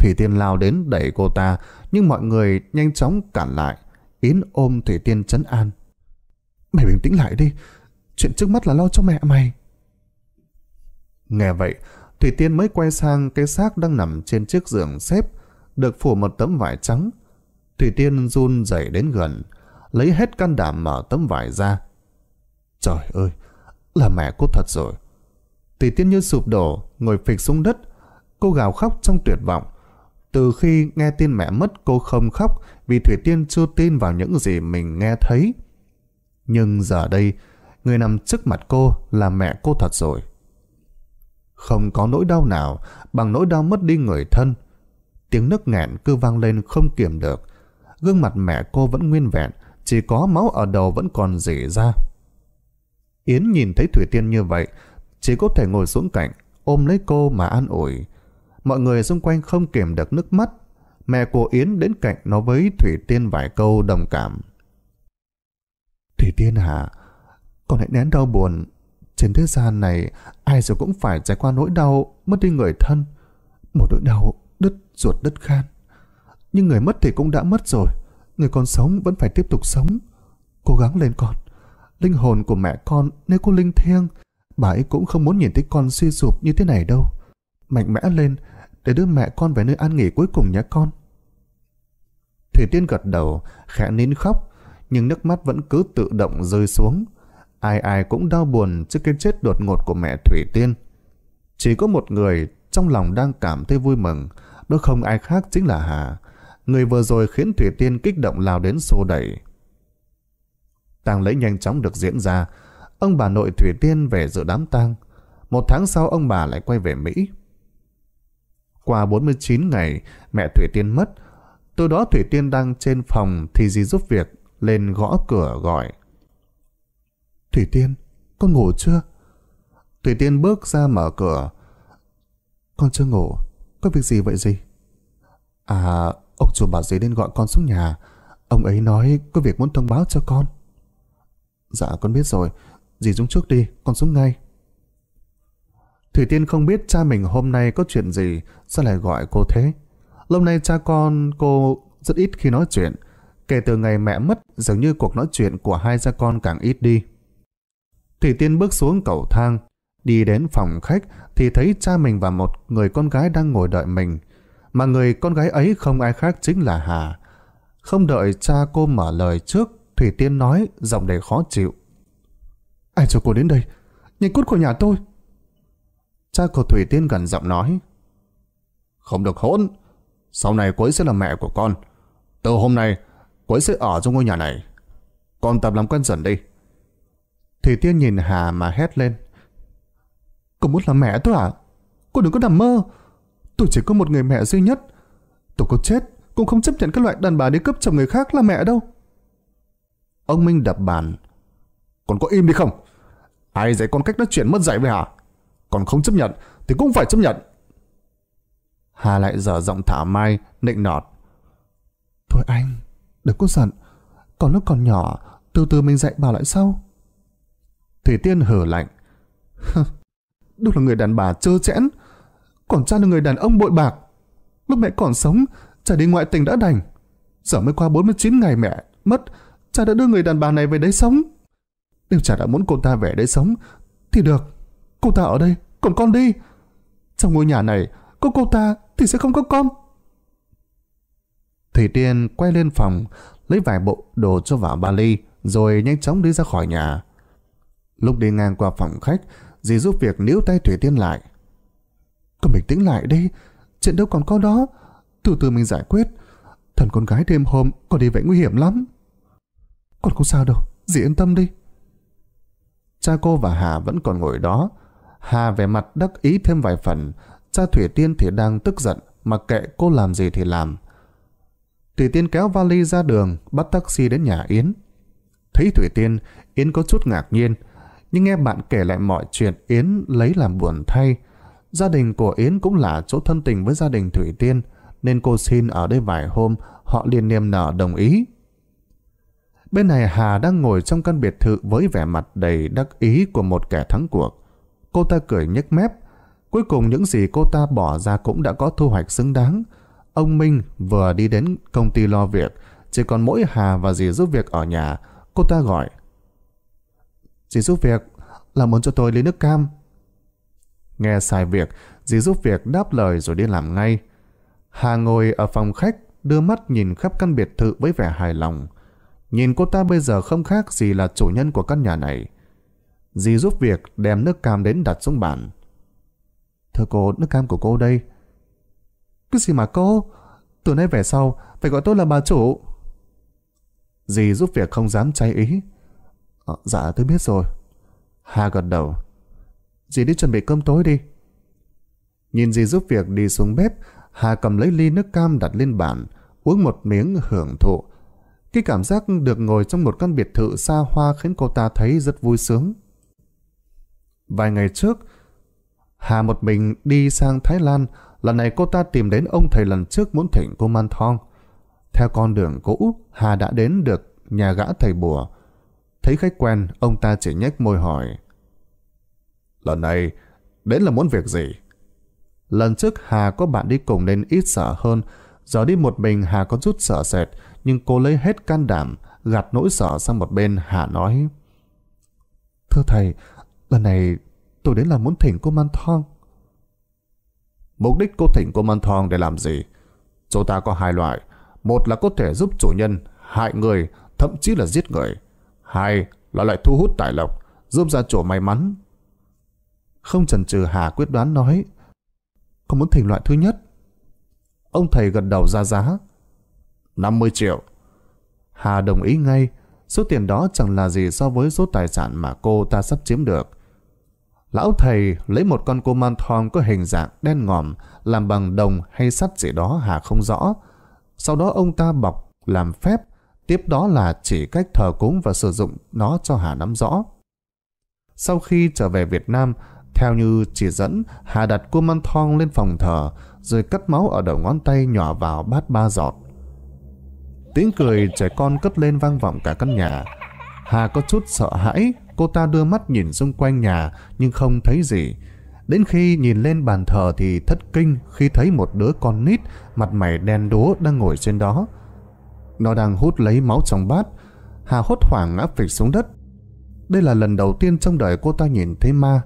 A: Thủy Tiên lao đến đẩy cô ta, nhưng mọi người nhanh chóng cản lại. Yến ôm Thủy Tiên chấn an. Mày bình tĩnh lại đi, chuyện trước mắt là lo cho mẹ mày. Nghe vậy, Thủy Tiên mới quay sang cái xác đang nằm trên chiếc giường xếp, được phủ một tấm vải trắng. Thủy Tiên run rẩy đến gần, lấy hết can đảm mở tấm vải ra. Trời ơi, là mẹ cô thật rồi. Thủy Tiên như sụp đổ, ngồi phịch xuống đất. Cô gào khóc trong tuyệt vọng. Từ khi nghe tin mẹ mất cô không khóc vì Thủy Tiên chưa tin vào những gì mình nghe thấy. Nhưng giờ đây, người nằm trước mặt cô là mẹ cô thật rồi. Không có nỗi đau nào bằng nỗi đau mất đi người thân. Tiếng nức nghẹn cứ vang lên không kiểm được. Gương mặt mẹ cô vẫn nguyên vẹn, chỉ có máu ở đầu vẫn còn rỉ ra. Yến nhìn thấy Thủy Tiên như vậy, chỉ có thể ngồi xuống cạnh, ôm lấy cô mà an ủi mọi người xung quanh không kiểm được nước mắt. Mẹ của Yến đến cạnh nó với Thủy Tiên vài câu đồng cảm. Thủy Tiên hả? Con hãy nén đau buồn. Trên thế gian này, ai rồi cũng phải trải qua nỗi đau mất đi người thân. Một nỗi đau đứt ruột đứt khan. Nhưng người mất thì cũng đã mất rồi. Người còn sống vẫn phải tiếp tục sống. Cố gắng lên con. Linh hồn của mẹ con nếu cô linh thiêng, bà ấy cũng không muốn nhìn thấy con suy sụp như thế này đâu mạnh mẽ lên để đưa mẹ con về nơi an nghỉ cuối cùng nhé con. Thủy Tiên gật đầu, khẽ nín khóc, nhưng nước mắt vẫn cứ tự động rơi xuống. Ai ai cũng đau buồn trước cái chết đột ngột của mẹ Thủy Tiên. Chỉ có một người trong lòng đang cảm thấy vui mừng, đó không ai khác chính là Hà. Người vừa rồi khiến Thủy Tiên kích động lao đến xô đẩy. Tang lễ nhanh chóng được diễn ra. Ông bà nội Thủy Tiên về dự đám tang. Một tháng sau ông bà lại quay về Mỹ. Qua 49 ngày, mẹ Thủy Tiên mất. Tôi đó Thủy Tiên đang trên phòng thì dì giúp việc, lên gõ cửa gọi. Thủy Tiên, con ngủ chưa? Thủy Tiên bước ra mở cửa. Con chưa ngủ, có việc gì vậy gì? À, ông chủ bảo dì đến gọi con xuống nhà. Ông ấy nói có việc muốn thông báo cho con. Dạ con biết rồi, dì xuống trước đi, con xuống ngay. Thủy Tiên không biết cha mình hôm nay có chuyện gì, sao lại gọi cô thế? Lâu nay cha con cô rất ít khi nói chuyện. Kể từ ngày mẹ mất, dường như cuộc nói chuyện của hai cha con càng ít đi. Thủy Tiên bước xuống cầu thang, đi đến phòng khách thì thấy cha mình và một người con gái đang ngồi đợi mình. Mà người con gái ấy không ai khác chính là Hà. Không đợi cha cô mở lời trước, Thủy Tiên nói giọng đầy khó chịu. Ai cho cô đến đây? Nhìn cút của nhà tôi. Cha của Thủy Tiên gần giọng nói. Không được hỗn, sau này cô ấy sẽ là mẹ của con. Từ hôm nay, cô ấy sẽ ở trong ngôi nhà này. Con tập làm quen dần đi. Thủy Tiên nhìn Hà mà hét lên. Cô muốn là mẹ thôi à? Cô đừng có nằm mơ. Tôi chỉ có một người mẹ duy nhất. Tôi có chết cũng không chấp nhận các loại đàn bà đi cướp chồng người khác là mẹ đâu. Ông Minh đập bàn. Còn có im đi không? Ai dạy con cách nói chuyện mất dạy với hả? còn không chấp nhận thì cũng phải chấp nhận. Hà lại dở giọng thả mai, nịnh nọt. Thôi anh, đừng có giận. Còn lúc còn nhỏ, từ từ mình dạy bảo lại sau. Thủy Tiên hở lạnh. Đúng là người đàn bà trơ chẽn. Còn cha là người đàn ông bội bạc. Lúc mẹ còn sống, cha đi ngoại tình đã đành. Giờ mới qua 49 ngày mẹ mất, cha đã đưa người đàn bà này về đấy sống. Nếu cha đã muốn cô ta về đấy sống, thì được. Cô ta ở đây, còn con đi. Trong ngôi nhà này, có cô ta thì sẽ không có con. Thủy Tiên quay lên phòng, lấy vài bộ đồ cho vào ba vali, rồi nhanh chóng đi ra khỏi nhà. Lúc đi ngang qua phòng khách, dì giúp việc níu tay Thủy Tiên lại. Con bình tĩnh lại đi, chuyện đâu còn có đó, từ từ mình giải quyết. Thần con gái đêm hôm, còn đi vậy nguy hiểm lắm. còn không sao đâu, dì yên tâm đi. Cha cô và Hà vẫn còn ngồi đó, Hà vẻ mặt đắc ý thêm vài phần, cha Thủy Tiên thì đang tức giận, mà kệ cô làm gì thì làm. Thủy Tiên kéo vali ra đường, bắt taxi đến nhà Yến. Thấy Thủy Tiên, Yến có chút ngạc nhiên, nhưng nghe bạn kể lại mọi chuyện Yến lấy làm buồn thay. Gia đình của Yến cũng là chỗ thân tình với gia đình Thủy Tiên, nên cô xin ở đây vài hôm, họ liền niềm nở đồng ý. Bên này Hà đang ngồi trong căn biệt thự với vẻ mặt đầy đắc ý của một kẻ thắng cuộc cô ta cười nhếch mép. Cuối cùng những gì cô ta bỏ ra cũng đã có thu hoạch xứng đáng. Ông Minh vừa đi đến công ty lo việc, chỉ còn mỗi Hà và dì giúp việc ở nhà. Cô ta gọi. Dì giúp việc là muốn cho tôi lấy nước cam. Nghe xài việc, dì giúp việc đáp lời rồi đi làm ngay. Hà ngồi ở phòng khách, đưa mắt nhìn khắp căn biệt thự với vẻ hài lòng. Nhìn cô ta bây giờ không khác gì là chủ nhân của căn nhà này. Dì giúp việc đem nước cam đến đặt xuống bàn. Thưa cô, nước cam của cô đây. Cái gì mà cô? Từ nay về sau, phải gọi tôi là bà chủ. Dì giúp việc không dám trái ý. À, dạ, tôi biết rồi. Hà gật đầu. Dì đi chuẩn bị cơm tối đi. Nhìn dì giúp việc đi xuống bếp, Hà cầm lấy ly nước cam đặt lên bàn, uống một miếng hưởng thụ. Cái cảm giác được ngồi trong một căn biệt thự xa hoa khiến cô ta thấy rất vui sướng. Vài ngày trước, Hà một mình đi sang Thái Lan, lần này cô ta tìm đến ông thầy lần trước muốn thỉnh cô Man Thong. Theo con đường cũ, Hà đã đến được nhà gã thầy bùa. Thấy khách quen, ông ta chỉ nhếch môi hỏi. Lần này, đến là muốn việc gì? Lần trước Hà có bạn đi cùng nên ít sợ hơn, giờ đi một mình Hà có chút sợ sệt, nhưng cô lấy hết can đảm, gạt nỗi sợ sang một bên Hà nói. Thưa thầy, Lần này tôi đến là muốn thỉnh cô Man Thong. Mục đích cô thỉnh cô Man Thong để làm gì? Chúng ta có hai loại. Một là có thể giúp chủ nhân hại người, thậm chí là giết người. Hai là loại thu hút tài lộc, giúp gia chủ may mắn. Không chần chừ Hà quyết đoán nói. Con muốn thỉnh loại thứ nhất. Ông thầy gật đầu ra giá. 50 triệu. Hà đồng ý ngay. Số tiền đó chẳng là gì so với số tài sản mà cô ta sắp chiếm được. Lão thầy lấy một con man thong có hình dạng đen ngòm, làm bằng đồng hay sắt gì đó hà không rõ. Sau đó ông ta bọc, làm phép, tiếp đó là chỉ cách thờ cúng và sử dụng nó cho Hà nắm rõ. Sau khi trở về Việt Nam, theo như chỉ dẫn, Hà đặt man thong lên phòng thờ, rồi cắt máu ở đầu ngón tay nhỏ vào bát ba giọt. Tiếng cười trẻ con cất lên vang vọng cả căn nhà. Hà có chút sợ hãi cô ta đưa mắt nhìn xung quanh nhà nhưng không thấy gì. Đến khi nhìn lên bàn thờ thì thất kinh khi thấy một đứa con nít mặt mày đen đúa đang ngồi trên đó. Nó đang hút lấy máu trong bát. Hà hốt hoảng ngã phịch xuống đất. Đây là lần đầu tiên trong đời cô ta nhìn thấy ma.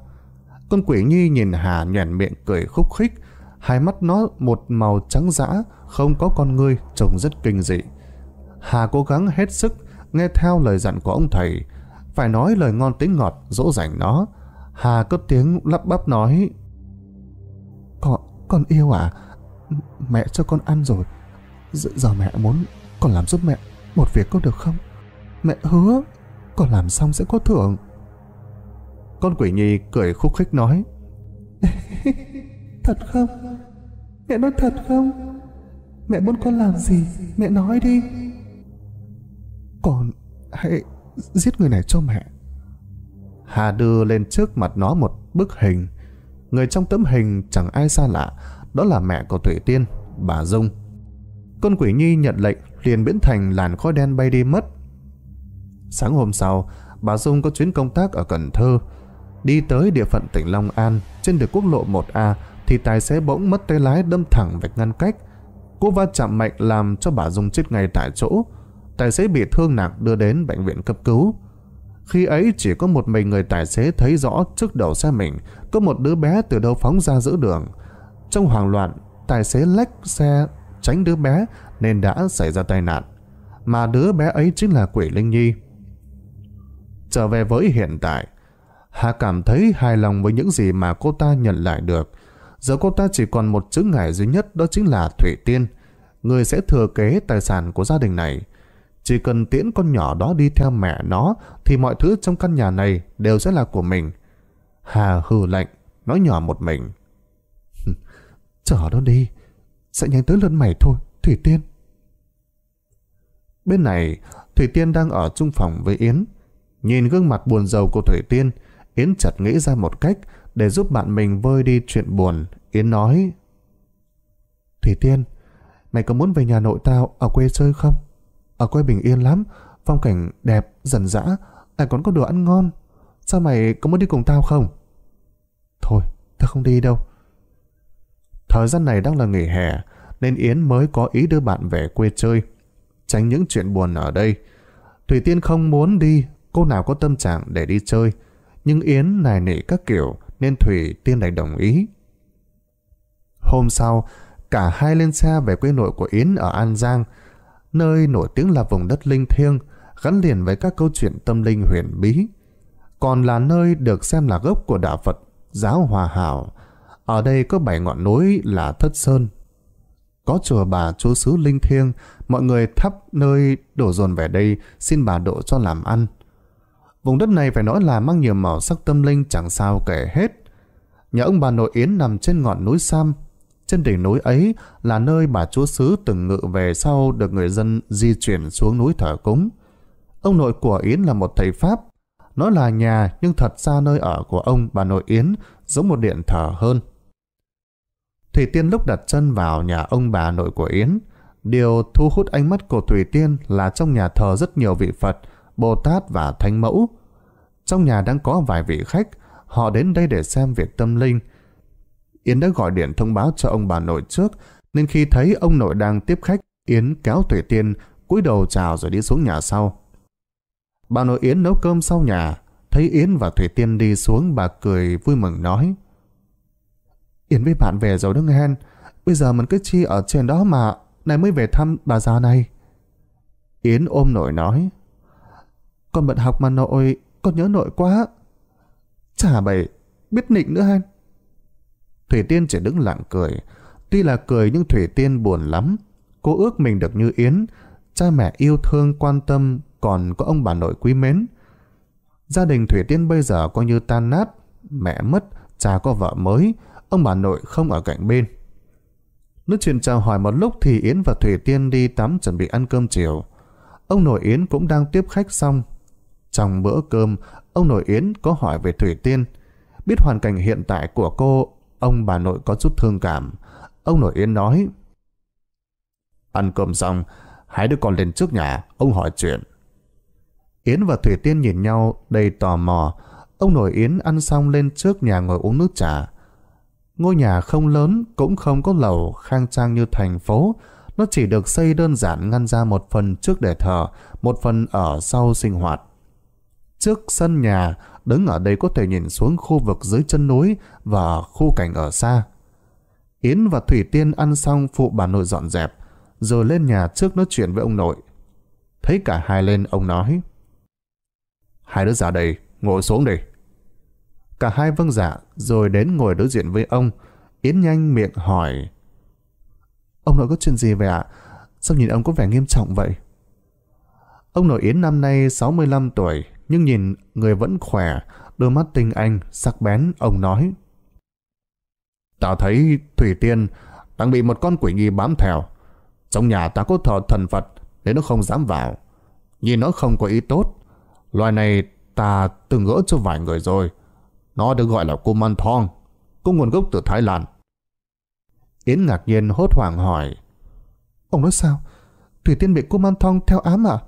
A: Con quỷ nhi nhìn Hà nhoẻn miệng cười khúc khích. Hai mắt nó một màu trắng dã, không có con ngươi, trông rất kinh dị. Hà cố gắng hết sức nghe theo lời dặn của ông thầy, phải nói lời ngon tiếng ngọt dỗ dành nó. Hà cất tiếng lắp bắp nói Con, con yêu à? Mẹ cho con ăn rồi. Giờ, giờ mẹ muốn con làm giúp mẹ một việc có được không? Mẹ hứa con làm xong sẽ có thưởng. Con quỷ nhi cười khúc khích nói Thật không? Mẹ nói thật không? Mẹ muốn con làm gì? Mẹ nói đi. Con hãy giết người này cho mẹ. Hà đưa lên trước mặt nó một bức hình. Người trong tấm hình chẳng ai xa lạ, đó là mẹ của Thủy Tiên, bà Dung. Con quỷ nhi nhận lệnh liền biến thành làn khói đen bay đi mất. Sáng hôm sau, bà Dung có chuyến công tác ở Cần Thơ. Đi tới địa phận tỉnh Long An, trên đường quốc lộ 1A, thì tài xế bỗng mất tay lái đâm thẳng vạch ngăn cách. Cú va chạm mạnh làm cho bà Dung chết ngay tại chỗ tài xế bị thương nặng đưa đến bệnh viện cấp cứu. Khi ấy chỉ có một mình người tài xế thấy rõ trước đầu xe mình có một đứa bé từ đâu phóng ra giữa đường. Trong hoảng loạn, tài xế lách xe tránh đứa bé nên đã xảy ra tai nạn. Mà đứa bé ấy chính là quỷ Linh Nhi. Trở về với hiện tại, Hà cảm thấy hài lòng với những gì mà cô ta nhận lại được. Giờ cô ta chỉ còn một chứng ngại duy nhất đó chính là Thủy Tiên, người sẽ thừa kế tài sản của gia đình này. Chỉ cần tiễn con nhỏ đó đi theo mẹ nó thì mọi thứ trong căn nhà này đều sẽ là của mình. Hà hừ lạnh, nói nhỏ một mình. Chở nó đi, sẽ nhanh tới lượt mày thôi, Thủy Tiên. Bên này, Thủy Tiên đang ở chung phòng với Yến. Nhìn gương mặt buồn rầu của Thủy Tiên, Yến chợt nghĩ ra một cách để giúp bạn mình vơi đi chuyện buồn. Yến nói, Thủy Tiên, mày có muốn về nhà nội tao ở quê chơi không? Ở quê bình yên lắm, phong cảnh đẹp, dần dã, lại còn có đồ ăn ngon. Sao mày có muốn đi cùng tao không? Thôi, tao không đi đâu. Thời gian này đang là nghỉ hè, nên Yến mới có ý đưa bạn về quê chơi. Tránh những chuyện buồn ở đây. Thủy Tiên không muốn đi, cô nào có tâm trạng để đi chơi. Nhưng Yến nài nỉ các kiểu, nên Thủy Tiên đành đồng ý. Hôm sau, cả hai lên xe về quê nội của Yến ở An Giang, nơi nổi tiếng là vùng đất linh thiêng, gắn liền với các câu chuyện tâm linh huyền bí. Còn là nơi được xem là gốc của đạo Phật, giáo hòa hảo. Ở đây có bảy ngọn núi là Thất Sơn. Có chùa bà chú xứ linh thiêng, mọi người thắp nơi đổ dồn về đây xin bà độ cho làm ăn. Vùng đất này phải nói là mang nhiều màu sắc tâm linh chẳng sao kể hết. Nhà ông bà nội Yến nằm trên ngọn núi Sam, trên đỉnh núi ấy là nơi bà chúa xứ từng ngự về sau được người dân di chuyển xuống núi thờ cúng. Ông nội của Yến là một thầy Pháp. Nó là nhà nhưng thật ra nơi ở của ông bà nội Yến giống một điện thờ hơn. Thủy Tiên lúc đặt chân vào nhà ông bà nội của Yến, điều thu hút ánh mắt của Thủy Tiên là trong nhà thờ rất nhiều vị Phật, Bồ Tát và Thánh Mẫu. Trong nhà đang có vài vị khách, họ đến đây để xem việc tâm linh, Yến đã gọi điện thông báo cho ông bà nội trước, nên khi thấy ông nội đang tiếp khách, Yến kéo Thủy Tiên, cúi đầu chào rồi đi xuống nhà sau. Bà nội Yến nấu cơm sau nhà, thấy Yến và Thủy Tiên đi xuống bà cười vui mừng nói. Yến với bạn về rồi đứng hen, bây giờ mình cứ chi ở trên đó mà, này mới về thăm bà già này. Yến ôm nội nói, con bận học mà nội, con nhớ nội quá. Chả bậy, biết nịnh nữa hen. Thủy Tiên chỉ đứng lặng cười. Tuy là cười nhưng Thủy Tiên buồn lắm. Cô ước mình được như Yến, cha mẹ yêu thương quan tâm còn có ông bà nội quý mến. Gia đình Thủy Tiên bây giờ coi như tan nát, mẹ mất, cha có vợ mới, ông bà nội không ở cạnh bên. Nước chuyện chào hỏi một lúc thì Yến và Thủy Tiên đi tắm chuẩn bị ăn cơm chiều. Ông nội Yến cũng đang tiếp khách xong. Trong bữa cơm, ông nội Yến có hỏi về Thủy Tiên. Biết hoàn cảnh hiện tại của cô, ông bà nội có chút thương cảm. Ông nội Yên nói, Ăn cơm xong, hai đứa con lên trước nhà, ông hỏi chuyện. Yến và Thủy Tiên nhìn nhau đầy tò mò. Ông nội Yến ăn xong lên trước nhà ngồi uống nước trà. Ngôi nhà không lớn, cũng không có lầu, khang trang như thành phố. Nó chỉ được xây đơn giản ngăn ra một phần trước để thờ, một phần ở sau sinh hoạt. Trước sân nhà, đứng ở đây có thể nhìn xuống khu vực dưới chân núi và khu cảnh ở xa. Yến và Thủy Tiên ăn xong phụ bà nội dọn dẹp, rồi lên nhà trước nói chuyện với ông nội. Thấy cả hai lên, ông nói. Hai đứa già đây, ngồi xuống đi. Cả hai vâng dạ, rồi đến ngồi đối diện với ông. Yến nhanh miệng hỏi. Ông nội có chuyện gì vậy ạ? Sao nhìn ông có vẻ nghiêm trọng vậy? Ông nội Yến năm nay 65 tuổi, nhưng nhìn người vẫn khỏe, đôi mắt tinh anh, sắc bén, ông nói. Ta thấy Thủy Tiên đang bị một con quỷ nghi bám theo. Trong nhà ta có thờ thần Phật để nó không dám vào. Nhìn nó không có ý tốt. Loài này ta từng gỡ cho vài người rồi. Nó được gọi là Kumanthong, có nguồn gốc từ Thái Lan. Yến ngạc nhiên hốt hoảng hỏi. Ông nói sao? Thủy Tiên bị Kumanthong theo ám à?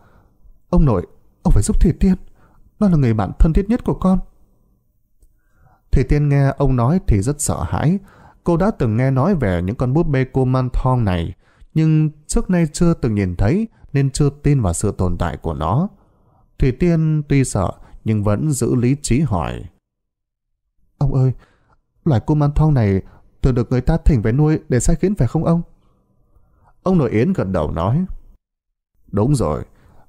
A: Ông nội, ông phải giúp Thủy Tiên. Nó là người bạn thân thiết nhất của con. Thủy Tiên nghe ông nói thì rất sợ hãi. Cô đã từng nghe nói về những con búp bê cô man thong này, nhưng trước nay chưa từng nhìn thấy nên chưa tin vào sự tồn tại của nó. Thủy Tiên tuy sợ nhưng vẫn giữ lý trí hỏi. Ông ơi, loài cô man thong này thường được người ta thỉnh về nuôi để sai khiến phải không ông? Ông nội Yến gật đầu nói. Đúng rồi,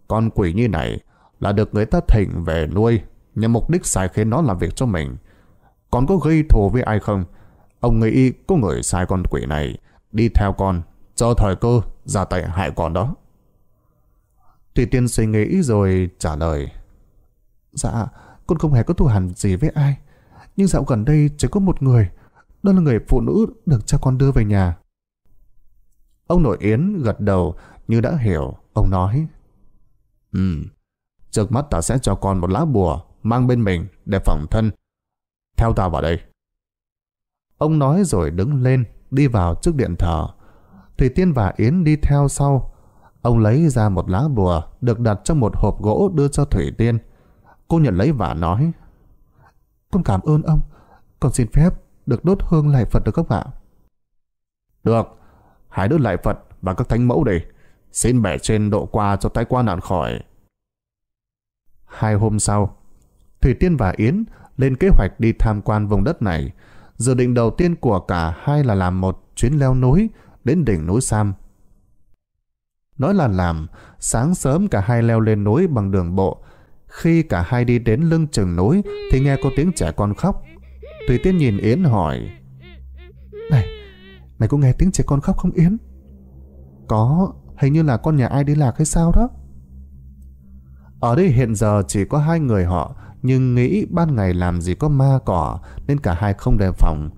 A: con quỷ như này là được người ta thỉnh về nuôi nhằm mục đích sai khiến nó làm việc cho mình. Còn có gây thù với ai không? Ông người y có người sai con quỷ này đi theo con cho thời cơ ra tay hại con đó. Thủy Tiên suy nghĩ rồi trả lời. Dạ, con không hề có thù hẳn gì với ai. Nhưng dạo gần đây chỉ có một người. Đó là người phụ nữ được cha con đưa về nhà. Ông nội Yến gật đầu như đã hiểu. Ông nói. Ừ, um, Trước mắt ta sẽ cho con một lá bùa mang bên mình để phòng thân. Theo ta vào đây. Ông nói rồi đứng lên, đi vào trước điện thờ. Thủy Tiên và Yến đi theo sau. Ông lấy ra một lá bùa được đặt trong một hộp gỗ đưa cho Thủy Tiên. Cô nhận lấy và nói Con cảm ơn ông, con xin phép được đốt hương lạy Phật được không ạ? Được, hãy đốt lại Phật và các thánh mẫu đi. Xin bẻ trên độ qua cho tai qua nạn khỏi. Hai hôm sau, Thủy Tiên và Yến lên kế hoạch đi tham quan vùng đất này. Dự định đầu tiên của cả hai là làm một chuyến leo núi đến đỉnh núi Sam. Nói là làm, sáng sớm cả hai leo lên núi bằng đường bộ. Khi cả hai đi đến lưng chừng núi thì nghe có tiếng trẻ con khóc. Thủy Tiên nhìn Yến hỏi Này, mày có nghe tiếng trẻ con khóc không Yến? Có, hình như là con nhà ai đi lạc hay sao đó. Ở đây hiện giờ chỉ có hai người họ, nhưng nghĩ ban ngày làm gì có ma cỏ nên cả hai không đề phòng.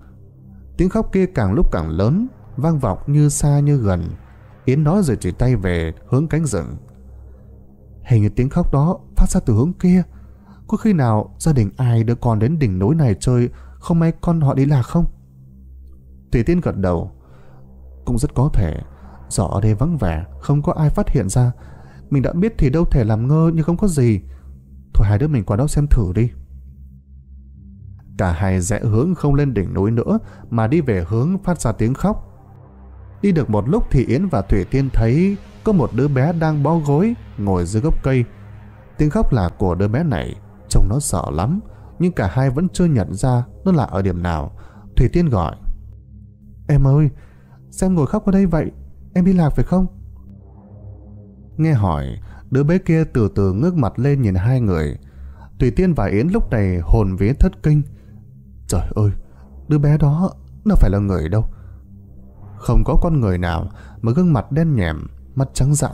A: Tiếng khóc kia càng lúc càng lớn, vang vọng như xa như gần. Yến nói rồi chỉ tay về hướng cánh rừng. Hình như tiếng khóc đó phát ra từ hướng kia. Có khi nào gia đình ai đưa con đến đỉnh núi này chơi không may con họ đi lạc không? Thủy Tiên gật đầu. Cũng rất có thể, do ở đây vắng vẻ, không có ai phát hiện ra mình đã biết thì đâu thể làm ngơ như không có gì. Thôi hai đứa mình qua đó xem thử đi. Cả hai rẽ hướng không lên đỉnh núi nữa mà đi về hướng phát ra tiếng khóc. Đi được một lúc thì Yến và Thủy Tiên thấy có một đứa bé đang bó gối ngồi dưới gốc cây. Tiếng khóc là của đứa bé này, trông nó sợ lắm, nhưng cả hai vẫn chưa nhận ra nó là ở điểm nào. Thủy Tiên gọi. Em ơi, sao em ngồi khóc ở đây vậy? Em đi lạc phải không? Nghe hỏi, đứa bé kia từ từ ngước mặt lên nhìn hai người. Tùy Tiên và Yến lúc này hồn vía thất kinh. Trời ơi, đứa bé đó nó phải là người đâu. Không có con người nào mà gương mặt đen nhẹm, mắt trắng dã.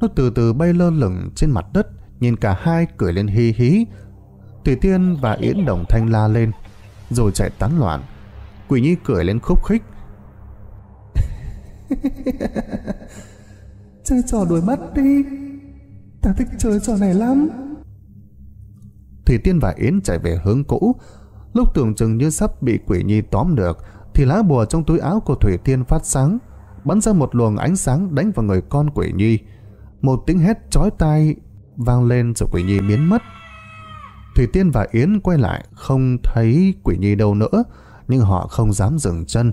A: Nó từ từ bay lơ lửng trên mặt đất, nhìn cả hai cười lên hí hí. Tùy Tiên và Yến đồng thanh la lên, rồi chạy tán loạn. Quỷ Nhi cười lên khúc khích. Chơi trò đuổi bắt đi Ta thích chơi trò này lắm Thủy Tiên và Yến chạy về hướng cũ Lúc tưởng chừng như sắp bị quỷ nhi tóm được Thì lá bùa trong túi áo của Thủy Tiên phát sáng Bắn ra một luồng ánh sáng đánh vào người con quỷ nhi Một tiếng hét chói tai vang lên rồi quỷ nhi biến mất Thủy Tiên và Yến quay lại không thấy quỷ nhi đâu nữa nhưng họ không dám dừng chân.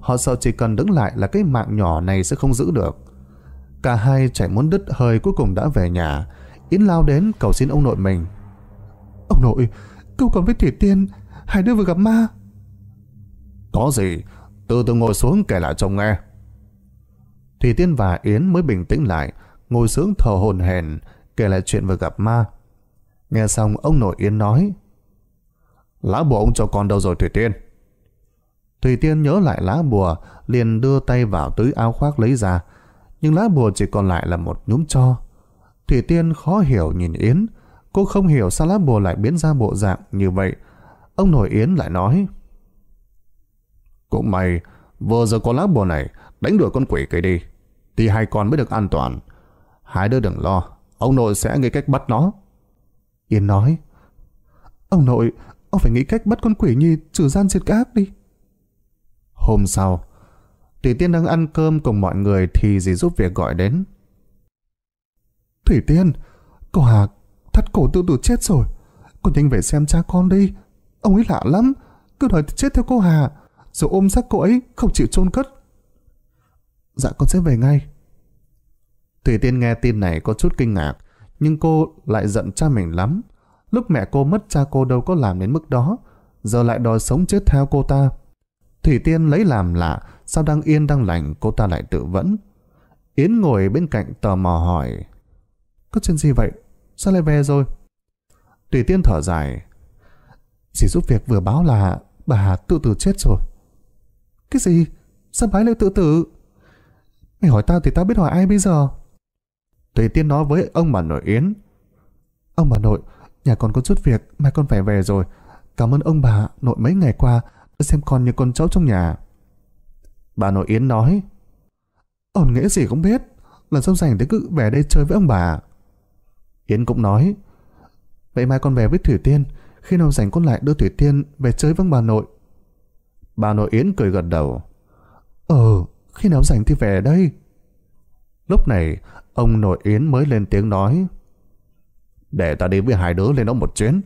A: Họ sợ chỉ cần đứng lại là cái mạng nhỏ này sẽ không giữ được. Cả hai chạy muốn đứt hơi cuối cùng đã về nhà. Yến lao đến cầu xin ông nội mình. Ông nội, cậu còn với Thủy Tiên, hai đứa vừa gặp ma. Có gì, từ từ ngồi xuống kể lại cho nghe. Thủy Tiên và Yến mới bình tĩnh lại, ngồi xuống thở hồn hển kể lại chuyện vừa gặp ma. Nghe xong ông nội Yến nói Lá bùa ông cho con đâu rồi Thủy Tiên? Thủy Tiên nhớ lại lá bùa liền đưa tay vào túi áo khoác lấy ra nhưng lá bùa chỉ còn lại là một nhúm cho. Thủy Tiên khó hiểu nhìn Yến, cô không hiểu sao lá bùa lại biến ra bộ dạng như vậy. Ông nội Yến lại nói, Cũng may, vừa giờ có lá bùa này, đánh đuổi con quỷ kia đi, thì hai con mới được an toàn. Hai đứa đừng lo, ông nội sẽ nghĩ cách bắt nó. Yến nói, Ông nội, ông phải nghĩ cách bắt con quỷ nhi trừ gian diệt các ác đi. Hôm sau, Thủy Tiên đang ăn cơm cùng mọi người thì dì giúp việc gọi đến. Thủy Tiên, cô Hà thắt cổ tự tử chết rồi. Cô nhanh về xem cha con đi. Ông ấy lạ lắm, cứ đòi chết theo cô Hà, rồi ôm xác cô ấy không chịu chôn cất. Dạ con sẽ về ngay. Thủy Tiên nghe tin này có chút kinh ngạc, nhưng cô lại giận cha mình lắm. Lúc mẹ cô mất cha cô đâu có làm đến mức đó, giờ lại đòi sống chết theo cô ta. Thủy Tiên lấy làm lạ, Sao đang yên đang lành cô ta lại tự vẫn? Yến ngồi bên cạnh tò mò hỏi. Có chuyện gì vậy? Sao lại về rồi? Tùy tiên thở dài. chỉ giúp việc vừa báo là bà tự tử chết rồi. Cái gì? Sao bái lại tự tử? Mày hỏi tao thì tao biết hỏi ai bây giờ? Tùy tiên nói với ông bà nội Yến. Ông bà nội, nhà con có chút việc mai con phải về rồi. Cảm ơn ông bà nội mấy ngày qua đã xem con như con cháu trong nhà. Bà nội Yến nói. Ổn nghĩ gì cũng biết. Lần sau rảnh thì cứ về đây chơi với ông bà. Yến cũng nói. Vậy mai con về với Thủy Tiên. Khi nào rảnh con lại đưa Thủy Tiên về chơi với bà nội. Bà nội Yến cười gật đầu. Ờ, khi nào rảnh thì về đây. Lúc này, ông nội Yến mới lên tiếng nói. Để ta đi với hai đứa lên đó một chuyến.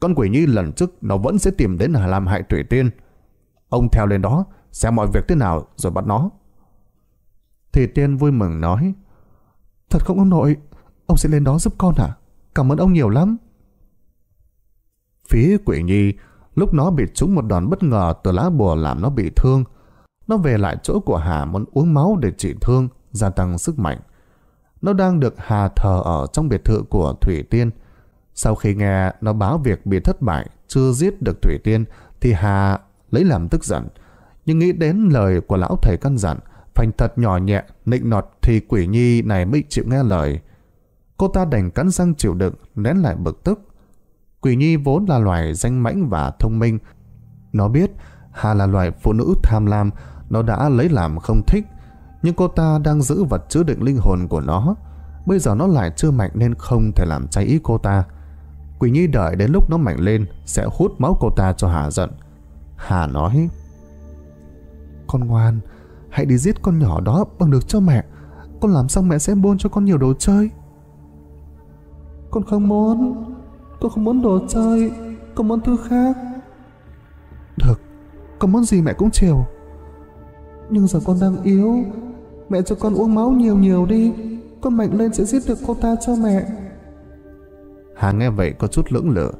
A: Con quỷ nhi lần trước nó vẫn sẽ tìm đến làm hại Thủy Tiên. Ông theo lên đó, Xem mọi việc thế nào rồi bắt nó Thì Tiên vui mừng nói Thật không ông nội Ông sẽ lên đó giúp con hả à? Cảm ơn ông nhiều lắm Phía Quỷ Nhi Lúc nó bị trúng một đòn bất ngờ Từ lá bùa làm nó bị thương Nó về lại chỗ của Hà muốn uống máu để trị thương Gia tăng sức mạnh Nó đang được Hà thờ ở trong biệt thự của Thủy Tiên Sau khi nghe nó báo việc bị thất bại Chưa giết được Thủy Tiên Thì Hà lấy làm tức giận nhưng nghĩ đến lời của lão thầy căn dặn, phanh thật nhỏ nhẹ, nịnh nọt thì quỷ nhi này mới chịu nghe lời. Cô ta đành cắn răng chịu đựng, nén lại bực tức. Quỷ nhi vốn là loài danh mãnh và thông minh. Nó biết Hà là loài phụ nữ tham lam, nó đã lấy làm không thích. Nhưng cô ta đang giữ vật chứa đựng linh hồn của nó. Bây giờ nó lại chưa mạnh nên không thể làm cháy ý cô ta. Quỷ nhi đợi đến lúc nó mạnh lên sẽ hút máu cô ta cho Hà giận. Hà nói... Con ngoan, hãy đi giết con nhỏ đó bằng được cho mẹ. Con làm xong mẹ sẽ buôn cho con nhiều đồ chơi. Con không muốn, con không muốn đồ chơi, con muốn thứ khác. Được, con muốn gì mẹ cũng chiều. Nhưng giờ con đang yếu, mẹ cho con uống máu nhiều nhiều đi, con mạnh lên sẽ giết được cô ta cho mẹ. Hà nghe vậy có chút lưỡng lự,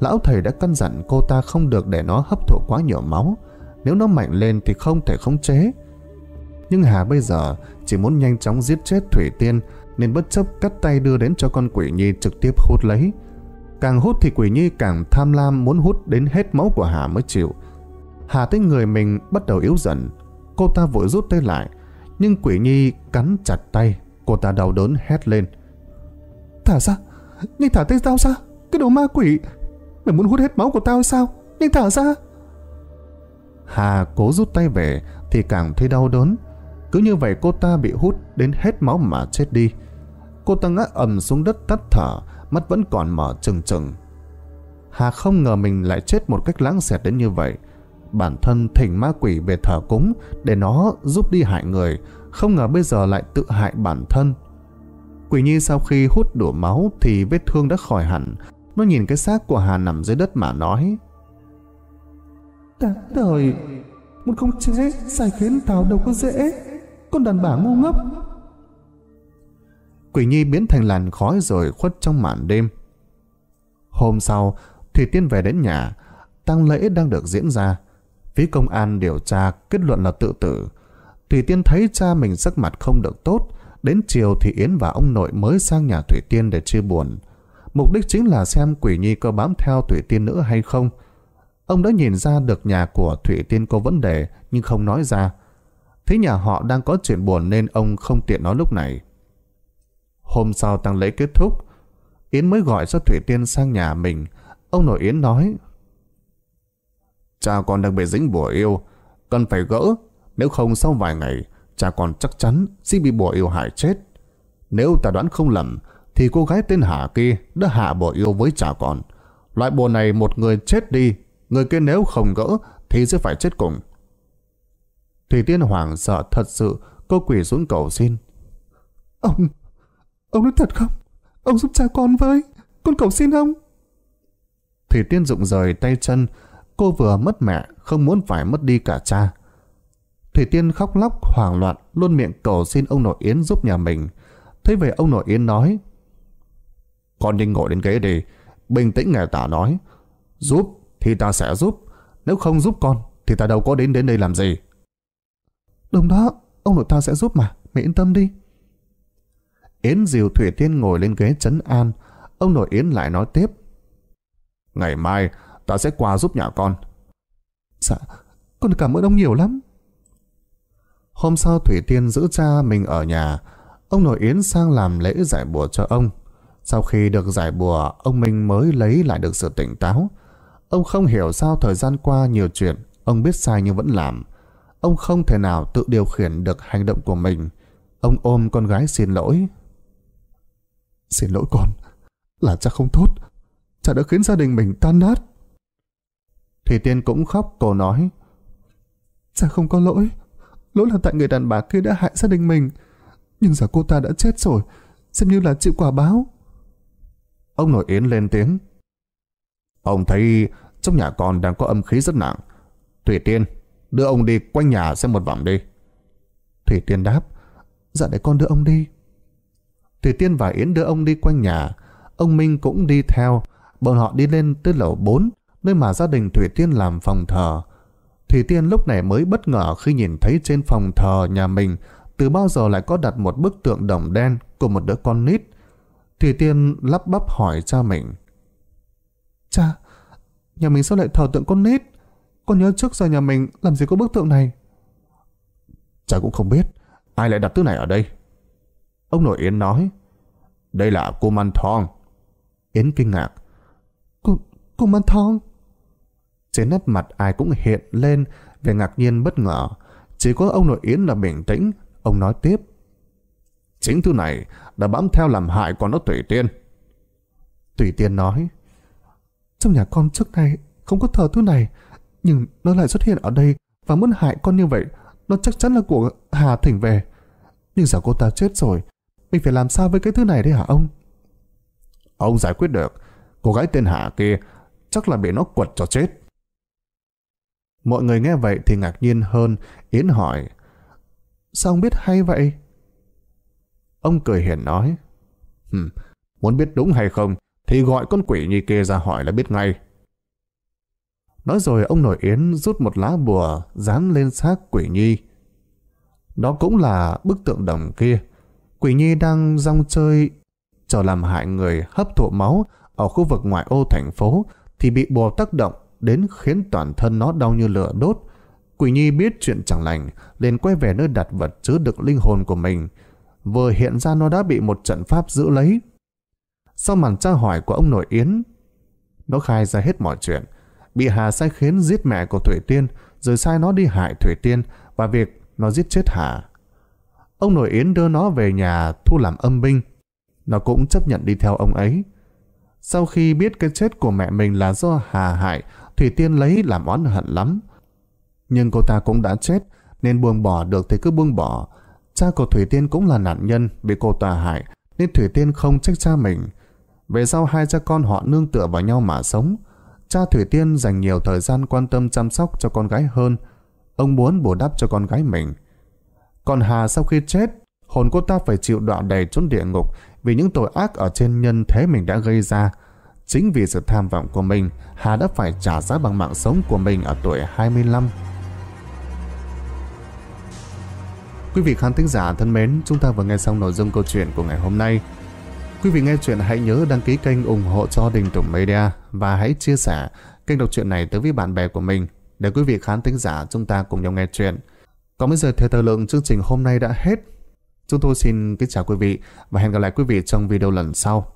A: lão thầy đã căn dặn cô ta không được để nó hấp thụ quá nhiều máu, nếu nó mạnh lên thì không thể khống chế Nhưng Hà bây giờ Chỉ muốn nhanh chóng giết chết Thủy Tiên Nên bất chấp cắt tay đưa đến cho con quỷ nhi Trực tiếp hút lấy Càng hút thì quỷ nhi càng tham lam Muốn hút đến hết máu của Hà mới chịu Hà thấy người mình bắt đầu yếu dần Cô ta vội rút tay lại Nhưng quỷ nhi cắn chặt tay Cô ta đau đớn hét lên Thả ra Nhanh thả tay tao ra Cái đồ ma quỷ Mày muốn hút hết máu của tao sao Nhanh thả ra Hà cố rút tay về thì càng thấy đau đớn. Cứ như vậy cô ta bị hút đến hết máu mà chết đi. Cô ta ngã ầm xuống đất tắt thở, mắt vẫn còn mở trừng trừng. Hà không ngờ mình lại chết một cách lãng xẹt đến như vậy. Bản thân thỉnh ma quỷ về thờ cúng để nó giúp đi hại người, không ngờ bây giờ lại tự hại bản thân. Quỷ Nhi sau khi hút đổ máu thì vết thương đã khỏi hẳn, nó nhìn cái xác của Hà nằm dưới đất mà nói. Đáng đời Muốn không chế Giải khiến tào đâu có dễ Con đàn bà ngu ngốc Quỷ Nhi biến thành làn khói rồi khuất trong màn đêm Hôm sau Thủy Tiên về đến nhà Tăng lễ đang được diễn ra Phía công an điều tra kết luận là tự tử Thủy Tiên thấy cha mình sắc mặt không được tốt Đến chiều thì Yến và ông nội mới sang nhà Thủy Tiên để chia buồn Mục đích chính là xem Quỷ Nhi có bám theo Thủy Tiên nữa hay không Ông đã nhìn ra được nhà của Thủy Tiên có vấn đề nhưng không nói ra. Thế nhà họ đang có chuyện buồn nên ông không tiện nói lúc này. Hôm sau tang lễ kết thúc, Yến mới gọi cho Thủy Tiên sang nhà mình. Ông nội Yến nói Cha con đang bị dính bùa yêu, cần phải gỡ. Nếu không sau vài ngày, cha con chắc chắn sẽ bị bùa yêu hại chết. Nếu ta đoán không lầm, thì cô gái tên Hà kia đã hạ bùa yêu với cha con. Loại bùa này một người chết đi Người kia nếu không gỡ thì sẽ phải chết cùng. Thủy Tiên hoàng sợ thật sự cô quỷ xuống cầu xin. Ông, ông nói thật không? Ông giúp cha con với, con cầu xin ông. Thủy Tiên rụng rời tay chân, cô vừa mất mẹ, không muốn phải mất đi cả cha. Thủy Tiên khóc lóc, hoảng loạn, luôn miệng cầu xin ông nội Yến giúp nhà mình. Thế về ông nội Yến nói, Con đi ngồi đến ghế đi, bình tĩnh nghe tả nói, giúp thì ta sẽ giúp. Nếu không giúp con, thì ta đâu có đến đến đây làm gì. Đúng đó, ông nội ta sẽ giúp mà, mẹ yên tâm đi. Yến dìu Thủy Tiên ngồi lên ghế chấn an, ông nội Yến lại nói tiếp. Ngày mai, ta sẽ qua giúp nhà con. Dạ, con cảm ơn ông nhiều lắm. Hôm sau Thủy Tiên giữ cha mình ở nhà, ông nội Yến sang làm lễ giải bùa cho ông. Sau khi được giải bùa, ông Minh mới lấy lại được sự tỉnh táo, Ông không hiểu sao thời gian qua nhiều chuyện ông biết sai nhưng vẫn làm. Ông không thể nào tự điều khiển được hành động của mình. Ông ôm con gái xin lỗi. Xin lỗi con, là cha không tốt. Cha đã khiến gia đình mình tan nát. Thủy Tiên cũng khóc, cô nói. Cha không có lỗi. Lỗi là tại người đàn bà kia đã hại gia đình mình. Nhưng giờ cô ta đã chết rồi, xem như là chịu quả báo. Ông nội Yến lên tiếng. Ông thấy trong nhà con đang có âm khí rất nặng. Thủy Tiên, đưa ông đi quanh nhà xem một vòng đi. Thủy Tiên đáp, dạ để con đưa ông đi. Thủy Tiên và Yến đưa ông đi quanh nhà, ông Minh cũng đi theo, bọn họ đi lên tới lầu 4, nơi mà gia đình Thủy Tiên làm phòng thờ. Thủy Tiên lúc này mới bất ngờ khi nhìn thấy trên phòng thờ nhà mình từ bao giờ lại có đặt một bức tượng đồng đen của một đứa con nít. Thủy Tiên lắp bắp hỏi cha mình. Cha, nhà mình sao lại thờ tượng con nít? Con nhớ trước giờ nhà mình làm gì có bức tượng này? Cha cũng không biết, ai lại đặt thứ này ở đây? Ông nội Yến nói, đây là cô Man Thong. Yến kinh ngạc, cô, cô Man Thong? Trên nét mặt ai cũng hiện lên vẻ ngạc nhiên bất ngờ, chỉ có ông nội Yến là bình tĩnh, ông nói tiếp. Chính thứ này đã bám theo làm hại con nó Tùy Tiên. Tùy Tiên nói, trong nhà con trước nay không có thờ thứ này, nhưng nó lại xuất hiện ở đây và muốn hại con như vậy. Nó chắc chắn là của Hà Thỉnh về. Nhưng giờ cô ta chết rồi, mình phải làm sao với cái thứ này đấy hả ông? Ông giải quyết được. Cô gái tên Hà kia chắc là bị nó quật cho chết. Mọi người nghe vậy thì ngạc nhiên hơn. Yến hỏi, sao ông biết hay vậy? Ông cười hiền nói, muốn biết đúng hay không thì gọi con quỷ nhi kia ra hỏi là biết ngay. Nói rồi ông nội Yến rút một lá bùa dán lên xác quỷ nhi. Đó cũng là bức tượng đồng kia. Quỷ nhi đang rong chơi trò làm hại người hấp thụ máu ở khu vực ngoại ô thành phố thì bị bùa tác động đến khiến toàn thân nó đau như lửa đốt. Quỷ Nhi biết chuyện chẳng lành, liền quay về nơi đặt vật chứa được linh hồn của mình. Vừa hiện ra nó đã bị một trận pháp giữ lấy, sau màn tra hỏi của ông nội Yến. Nó khai ra hết mọi chuyện, bị Hà sai khiến giết mẹ của Thủy Tiên, rồi sai nó đi hại Thủy Tiên và việc nó giết chết Hà. Ông nội Yến đưa nó về nhà thu làm âm binh. Nó cũng chấp nhận đi theo ông ấy. Sau khi biết cái chết của mẹ mình là do Hà hại, Thủy Tiên lấy làm oán hận lắm. Nhưng cô ta cũng đã chết, nên buông bỏ được thì cứ buông bỏ. Cha của Thủy Tiên cũng là nạn nhân bị cô ta hại, nên Thủy Tiên không trách cha mình. Về sau hai cha con họ nương tựa vào nhau mà sống. Cha Thủy Tiên dành nhiều thời gian quan tâm chăm sóc cho con gái hơn. Ông muốn bù đắp cho con gái mình. Còn Hà sau khi chết, hồn cô ta phải chịu đọa đầy chốn địa ngục vì những tội ác ở trên nhân thế mình đã gây ra. Chính vì sự tham vọng của mình, Hà đã phải trả giá bằng mạng sống của mình ở tuổi 25. Quý vị khán thính giả thân mến, chúng ta vừa nghe xong nội dung câu chuyện của ngày hôm nay. Quý vị nghe chuyện hãy nhớ đăng ký kênh ủng hộ cho Đình Tùng Media và hãy chia sẻ kênh đọc truyện này tới với bạn bè của mình để quý vị khán thính giả chúng ta cùng nhau nghe chuyện. Còn bây giờ thời thời lượng chương trình hôm nay đã hết. Chúng tôi xin kính chào quý vị và hẹn gặp lại quý vị trong video lần sau.